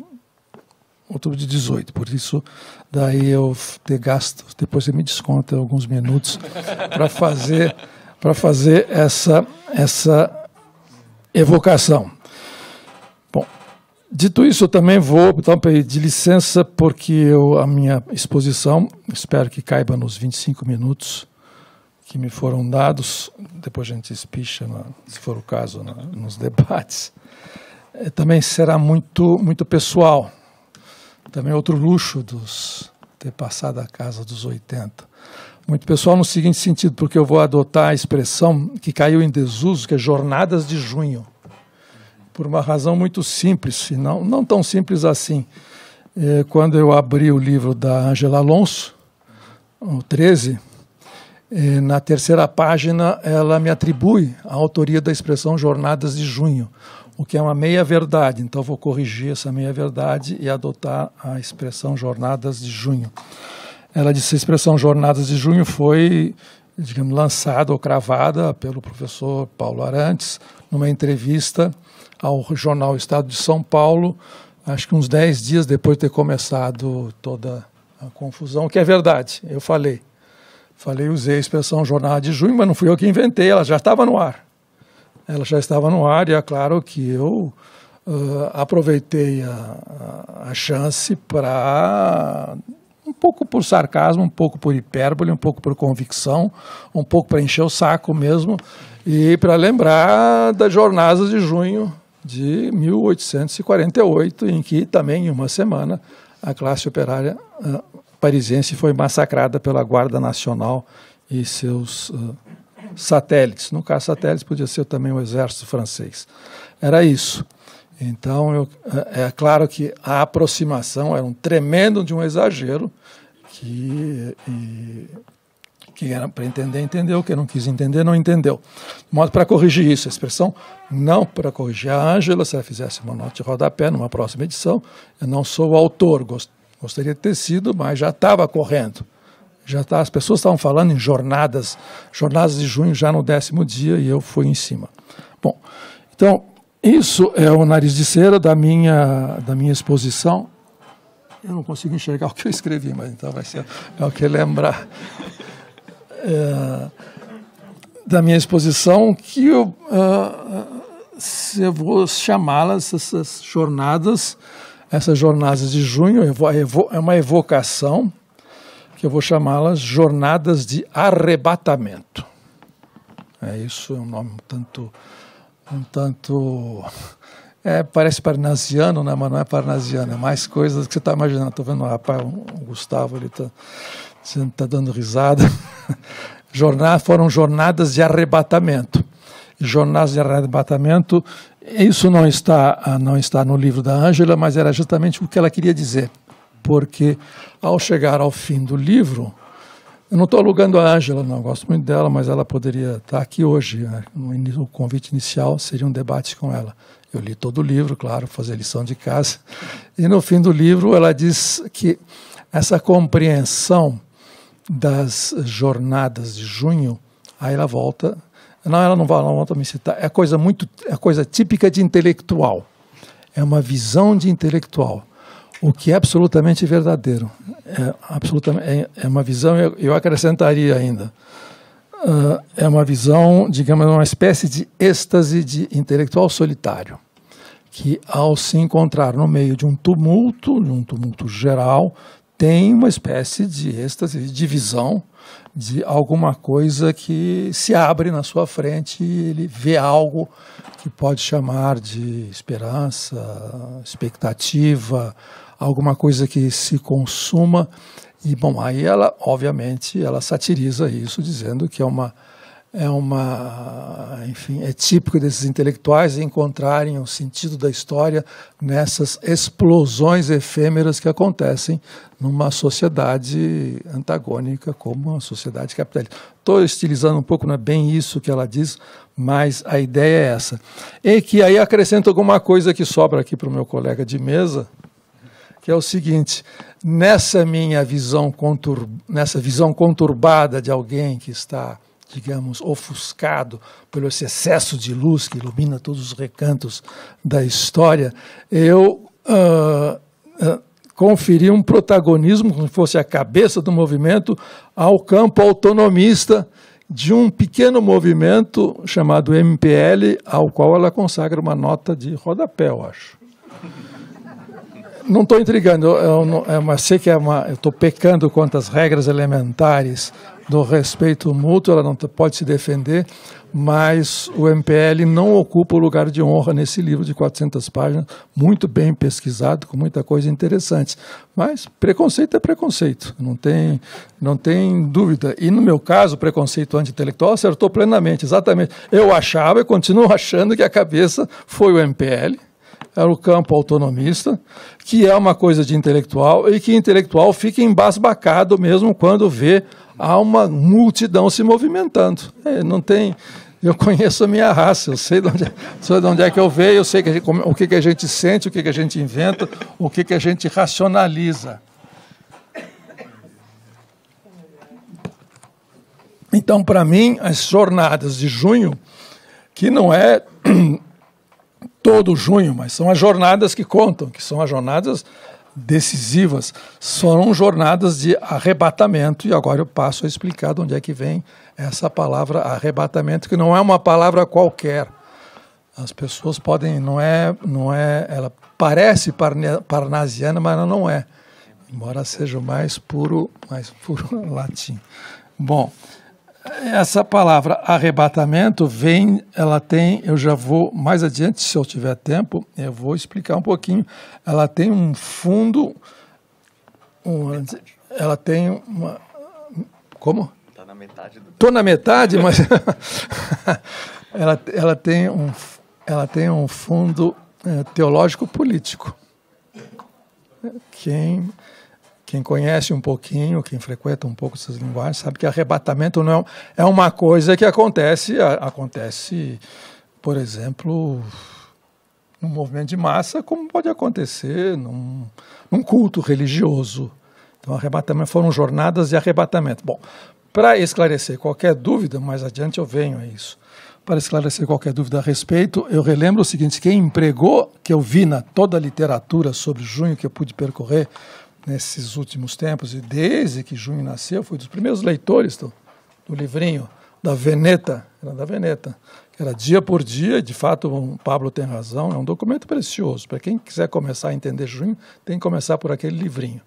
outubro de 18. Por isso, daí eu ter gasto, depois você me desconta alguns minutos (laughs) para fazer para fazer essa essa evocação. Bom, dito isso, eu também vou então pedir licença porque eu, a minha exposição, espero que caiba nos 25 minutos que me foram dados, depois a gente espicha, na, se for o caso, na, nos debates, é, também será muito, muito pessoal. Também é outro luxo dos ter passado a casa dos 80. Muito pessoal no seguinte sentido, porque eu vou adotar a expressão que caiu em desuso, que é jornadas de junho. Por uma razão muito simples, não, não tão simples assim. É, quando eu abri o livro da Angela Alonso, o 13, é, na terceira página ela me atribui a autoria da expressão jornadas de junho o que é uma meia-verdade. Então, vou corrigir essa meia-verdade e adotar a expressão jornadas de junho. Ela disse: a expressão jornadas de junho foi, digamos, lançada ou cravada pelo professor Paulo Arantes numa entrevista ao jornal Estado de São Paulo, acho que uns 10 dias depois de ter começado toda a confusão, que é verdade, eu falei. Falei, usei a expressão jornada de junho, mas não fui eu que inventei, ela já estava no ar ela já estava no ar e é claro que eu uh, aproveitei a, a chance para um pouco por sarcasmo, um pouco por hipérbole, um pouco por convicção, um pouco para encher o saco mesmo e para lembrar das jornadas de junho de 1848, em que também em uma semana a classe operária uh, parisiense foi massacrada pela Guarda Nacional e seus uh, satélites. No caso, satélites podia ser também o exército francês. Era isso. Então, eu, é, é claro que a aproximação era um tremendo de um exagero que, e, que era para entender, entendeu, que não quis entender, não entendeu. De modo para corrigir isso, a expressão não para corrigir a Ângela, se ela fizesse uma nota de rodapé numa próxima edição, eu não sou o autor, gost, gostaria de ter sido, mas já estava correndo. Já tá, as pessoas estavam falando em jornadas, jornadas de junho já no décimo dia e eu fui em cima. Bom, então isso é o nariz de cera da minha da minha exposição. Eu não consigo enxergar (laughs) o que eu escrevi, mas então vai ser é o que lembrar é, da minha exposição que eu, uh, se eu vou chamá-las essas jornadas, essas jornadas de junho é uma evocação que eu vou chamá-las Jornadas de Arrebatamento. É isso, é um nome um tanto. Um tanto é, parece parnasiano, né? mas não é parnasiano, é mais coisas que você está imaginando. Estou vendo o rapaz, o Gustavo ali está tá dando risada. (laughs) Jornada, foram jornadas de arrebatamento. Jornadas de arrebatamento, isso não está, ah, não está no livro da Ângela, mas era justamente o que ela queria dizer porque ao chegar ao fim do livro, eu não estou alugando a Ângela, não, gosto muito dela, mas ela poderia estar tá aqui hoje. Né? O convite inicial seria um debate com ela. Eu li todo o livro, claro, fazer lição de casa. E no fim do livro ela diz que essa compreensão das jornadas de junho, aí ela volta. Não, ela não vai, não volta a me citar. É coisa muito, é coisa típica de intelectual. É uma visão de intelectual. O que é absolutamente verdadeiro. É, absolutamente, é, é, uma visão, eu, eu acrescentaria ainda, ah, é uma visão, digamos, uma espécie de êxtase de intelectual solitário, que ao se encontrar no meio de um tumulto, de um tumulto geral, tem uma espécie de êxtase, de visão de alguma coisa que se abre na sua frente e ele vê algo que pode chamar de esperança, expectativa, alguma coisa que se consuma. E, bom, aí ela, obviamente, ela satiriza isso, dizendo que é uma, é uma, enfim, é típico desses intelectuais encontrarem o sentido da história nessas explosões efêmeras que acontecem numa sociedade antagônica como a sociedade capitalista. Estou estilizando um pouco, não é bem isso que ela diz, mas a ideia é essa. E que aí acrescento alguma coisa que sobra aqui para o meu colega de mesa, que é o seguinte: nessa minha visão contur, nessa visão conturbada de alguém que está, digamos, ofuscado pelo esse excesso de luz que ilumina todos os recantos da história, eu uh, uh, conferi um protagonismo, como se fosse a cabeça do movimento, ao campo autonomista de um pequeno movimento chamado MPL, ao qual ela consagra uma nota de rodapé, eu acho não estou intrigando, eu, não, é sei que é uma, eu estou pecando contra as regras elementares do respeito mútuo, ela não pode se defender, mas o MPL não ocupa o lugar de honra nesse livro de 400 páginas, muito bem pesquisado, com muita coisa interessante. Mas preconceito é preconceito, não tem, não tem dúvida. E no meu caso, o preconceito anti-intelectual acertou plenamente, exatamente. Eu achava e continuo (laughs) achando que a cabeça foi o MPL, era o campo autonomista, que é uma coisa de intelectual e que intelectual fica embasbacado mesmo quando vê há uma multidão se movimentando. É, não tem. Eu conheço a minha raça, eu sei de onde, é, sei de onde é que eu veio, eu sei que gente, como, o que, que a gente sente, o que, que a gente inventa, o que, que a gente racionaliza. Então, para mim, as jornadas de junho, que não é (clears throat) todo junho, mas são as jornadas que contam, que são as jornadas decisivas, são jornadas de arrebatamento, e agora eu passo a explicar de onde é que vem essa palavra arrebatamento, que não é uma palavra qualquer. As pessoas podem, não é, não é, ela parece parnasiana, mas ela não é, embora seja mais puro, mais puro (laughs) latim. Bom, essa palavra arrebatamento vem, ela tem, eu já vou mais adiante, se eu tiver tempo, eu vou explicar um pouquinho. Ela tem um fundo, um, ela tem uma. Como? Estou tá na metade do. Estou na metade, mas. (laughs) ela, ela, tem um, ela tem um fundo é, eh, teológico político. Quem quem conhece um pouquinho, quem frequenta um pouco essas linguagens, sabe que arrebatamento não é, é uma coisa que acontece, acontece, por exemplo, num movimento de massa, como pode acontecer num, num culto religioso. Então, arrebatamento foram jornadas de arrebatamento. Bom, para esclarecer qualquer dúvida, mais adiante eu venho a isso. Para esclarecer qualquer dúvida a respeito, eu relembro o seguinte: quem empregou, que eu vi na toda a literatura sobre junho que eu pude percorrer, nesses últimos tempos, e desde que Junho nasceu, foi um dos primeiros leitores do, do livrinho da Veneta, era da Veneta, que era dia por dia, de fato, o Pablo tem razão, é um documento precioso. Para quem quiser começar a entender Junho, tem que começar por aquele livrinho.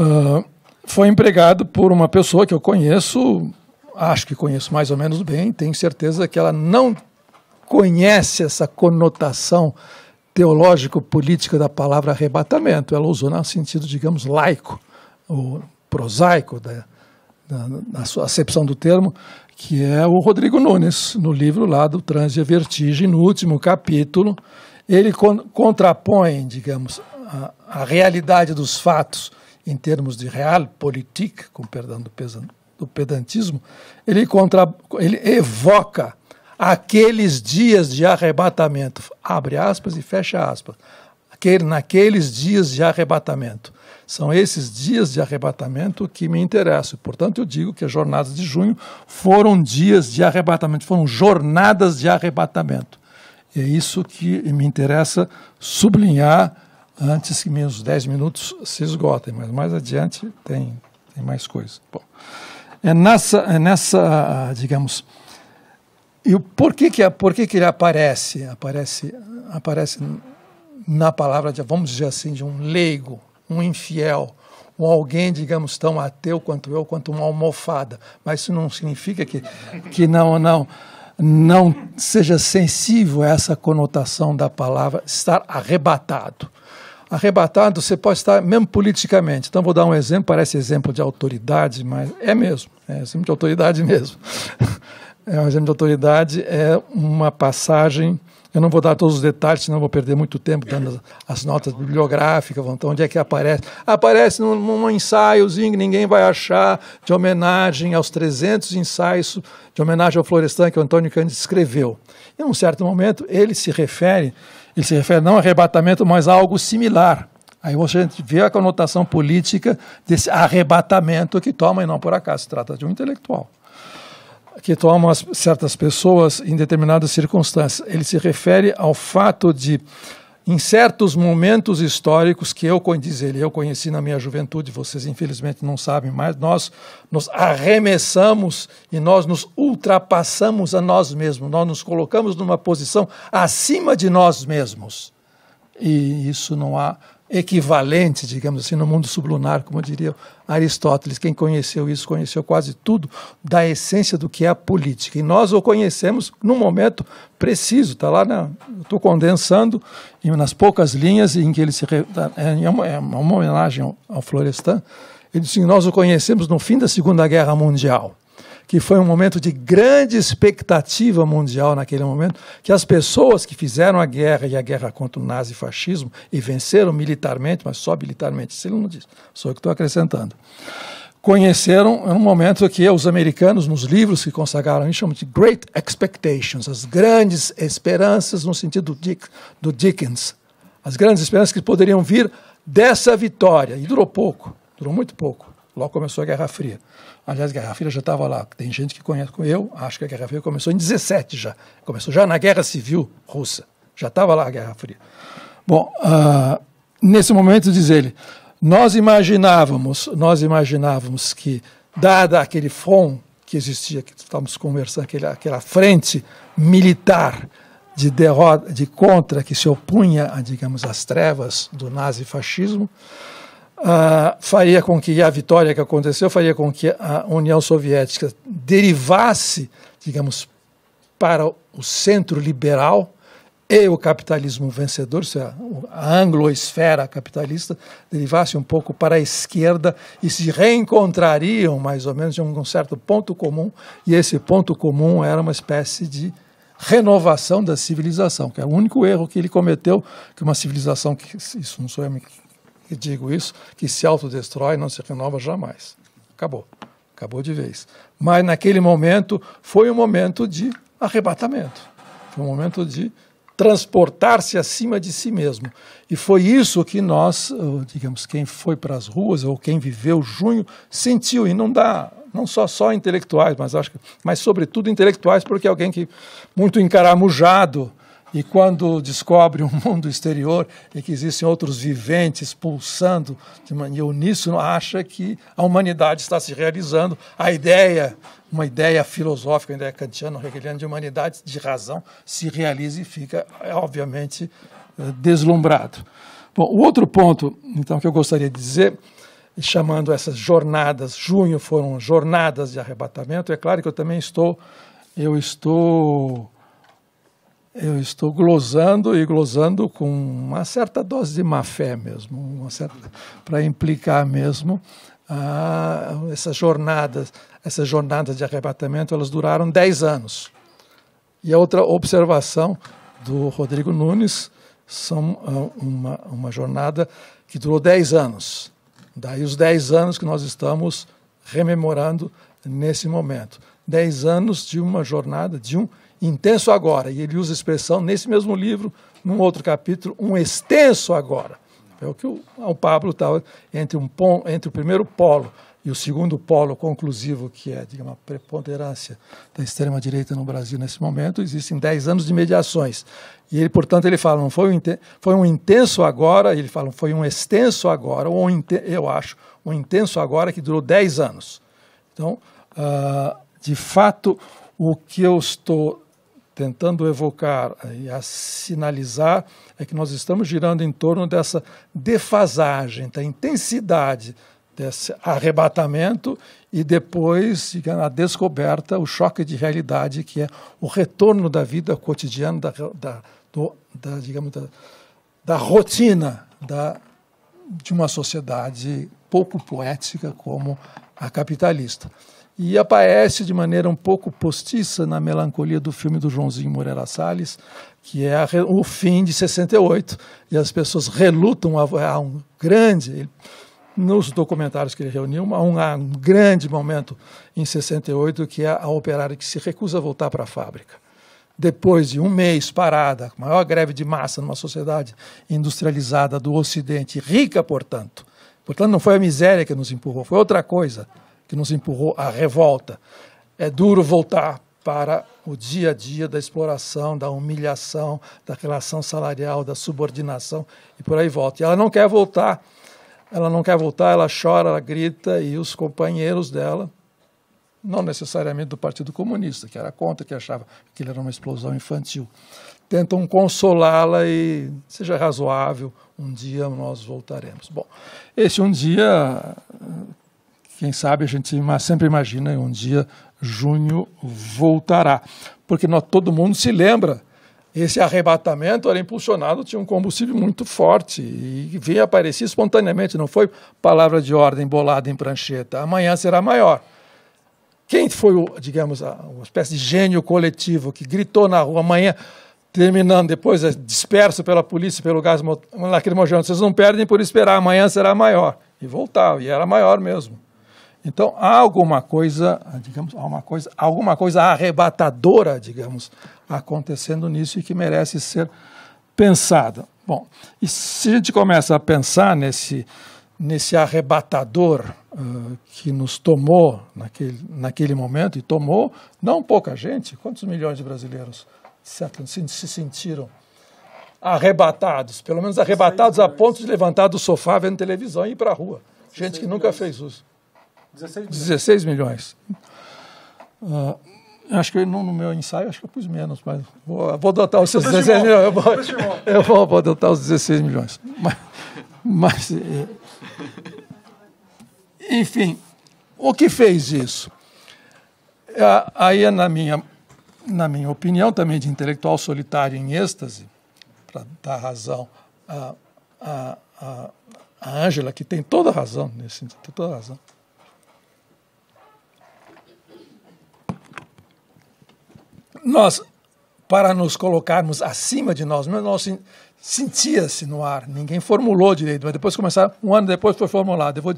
Uh, foi empregado por uma pessoa que eu conheço, acho que conheço mais ou menos bem, tenho certeza que ela não conhece essa conotação teológico-política da palavra arrebatamento. Ela usou no sentido, digamos, laico, ou prosaico, da, da, na sua acepção do termo, que é o Rodrigo Nunes, no livro lá do Trânsito e Vertigem, no último capítulo. Ele con contrapõe, digamos, a, a, realidade dos fatos em termos de realpolitik, com perdão do, pesan, do pedantismo, ele, contra, ele evoca aqueles dias de arrebatamento, abre aspas e fecha aspas, aquele, naqueles dias de arrebatamento. São esses dias de arrebatamento que me interessam. Portanto, eu digo que as jornadas de junho foram dias de arrebatamento, foram jornadas de arrebatamento. E é isso que me interessa sublinhar antes que meus dez minutos se esgotem, mas mais adiante tem, tem mais coisa. Bom, é nessa, é nessa ah, digamos, e que, por que, que ele aparece? Aparece, aparece na palavra, de, vamos dizer assim, de um leigo, um infiel, ou alguém, digamos, tão ateu quanto eu, quanto uma almofada. Mas isso não significa que, que não, não, não seja sensível a essa conotação da palavra estar arrebatado. Arrebatado você pode estar mesmo politicamente. Então vou dar um exemplo, parece exemplo de autoridade, mas é mesmo, é exemplo de autoridade mesmo. (laughs) É, o regime de autoridade é uma passagem. Eu não vou dar todos os detalhes, senão vou perder muito tempo dando as notas bibliográficas, então, onde é que aparece. Aparece num, num ensaiozinho que ninguém vai achar, de homenagem aos 300 ensaios de homenagem ao Florestan que o Antônio Cândido escreveu. Em um certo momento, ele se refere, ele se refere não a arrebatamento, mas a algo similar. Aí você vê a conotação política desse arrebatamento que toma, e não por acaso, se trata de um intelectual que tomam as, certas pessoas em determinadas circunstâncias. Ele se refere ao fato de, em certos momentos históricos que eu, diz ele, eu conheci na minha juventude, vocês infelizmente não sabem mais, nós nos arremessamos e nós nos ultrapassamos a nós mesmos, nós nos colocamos numa posição acima de nós mesmos. E isso não há equivalente, digamos assim, no mundo sublunar, como diria Aristóteles. Quem conheceu isso conheceu quase tudo da essência do que é a política. E nós o conhecemos num momento preciso, está lá, na, estou condensando nas poucas linhas em que ele se. Tá, é uma, é uma homenagem ao Florestan. Ele disse: Nós o conhecemos no fim da Segunda Guerra Mundial que foi um momento de grande expectativa mundial naquele momento, que as pessoas que fizeram a guerra e a guerra contra o nazifascismo e venceram militarmente, mas só militarmente, isso ele não disse, sou eu que estou acrescentando, conheceram um momento que os americanos, nos livros que consagraram, eles chamam de Great Expectations, as grandes esperanças, no sentido do Dickens, as grandes esperanças que poderiam vir dessa vitória. E durou pouco, durou muito pouco, logo começou a Guerra Fria. Aliás, a Guerra fria já estava lá. Tem gente que conhece com eu, acho que a Guerra Fria começou em 17 já. Começou já na Guerra Civil Russa. Já estava lá a Guerra Fria. Bom, uh, nesse momento diz ele, nós imaginávamos, nós imaginávamos que dada aquele front que existia, que estávamos conversando, aquela, aquela frente militar de derrota, de contra que se opunha, a, digamos, às trevas do nazifascismo, fascismo ah, faria com que a vitória que aconteceu faria com que a União Soviética derivasse, digamos, para o centro liberal e o capitalismo vencedor, isso é, a angloesfera capitalista, derivasse um pouco para a esquerda e se reencontrariam, mais ou menos, em um certo ponto comum, e esse ponto comum era uma espécie de renovação da civilização, que é o único erro que ele cometeu, que uma civilização, que, isso não sou eu que e digo isso, que se autodestrói, não se renova jamais. Acabou. Acabou de vez. Mas naquele momento foi um momento de arrebatamento. Foi um momento de transportar-se acima de si mesmo. E foi isso que nós, eh, digamos, quem foi para as ruas ou quem viveu junho sentiu e não dá não só só intelectuais, mas acho que, mas sobretudo intelectuais, porque é alguém que muito encaramujado e quando descobre um mundo exterior e que existem outros viventes pulsando de maneira uníssona, acha que a humanidade está se realizando. A ideia, uma ideia filosófica, uma ideia kantiana, hegeliana de humanidade, de razão, se realiza e fica, é, obviamente, eh, deslumbrado. Bom, o outro ponto, então, que eu gostaria de dizer chamando essas jornadas, junho foram jornadas de arrebatamento. É claro que eu também estou, eu estou eu estou glosando e glosando com uma certa dose de má fé mesmo, para implicar mesmo ah, essas jornadas, essas jornadas de arrebatamento, elas duraram 10 anos. E a outra observação do Rodrigo Nunes são ah, uma, uma jornada que durou 10 anos. Daí os 10 anos que nós estamos rememorando nesse momento. 10 anos de uma jornada, de um intenso agora. E ele usa a expressão, nesse mesmo livro, num outro capítulo, um extenso agora. É o que o, é o Pablo estava tá entre, um, entre o primeiro polo e o segundo polo conclusivo, que é, digamos, a preponderância da extrema-direita no Brasil nesse momento, existem dez anos de mediações. E ele, portanto, ele fala, não foi um, foi um intenso agora, ele fala, foi um extenso agora, ou um, eu acho, um intenso agora que durou dez anos. Então, uh, de fato, o que eu estou tentando evocar e a sinalizar é que nós estamos girando em torno dessa defasagem, da intensidade desse arrebatamento e depois a descoberta, o choque de realidade que é o retorno da vida cotidiana, da, da, do, da digamos da, da rotina da, de uma sociedade pouco poética como a capitalista e aparece de maneira um pouco postiça na melancolia do filme do Joãozinho Moreira Salles, que é a, o fim de 68, e as pessoas relutam a, a um grande nos documentários que ele reuniu, um, um grande momento em 68, que é a operária que se recusa a voltar para a fábrica. Depois de um mês parada, maior greve de massa numa sociedade industrializada do Ocidente, rica, portanto. Portanto, não foi a miséria que nos empurrou, foi outra coisa que nos empurrou à revolta. É duro voltar para o dia a dia da exploração, da humilhação, da relação salarial, da subordinação e por aí volta. E ela não quer voltar, ela não quer voltar, ela chora, ela grita e os companheiros dela, não necessariamente do Partido Comunista, que era contra, que achava que era uma explosão infantil, tentam consolá-la e seja razoável, um dia nós voltaremos. Bom, esse um dia quem sabe a gente sempre imagina um dia junho voltará, porque nós, todo mundo se lembra. Esse arrebatamento era impulsionado, tinha um combustível muito forte e veio aparecer espontaneamente, não foi palavra de ordem bolada em prancheta. Amanhã será maior. Quem foi, o, digamos, uma espécie de gênio coletivo que gritou na rua amanhã, terminando depois, é disperso pela polícia, pelo gás lacrimogêneo, vocês não perdem por esperar, amanhã será maior. E voltava, e era maior mesmo. Então há alguma coisa, digamos, há uma coisa, alguma coisa arrebatadora, digamos, acontecendo nisso e que merece ser pensada. Bom, e se a gente começa a pensar nesse nesse arrebatador uh, que nos tomou naquele, naquele momento e tomou não pouca gente, quantos milhões de brasileiros certo, se, se sentiram arrebatados, pelo menos arrebatados a ponto de levantar do sofá vendo televisão e ir para a rua, gente que nunca fez uso. 16 milhões. 16 milhões. Uh, acho que no, no, meu ensaio, acho que eu pus menos, mas vou, vou adotar os 16 milhões. Eu vou, (laughs) eu vou, adotar os 16 milhões. Mas, mas eh, enfim, o que fez isso? Aí, é na minha, na minha opinião, também de intelectual solitário em êxtase, para dar razão a, a, a, a que tem toda razão nesse sentido, toda razão. nós, para nos colocarmos acima de nós mesmos, é nós sentia-se no ar, ninguém formulou direito, mas depois começaram, um ano depois foi formulado. Eu vou,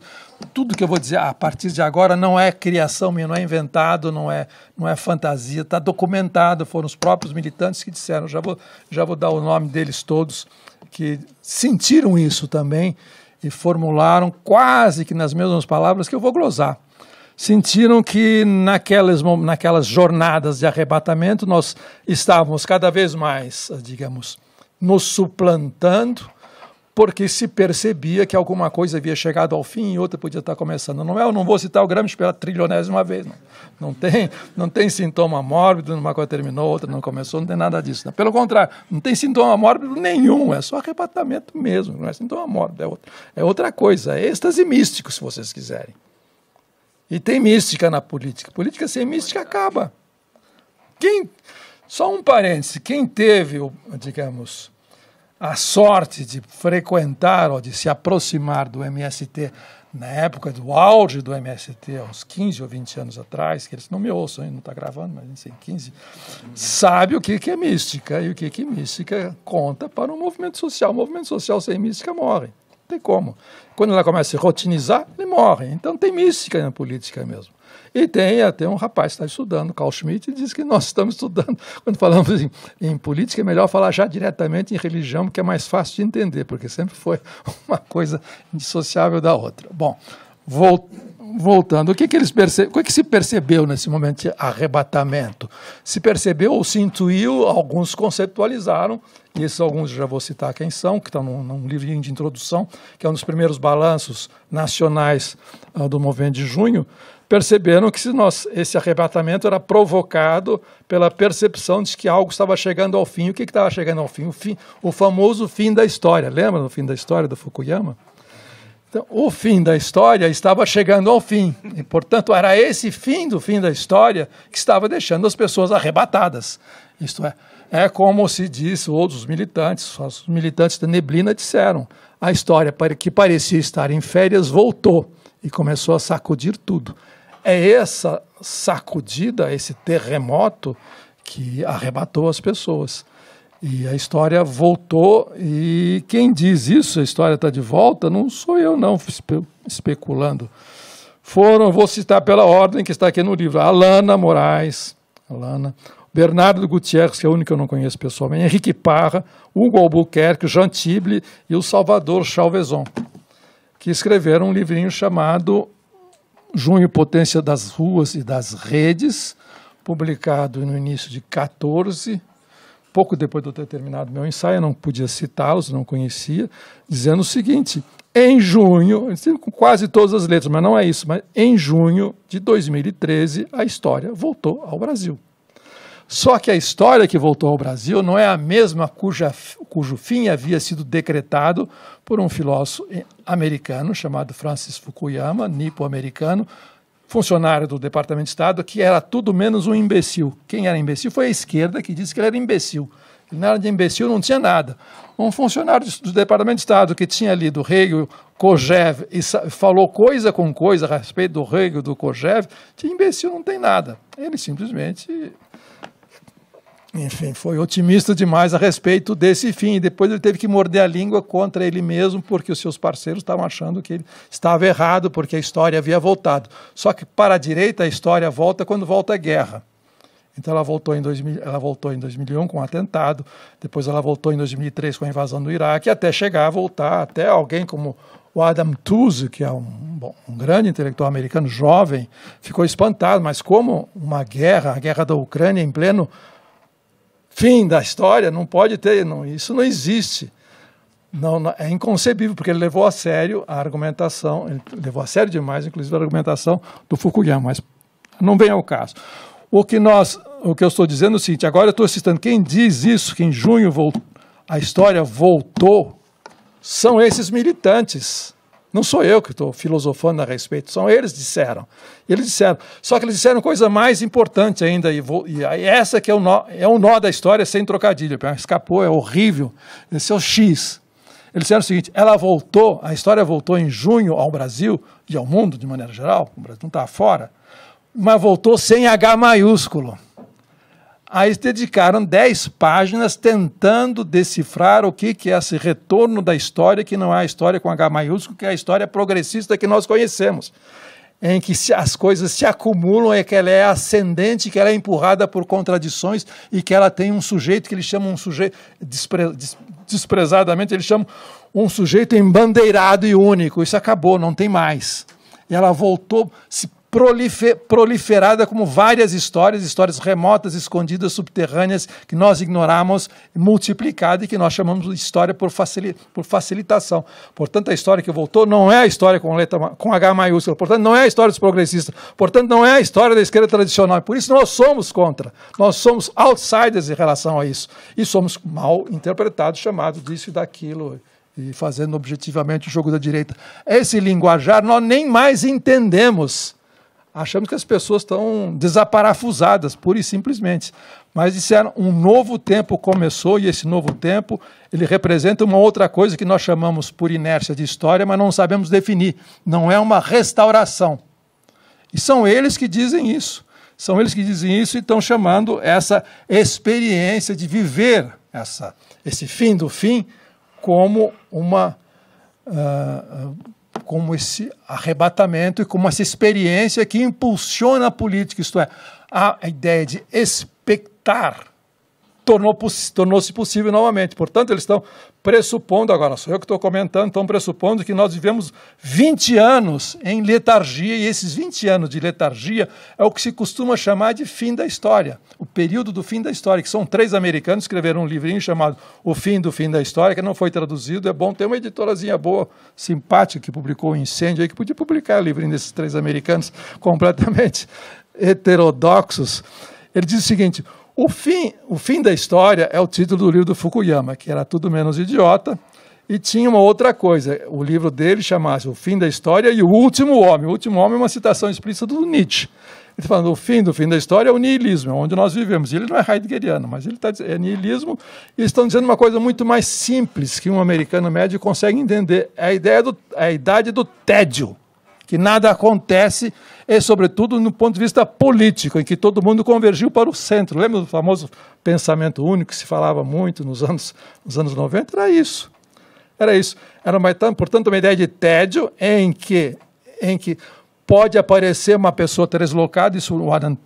tudo que eu vou dizer a partir de agora não é criação minha, não é inventado, não é, não é fantasia, está documentado, foram os próprios militantes que disseram, já vou, já vou dar o nome deles todos, que sentiram isso também e formularam quase que nas mesmas palavras que eu vou glosar sentiram que naquelas, naquelas jornadas de arrebatamento nós estávamos cada vez mais, digamos, nos suplantando, porque se percebia que alguma coisa havia chegado ao fim e outra podia estar começando. Não é, eu não vou citar o Gramsci pela trilionésima vez, não. Não tem, não tem sintoma mórbido, uma coisa terminou, outra não começou, não tem nada disso. Não. Pelo contrário, não tem sintoma mórbido nenhum, é só arrebatamento mesmo, não é sintoma mórbido, é outra, é outra coisa, é êxtase místico, se vocês quiserem. E tem mística na política. Política sem mística acaba. Quem, só um parêntese, quem teve, digamos, a sorte de frequentar ou de se aproximar do MST na época do auge do MST, uns 15 ou 20 anos atrás, que eles não me ouçam, não está gravando, mas sei, 15, sabe o que, que é mística e o que, que mística conta para o um movimento social. O movimento social sem mística morre. Não tem como. Quando ela começa a se rotinizar, ele morre. Então tem mística na política mesmo. E tem até um rapaz que está estudando, Carl Schmitt, e diz que nós estamos estudando. (laughs) Quando falamos em, em, política, é melhor falar já diretamente em religião, porque é mais fácil de entender, porque sempre foi (laughs) uma coisa indissociável da outra. Bom, voltando, o que, que eles perce... o que, que se percebeu nesse momento de arrebatamento? Se percebeu ou se intuiu, alguns conceptualizaram, e esses alguns já vou citar quem são, que estão num, num livrinho de introdução, que é um dos primeiros balanços nacionais uh, do movimento de junho, perceberam que nós, esse arrebatamento era provocado pela percepção de que algo estava chegando ao fim. O que estava chegando ao fim? O, fim? o famoso fim da história. Lembra do fim da história do Fukuyama? Então, o fim da história estava chegando ao fim. E, portanto, era esse fim do fim da história que estava deixando as pessoas arrebatadas. Isto é, é como se diz outros militantes, os militantes da Neblina disseram: a história que parecia estar em férias voltou e começou a sacudir tudo. É essa sacudida, esse terremoto que arrebatou as pessoas. E a história voltou, e quem diz isso, a história está de volta, não sou eu, não, espe especulando. Foram, vou citar pela ordem que está aqui no livro: Alana Moraes, Alana, Bernardo Gutierrez, que é o único que eu não conheço pessoalmente, Henrique Parra, Hugo Albuquerque, Jean Tible e o Salvador Chalvezon, que escreveram um livrinho chamado Junho Potência das Ruas e das Redes, publicado no início de 14 pouco depois de eu ter terminado meu ensaio, eu não podia citá-los, não conhecia, dizendo o seguinte: em junho, com quase todas as letras, mas não é isso, mas em junho de 2013, a história voltou ao Brasil. Só que a história que voltou ao Brasil não é a mesma cuja, cujo fim havia sido decretado por um filósofo americano chamado Francis Fukuyama, nipo-americano, funcionário do Departamento de Estado que era tudo menos um imbecil. Quem era imbecil foi a esquerda que disse que ele era imbecil. Ele não era de imbecil, não tinha nada. Um funcionário do Departamento de Estado que tinha lido Hegel, Kojev e falou coisa com coisa a respeito do Hegel, do Kojev, de imbecil não tem nada. Ele simplesmente enfim, foi otimista demais a respeito desse fim. Depois ele teve que morder a língua contra ele mesmo, porque os seus parceiros estavam achando que ele estava errado, porque a história havia voltado. Só que para a direita a história volta quando volta a guerra. Então ela voltou em 2000, ela voltou em 2001 com o um atentado, depois ela voltou em 2003 com a invasão do Iraque, até chegar a voltar até alguém como o Adam Tooze, que é um, bom, um grande intelectual americano jovem, ficou espantado, mas como uma guerra, a guerra da Ucrânia em pleno fim da história, não pode ter, não, isso não existe. Não, não, é inconcebível, porque ele levou a sério a argumentação, ele levou a sério demais, inclusive, a argumentação do Fukuyama, mas não vem ao caso. O que, nós, o que eu estou dizendo é o seguinte, agora eu estou citando, quem diz isso, que em junho voltou, a história voltou, são esses militantes não sou eu que estou filosofando a respeito, são eles que disseram. Eles disseram. Só que eles disseram coisa mais importante ainda, e, vou, e essa que é o, nó, é o nó da história sem trocadilho, escapou, é horrível. Esse é o X. Eles disseram o seguinte: ela voltou, a história voltou em junho ao Brasil e ao mundo de maneira geral, o Brasil não está fora, mas voltou sem H maiúsculo. Aí eles dedicaram 10 páginas tentando decifrar o que, que é esse retorno da história, que não é a história com H maiúsculo, que é a história progressista que nós conhecemos, em que as coisas se acumulam, é que ela é ascendente, que ela é empurrada por contradições e que ela tem um sujeito que eles chamam um sujeito, despre, desprezadamente, eles chamam um sujeito embandeirado e único. Isso acabou, não tem mais. E ela voltou, se proliferada como várias histórias, histórias remotas, escondidas, subterrâneas, que nós ignoramos, multiplicada e que nós chamamos de história por, facil, por facilitação. Portanto, a história que voltou não é a história com, letra, com H maiúsculo, portanto, não é a história dos progressistas, portanto, não é a história da esquerda tradicional. Por isso, nós somos contra, nós somos outsiders em relação a isso. E somos mal interpretados, chamados disso e daquilo e fazendo objetivamente o jogo da direita. Esse linguajar nós nem mais entendemos. Achamos que as pessoas estão desaparafusadas, pura e simplesmente. Mas disseram, um novo tempo começou e esse novo tempo, ele representa uma outra coisa que nós chamamos por inércia de história, mas não sabemos definir. Não é uma restauração. E são eles que dizem isso. São eles que dizem isso e estão chamando essa experiência de viver essa, esse fim do fim como uma uh, como esse arrebatamento e como essa experiência que impulsiona a política, isto é, a ideia de expectar tornou-se tornou possível novamente. Portanto, eles estão pressupondo, agora sou eu que estou comentando, então pressupondo que nós vivemos 20 anos em letargia, e esses 20 anos de letargia é o que se costuma chamar de fim da história, o período do fim da história, que são três americanos que escreveram um livrinho chamado O Fim do Fim da História, que não foi traduzido, é bom ter uma editorazinha boa, simpática, que publicou o Incêndio, aí, que podia publicar o livrinho desses três americanos (laughs) completamente heterodoxos. Ele diz o seguinte: o fim, o fim da história é o título do livro do Fukuyama, que era tudo menos idiota, e tinha uma outra coisa. O livro dele chamava-se O Fim da História e O Último Homem. O Último Homem é uma citação explícita do Nietzsche. Ele está falando o fim do fim da história é o niilismo, é onde nós vivemos. Ele não é heideggeriano, mas ele tá dizendo, é niilismo. E estão dizendo uma coisa muito mais simples que um americano médio consegue entender: é a ideia do, é a idade do tédio que nada acontece, e sobretudo no ponto de vista político, em que todo mundo convergiu para o centro. Lembra do famoso pensamento único que se falava muito nos anos, nos anos 90? Era isso. Era isso. Era, uma, portanto, uma ideia de tédio em que, em que pode aparecer uma pessoa deslocada, isso o Adam,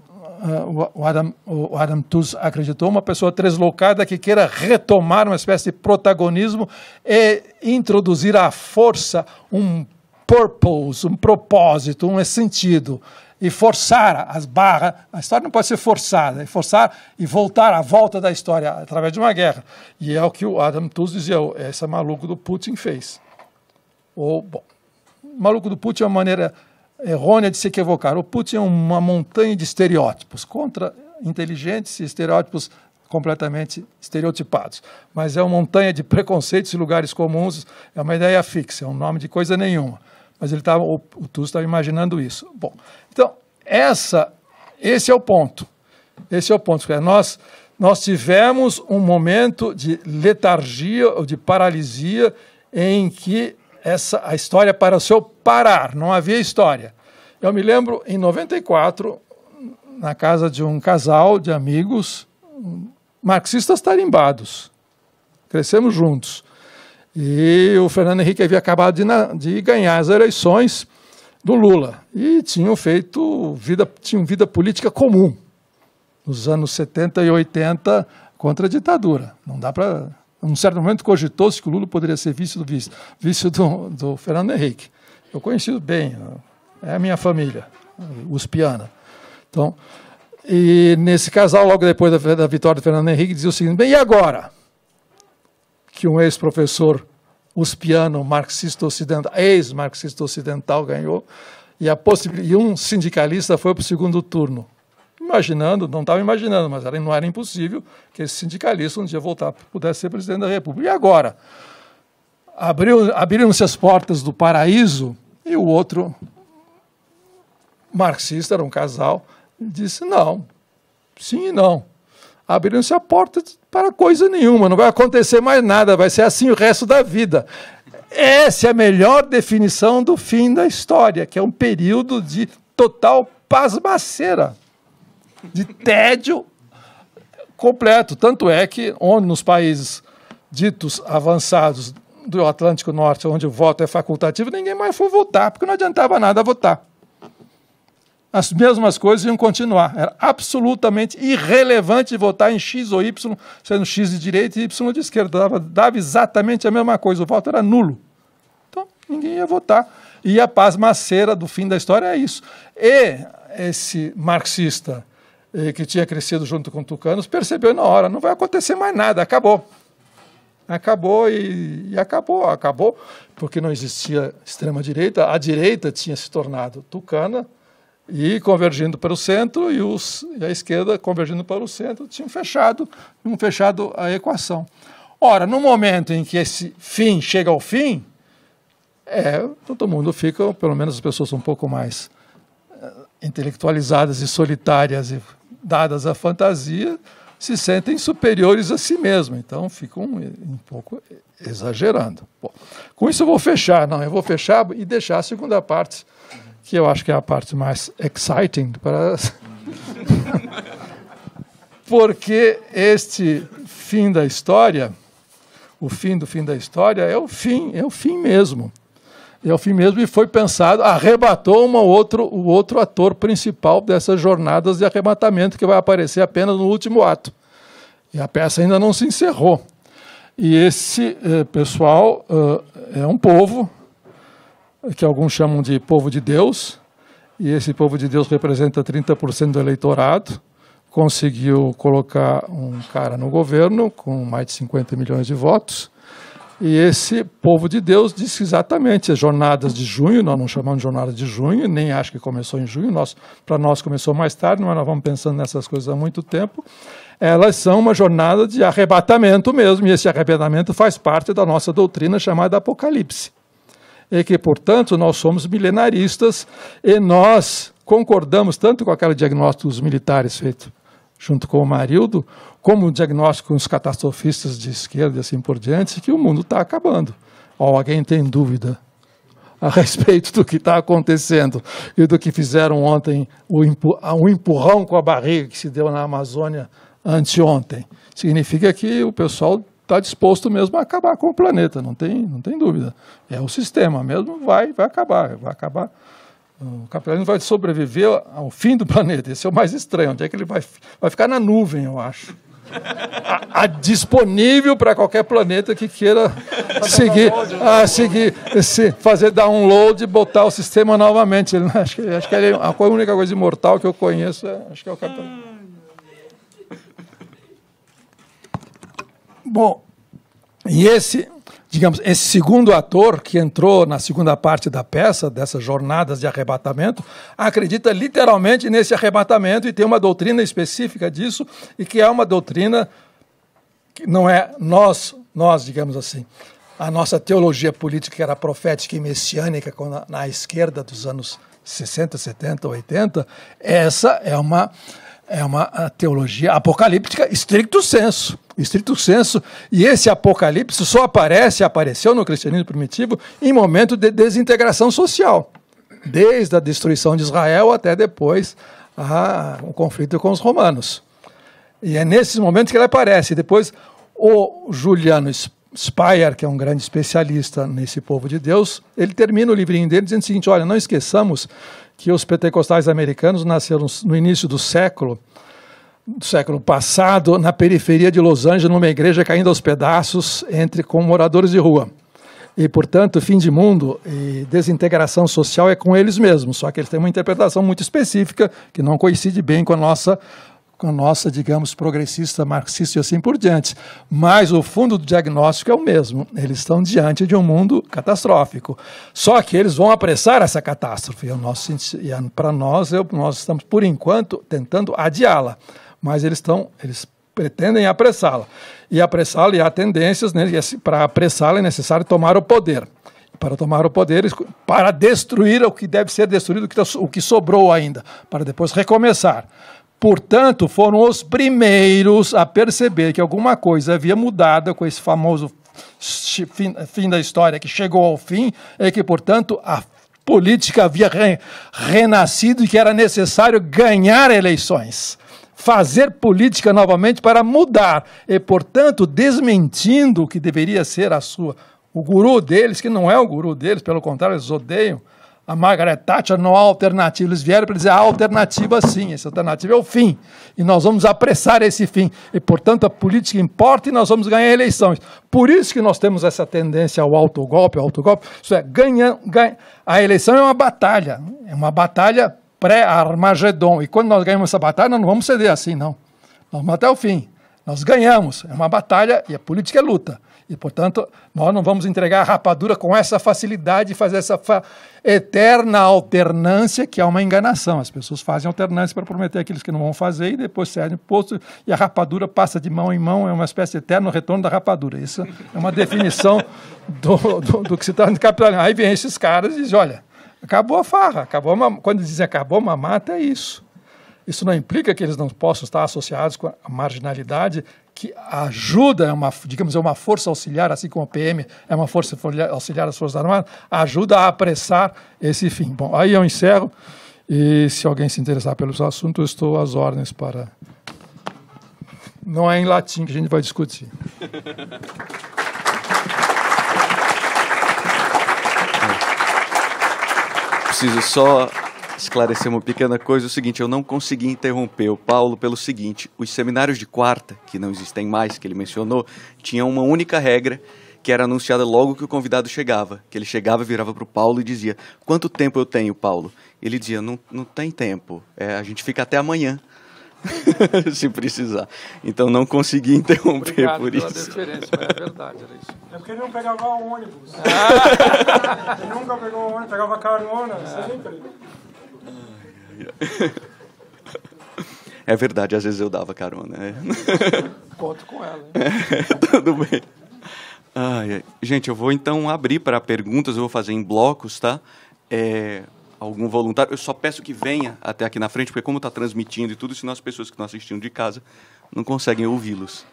uh, o Adam, o Adam Tooze acreditou, uma pessoa deslocada que queira retomar uma espécie de protagonismo e introduzir à força um purpose, um propósito, um sentido. E forçar as barras, a história não pode ser forçada, e é forçar e voltar à volta da história através de uma guerra. E é o que o Adam Tooze dizia, oh, esse maluco do Putin fez. Ou, bom, maluco do Putin é uma maneira errônea de se equivocar. O Putin é uma montanha de estereótipos contra inteligentes e estereótipos completamente estereotipados. Mas é uma montanha de preconceitos e lugares comuns, é uma ideia fixa, é um nome de coisa nenhuma. Mas ele tava, o, o Tuso estava imaginando isso. Bom, então, essa, esse é o ponto. Esse é o ponto. Nós, nós tivemos um momento de letargia ou de paralisia em que essa, a história pareceu parar, não havia história. Eu me lembro, em 94, na casa de um casal de amigos, marxistas tarimbados. Crescemos juntos. E o Fernando Henrique havia acabado de, de ganhar as eleições do Lula. E tinham feito vida, tinham vida política comum nos anos 70 e 80 contra a ditadura. Não dá para. Num certo momento cogitou-se que o Lula poderia ser vice do vice, vice do, do Fernando Henrique. Eu conheci bem, é a minha família, Piana Então, e nesse casal, logo depois da, da vitória do Fernando Henrique, dizia o seguinte: bem, e agora? Que um ex-professor os piano marxista ocidental, ex-marxista ocidental ganhou, e, a e um sindicalista foi para o segundo turno. Imaginando, não estava imaginando, mas era, não era impossível que esse sindicalista um dia voltar, pudesse ser presidente da República. E agora? Abriram-se as portas do paraíso e o outro marxista, era um casal, disse não, sim e não. Abriram-se a porta de para coisa nenhuma, não vai acontecer mais nada, vai ser assim o resto da vida. Essa é a melhor definição do fim da história, que é um período de total pasmaceira, de tédio completo. Tanto é que, onde nos países ditos avançados do Atlântico Norte, onde o voto é facultativo, ninguém mais foi votar, porque não adiantava nada votar as mesmas coisas iam continuar. Era absolutamente irrelevante votar em X ou Y, sendo X de direita e Y de esquerda. Dava, dava exatamente a mesma coisa, o voto era nulo. Então, ninguém ia votar. E a macera do fim da história é isso. E esse marxista eh, que tinha crescido junto com Tucanos percebeu na hora, não vai acontecer mais nada, acabou. Acabou e, e acabou, acabou, porque não existia extrema-direita. A direita tinha se tornado tucana, e convergindo para o centro e, os, e, a esquerda convergindo para o centro, tinham fechado, tinham fechado a equação. Ora, no momento em que esse fim chega ao fim, é, todo mundo fica, pelo menos as pessoas um pouco mais eh, intelectualizadas e solitárias e dadas à fantasia, se sentem superiores a si mesmo, então ficam eh, um pouco exagerando. Bom, com isso eu vou fechar, não, eu vou fechar e deixar a segunda parte que eu acho que é a parte mais exciting para (laughs) porque este fim da história, o fim do fim da história é o fim, é o fim mesmo. É o fim mesmo e foi pensado, arrebatou uma outro, o outro ator principal dessas jornadas de arrebatamento que vai aparecer apenas no último ato. E a peça ainda não se encerrou. E esse eh, pessoal eh, é um povo que alguns chamam de povo de Deus, e esse povo de Deus representa 30% do eleitorado, conseguiu colocar um cara no governo com mais de 50 milhões de votos. E esse povo de Deus disse exatamente as jornadas de junho, nós não chamamos de jornada de junho, nem acho que começou em junho, para nós começou mais tarde, mas nós vamos pensando nessas coisas há muito tempo. Elas são uma jornada de arrebatamento mesmo, e esse arrebatamento faz parte da nossa doutrina chamada Apocalipse e é que, portanto, nós somos milenaristas e nós concordamos tanto com aquele diagnóstico dos militares feito junto com o Marildo, como o diagnóstico dos catastrofistas de esquerda e assim por diante, que o mundo está acabando. Ou alguém tem dúvida a (laughs) respeito do que está acontecendo e do que fizeram ontem, o um empurrão com a barriga que se deu na Amazônia anteontem. Significa que o pessoal está disposto mesmo a acabar com o planeta, não tem, não tem dúvida. É o sistema mesmo, vai, vai acabar, vai acabar. O capitalismo vai sobreviver ao fim do planeta. Esse é o mais estranho. Onde é que ele vai, vai ficar na nuvem, eu acho. A, a disponível para qualquer planeta que queira seguir, né? a seguir fazer download e botar o sistema novamente. Ele, acho, que, acho que a única coisa imortal que eu conheço é, acho que é o capitalismo. Bom, e esse, digamos, esse segundo ator que entrou na segunda parte da peça, dessas jornadas de arrebatamento, acredita literalmente nesse arrebatamento e tem uma doutrina específica disso, e que é uma doutrina que não é nós, nós, digamos assim, a nossa teologia política era profética e messiânica na, na esquerda dos anos 60, 70, 80, essa é uma é uma teologia apocalíptica estricto senso. Estrito senso, e esse apocalipse só aparece, apareceu no cristianismo primitivo, em momento de desintegração social, desde a destruição de Israel até depois a, o conflito com os romanos. E é nesses momentos que ele aparece. Depois, o Juliano Speyer, que é um grande especialista nesse povo de Deus, ele termina o livrinho dele dizendo o seguinte: olha, não esqueçamos que os pentecostais americanos nasceram no início do século do século passado na periferia de Los Angeles, numa igreja caindo aos pedaços entre com moradores de rua. E, portanto, fim de mundo e desintegração social é com eles mesmos, só que eles têm uma interpretação muito específica que não coincide bem com a nossa com a nossa, digamos, progressista, marxista e assim por diante. Mas o fundo do diagnóstico é o mesmo. Eles estão diante de um mundo catastrófico. Só que eles vão apressar essa catástrofe. E, e para nós, eu, nós estamos, por enquanto, tentando adiá-la. Mas eles estão, eles pretendem apressá-la. E apressá-la, e há tendências, né, para apressá-la é necessário tomar o poder para tomar o poder, para destruir o que deve ser destruído, o que tá, sobrou ainda, para depois recomeçar. Portanto, foram os primeiros a perceber que alguma coisa havia mudado com esse famoso fim da história que chegou ao fim, e é que, portanto, a política havia renascido e que era necessário ganhar eleições fazer política novamente para mudar e, portanto, desmentindo o que deveria ser a sua o guru deles, que não é o guru deles, pelo contrário, eles odeiam a Margaret Thatcher, não há alternativa. Eles vieram para dizer: há alternativa sim, essa alternativa é o fim. E nós vamos apressar esse fim. E, portanto, a política importa e nós vamos ganhar eleições. Por isso que nós temos essa tendência ao autogolpe, ao autogolpe. Isso é, ganha, ganha. a eleição é uma batalha, é uma batalha pré-Armagedon. E quando nós ganhamos essa batalha, nós não vamos ceder assim, não. Nós vamos até o fim. Nós ganhamos. É uma batalha e a política é luta. E, portanto, nós não vamos entregar a rapadura com essa facilidade e fazer essa fa eterna alternância, que é uma enganação. As pessoas fazem alternância para prometer aqueles que não vão fazer e depois cedem posto e a rapadura passa de mão em mão, é uma espécie de eterno retorno da rapadura. Isso é uma definição (laughs) do, do, do que se trata de capitalismo. Aí vem esses caras e dizem, olha, acabou a farra, acabou quando dizem acabou uma mamata, é isso. Isso não implica que eles não possam estar associados com a marginalidade que ajuda, é uma, digamos, é uma força auxiliar, assim como a PM é uma força auxiliar das Forças Armadas, ajuda a apressar esse fim. Bom, aí eu encerro e se alguém se interessar pelo assunto, eu estou às ordens para. Não é em latim que a gente vai discutir. (laughs) Preciso só esclarecer uma pequena coisa. O seguinte, eu não consegui interromper o Paulo pelo seguinte: os seminários de quarta, que não existem mais, que ele mencionou, tinham uma única regra que era anunciada logo que o convidado chegava. Que ele chegava, virava para o Paulo e dizia: Quanto tempo eu tenho, Paulo? Ele dizia: Não, não tem tempo. É, a gente fica até amanhã. (laughs) se precisar. Então não consegui interromper Obrigado por pela isso. Diferença, mas é verdade, era isso. É porque ele não pegava ônibus. Ah. (laughs) ele nunca pegou ônibus, pegava carona, ah. sempre. É verdade, às vezes eu dava carona. É. (laughs) Conto com ela. É, tudo bem. Ai, gente, eu vou então abrir para perguntas, eu vou fazer em blocos, tá? É, algum voluntário, eu só peço que venha até aqui na frente, porque como está transmitindo e tudo, senão as pessoas que estão assistindo de casa não conseguem ouvi-los.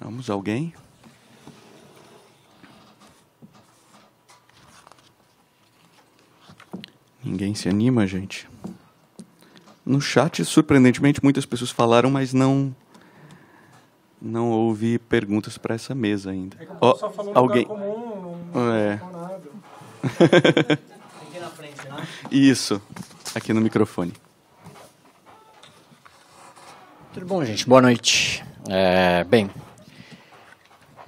Vamos, alguém? Ninguém se anima, gente. No chat, surpreendentemente, muitas pessoas falaram, mas não não houve perguntas para essa mesa ainda. É oh, alguém comum, não é. (laughs) aqui na frente, né? Isso, aqui no microfone. Tudo bom, gente? Boa noite. É, bem,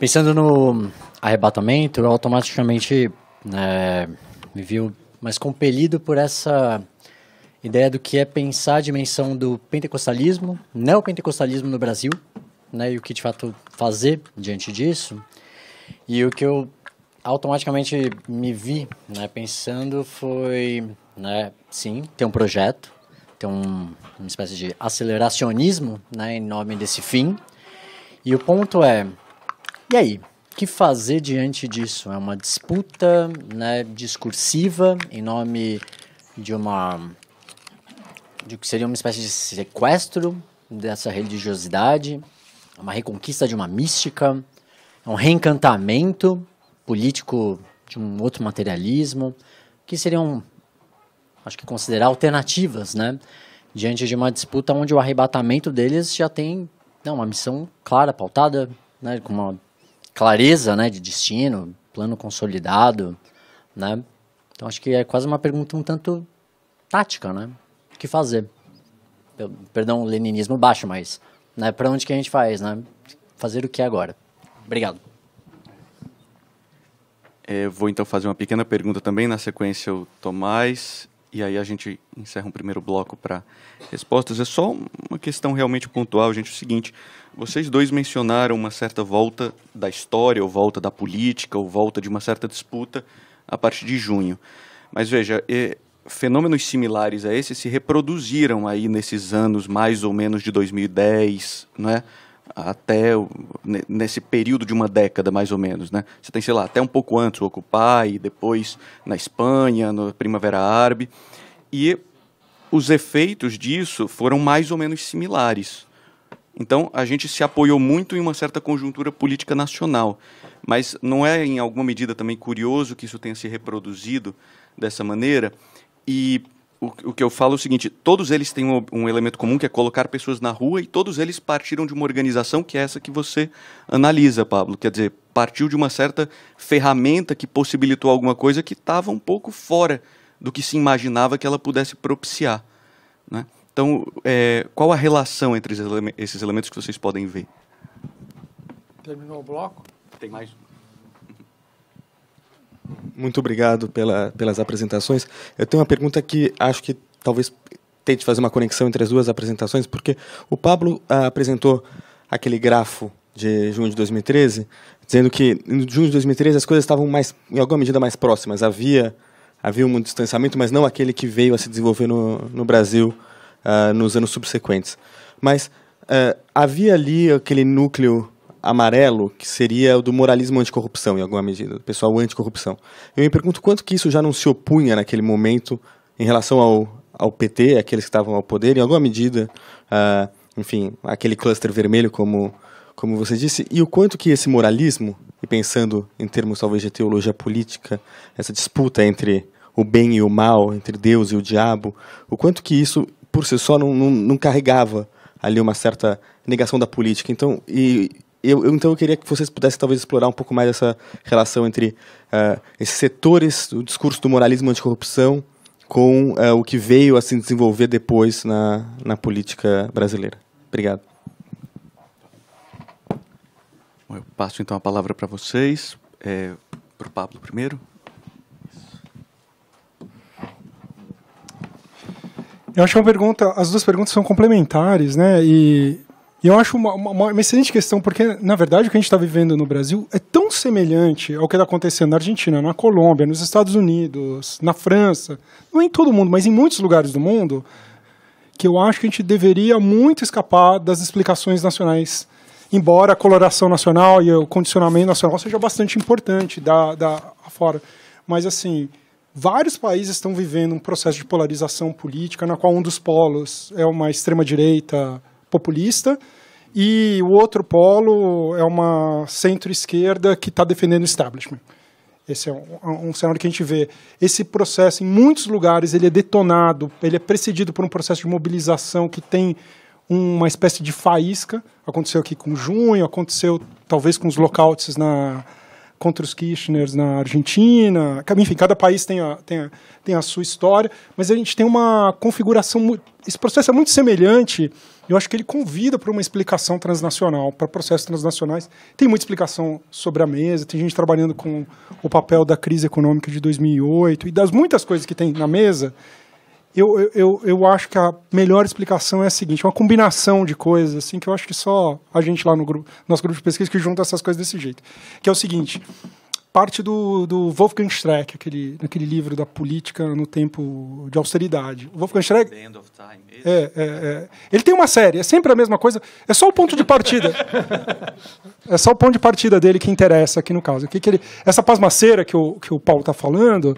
pensando no arrebatamento, eu automaticamente é, me viu mas compelido por essa ideia do que é pensar a dimensão do pentecostalismo, neopentecostalismo no Brasil, né, e o que de fato fazer diante disso. E o que eu automaticamente me vi né, pensando foi, né, sim, ter um projeto, ter um, uma espécie de aceleracionismo né, em nome desse fim. E o ponto é, e aí? que fazer diante disso? É uma disputa né, discursiva em nome de uma. de que seria uma espécie de sequestro dessa religiosidade, uma reconquista de uma mística, um reencantamento político de um outro materialismo, que seriam, acho que considerar alternativas, né? Diante de uma disputa onde o arrebatamento deles já tem não, né, uma missão clara, pautada, né, com uma clareza né, de destino, plano consolidado, né? Então acho que é quase uma pergunta um tanto tática, né? O que fazer? perdão, leninismo baixo, mas né, para onde que a gente faz, né? Fazer o que agora? Obrigado. É, vou então fazer uma pequena pergunta também, na sequência o Tomás e aí a gente encerra um primeiro bloco para respostas. É só uma questão realmente pontual, gente. É o seguinte: vocês dois mencionaram uma certa volta da história, ou volta da política, ou volta de uma certa disputa a partir de junho. Mas veja, é, fenômenos similares a esse se reproduziram aí nesses anos mais ou menos de 2010, né? até nesse período de uma década mais ou menos, né? Você tem, sei lá, até um pouco antes o Occupy, depois na Espanha, na Primavera Árabe. E os efeitos disso foram mais ou menos similares. Então, a gente se apoiou muito em uma certa conjuntura política nacional. Mas não é, em alguma medida, também curioso que isso tenha se reproduzido dessa maneira? E o, o, que eu falo é o seguinte: todos eles têm um, um, elemento comum que é colocar pessoas na rua e todos eles partiram de uma organização que é essa que você analisa, Pablo. Quer dizer, partiu de uma certa ferramenta que possibilitou alguma coisa que estava um pouco fora do que se imaginava que ela pudesse propiciar. Né? Então, é, qual a relação entre esses elementos que vocês podem ver? Terminou o bloco? Tem mais um. Muito obrigado pela, pelas apresentações. Eu tenho uma pergunta que acho que talvez tente fazer uma conexão entre as duas apresentações, porque o Pablo ah, apresentou aquele grafo de junho de 2013, dizendo que em junho de 2013 as coisas estavam mais, em alguma medida mais próximas. Havia havia um distanciamento, mas não aquele que veio a se desenvolver no, no Brasil ah, nos anos subsequentes. Mas ah, havia ali aquele núcleo amarelo, que seria o do moralismo anticorrupção, em alguma medida, do pessoal anticorrupção. Eu me pergunto quanto que isso já não se opunha naquele momento em relação ao, ao PT, aqueles que estavam ao poder, em alguma medida, uh, enfim, aquele cluster vermelho, como, como você disse, e o quanto que esse moralismo, e pensando em termos talvez de teologia política, essa disputa entre o bem e o mal, entre Deus e o diabo, o quanto que isso por si só não, não, não carregava ali uma certa negação da política. Então, e eu, eu, então eu queria que vocês pudessem talvez explorar um pouco mais essa relação entre uh, esses setores do discurso do moralismo anticorrupção com uh, o que veio a se desenvolver depois na, na política brasileira. Obrigado. Bom, eu passo então a palavra para vocês, é, para o Pablo primeiro. Eu acho que é uma pergunta, as duas perguntas são complementares, né? E e eu acho uma, uma, uma, excelente questão, porque, na verdade, o que a gente está vivendo no Brasil é tão semelhante ao que está acontecendo na Argentina, na Colômbia, nos Estados Unidos, na França, não é em todo mundo, mas em muitos lugares do mundo, que eu acho que a gente deveria muito escapar das explicações nacionais. Embora a coloração nacional e o condicionamento nacional seja bastante importante da, da fora. Mas, assim, vários países estão vivendo um processo de polarização política, na qual um dos polos é uma extrema-direita populista, e o outro polo é uma centro-esquerda que está defendendo o establishment. Esse é um, um, cenário que a gente vê. Esse processo, em muitos lugares, ele é detonado, ele é precedido por um processo de mobilização que tem uma espécie de faísca. Aconteceu aqui com junho, aconteceu talvez com os lockouts na, contra os Kirchners na Argentina. Enfim, cada país tem a, tem, a, tem a sua história, mas a gente tem uma configuração. Esse processo é muito semelhante eu acho que ele convida para uma explicação transnacional, para processos transnacionais. Tem muita explicação sobre a mesa, tem gente trabalhando com o papel da crise econômica de 2008 e das muitas coisas que tem na mesa. Eu, eu, eu acho que a melhor explicação é a seguinte, uma combinação de coisas, assim, que eu acho que só a gente lá no grupo, nosso grupo de pesquisa que junta essas coisas desse jeito. Que é o seguinte, parte do, do Wolfgang Streck, aquele, naquele livro da política no tempo de austeridade. O Wolfgang Streck. The End of Time. É, é, é. Ele tem uma série, é sempre a mesma coisa, é só o ponto de partida. (laughs) é só o ponto de partida dele que interessa aqui no caso. Que que ele, essa pasmaceira que o, que o Paulo está falando,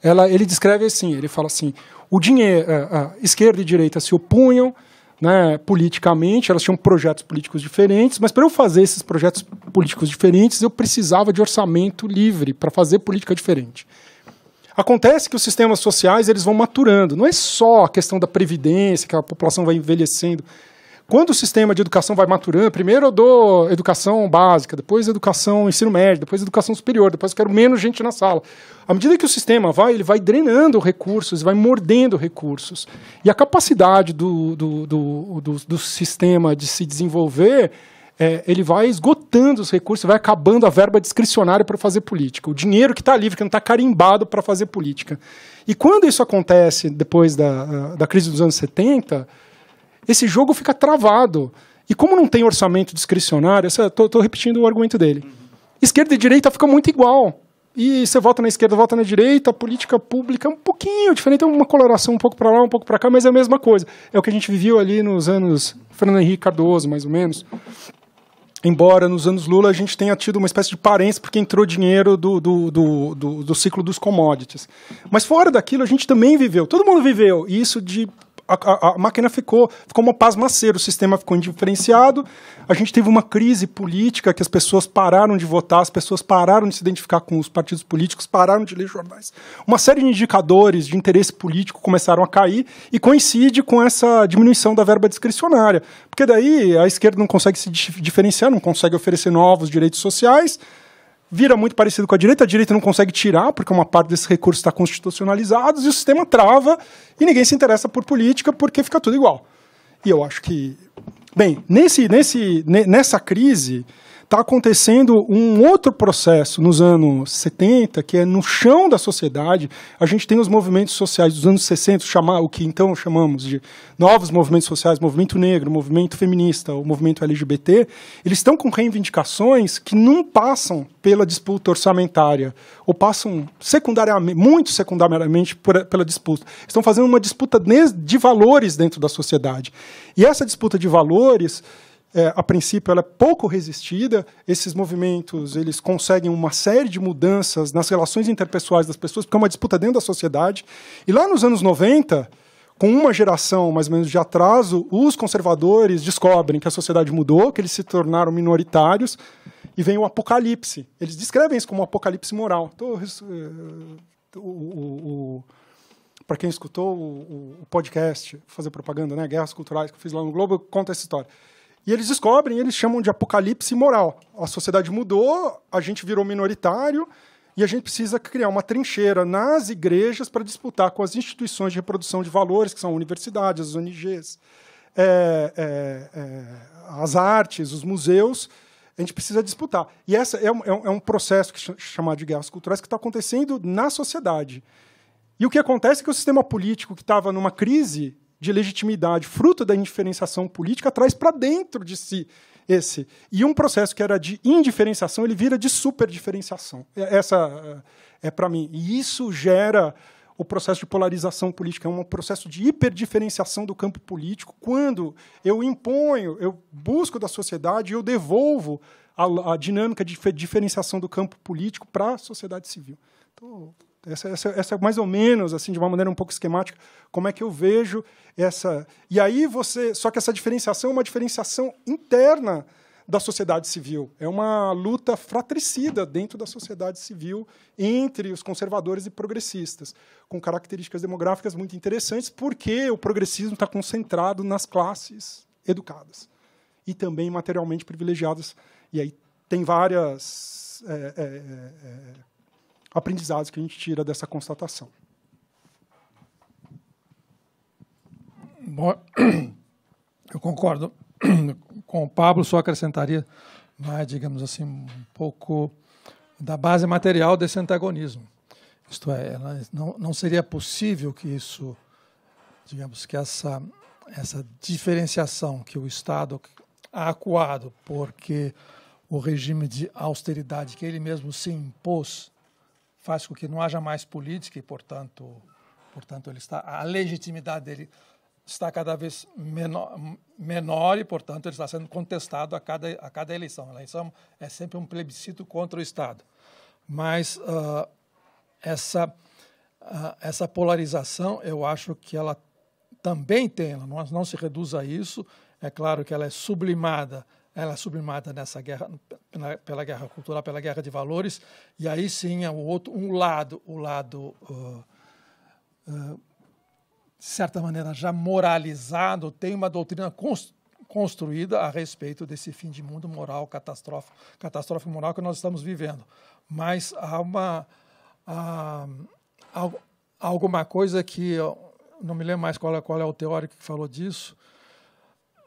ela, ele descreve assim: ele fala assim, o dinheiro, a, eh, a eh, esquerda e direita se opunham né, politicamente, elas tinham projetos políticos diferentes, mas para eu fazer esses projetos políticos diferentes, eu precisava de orçamento livre para fazer política diferente. Acontece que os sistemas sociais eles vão maturando. Não é só a questão da previdência, que a população vai envelhecendo. Quando o sistema de educação vai maturando, primeiro eu dou educação básica, depois educação ensino médio, depois educação superior, depois eu quero menos gente na sala. À medida que o sistema vai, ele vai drenando recursos, vai mordendo recursos. E a capacidade do, do, do, do, do sistema de se desenvolver é, ele vai esgotando os recursos, vai acabando a verba discricionária para fazer política, o dinheiro que está livre, que não está carimbado para fazer política. E quando isso acontece depois da, da crise dos anos 70, esse jogo fica travado. E como não tem orçamento discricionário, estou repetindo o argumento dele. Esquerda e direita fica muito igual. E você vota na esquerda, vota na direita, a política pública é um pouquinho diferente, é uma coloração um pouco para lá, um pouco para cá, mas é a mesma coisa. É o que a gente viveu ali nos anos Fernando Henrique Cardoso, mais ou menos. Embora nos anos Lula a gente tenha tido uma espécie de parência, porque entrou dinheiro do, do, do, do, do ciclo dos commodities. Mas fora daquilo, a gente também viveu, todo mundo viveu, isso de a, a, máquina ficou, ficou uma pasmaceira, o sistema ficou indiferenciado, a gente teve uma crise política que as pessoas pararam de votar, as pessoas pararam de se identificar com os partidos políticos, pararam de ler jornais. Uma série de indicadores de interesse político começaram a cair e coincide com essa diminuição da verba discricionária, porque daí a esquerda não consegue se diferenciar, não consegue oferecer novos direitos sociais, vira muito parecido com a direita, a direita não consegue tirar, porque uma parte desses recursos está constitucionalizados, e o sistema trava, e ninguém se interessa por política, porque fica tudo igual. E eu acho que. Bem, nesse, nesse, nessa crise, está acontecendo um outro processo nos anos 70, que é no chão da sociedade. A gente tem os movimentos sociais dos anos 60, chamar, o que então chamamos de novos movimentos sociais, movimento negro, movimento feminista, o movimento LGBT. Eles estão com reivindicações que não passam pela disputa orçamentária, ou passam secundariamente, muito secundariamente por, pela disputa. Estão fazendo uma disputa de valores dentro da sociedade. E essa disputa de valores é, a princípio ela é pouco resistida. Esses movimentos eles conseguem uma série de mudanças nas relações interpessoais das pessoas, porque é uma disputa dentro da sociedade. E lá nos anos 90, com uma geração mais ou menos de atraso, os conservadores descobrem que a sociedade mudou, que eles se tornaram minoritários e vem o apocalipse. Eles descrevem isso como um apocalipse moral. Então, o, o, o para quem escutou o, o podcast, fazer propaganda, né, guerras culturais que eu fiz lá no Globo, conta essa história. E eles descobrem, eles chamam de apocalipse moral. A sociedade mudou, a gente virou minoritário e a gente precisa criar uma trincheira nas igrejas para disputar com as instituições de reprodução de valores, que são universidades, as ONGs, é, é, é, as artes, os museus. A gente precisa disputar. E essa é um, é um é processo que chamado de guerras culturais que está acontecendo na sociedade. E o que acontece é que o sistema político que estava numa crise de legitimidade, fruto da indiferenciação política, traz para dentro de si esse. E um processo que era de indiferenciação, ele vira de superdiferenciação. É, essa é, é para mim. E isso gera o processo de polarização política, é um processo de hiperdiferenciação do campo político, quando eu imponho, eu busco da sociedade, eu devolvo a, a dinâmica de diferenciação do campo político para a sociedade civil. Então, essa, essa, essa, é mais ou menos, assim, de uma maneira um pouco esquemática, como é que eu vejo essa. E aí você. Só que essa diferenciação é uma diferenciação interna da sociedade civil. É uma luta fratricida dentro da sociedade civil entre os conservadores e progressistas, com características demográficas muito interessantes, porque o progressismo está concentrado nas classes educadas e também materialmente privilegiadas. E aí tem várias. É, é, é, é aprendizados que a gente tira dessa constatação. Bom, (clears throat) eu concordo (clears throat) com o Pablo, só acrescentaria mais, digamos assim, um pouco da base material desse antagonismo. Isto é, não, não seria possível que isso, digamos que essa, essa diferenciação que o Estado acuado, porque o regime de austeridade que ele mesmo se impôs faz com que não haja mais política e, portanto, portanto ele está, a legitimidade dele está cada vez menor, menor e, portanto, ele está sendo contestado a cada, a cada eleição. A eleição é sempre um plebiscito contra o Estado. Mas uh, essa, uh, essa polarização, eu acho que ela também tem, ela não, não se reduz a isso. É claro que ela é sublimada ela é sublimada nessa guerra, pela, pela guerra cultural, pela guerra de valores, e aí sim é o outro, um lado, o lado, uh, uh, de certa maneira, já moralizado, tem uma doutrina construída construída a respeito desse fim de mundo moral catastrófico, catastrófico moral que nós estamos vivendo. Mas há uma há, há alguma coisa que não me lembro mais qual é, qual é o teórico que falou disso,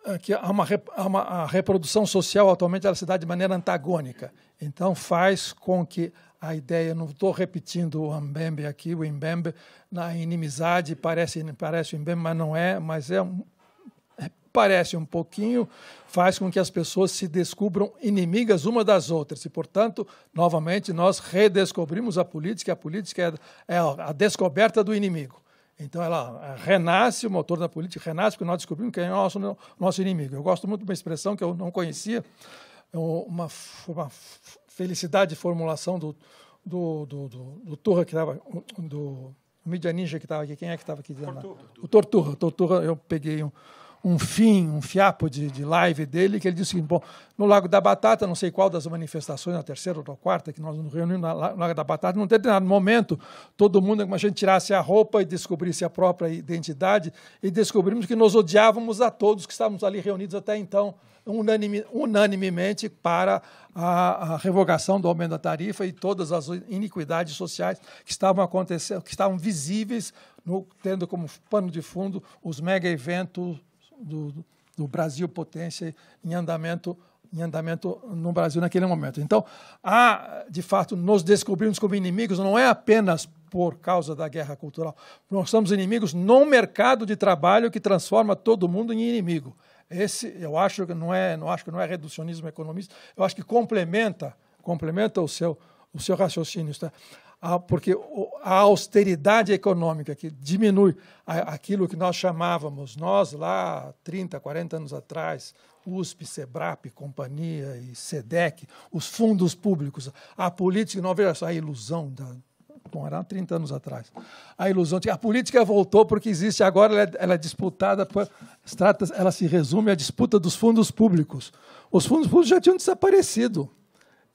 eh, que há uma, há uma, a reprodução social atualmente ela se dá de maneira antagônica. Então, faz com que a ideia, não estou repetindo o embembe aqui, o embembe na inimizade, parece, parece o Imbembe, mas não é, mas é, é parece um pouquinho, faz com que as pessoas se descubram inimigas uma das outras. E, portanto, novamente, nós redescobrimos a política, a política é, é a descoberta do inimigo. Então ela renasce, o motor da política renasce, porque nós descobrimos quem é o nosso, nosso inimigo. Eu gosto muito de uma expressão que eu não conhecia, é uma, uma felicidade de formulação do, do, do, do, do Turra, que estava. Do, media Ninja que estava aqui, quem é que estava aqui? Torturra. O Torturra. Torturra, eu peguei um, um fim, um fiapo de, de live dele, que ele disse que, bom, no Lago da Batata, não sei qual das manifestações, na terceira ou na quarta, que nós nos reunimos no Lago da Batata, não teve nada. No momento, todo mundo, como a gente tirasse a roupa e descobrisse a própria identidade, e descobrimos que nós odiávamos a todos que estávamos ali reunidos até então, unanimemente para a, a, revogação do aumento da tarifa e todas as iniquidades sociais que estavam acontecendo, que estavam visíveis, no, tendo como pano de fundo os mega eventos do, do Brasil potência em andamento em andamento no Brasil naquele momento. Então, há, de fato, nos descobrimos como inimigos não é apenas por causa da guerra cultural. Nós somos inimigos num mercado de trabalho que transforma todo mundo em inimigo. Esse, eu acho que não é, não acho que não é reducionismo economista. Eu acho que complementa, complementa o seu o seu raciocínio, está? Ah, porque a austeridade econômica que diminui aquilo que nós chamávamos, nós lá 30, 40 anos atrás, USP, SEBRAP, companhia e SEDEC, os fundos públicos, a política, não veja só a ilusão da. Bom, era 30 anos atrás. A ilusão de que a política voltou porque existe agora, ela é, ela é disputada, por, ela se resume à disputa dos fundos públicos. Os fundos públicos já tinham desaparecido.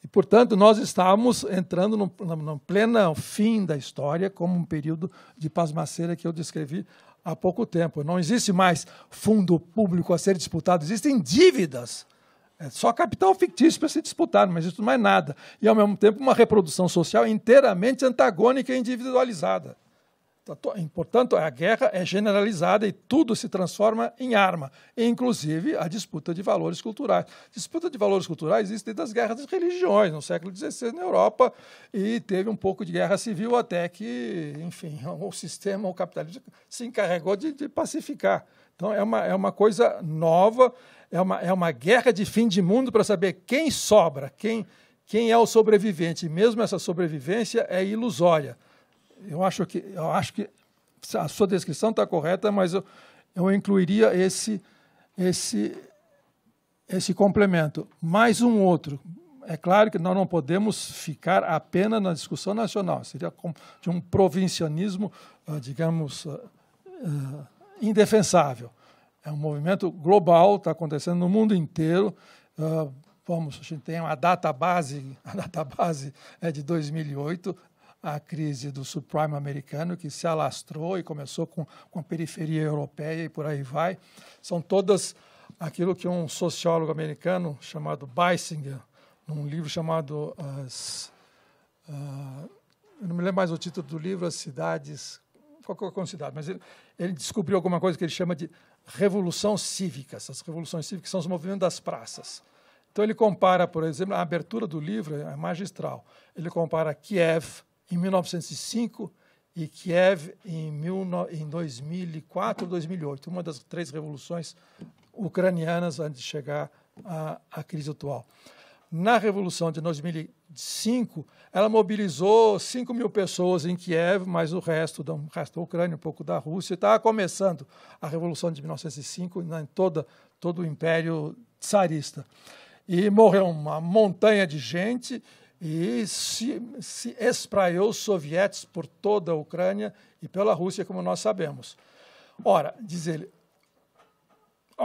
E, portanto, nós estávamos entrando no, no, no pleno fim da história, como um período de pasmaceira que eu descrevi há pouco tempo. Não existe mais fundo público a ser disputado, existem dívidas. É só capital fictício para se disputar, mas isso não é nada. E, ao mesmo tempo, uma reprodução social inteiramente antagônica e individualizada. Tá portanto, a guerra é generalizada e tudo se transforma em arma, inclusive a disputa de valores culturais. Disputa de valores culturais existe desde as guerras de religiões, no século XVI na Europa, e teve um pouco de guerra civil até que, enfim, (laughs) o sistema, o capitalismo se encarregou de, de pacificar. Então, é uma, é uma coisa nova, é uma, é uma guerra de fim de mundo para saber quem sobra, quem, quem é o sobrevivente. E mesmo essa sobrevivência é ilusória eu acho que, eu acho que a sua descrição está correta, mas eu, eu incluiria esse, esse, esse complemento. Mais um outro. É claro que nós não podemos ficar apenas na discussão nacional. Seria de um provincianismo, ah, digamos, ah, ah, indefensável. É um movimento global, está acontecendo no mundo inteiro. Vamos, a gente tem uma data base, (laughs) a data base é de 2008, a crise do subprime americano, que se alastrou e começou com, com a periferia europeia e por aí vai. São todas aquilo que um sociólogo americano chamado Bisinger, num livro chamado. As, uh, eu não me lembro mais o título do livro, As Cidades. Qual é a cidade? Mas ele, ele descobriu alguma coisa que ele chama de revolução cívica. Essas revoluções cívicas são os movimentos das praças. Então ele compara, por exemplo, a abertura do livro é magistral. Ele compara Kiev, em 1905 e Kiev em, mil, em 2004 2008, uma das três revoluções ucranianas antes de chegar à, à crise atual. Na Revolução de 2005, ela mobilizou 5 mil pessoas em Kiev, mas o resto da, o resto da Ucrânia, um pouco da Rússia. Estava tá começando a Revolução de 1905 né, em toda, todo o Império Tsarista. E morreu uma montanha de gente, e se, se espraiou sovietes por toda a Ucrânia e pela Rússia, como nós sabemos. Ora, diz ele,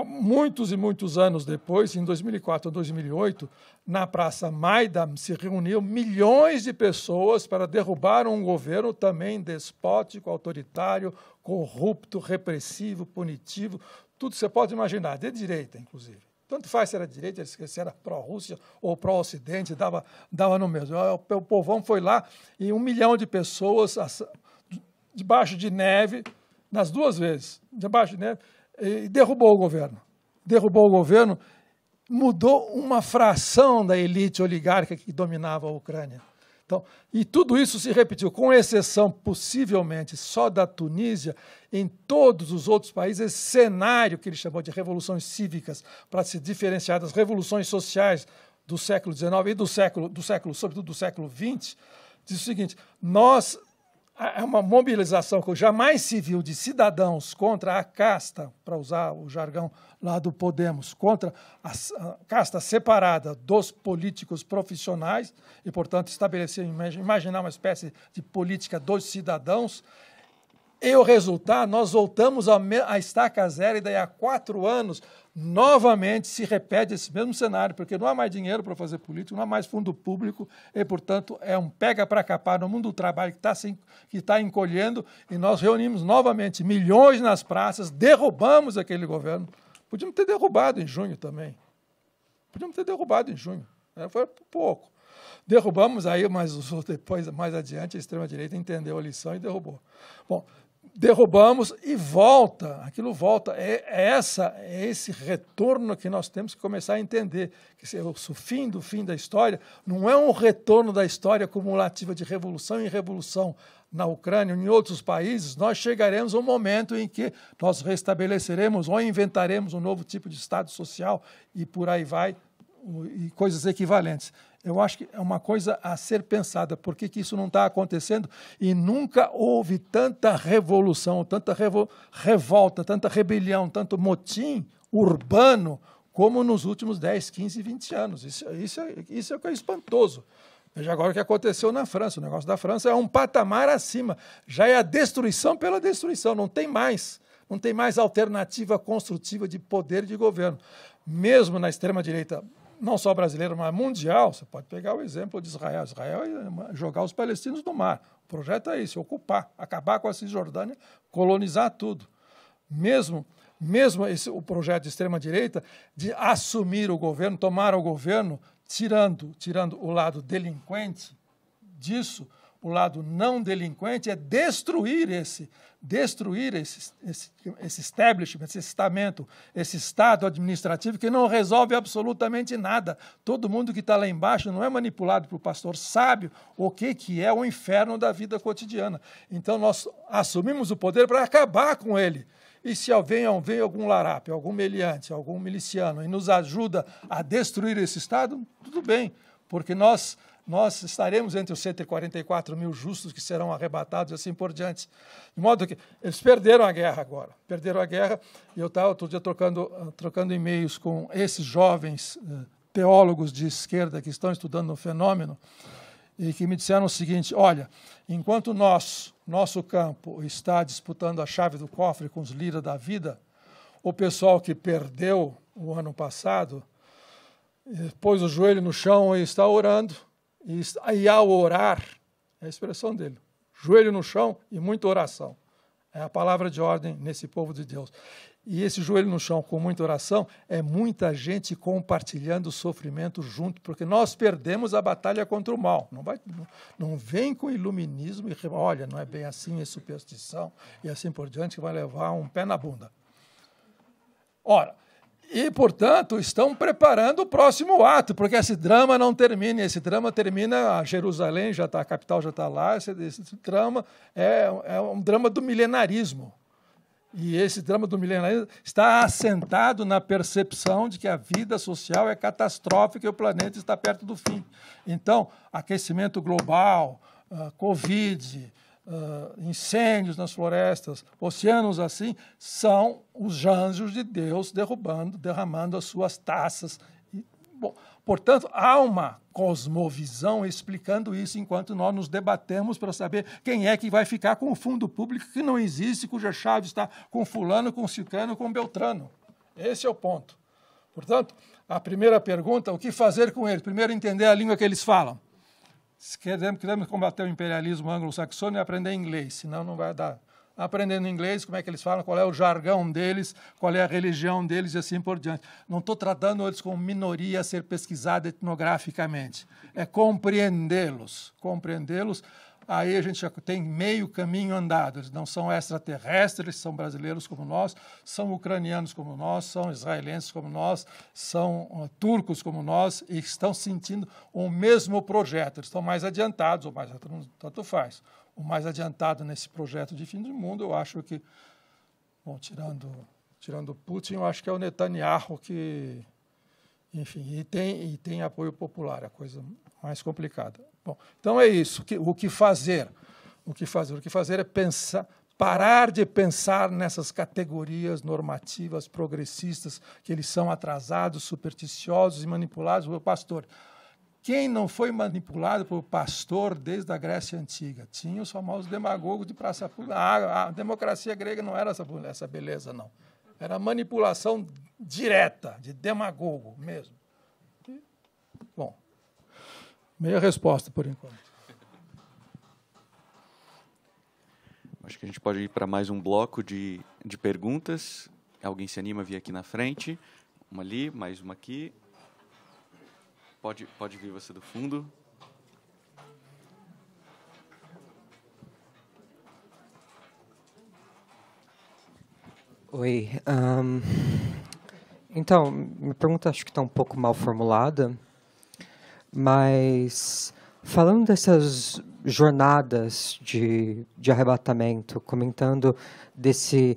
muitos e muitos anos depois, em 2004 ou 2008, na Praça Maidan se reuniu milhões de pessoas para derrubar um governo também despótico, autoritário, corrupto, repressivo, punitivo, tudo que você pode imaginar, de direita, inclusive. Tanto faz se era direita, se era pró-Rússia ou pró-Ocidente, dava, dava no mesmo. O, é, o povão foi lá e um milhão de pessoas debaixo de neve, nas duas vezes, debaixo de neve, e derrubou o governo. Derrubou o governo, mudou uma fração da elite oligárquica que dominava a Ucrânia. Então, e tudo isso se repetiu, com exceção possivelmente só da Tunísia, em todos os outros países, esse cenário que ele chamou de revoluções cívicas, para se diferenciar das revoluções sociais do século XIX e do século, do século, sobretudo do século XX, diz o seguinte: nós é, é uma mobilização que jamais se viu de cidadãos contra a casta, para usar o jargão lá do Podemos, contra a casta separada dos políticos profissionais e, portanto, estabelecer, imaginar uma espécie de política dos cidadãos. E o resultado, nós voltamos à estaca zero e daí há quatro anos novamente se repete esse mesmo cenário, porque não há mais dinheiro para fazer política, não há mais fundo público, e, portanto, é um pega para capar no mundo do trabalho que está que tá encolhendo, e nós reunimos novamente milhões nas praças, derrubamos aquele governo. Podíamos ter derrubado em junho também. Podíamos ter derrubado em junho. Né? Foi pouco. Derrubamos aí, mas depois, mais adiante, a extrema-direita entendeu a lição e derrubou. Bom, derrubamos e volta, aquilo volta. É, é, essa, é esse retorno que nós temos que começar a entender. Que é o fim do fim da história não é um retorno da história cumulativa de revolução em revolução na Ucrânia, em outros países, nós chegaremos um momento em que nós restabeleceremos ou inventaremos um novo tipo de Estado social e por aí vai, e coisas equivalentes. Eu acho que é uma coisa a ser pensada. Por que, que isso não está acontecendo? E nunca houve tanta revolução, tanta revo revolta, tanta rebelião, tanto motim urbano como nos últimos 10, 15, 20 anos. Isso, isso, é, isso é, é espantoso. Veja agora o que aconteceu na França. O negócio da França é um patamar acima. Já é a destruição pela destruição. Não tem mais. Não tem mais alternativa construtiva de poder de governo. Mesmo na extrema-direita não só brasileiro, mas mundial. Você pode pegar o exemplo de Israel. Israel é jogar os palestinos no mar. O projeto é esse, ocupar, acabar com a Cisjordânia, colonizar tudo. Mesmo mesmo esse, o projeto de extrema-direita de assumir o governo, tomar o governo, tirando, tirando o lado delinquente disso, o lado não delinquente é destruir esse, destruir esse, esse, esse establishment, esse estamento, esse Estado administrativo que não resolve absolutamente nada. Todo mundo que está lá embaixo não é manipulado pelo pastor, sabe o que, que é o inferno da vida cotidiana. Então nós assumimos o poder para acabar com ele. E se alguém vem algum larápio, algum meliante, algum miliciano e nos ajuda a destruir esse Estado, tudo bem, porque nós nós estaremos entre os 144 mil justos que serão arrebatados e assim por diante. De modo que eles perderam a guerra agora, perderam a guerra, e eu estava outro dia trocando, ah, trocando e-mails com esses jovens eh, teólogos de esquerda que estão estudando o fenômeno, e que me disseram o seguinte: olha, enquanto nós, nosso campo está disputando a chave do cofre com os liras da vida, o pessoal que perdeu o ano passado eh, pôs o joelho no chão e está orando e, e ao orar, é a expressão dele, joelho no chão e muita oração. É a palavra de ordem nesse povo de Deus. E esse joelho no chão com muita oração é muita gente compartilhando o sofrimento junto, porque nós perdemos a batalha contra o mal. Não, vai, não, não vem com iluminismo e olha, não é bem assim, é superstição e assim por diante, que vai levar um pé na bunda. Ora, e, portanto, estão preparando o próximo ato, porque esse drama não termina. Esse drama termina, a ah, Jerusalém já está, a capital já está lá. Esse, esse drama é, é um drama do milenarismo. E esse drama do milenarismo está assentado na percepção de que a vida social é catastrófica e o planeta está perto do fim. Então, aquecimento global, ah, Covid, uh, incêndios nas florestas, oceanos assim, são os anjos de Deus derrubando, derramando as suas taças. E, bom, portanto, há uma cosmovisão explicando isso enquanto nós nos debatemos para saber quem é que vai ficar com o fundo público que não existe, cuja chave está com fulano, com ciclano, com beltrano. Esse é o ponto. Portanto, a primeira pergunta, o que fazer com eles? Primeiro, entender a língua que eles falam. Se queremos, queremos combater o imperialismo anglo-saxônico, aprender inglês, senão não vai dar. Aprendendo inglês, como é que eles falam, qual é o jargão deles, qual é a religião deles e assim por diante. Não estou tratando eles como minoria a ser pesquisada etnograficamente. É compreendê-los. Compreendê-los aí a gente já tem meio caminho andado. Eles não são extraterrestres, são brasileiros como nós, são ucranianos como nós, são israelenses como nós, são uh, turcos como nós e estão sentindo o mesmo projeto. Eles estão mais adiantados, ou mais tanto faz. O mais adiantado nesse projeto de fim do mundo, eu acho que, bom, tirando tirando Putin, eu acho que é o Netanyahu que, enfim, e tem e tem apoio popular, é a coisa mais complicada. Bom, então é isso. O que fazer? O que fazer? O que fazer é pensar, parar de pensar nessas categorias normativas progressistas que eles são atrasados, supersticiosos e manipulados pelo pastor. Quem não foi manipulado pelo pastor desde a Grécia Antiga? Tinha os famosos demagogos de praça pública. A, a democracia grega não era essa, essa beleza, não. Era manipulação direta, de demagogo mesmo. Bom, Meia resposta, por enquanto. Acho que a gente pode ir para mais um bloco de, de perguntas. Alguém se anima a vir aqui na frente. Uma ali, mais uma aqui. Pode, pode vir você do fundo. Oi. Um, então, minha pergunta acho que está um pouco mal formulada. Mas falando dessas jornadas de, de arrebatamento, comentando desse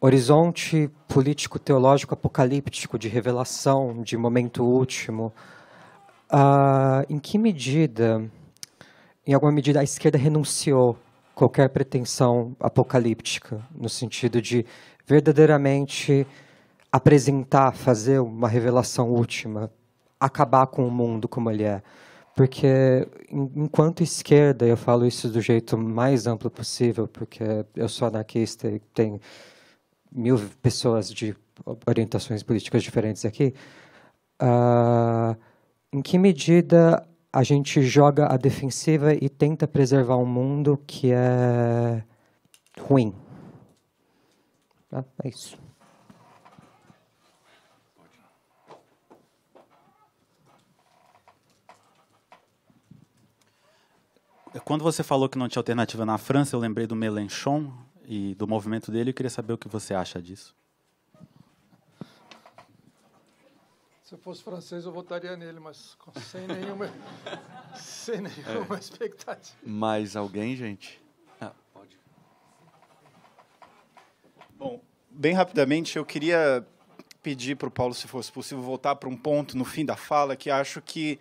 horizonte político-teológico apocalíptico de revelação, de momento último, uh, em que medida, em alguma medida, a esquerda renunciou qualquer pretensão apocalíptica, no sentido de verdadeiramente apresentar, fazer uma revelação última acabar com o mundo como ele é. Porque, enquanto esquerda, eu falo isso do jeito mais amplo possível, porque eu sou anarquista e tem mil pessoas de orientações políticas diferentes aqui. Uh, em que medida a gente joga a defensiva e tenta preservar um mundo que é ruim? Ah, é isso. Quando você falou que não tinha alternativa na França, eu lembrei do Mélenchon e do movimento dele e queria saber o que você acha disso. Se eu fosse francês, eu votaria nele, mas sem nenhuma, (laughs) sem nenhuma é. expectativa. Mais alguém, gente? Ah, pode. Bom, bem rapidamente, eu queria pedir para o Paulo, se fosse possível, voltar para um ponto no fim da fala que acho que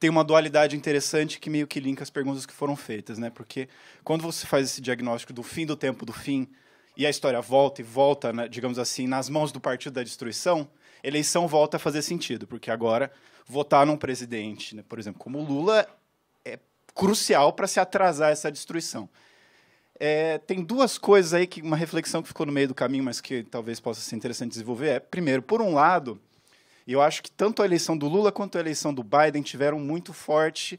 tem uma dualidade interessante que meio que linka as perguntas que foram feitas, né? Porque quando você faz esse diagnóstico do fim do tempo do fim e a história volta e volta, né, digamos assim, nas mãos do partido da destruição, eleição volta a fazer sentido, porque agora votar num presidente, né, por exemplo, como Lula, é crucial para se atrasar essa destruição. É, tem duas coisas aí que uma reflexão que ficou no meio do caminho, mas que talvez possa ser interessante desenvolver. É, primeiro, por um lado, e eu acho que tanto a eleição do Lula quanto a eleição do Biden tiveram muito forte.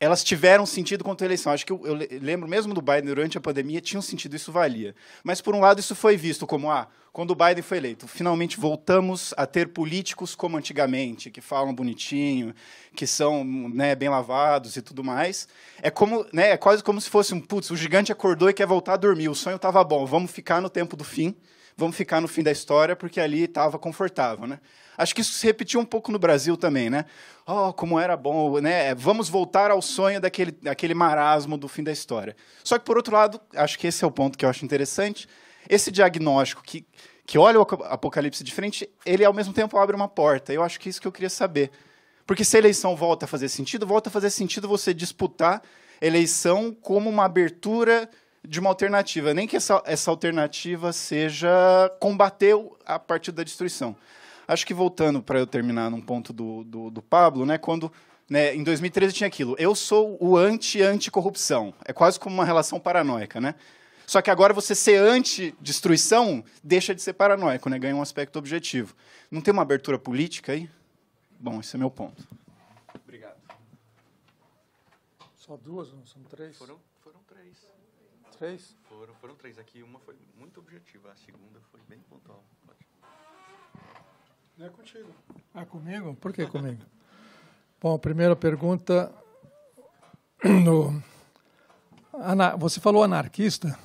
Elas tiveram sentido quanto a eleição. Acho que eu, eu lembro mesmo do Biden durante a pandemia, tinha um sentido, isso valia. Mas, por um lado, isso foi visto como, ah, quando o Biden foi eleito, finalmente voltamos a ter políticos como antigamente, que falam bonitinho, que são né, bem lavados e tudo mais. É como, né, é quase como se fosse um putz, o gigante acordou e quer voltar a dormir, o sonho estava bom, vamos ficar no tempo do fim vamos ficar no fim da história porque ali estava confortável, né? Acho que isso se repetiu um pouco no Brasil também, né? Oh, como era bom, né? Vamos voltar ao sonho daquele, daquele marasmo do fim da história. Só que, por outro lado, acho que esse é o ponto que eu acho interessante, esse diagnóstico que, que olha o apocalipse de frente, ele ao mesmo tempo abre uma porta. Eu acho que é isso que eu queria saber. Porque se a eleição volta a fazer sentido, volta a fazer sentido você disputar eleição como uma abertura de uma alternativa, nem que essa, essa alternativa seja combater a partir da destruição. Acho que voltando para eu terminar num ponto do, do, do Pablo, né, quando né, em 2013 tinha aquilo, eu sou o anti-anticorrupção. É quase como uma relação paranoica, né? Só que agora você ser anti-destruição deixa de ser paranoico, né? ganha um aspecto objetivo. Não tem uma abertura política aí? Bom, esse é meu ponto. Obrigado. Só duas, não são três? Foram, foram três três? Foram, foram três aqui. Uma foi muito objetiva, a segunda foi bem pontual. Ótimo. Não é contigo. Ah, comigo? Por que comigo? (laughs) Bom, a primeira pergunta. (clears throat) No... Ana... Você falou anarquista?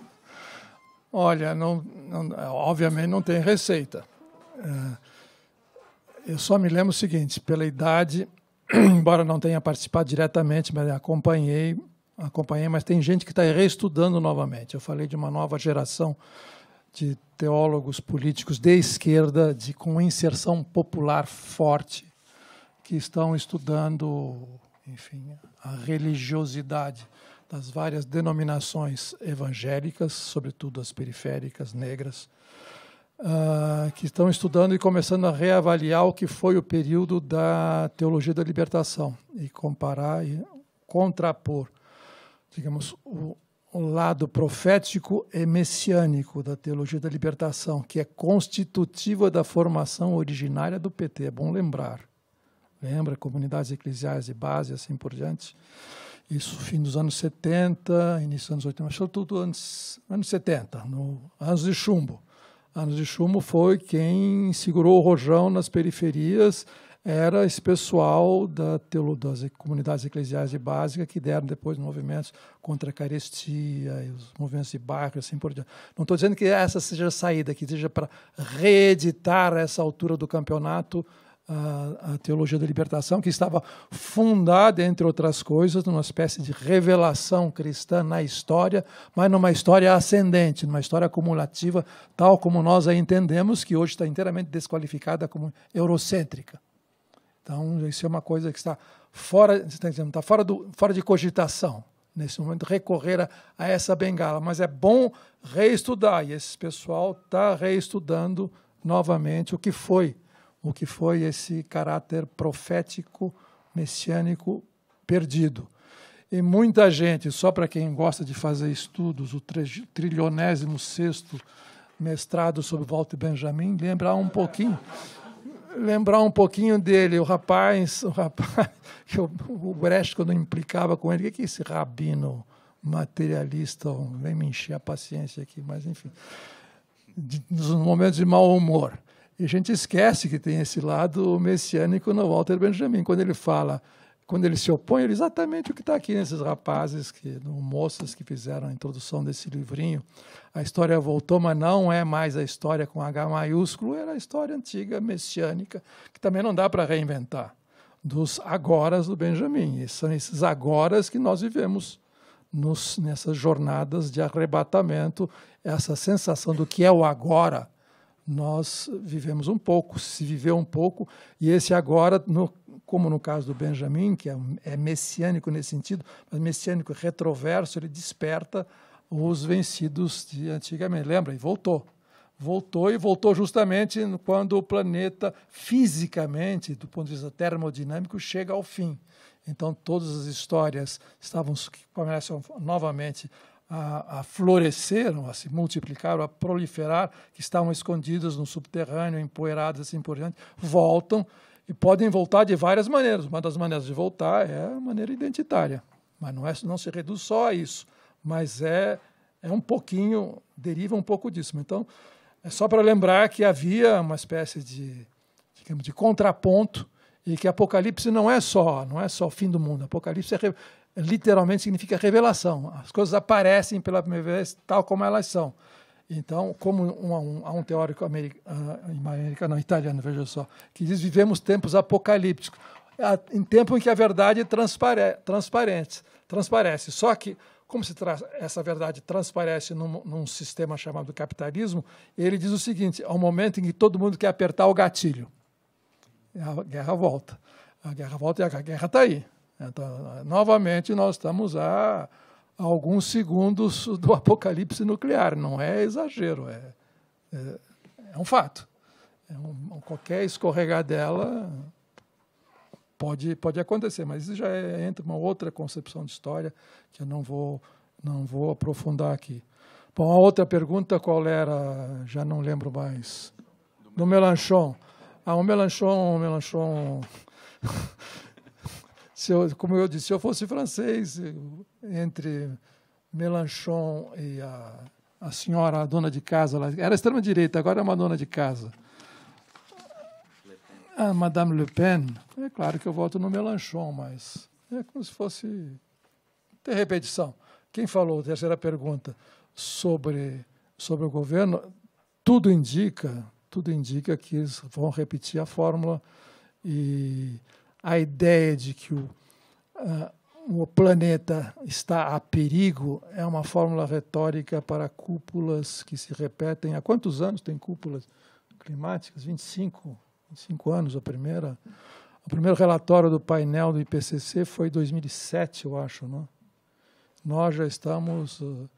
(laughs) Olha, não, não, obviamente não tem receita. É, eu só me lembro o seguinte: pela idade, (clears throat) embora não tenha participado diretamente, mas acompanhei acompanhei, mas tem gente que está reestudando novamente. Eu falei de uma nova geração de teólogos políticos de esquerda, de com inserção popular forte, que estão estudando, enfim, a religiosidade das várias denominações evangélicas, sobretudo as periféricas negras, uh, que estão estudando e começando a reavaliar o que foi o período da teologia da libertação e comparar e contrapor digamos, o, o lado profético e messiânico da teologia da libertação, que é constitutiva da formação originária do PT. É bom lembrar. Lembra? Comunidades eclesiais de base, assim por diante. Isso fim dos anos 70, início dos anos 80, mas tudo anos, anos 70, no, anos de chumbo. Anos de chumbo foi quem segurou o rojão nas periferias, era esse pessoal da teolo, das comunidades eclesiais de básica que deram depois movimentos contra a carestia, os movimentos de bairro, assim por diante. Não estou dizendo que essa seja a saída, que seja para reeditar essa altura do campeonato a, a, teologia da libertação, que estava fundada, entre outras coisas, numa espécie de revelação cristã na história, mas numa história ascendente, numa história acumulativa, tal como nós a entendemos, que hoje está inteiramente desqualificada como eurocêntrica. Então, isso é uma coisa que está fora, está está fora, do, fora de cogitação, nesse momento, recorrer a, a essa bengala. Mas é bom reestudar, e esse pessoal está reestudando novamente o que foi, o que foi esse caráter profético, messiânico, perdido. E muita gente, só para quem gosta de fazer estudos, o trilionésimo sexto mestrado sobre Walter Benjamin, lembrar um pouquinho lembrar um pouquinho dele, o rapaz, o rapaz, (laughs) que o, o Brecht, quando implicava com ele, o que é esse rabino materialista, vem me encher a paciência aqui, mas enfim, de, nos momentos de mau humor. E a gente esquece que tem esse lado messiânico no Walter Benjamin, quando ele fala quando ele se opõe, ele exatamente o que está aqui nesses rapazes, que moças que fizeram a introdução desse livrinho. A história voltou, mas não é mais a história com H maiúsculo, era a história antiga, messiânica, que também não dá para reinventar, dos agoras do Benjamin. E são esses agoras que nós vivemos nos, nessas jornadas de arrebatamento, essa sensação do que é o agora. Nós vivemos um pouco, se viveu um pouco, e esse agora, no como no caso do Benjamin, que é, é messiânico nesse sentido, mas messiânico retroverso, ele desperta os vencidos de antigamente. Lembra? E voltou. Voltou e voltou justamente quando o planeta fisicamente, do ponto de vista termodinâmico, chega ao fim. Então todas as histórias estavam que começam novamente a, a florescer, a se multiplicar, a proliferar, que estavam escondidas no subterrâneo, empoeiradas assim por diante, voltam e podem voltar de várias maneiras. Uma das maneiras de voltar é a maneira identitária. Mas não, é, não se reduz só a isso. Mas é, é um pouquinho, deriva um pouco disso. Então, é só para lembrar que havia uma espécie de, digamos, de contraponto e que Apocalipse não é só, não é só o fim do mundo. Apocalipse é re, literalmente significa revelação. As coisas aparecem pela primeira vez tal como elas são. Então, como um, um, há um teórico ah, americano, não, italiano, veja só, que diz vivemos tempos apocalípticos, em tempo em que a verdade transpare, transparente, transparece. Só que, como se essa verdade transparece num, num, sistema chamado capitalismo, ele diz o seguinte, ao é um momento em que todo mundo quer apertar o gatilho, a guerra volta. A guerra volta e a guerra está aí. Então, novamente, nós estamos a alguns segundos do apocalipse nuclear. Não é exagero, é, é, é um fato. É um, qualquer escorregar dela pode, pode acontecer, mas isso já é, entra uma outra concepção de história que eu não vou, não vou aprofundar aqui. Bom, a outra pergunta qual era? Já não lembro mais. Do Melanchon. Ah, o Melanchon, o Melanchon se eu, como eu disse, se eu fosse francês, entre Mélenchon e a, a senhora, a dona de casa, ela era extrema-direita, agora é uma dona de casa. A ah, Madame Le Pen, é claro que eu voto no Mélenchon, mas é como se fosse ter repetição. Quem falou, terceira pergunta, sobre, sobre o governo, tudo indica, tudo indica que eles vão repetir a fórmula e a ideia de que o, uh, o planeta está a perigo é uma fórmula retórica para cúpulas que se repetem. Há quantos anos tem cúpulas climáticas? 25, 25 anos a primeira. O primeiro relatório do painel do IPCC foi em 2007, eu acho, não? É? Nós já estamos uh,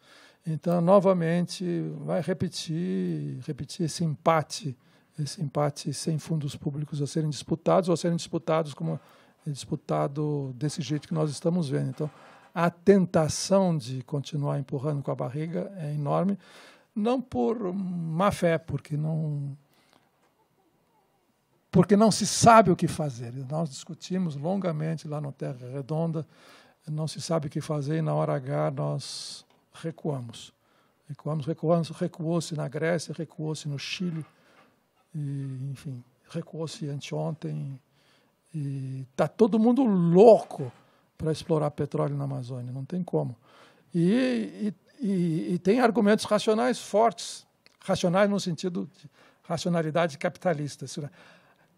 então novamente vai repetir, repetir esse empate esse empate sem fundos públicos a serem disputados ou a serem disputados como é disputado desse jeito que nós estamos vendo. Então, a tentação de continuar empurrando com a barriga é enorme, não por má fé, porque não porque não se sabe o que fazer. Nós discutimos longamente lá no Terra Redonda, não se sabe o que fazer e na hora H nós recuamos. Recuamos, recuamos, recuou-se na Grécia, recuou-se no Chile, e, enfim, recuou-se anteontem. Está todo mundo louco para explorar petróleo na Amazônia, não tem como. E, e, e, e tem argumentos racionais fortes, racionais no sentido de racionalidade capitalista. Né?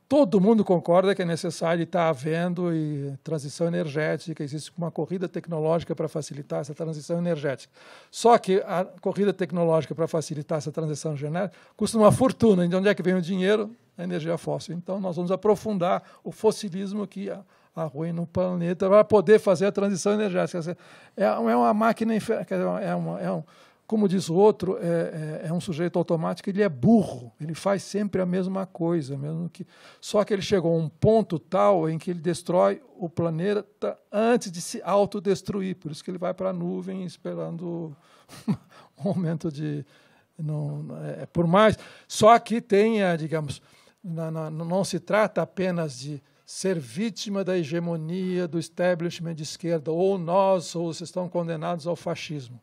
todo mundo concorda que é necessário estar havendo e transição energética, existe uma corrida tecnológica para facilitar essa transição energética. Só que a corrida tecnológica para facilitar essa transição energética custa uma fortuna. De então, onde é que vem o dinheiro? A energia fóssil. Então, nós vamos aprofundar o fossilismo que arruína o planeta para poder fazer a transição energética. É, é uma máquina, é, uma, é um como diz o outro, é, é, é, um sujeito automático, ele é burro, ele faz sempre a mesma coisa, mesmo que só que ele chegou a um ponto tal em que ele destrói o planeta antes de se autodestruir, por isso que ele vai para a nuvem esperando (laughs) um momento de não, é, por mais, só que tenha, é, digamos, na, na, não se trata apenas de ser vítima da hegemonia do establishment de esquerda, ou nós, ou vocês estão condenados ao fascismo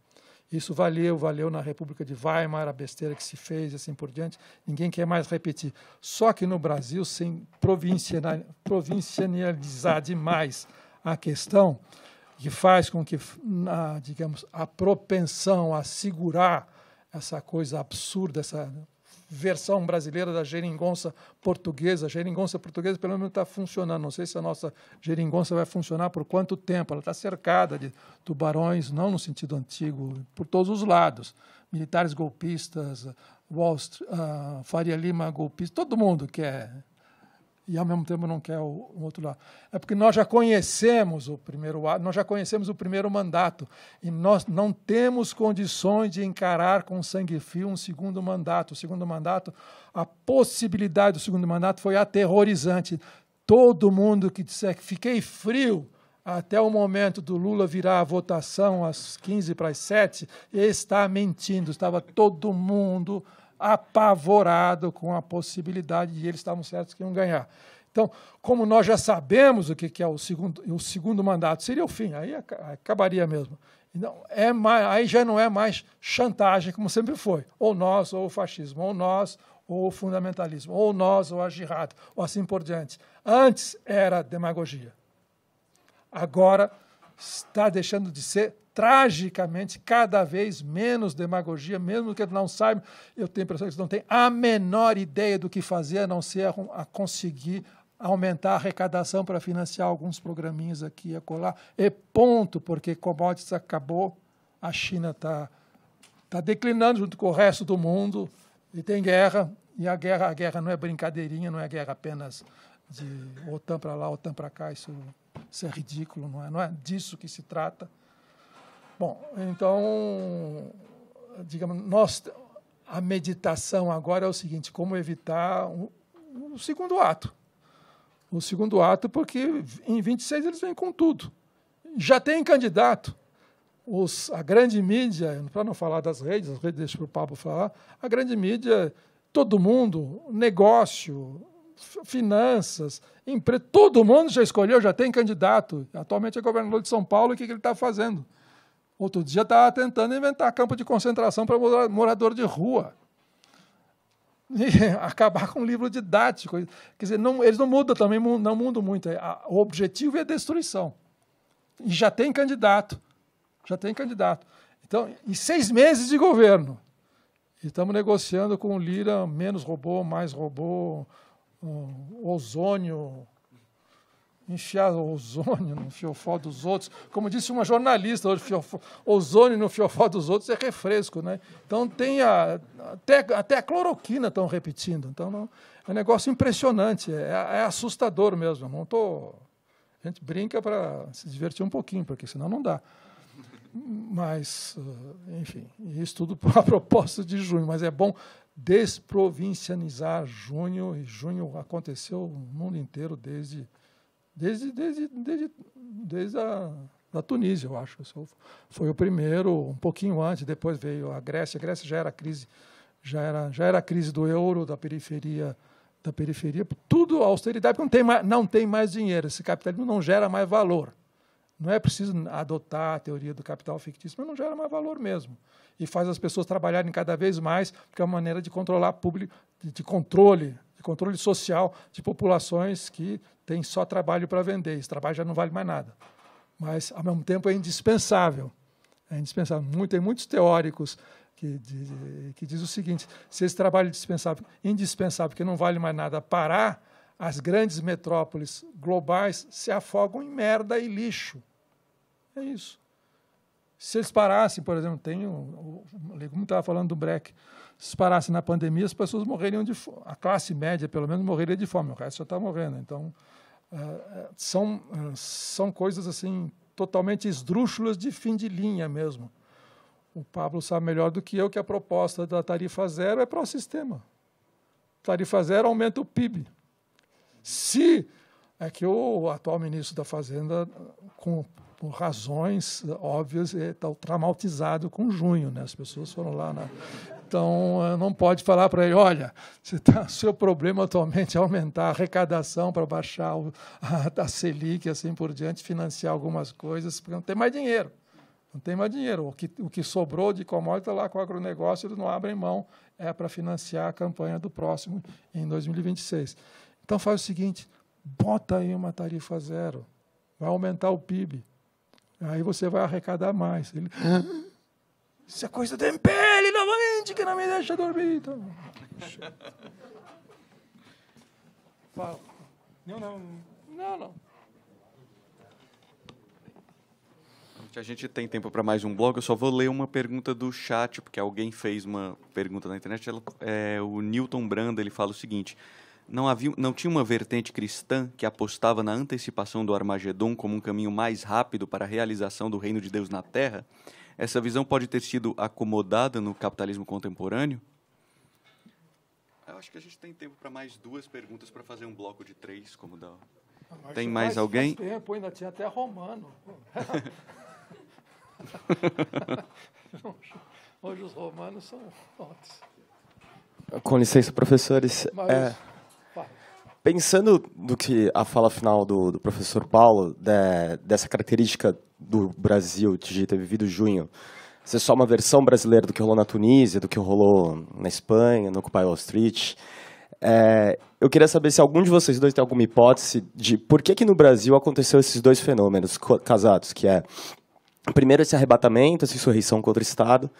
isso valeu, valeu na República de Weimar, a besteira que se fez e assim por diante. Ninguém quer mais repetir. Só que no Brasil, sem provincializar demais a questão, que faz com que, digamos, a propensão a segurar essa coisa absurda, essa versão brasileira da geringonça portuguesa. A geringonça portuguesa, pelo menos, está funcionando. Não sei se a nossa geringonça vai funcionar por quanto tempo. Ela está cercada de tubarões, não no sentido antigo, por todos os lados. Militares golpistas, Wall Street, uh, Faria Lima golpista, todo mundo quer. É e ao mesmo tempo não quer o, o, outro lado. É porque nós já conhecemos o primeiro nós já conhecemos o primeiro mandato e nós não temos condições de encarar com sangue frio um segundo mandato. O segundo mandato, a possibilidade do segundo mandato foi aterrorizante. Todo mundo que disser que fiquei frio até o momento do Lula virar a votação às 15 para as 7, está mentindo. Estava todo mundo apavorado com a possibilidade de eles estavam certos que iam ganhar. Então, como nós já sabemos o que é o segundo, o segundo mandato, seria o fim, aí acabaria mesmo. Então é mais, aí já não é mais chantagem, como sempre foi. Ou nós, ou o fascismo, ou nós, ou o fundamentalismo, ou nós, ou a jihad, ou assim por diante. Antes era demagogia. Agora está deixando de ser tragicamente, cada vez menos demagogia, mesmo que ele não saiba, eu tenho a impressão que eles não têm a menor ideia do que fazer, a não ser a conseguir aumentar a arrecadação para financiar alguns programinhos aqui e acolá. E ponto, porque commodities acabou, a China está tá declinando junto com o resto do mundo e tem guerra. E a guerra, a guerra não é brincadeirinha, não é guerra apenas de OTAN para lá, OTAN para cá, isso, isso é ridículo, não é? Não é disso que se trata. Bom, então, digamos, nós, a meditação agora é o seguinte: como evitar o, o segundo ato. O segundo ato, porque em 26 eles vêm com tudo. Já tem candidato. Os, a grande mídia, para não falar das redes, as redes deixam para o Pablo falar, a grande mídia, todo mundo, negócio, finanças, emprego, todo mundo já escolheu, já tem candidato. Atualmente é governador de São Paulo, o que, que ele está fazendo? Outro dia estava tentando inventar campo de concentração para morador de rua. (laughs) E acabar com um livro didático. Quer dizer, não, eles não mudam também, não mudam muito. É, o objetivo é a destruição. E já tem candidato. Já tem candidato. Então, em seis meses de governo, estamos negociando com o Lira menos robô, mais robô, um, ozônio, enfiar ozônio no fiofó dos outros. Como disse uma jornalista, ozônio no fiofó dos outros é refresco, né? Então tem a, até, até a cloroquina estão repetindo. Então não, é um negócio impressionante, é, é assustador mesmo. Não tô, a gente brinca para se divertir um pouquinho, porque senão não dá. Mas, eh, enfim, isso tudo (laughs) a propósito de junho. Mas é bom desprovincianizar junho, e junho aconteceu no mundo inteiro desde desde, desde, desde, desde a da Tunísia, eu acho. Foi o primeiro, um pouquinho antes, depois veio a Grécia. A Grécia já era crise, já era, já era a crise do euro, da periferia, da periferia, tudo austeridade, porque não tem mais, não tem mais dinheiro, esse capitalismo não gera mais valor. Não é preciso adotar a teoria do capital fictício, mas não gera mais valor mesmo. E faz as pessoas trabalharem cada vez mais, porque é uma maneira de controlar público, de, de controle, de controle social de populações que tem só trabalho para vender, esse trabalho já não vale mais nada. Mas, ao mesmo tempo, é indispensável. É indispensável. Muito, tem muitos teóricos que, de, que diz o seguinte: se esse trabalho é dispensável, indispensável, que não vale mais nada, parar, as grandes metrópoles globais se afogam em merda e lixo. É isso. Se eles parassem, por exemplo, tem o, como estava falando do Breck, se parassem na pandemia, as pessoas morreriam de fome. A classe média, pelo menos, morreria de fome. O resto já está morrendo. Então, ah, ah, são, ah, são coisas assim totalmente esdrúxulas de fim de linha mesmo. O Pablo sabe melhor do que eu que a proposta da tarifa zero é para o sistema. Tarifa zero aumenta o PIB. Se é que o atual ministro da Fazenda, com por razões óbvias, está traumatizado com junho. Né? As pessoas foram lá na, então, eh, não pode falar para ele, olha, se tá, (laughs) seu problema atualmente é aumentar a arrecadação para baixar o, a, a Selic e assim por diante, financiar algumas coisas, porque não tem mais dinheiro. Não tem mais dinheiro. O que, o que sobrou de commodity tá lá com o agronegócio, eles não abrem mão, é para financiar a campanha do próximo em 2026. Então faz o seguinte, bota aí uma tarifa zero, vai aumentar o PIB, aí você vai arrecadar mais. Ele, ah, isso é coisa do MPL, né? gente que não me deixa dormir. Então. Fala. Não, não. Não, não. A gente tem tempo para mais um blog. Eu só vou ler uma pergunta do chat, porque alguém fez uma pergunta na internet. Ela, é, o Newton Branda ele fala o seguinte: não, havia, não tinha uma vertente cristã que apostava na antecipação do Armagedon como um caminho mais rápido para a realização do reino de Deus na Terra? essa visão pode ter sido acomodada no capitalismo contemporâneo? Eu acho que a gente tem tempo para mais duas perguntas para fazer um bloco de três, como dá. tem mais alguém? Faz tempo, ainda tinha até romano. (laughs) Hoje os romanos são fortes. Com licença, professores. Mas, é, pensando do que a fala final do, do professor Paulo, de, dessa característica do Brasil de ter vivido junho ser só uma versão brasileira do que rolou na Tunísia, do que rolou na Espanha, no Occupy Wall Street. É, eu queria saber se algum de vocês dois tem alguma hipótese de por que, que no Brasil aconteceu esses dois fenômenos casados, que é, primeiro, esse arrebatamento, essa insurreição contra o Estado,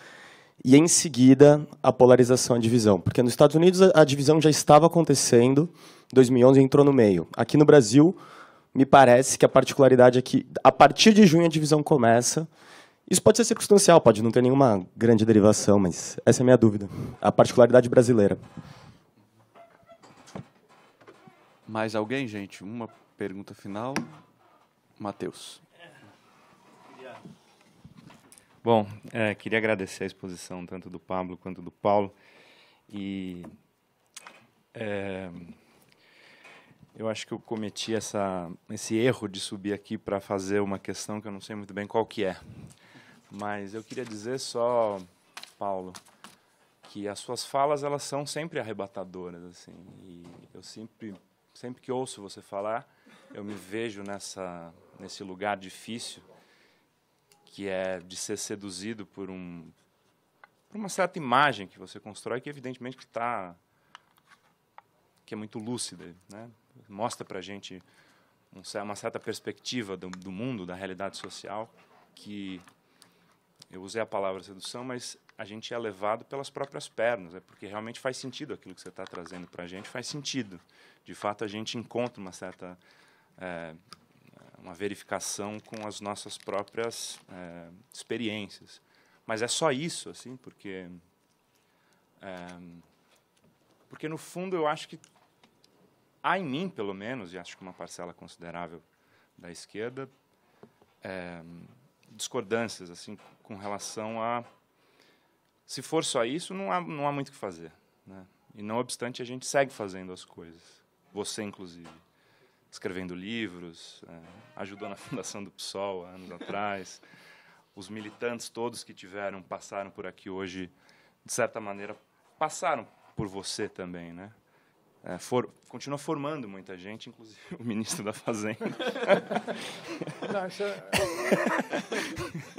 e, em seguida, a polarização, a divisão. Porque nos Estados Unidos a divisão já estava acontecendo, 2011 entrou no meio. Aqui no Brasil, me parece que a particularidade é que, a partir de junho, a divisão começa. Isso pode ser circunstancial, pode não ter nenhuma grande derivação, mas essa é a minha dúvida. A particularidade brasileira. Mais alguém, gente? Uma pergunta final. Matheus. Bom, é, queria agradecer a exposição tanto do Pablo quanto do Paulo. E é, eu acho que eu cometi essa, esse erro de subir aqui para fazer uma questão que eu não sei muito bem qual que é. Mas eu queria dizer só, Paulo, que as suas falas elas são sempre arrebatadoras assim. E eu sempre, sempre que ouço você falar, eu me vejo nessa nesse lugar difícil que é de ser seduzido por um por uma certa imagem que você constrói que evidentemente que está que é muito lúcida, né? mostra para a gente uma certa perspectiva do, do, mundo, da realidade social, que eu usei a palavra sedução, mas a gente é levado pelas próprias pernas, é porque realmente faz sentido aquilo que você está trazendo para a gente, faz sentido. De fato, a gente encontra uma certa é, uma verificação com as nossas próprias é, experiências. Mas é só isso, assim, porque é, porque no fundo eu acho que há em mim, pelo menos, e acho que uma parcela considerável da esquerda, é, discordâncias assim com relação a se for só isso, não há, não há muito o que fazer. Né? E não obstante, a gente segue fazendo as coisas. Você, inclusive. Escrevendo livros, é, ajudou na (laughs) fundação do PSOL há anos atrás. Os militantes todos que tiveram, passaram por aqui hoje, de certa maneira, passaram por você também, né? é, for, continua formando muita gente, inclusive o ministro da Fazenda. (laughs) Não, isso é...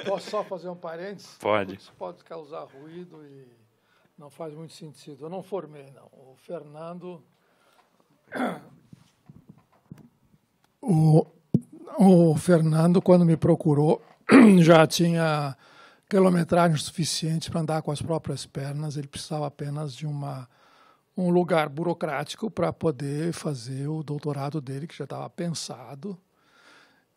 Posso só fazer um parênteses? Pode. Isso pode causar ruído e não faz muito sentido. Eu não formei, não. O Fernando. (coughs) O, o Fernando, quando me procurou, (coughs) já tinha quilometragem suficiente para andar com as próprias pernas, ele precisava apenas de uma um lugar burocrático para poder fazer o doutorado dele, que já estava pensado.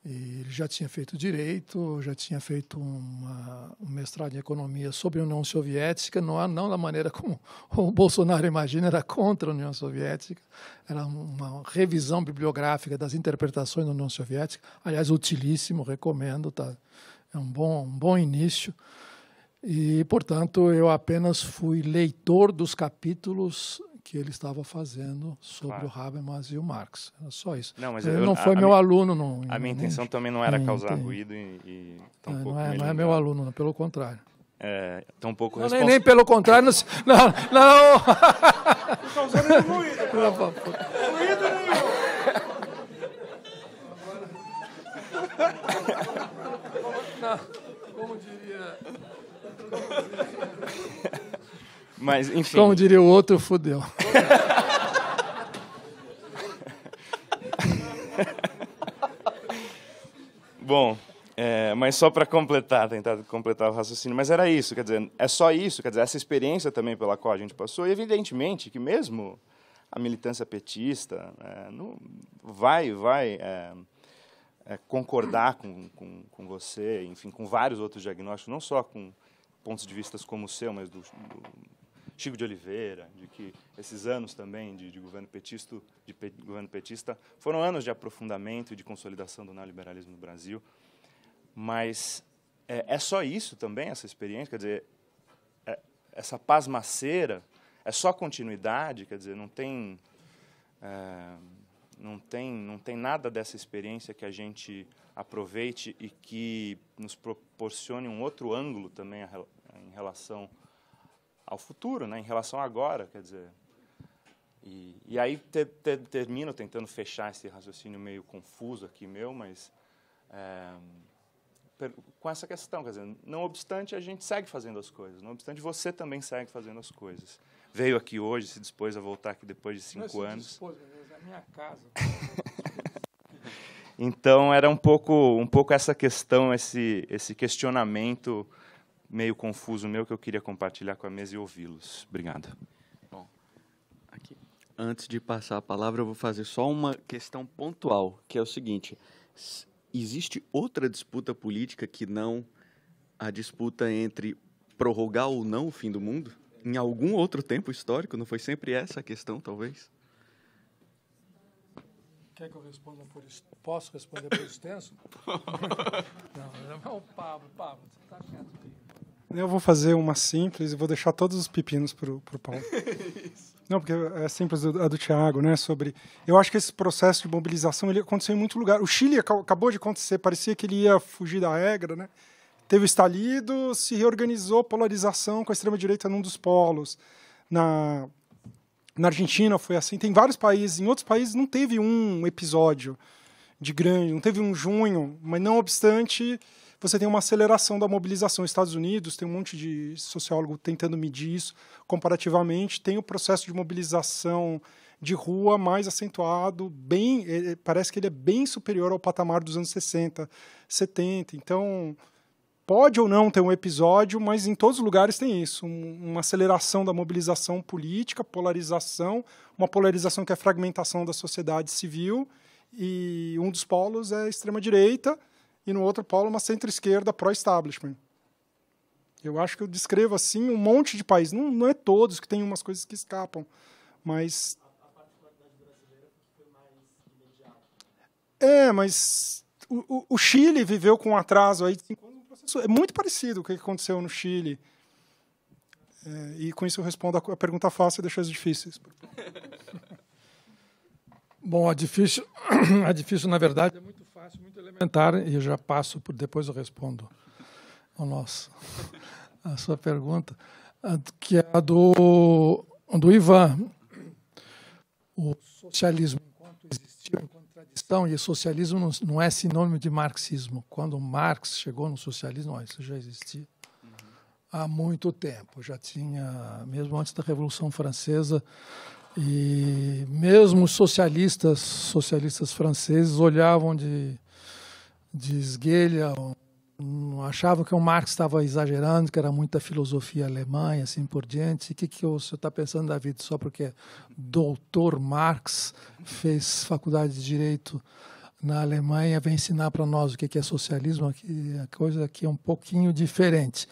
E ele já tinha feito direito, já tinha feito uma, um mestrado em economia sobre a União Soviética, não, não da maneira como o Bolsonaro imagina, era contra a União Soviética, era uma revisão bibliográfica das interpretações da União Soviética, aliás, utilíssimo, recomendo, tá? é um bom, um bom início. E, portanto, eu apenas fui leitor dos capítulos que ele estava fazendo sobre claro. o Habermas e o Marx. Era só isso. Não, mas ele eu, não foi meu aluno. Não, a minha intenção também não era causar ruído e, e é, pouco. É, não, é, não é meu aluno, não, pelo contrário. É, tampouco não, nem, nem, pelo contrário. Não, (laughs) não. não. causando ruído. Ruído nenhum. Não, como diria. Mas, enfim. Como diria o outro, fudeu. (laughs) Bom, é, mas só para completar, tentar completar o raciocínio, mas era isso, quer dizer, é só isso, quer dizer, essa experiência também pela qual a gente passou, e evidentemente que mesmo a militância petista é, não, vai, vai é, é concordar com, com, com, você, enfim, com vários outros diagnósticos, não só com pontos de vista como o seu, mas do, do Chico de Oliveira, de que esses anos também de, de governo, petisto, de pe, governo petista foram anos de aprofundamento e de consolidação do neoliberalismo no Brasil. Mas é, é só isso também, essa experiência? Quer dizer, é, essa pasmaceira é só continuidade? Quer dizer, não tem, é, não, tem, não tem nada dessa experiência que a gente aproveite e que nos proporcione um outro ângulo também a, em relação ao futuro, né, em relação agora, quer dizer. E, e aí te, te, termino tentando fechar esse raciocínio meio confuso aqui meu, mas é, per, com essa questão, quer dizer, não obstante a gente segue fazendo as coisas, não obstante você também segue fazendo as coisas. Veio aqui hoje, se dispôs a voltar aqui depois de cinco não, anos. Dispôs, mas é minha casa. (laughs) então era um pouco, um pouco essa questão, esse, esse questionamento meio confuso meu que eu queria compartilhar com a mesa e ouvi-los. Obrigado. Bom, aqui. Antes de passar a palavra, eu vou fazer só uma questão pontual, que é o seguinte: existe outra disputa política que não a disputa entre prorrogar ou não o fim do mundo? Em algum outro tempo histórico, não foi sempre essa a questão, talvez? Quer que eu responda por Posso responder por extenso? (laughs) não, é o Pablo. Pablo, você está certo, aqui. Eu vou fazer uma simples e vou deixar todos os pepinos pro, pro Paulo. (laughs) Não, porque é simples a do Tiago, né? Sobre. Eu acho que esse processo de mobilização ele aconteceu em muito lugar. O Chile acabou de acontecer, parecia que ele ia fugir da regra, né? Teve estalido, se reorganizou polarização com a extrema-direita num dos polos. Na, na Argentina foi assim. Tem vários países. Em outros países não teve um episódio de grande, não teve um junho, mas não obstante você tem uma aceleração da mobilização. Estados Unidos tem um monte de sociólogo tentando medir isso comparativamente. Tem o processo de mobilização de rua mais acentuado, bem, é, é, parece que ele é bem superior ao patamar dos anos 60, 70. Então, pode ou não ter um episódio, mas em todos os lugares tem isso, uma aceleração da mobilização política, polarização, uma polarização que é fragmentação da sociedade civil, e um dos polos é a extrema direita, e no outro polo uma centro-esquerda pró-establishment. Eu acho que eu descrevo assim um monte de países. Não, não é todos, que tem umas coisas que escapam, mas. É, mas o, o, Chile viveu com um atraso aí É muito parecido o que aconteceu no Chile. É, e com isso eu respondo a, pergunta fácil e deixo as difíceis. (laughs) Bom, a difícil, (clears throat) a difícil na verdade, é muito complementar e já passo por depois eu respondo o nosso a sua pergunta, que é a do do Ivan. O socialismo enquanto existiu, enquanto tradição, e socialismo não, não é sinônimo de marxismo. Quando Marx chegou no socialismo, isso já existia há muito tempo. Já tinha, mesmo antes da Revolução Francesa, e mesmo os socialistas, socialistas franceses, olhavam de de esguelha, achavam que o Marx estava exagerando, que era muita filosofia alemã e assim por diante. E o que, que o senhor está pensando, vida? só porque doutor Marx fez faculdade de Direito na Alemanha, vem ensinar para nós o que, que é socialismo, que a é coisa aqui é um pouquinho diferente.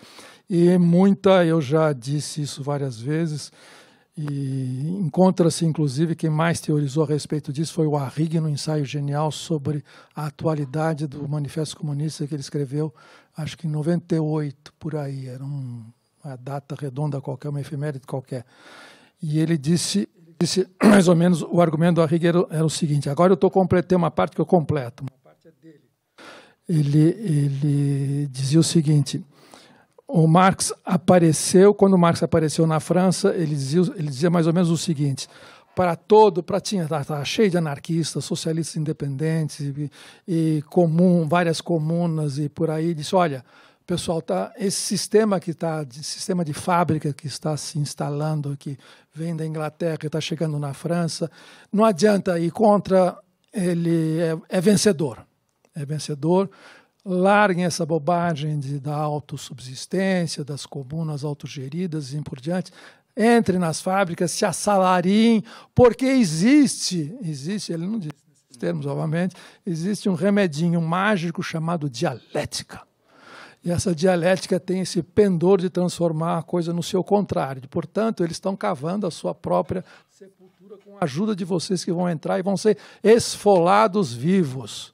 E muita, eu já disse isso várias vezes, e encontra-se, inclusive, quem mais teorizou a respeito disso foi o Arrighi, no ensaio genial sobre a atualidade do Manifesto Comunista que ele escreveu, acho que em 98, por aí, era um, uma data redonda qualquer, uma efeméride qualquer. E ele disse, disse (clears throat) mais ou menos, o argumento do Arrighi era, era o seguinte, agora eu estou completando uma parte que eu completo. Uma parte é dele. Ele, ele dizia o seguinte o Marx apareceu, quando Marx apareceu na França, ele dizia, ele dizia mais ou menos o seguinte: para todo, para tinha estava tá, tá cheio de anarquistas, socialistas independentes e, e, comum, várias comunas e por aí, disse: olha, pessoal, tá esse sistema que está, sistema de fábrica que está se instalando, que vem da Inglaterra, e está chegando na França, não adianta ir contra, ele é, é vencedor, é vencedor larguem essa bobagem de, da autossubsistência, das comunas autogeridas e assim por diante. Entrem nas fábricas, se assalariem, porque existe, existe, ele não diz esses termos novamente, existe um remedinho mágico chamado dialética. E essa dialética tem esse pendor de transformar a coisa no seu contrário. Portanto, eles estão cavando a sua própria sepultura com a ajuda de vocês que vão entrar e vão ser esfolados vivos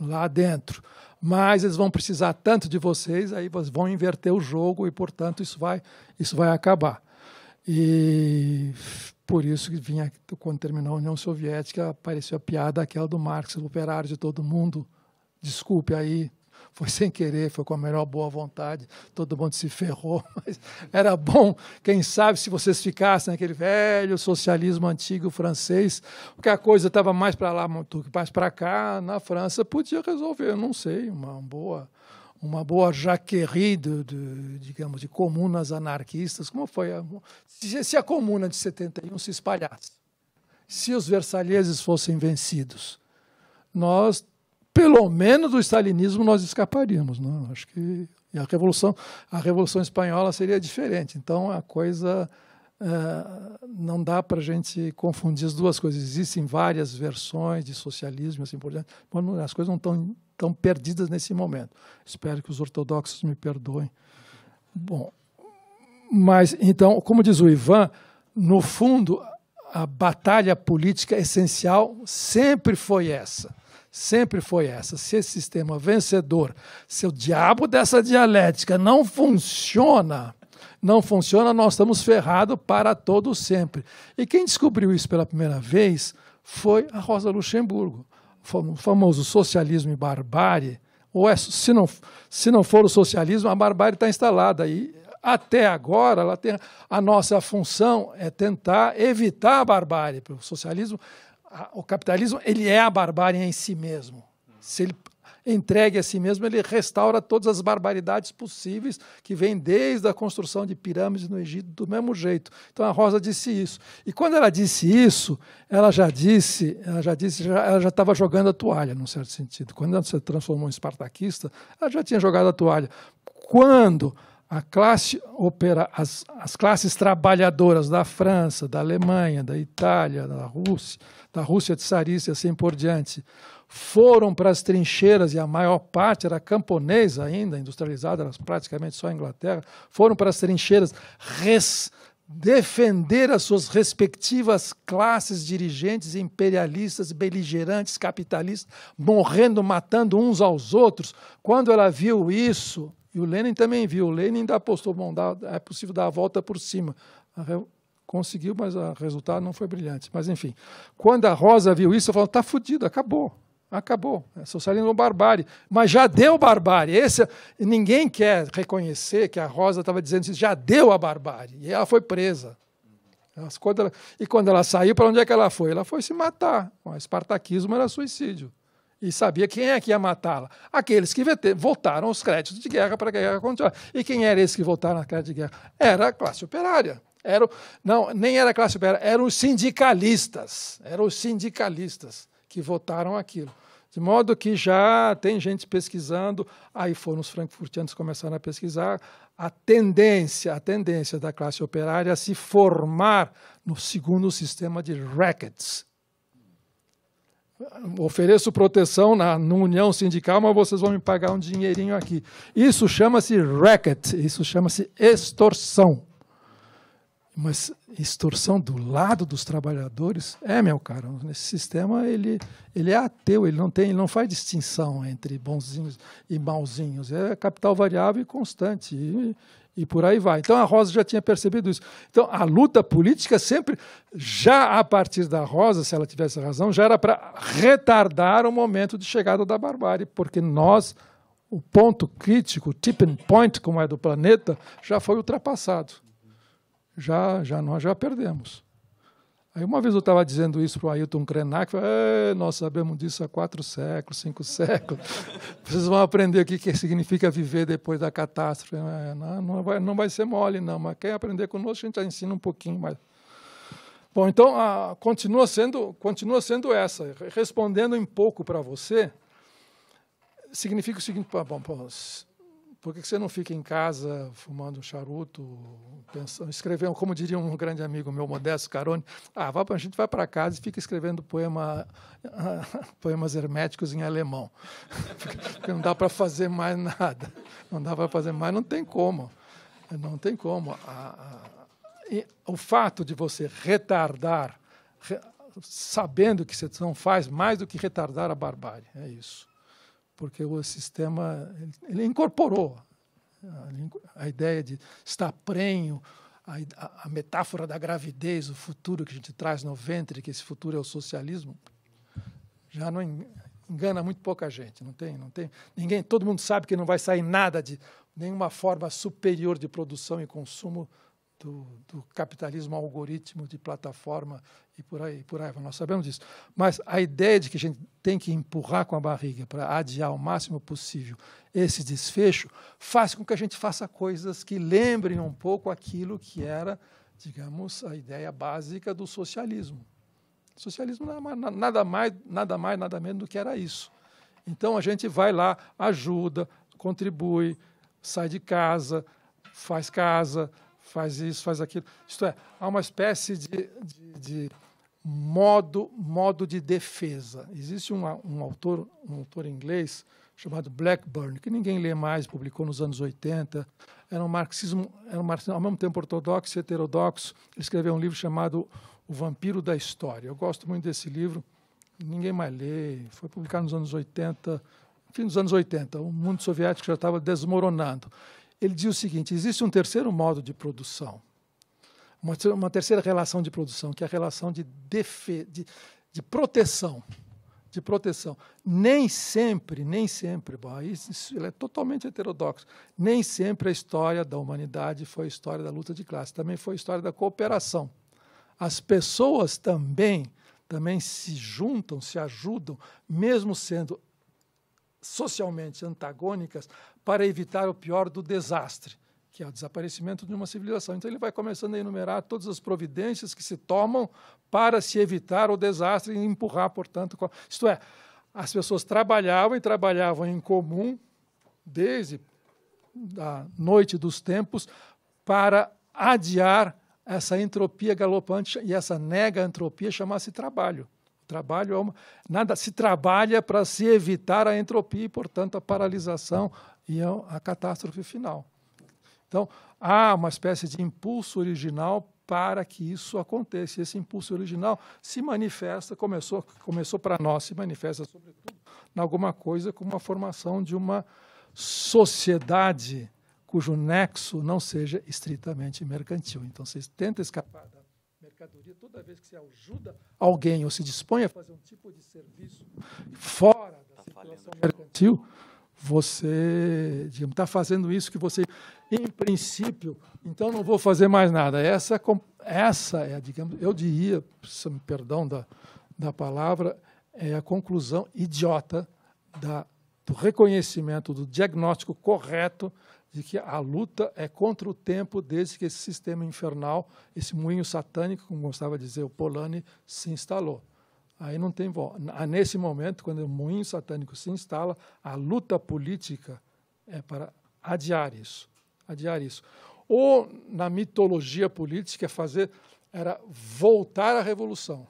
lá dentro mas eles vão precisar tanto de vocês, aí vão inverter o jogo e, portanto, isso vai, isso vai acabar. E por isso que vinha, quando terminou a União Soviética, apareceu a piada aquela do Marx, operário de todo mundo. Desculpe aí, foi sem querer, foi com a melhor boa vontade, todo mundo se ferrou, (laughs) mas era bom, quem sabe, se vocês ficassem naquele velho socialismo antigo francês, porque a coisa estava mais para lá do que mais para cá, na França, podia resolver, não sei, uma boa uma boa jaquerie, de, de, digamos, de comunas anarquistas, como foi a, se, se a comuna de 71 se espalhasse, se os versalheses fossem vencidos, nós pelo menos do stalinismo nós escaparíamos. Não? Né? Acho que e a revolução, a revolução espanhola seria diferente. Então a coisa é, não dá para a gente confundir as duas coisas. Existem várias versões de socialismo assim por diante. As coisas não estão tão perdidas nesse momento. Espero que os ortodoxos me perdoem. Bom, mas então, como diz o Ivan, no fundo a batalha política essencial sempre foi essa sempre foi essa. Se esse sistema vencedor, se o diabo dessa dialética não funciona, não funciona, nós estamos ferrados para todo sempre. E quem descobriu isso pela primeira vez foi a Rosa Luxemburgo. O famoso socialismo e barbárie, ou é, se, não, se não for o socialismo, a barbárie está instalada. E até agora, ela tem, a nossa função é tentar evitar a barbárie. O socialismo o capitalismo ele é a barbárie em si mesmo. Se ele entregue a si mesmo, ele restaura todas as barbaridades possíveis que vêm desde a construção de pirâmides no Egito do mesmo jeito. Então a Rosa disse isso. E quando ela disse isso, ela já disse, ela já disse, já, ela já estava jogando a toalha, num certo sentido. Quando ela se transformou em espartaquista, ela já tinha jogado a toalha. Quando a classe opera, as, as classes trabalhadoras da França, da Alemanha, da Itália, da Rússia, da Rússia tsarista e assim por diante, foram para as trincheiras, e a maior parte era camponesa ainda, industrializada, era praticamente só a Inglaterra, foram para as trincheiras res, defender as suas respectivas classes dirigentes imperialistas, beligerantes, capitalistas, morrendo, matando uns aos outros. Quando ela viu isso, e o Lenin também viu. O Lenin ainda apostou, bom, dá, é possível dar a volta por cima. Conseguiu, mas o resultado não foi brilhante. Mas, enfim, quando a Rosa viu isso, ela falou, está fodido, acabou. Acabou. É socialismo é barbárie. Mas já deu barbárie. Esse, ninguém quer reconhecer que a Rosa estava dizendo isso. Já deu a barbárie. E ela foi presa. Quando ela, e quando ela saiu, para onde é que ela foi? Ela foi se matar. O espartaquismo era suicídio e sabia quem é que ia matá-la. Aqueles que votaram os créditos de guerra para a guerra continuasse. E quem era esse que votaram a crédito de guerra? Era a classe operária. Era, não, nem era a classe operária, eram os sindicalistas. Eram os sindicalistas que votaram aquilo. De modo que já tem gente pesquisando, aí foram os frankfurtianos começando começaram a pesquisar, a tendência, a tendência da classe operária a se formar no segundo sistema de rackets, ofereço proteção na, na união sindical, mas vocês vão me pagar um dinheirinho aqui. Isso chama-se racket, isso chama-se extorsão. Mas extorsão do lado dos trabalhadores, é, meu caro, nesse sistema ele, ele é ateu, ele não tem, ele não faz distinção entre bonzinhos e malzinhos, é capital variável e constante. E, e por aí vai. Então a Rosa já tinha percebido isso. Então a luta política sempre, já a partir da Rosa, se ela tivesse razão, já era para retardar o momento de chegada da barbárie, porque nós, o ponto crítico, o tipping point, como é do planeta, já foi ultrapassado. Já, já nós já perdemos. Aí uma vez eu estava dizendo isso para o Ailton Krenak, falei, é, nós sabemos disso há quatro séculos, cinco séculos. (laughs) Vocês vão aprender o que, que significa viver depois da catástrofe. É, não, não, vai, não vai ser mole, não, mas quer aprender conosco, a gente já ensina um pouquinho mais. Bom, então a, continua, sendo, continua sendo essa. Respondendo um pouco para você, significa o seguinte: bom, bom, por que você não fica em casa fumando um charuto, pensando, escrevendo, como diria um grande amigo meu, Modesto Carone, ah, a gente vai para casa e fica escrevendo poema, (laughs) poemas herméticos em alemão, (laughs) porque não dá para fazer mais nada, não dá para fazer mais, não tem como, não tem como. o fato de você retardar, sabendo que você não faz mais do que retardar a barbárie, é isso porque o sistema ele incorporou a, ideia de estar prenho, a, a, a, metáfora da gravidez, o futuro que a gente traz no ventre, que esse futuro é o socialismo, já não engana muito pouca gente, não tem, não tem. Ninguém, todo mundo sabe que não vai sair nada de nenhuma forma superior de produção e consumo do, do capitalismo algoritmo de plataforma e por aí, por aí, nós sabemos disso. Mas a ideia de que a gente tem que empurrar com a barriga para adiar o máximo possível esse desfecho faz com que a gente faça coisas que lembrem um pouco aquilo que era, digamos, a ideia básica do socialismo. O socialismo nada mais, nada mais, nada menos do que era isso. Então a gente vai lá, ajuda, contribui, sai de casa, faz casa, faz isso, faz aquilo. Isto é, há uma espécie de, de, de modo, modo de defesa. Existe um, um, autor, um autor inglês chamado Blackburn, que ninguém lê mais, publicou nos anos 80. Era um marxismo, era um marxismo ao mesmo tempo ortodoxo e heterodoxo. Ele escreveu um livro chamado O Vampiro da História. Eu gosto muito desse livro, ninguém mais lê. Foi publicado nos anos 80, fim dos anos 80. O mundo soviético já estava desmoronando ele diz o seguinte: existe um terceiro modo de produção, uma, uma terceira relação de produção, que é a relação de, defe, de, de proteção. De proteção. Nem sempre, nem sempre, bom, isso, ele é totalmente heterodoxo, nem sempre a história da humanidade foi a história da luta de classe, também foi a história da cooperação. As pessoas também também se juntam, se ajudam, mesmo sendo socialmente antagônicas para evitar o pior do desastre, que é o desaparecimento de uma civilização. Então ele vai começando a enumerar todas as providências que se tomam para se evitar o desastre e empurrar, portanto, com... isto é, as pessoas trabalhavam e trabalhavam em comum desde a noite dos tempos para adiar essa entropia galopante e essa nega-entropia chamar-se trabalho. Trabalho é uma, nada se trabalha para se evitar a entropia e, portanto, a paralisação e a catástrofe final. Então, há uma espécie de impulso original para que isso aconteça. Esse impulso original se manifesta, começou, começou para nós, se manifesta sobretudo em alguma coisa como a formação de uma sociedade cujo nexo não seja estritamente mercantil. Então, vocês tentam escapar da mercadoria, toda vez que você ajuda alguém ou se dispõe a fazer um tipo de serviço fora tá da tá circulação mercantil, você está fazendo isso que você, em princípio, então não vou fazer mais nada. Essa, essa é, digamos, eu diria, perdão da, da palavra, é a conclusão idiota da, do reconhecimento do diagnóstico correto de que a luta é contra o tempo desde que esse sistema infernal, esse moinho satânico, como gostava de dizer o Polanyi, se instalou. Aí não tem volta. Ah, nesse momento, quando o moinho satânico se instala, a luta política é para adiar isso, adiar isso. Ou na mitologia política é fazer era voltar à revolução.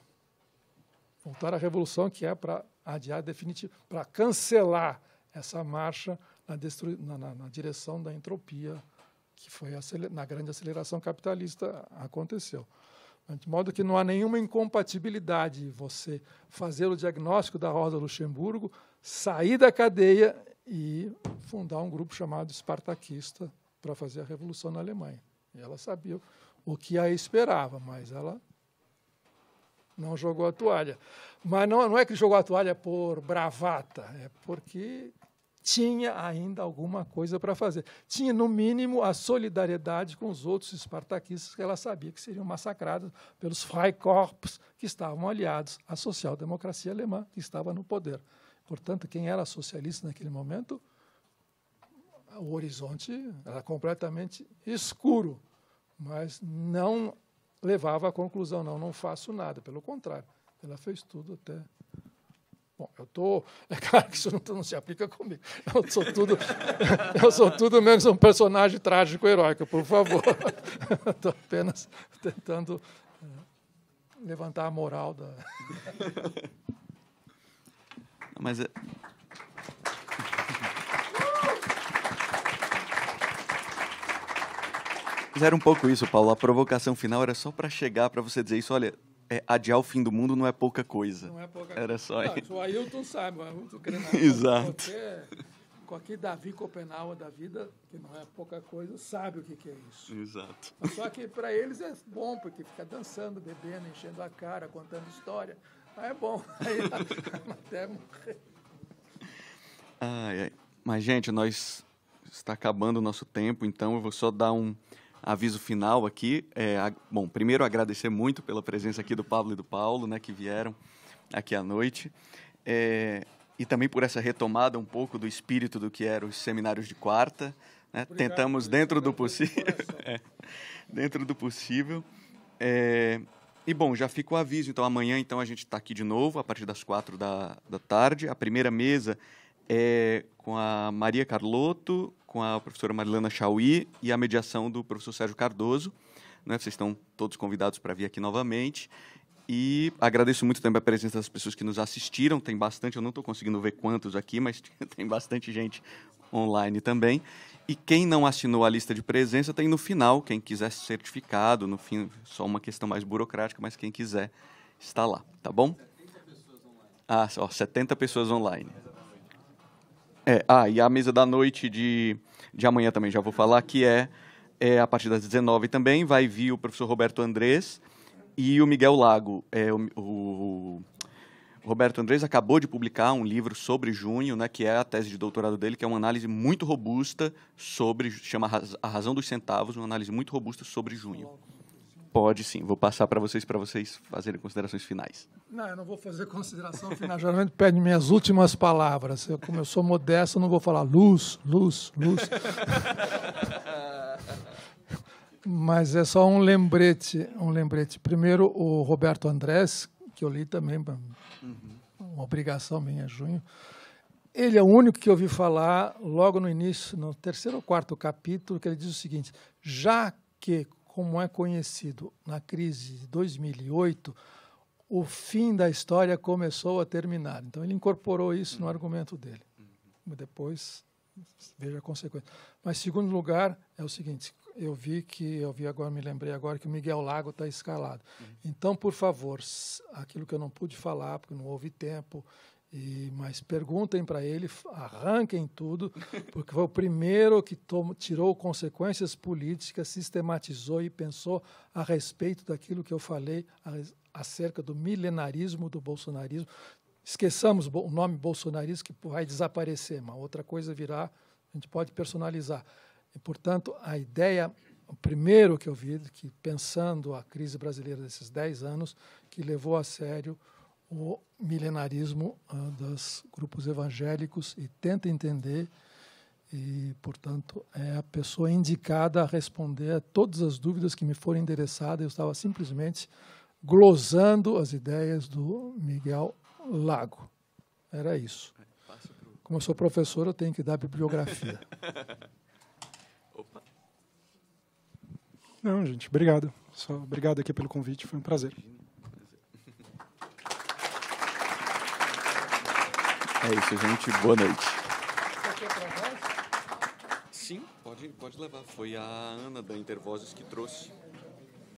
Voltar à revolução que é para adiar definitivo, para cancelar essa marcha na, destru, na, na, na direção da entropia que foi aceler, na grande aceleração capitalista aconteceu. De modo que não há nenhuma incompatibilidade você fazer o diagnóstico da Rosa Luxemburgo, sair da cadeia e fundar um grupo chamado espartaquista para fazer a revolução na Alemanha. E ela sabia o que a esperava, mas ela não jogou a toalha. Mas não, não é que jogou a toalha por bravata, é porque tinha ainda alguma coisa para fazer. Tinha, no mínimo, a solidariedade com os outros espartaquistas que ela sabia que seriam massacrados pelos Freikorps, que estavam aliados à social-democracia alemã, que estava no poder. Portanto, quem era socialista naquele momento, o horizonte era completamente escuro, mas não levava à conclusão, não, não faço nada. Pelo contrário, ela fez tudo até Bom, eu tô, (laughs) é claro que isso não, não se aplica comigo. Eu sou tudo, (laughs) eu sou tudo menos um personagem trágico heróico, por favor. Estou (laughs) apenas tentando eh, levantar a moral da. mas é... Mas era um pouco isso, Paulo. A provocação final era só para chegar para você dizer isso. Olha, é, adiar o fim do mundo não é pouca coisa. Não é pouca Era coisa. só isso. O Ailton sabe, mas não querendo. (laughs) Exato. Qualquer, qualquer Davi Copenhauer da vida, que não é pouca coisa, sabe o que, que é isso. Exato. Mas só que para eles é bom, porque fica dançando, bebendo, enchendo a cara, contando história. Aí é bom. (laughs) Aí até morrer. Ai, ai. Mas, gente, nós está acabando o nosso tempo, então eu vou só dar um aviso final aqui. É, a, bom, primeiro agradecer muito pela presença aqui do Pablo e do Paulo, né, que vieram aqui à noite. É, e também por essa retomada um pouco do espírito do que eram os seminários de quarta. Né? Obrigado, Tentamos (laughs) é, dentro do, possível, é, dentro do possível. dentro do possível. E bom, já fica o aviso. Então amanhã então a gente está aqui de novo a partir das quatro da, da tarde. A primeira mesa é, com a Maria Carlotto, com a professora Marilana Chauí e a mediação do professor Sérgio Cardoso. Né? Vocês estão todos convidados para vir aqui novamente. E agradeço muito também a presença das pessoas que nos assistiram. Tem bastante, eu não estou conseguindo ver quantos aqui, mas (laughs) tem bastante gente online também. E quem não assinou a lista de presença tem no final, quem quiser certificado, no fim, só uma questão mais burocrática, mas quem quiser está lá, tá bom? 70 ah, pessoas online. Ah, ó, 70 pessoas online. É, ah, e a mesa da noite de, de amanhã também já vou falar, que é, é a partir das 19 também, vai vir o professor Roberto Andrés e o Miguel Lago. É, o, o, o Roberto Andrés acabou de publicar um livro sobre junho, né, que é a tese de doutorado dele, que é uma análise muito robusta sobre, chama A Razão dos Centavos, uma análise muito robusta sobre junho. Pode sim, vou passar para vocês, para vocês fazerem considerações finais. Não, eu não vou fazer consideração final, geralmente pede minhas últimas palavras. Eu, como eu sou modesto, eu não vou falar luz, luz, luz. (laughs) Mas é só um lembrete, um lembrete. Primeiro, o Roberto Andrés, que eu li também, uhum. uma obrigação minha, junho. Ele é o único que eu ouvi falar logo no início, no terceiro ou quarto capítulo, que ele diz o seguinte: já que como é conhecido, na crise de 2008, o fim da história começou a terminar. Então, ele incorporou isso no argumento dele. Uhum. Depois, veja a consequência. Mas, segundo lugar, é o seguinte: eu vi que, eu vi agora, me lembrei agora, que o Miguel Lago está escalado. Uhum. Então, por favor, aquilo que eu não pude falar, porque não houve tempo, e, mas perguntem para ele, arranquem tudo, porque foi o primeiro que tirou consequências políticas, sistematizou e pensou a respeito daquilo que eu falei acerca do milenarismo do bolsonarismo. Esqueçamos o nome bolsonarismo, que vai desaparecer, uma outra coisa é virá, a gente pode personalizar. E, portanto, a ideia, o primeiro que eu vi, que pensando a crise brasileira desses 10 anos, que levou a sério o milenarismo uh, dos grupos evangélicos e tenta entender e, portanto, é a pessoa indicada a responder a todas as dúvidas que me forem endereçadas. Eu estava simplesmente glosando as ideias do Miguel Lago. Era isso. Como eu sou professor, eu tenho que dar bibliografia. (laughs) Não, gente, obrigado. Só obrigado aqui pelo convite, foi um prazer. É isso, gente. Boa noite. Sim, pode, pode levar. Foi a Ana da Intervozes que trouxe.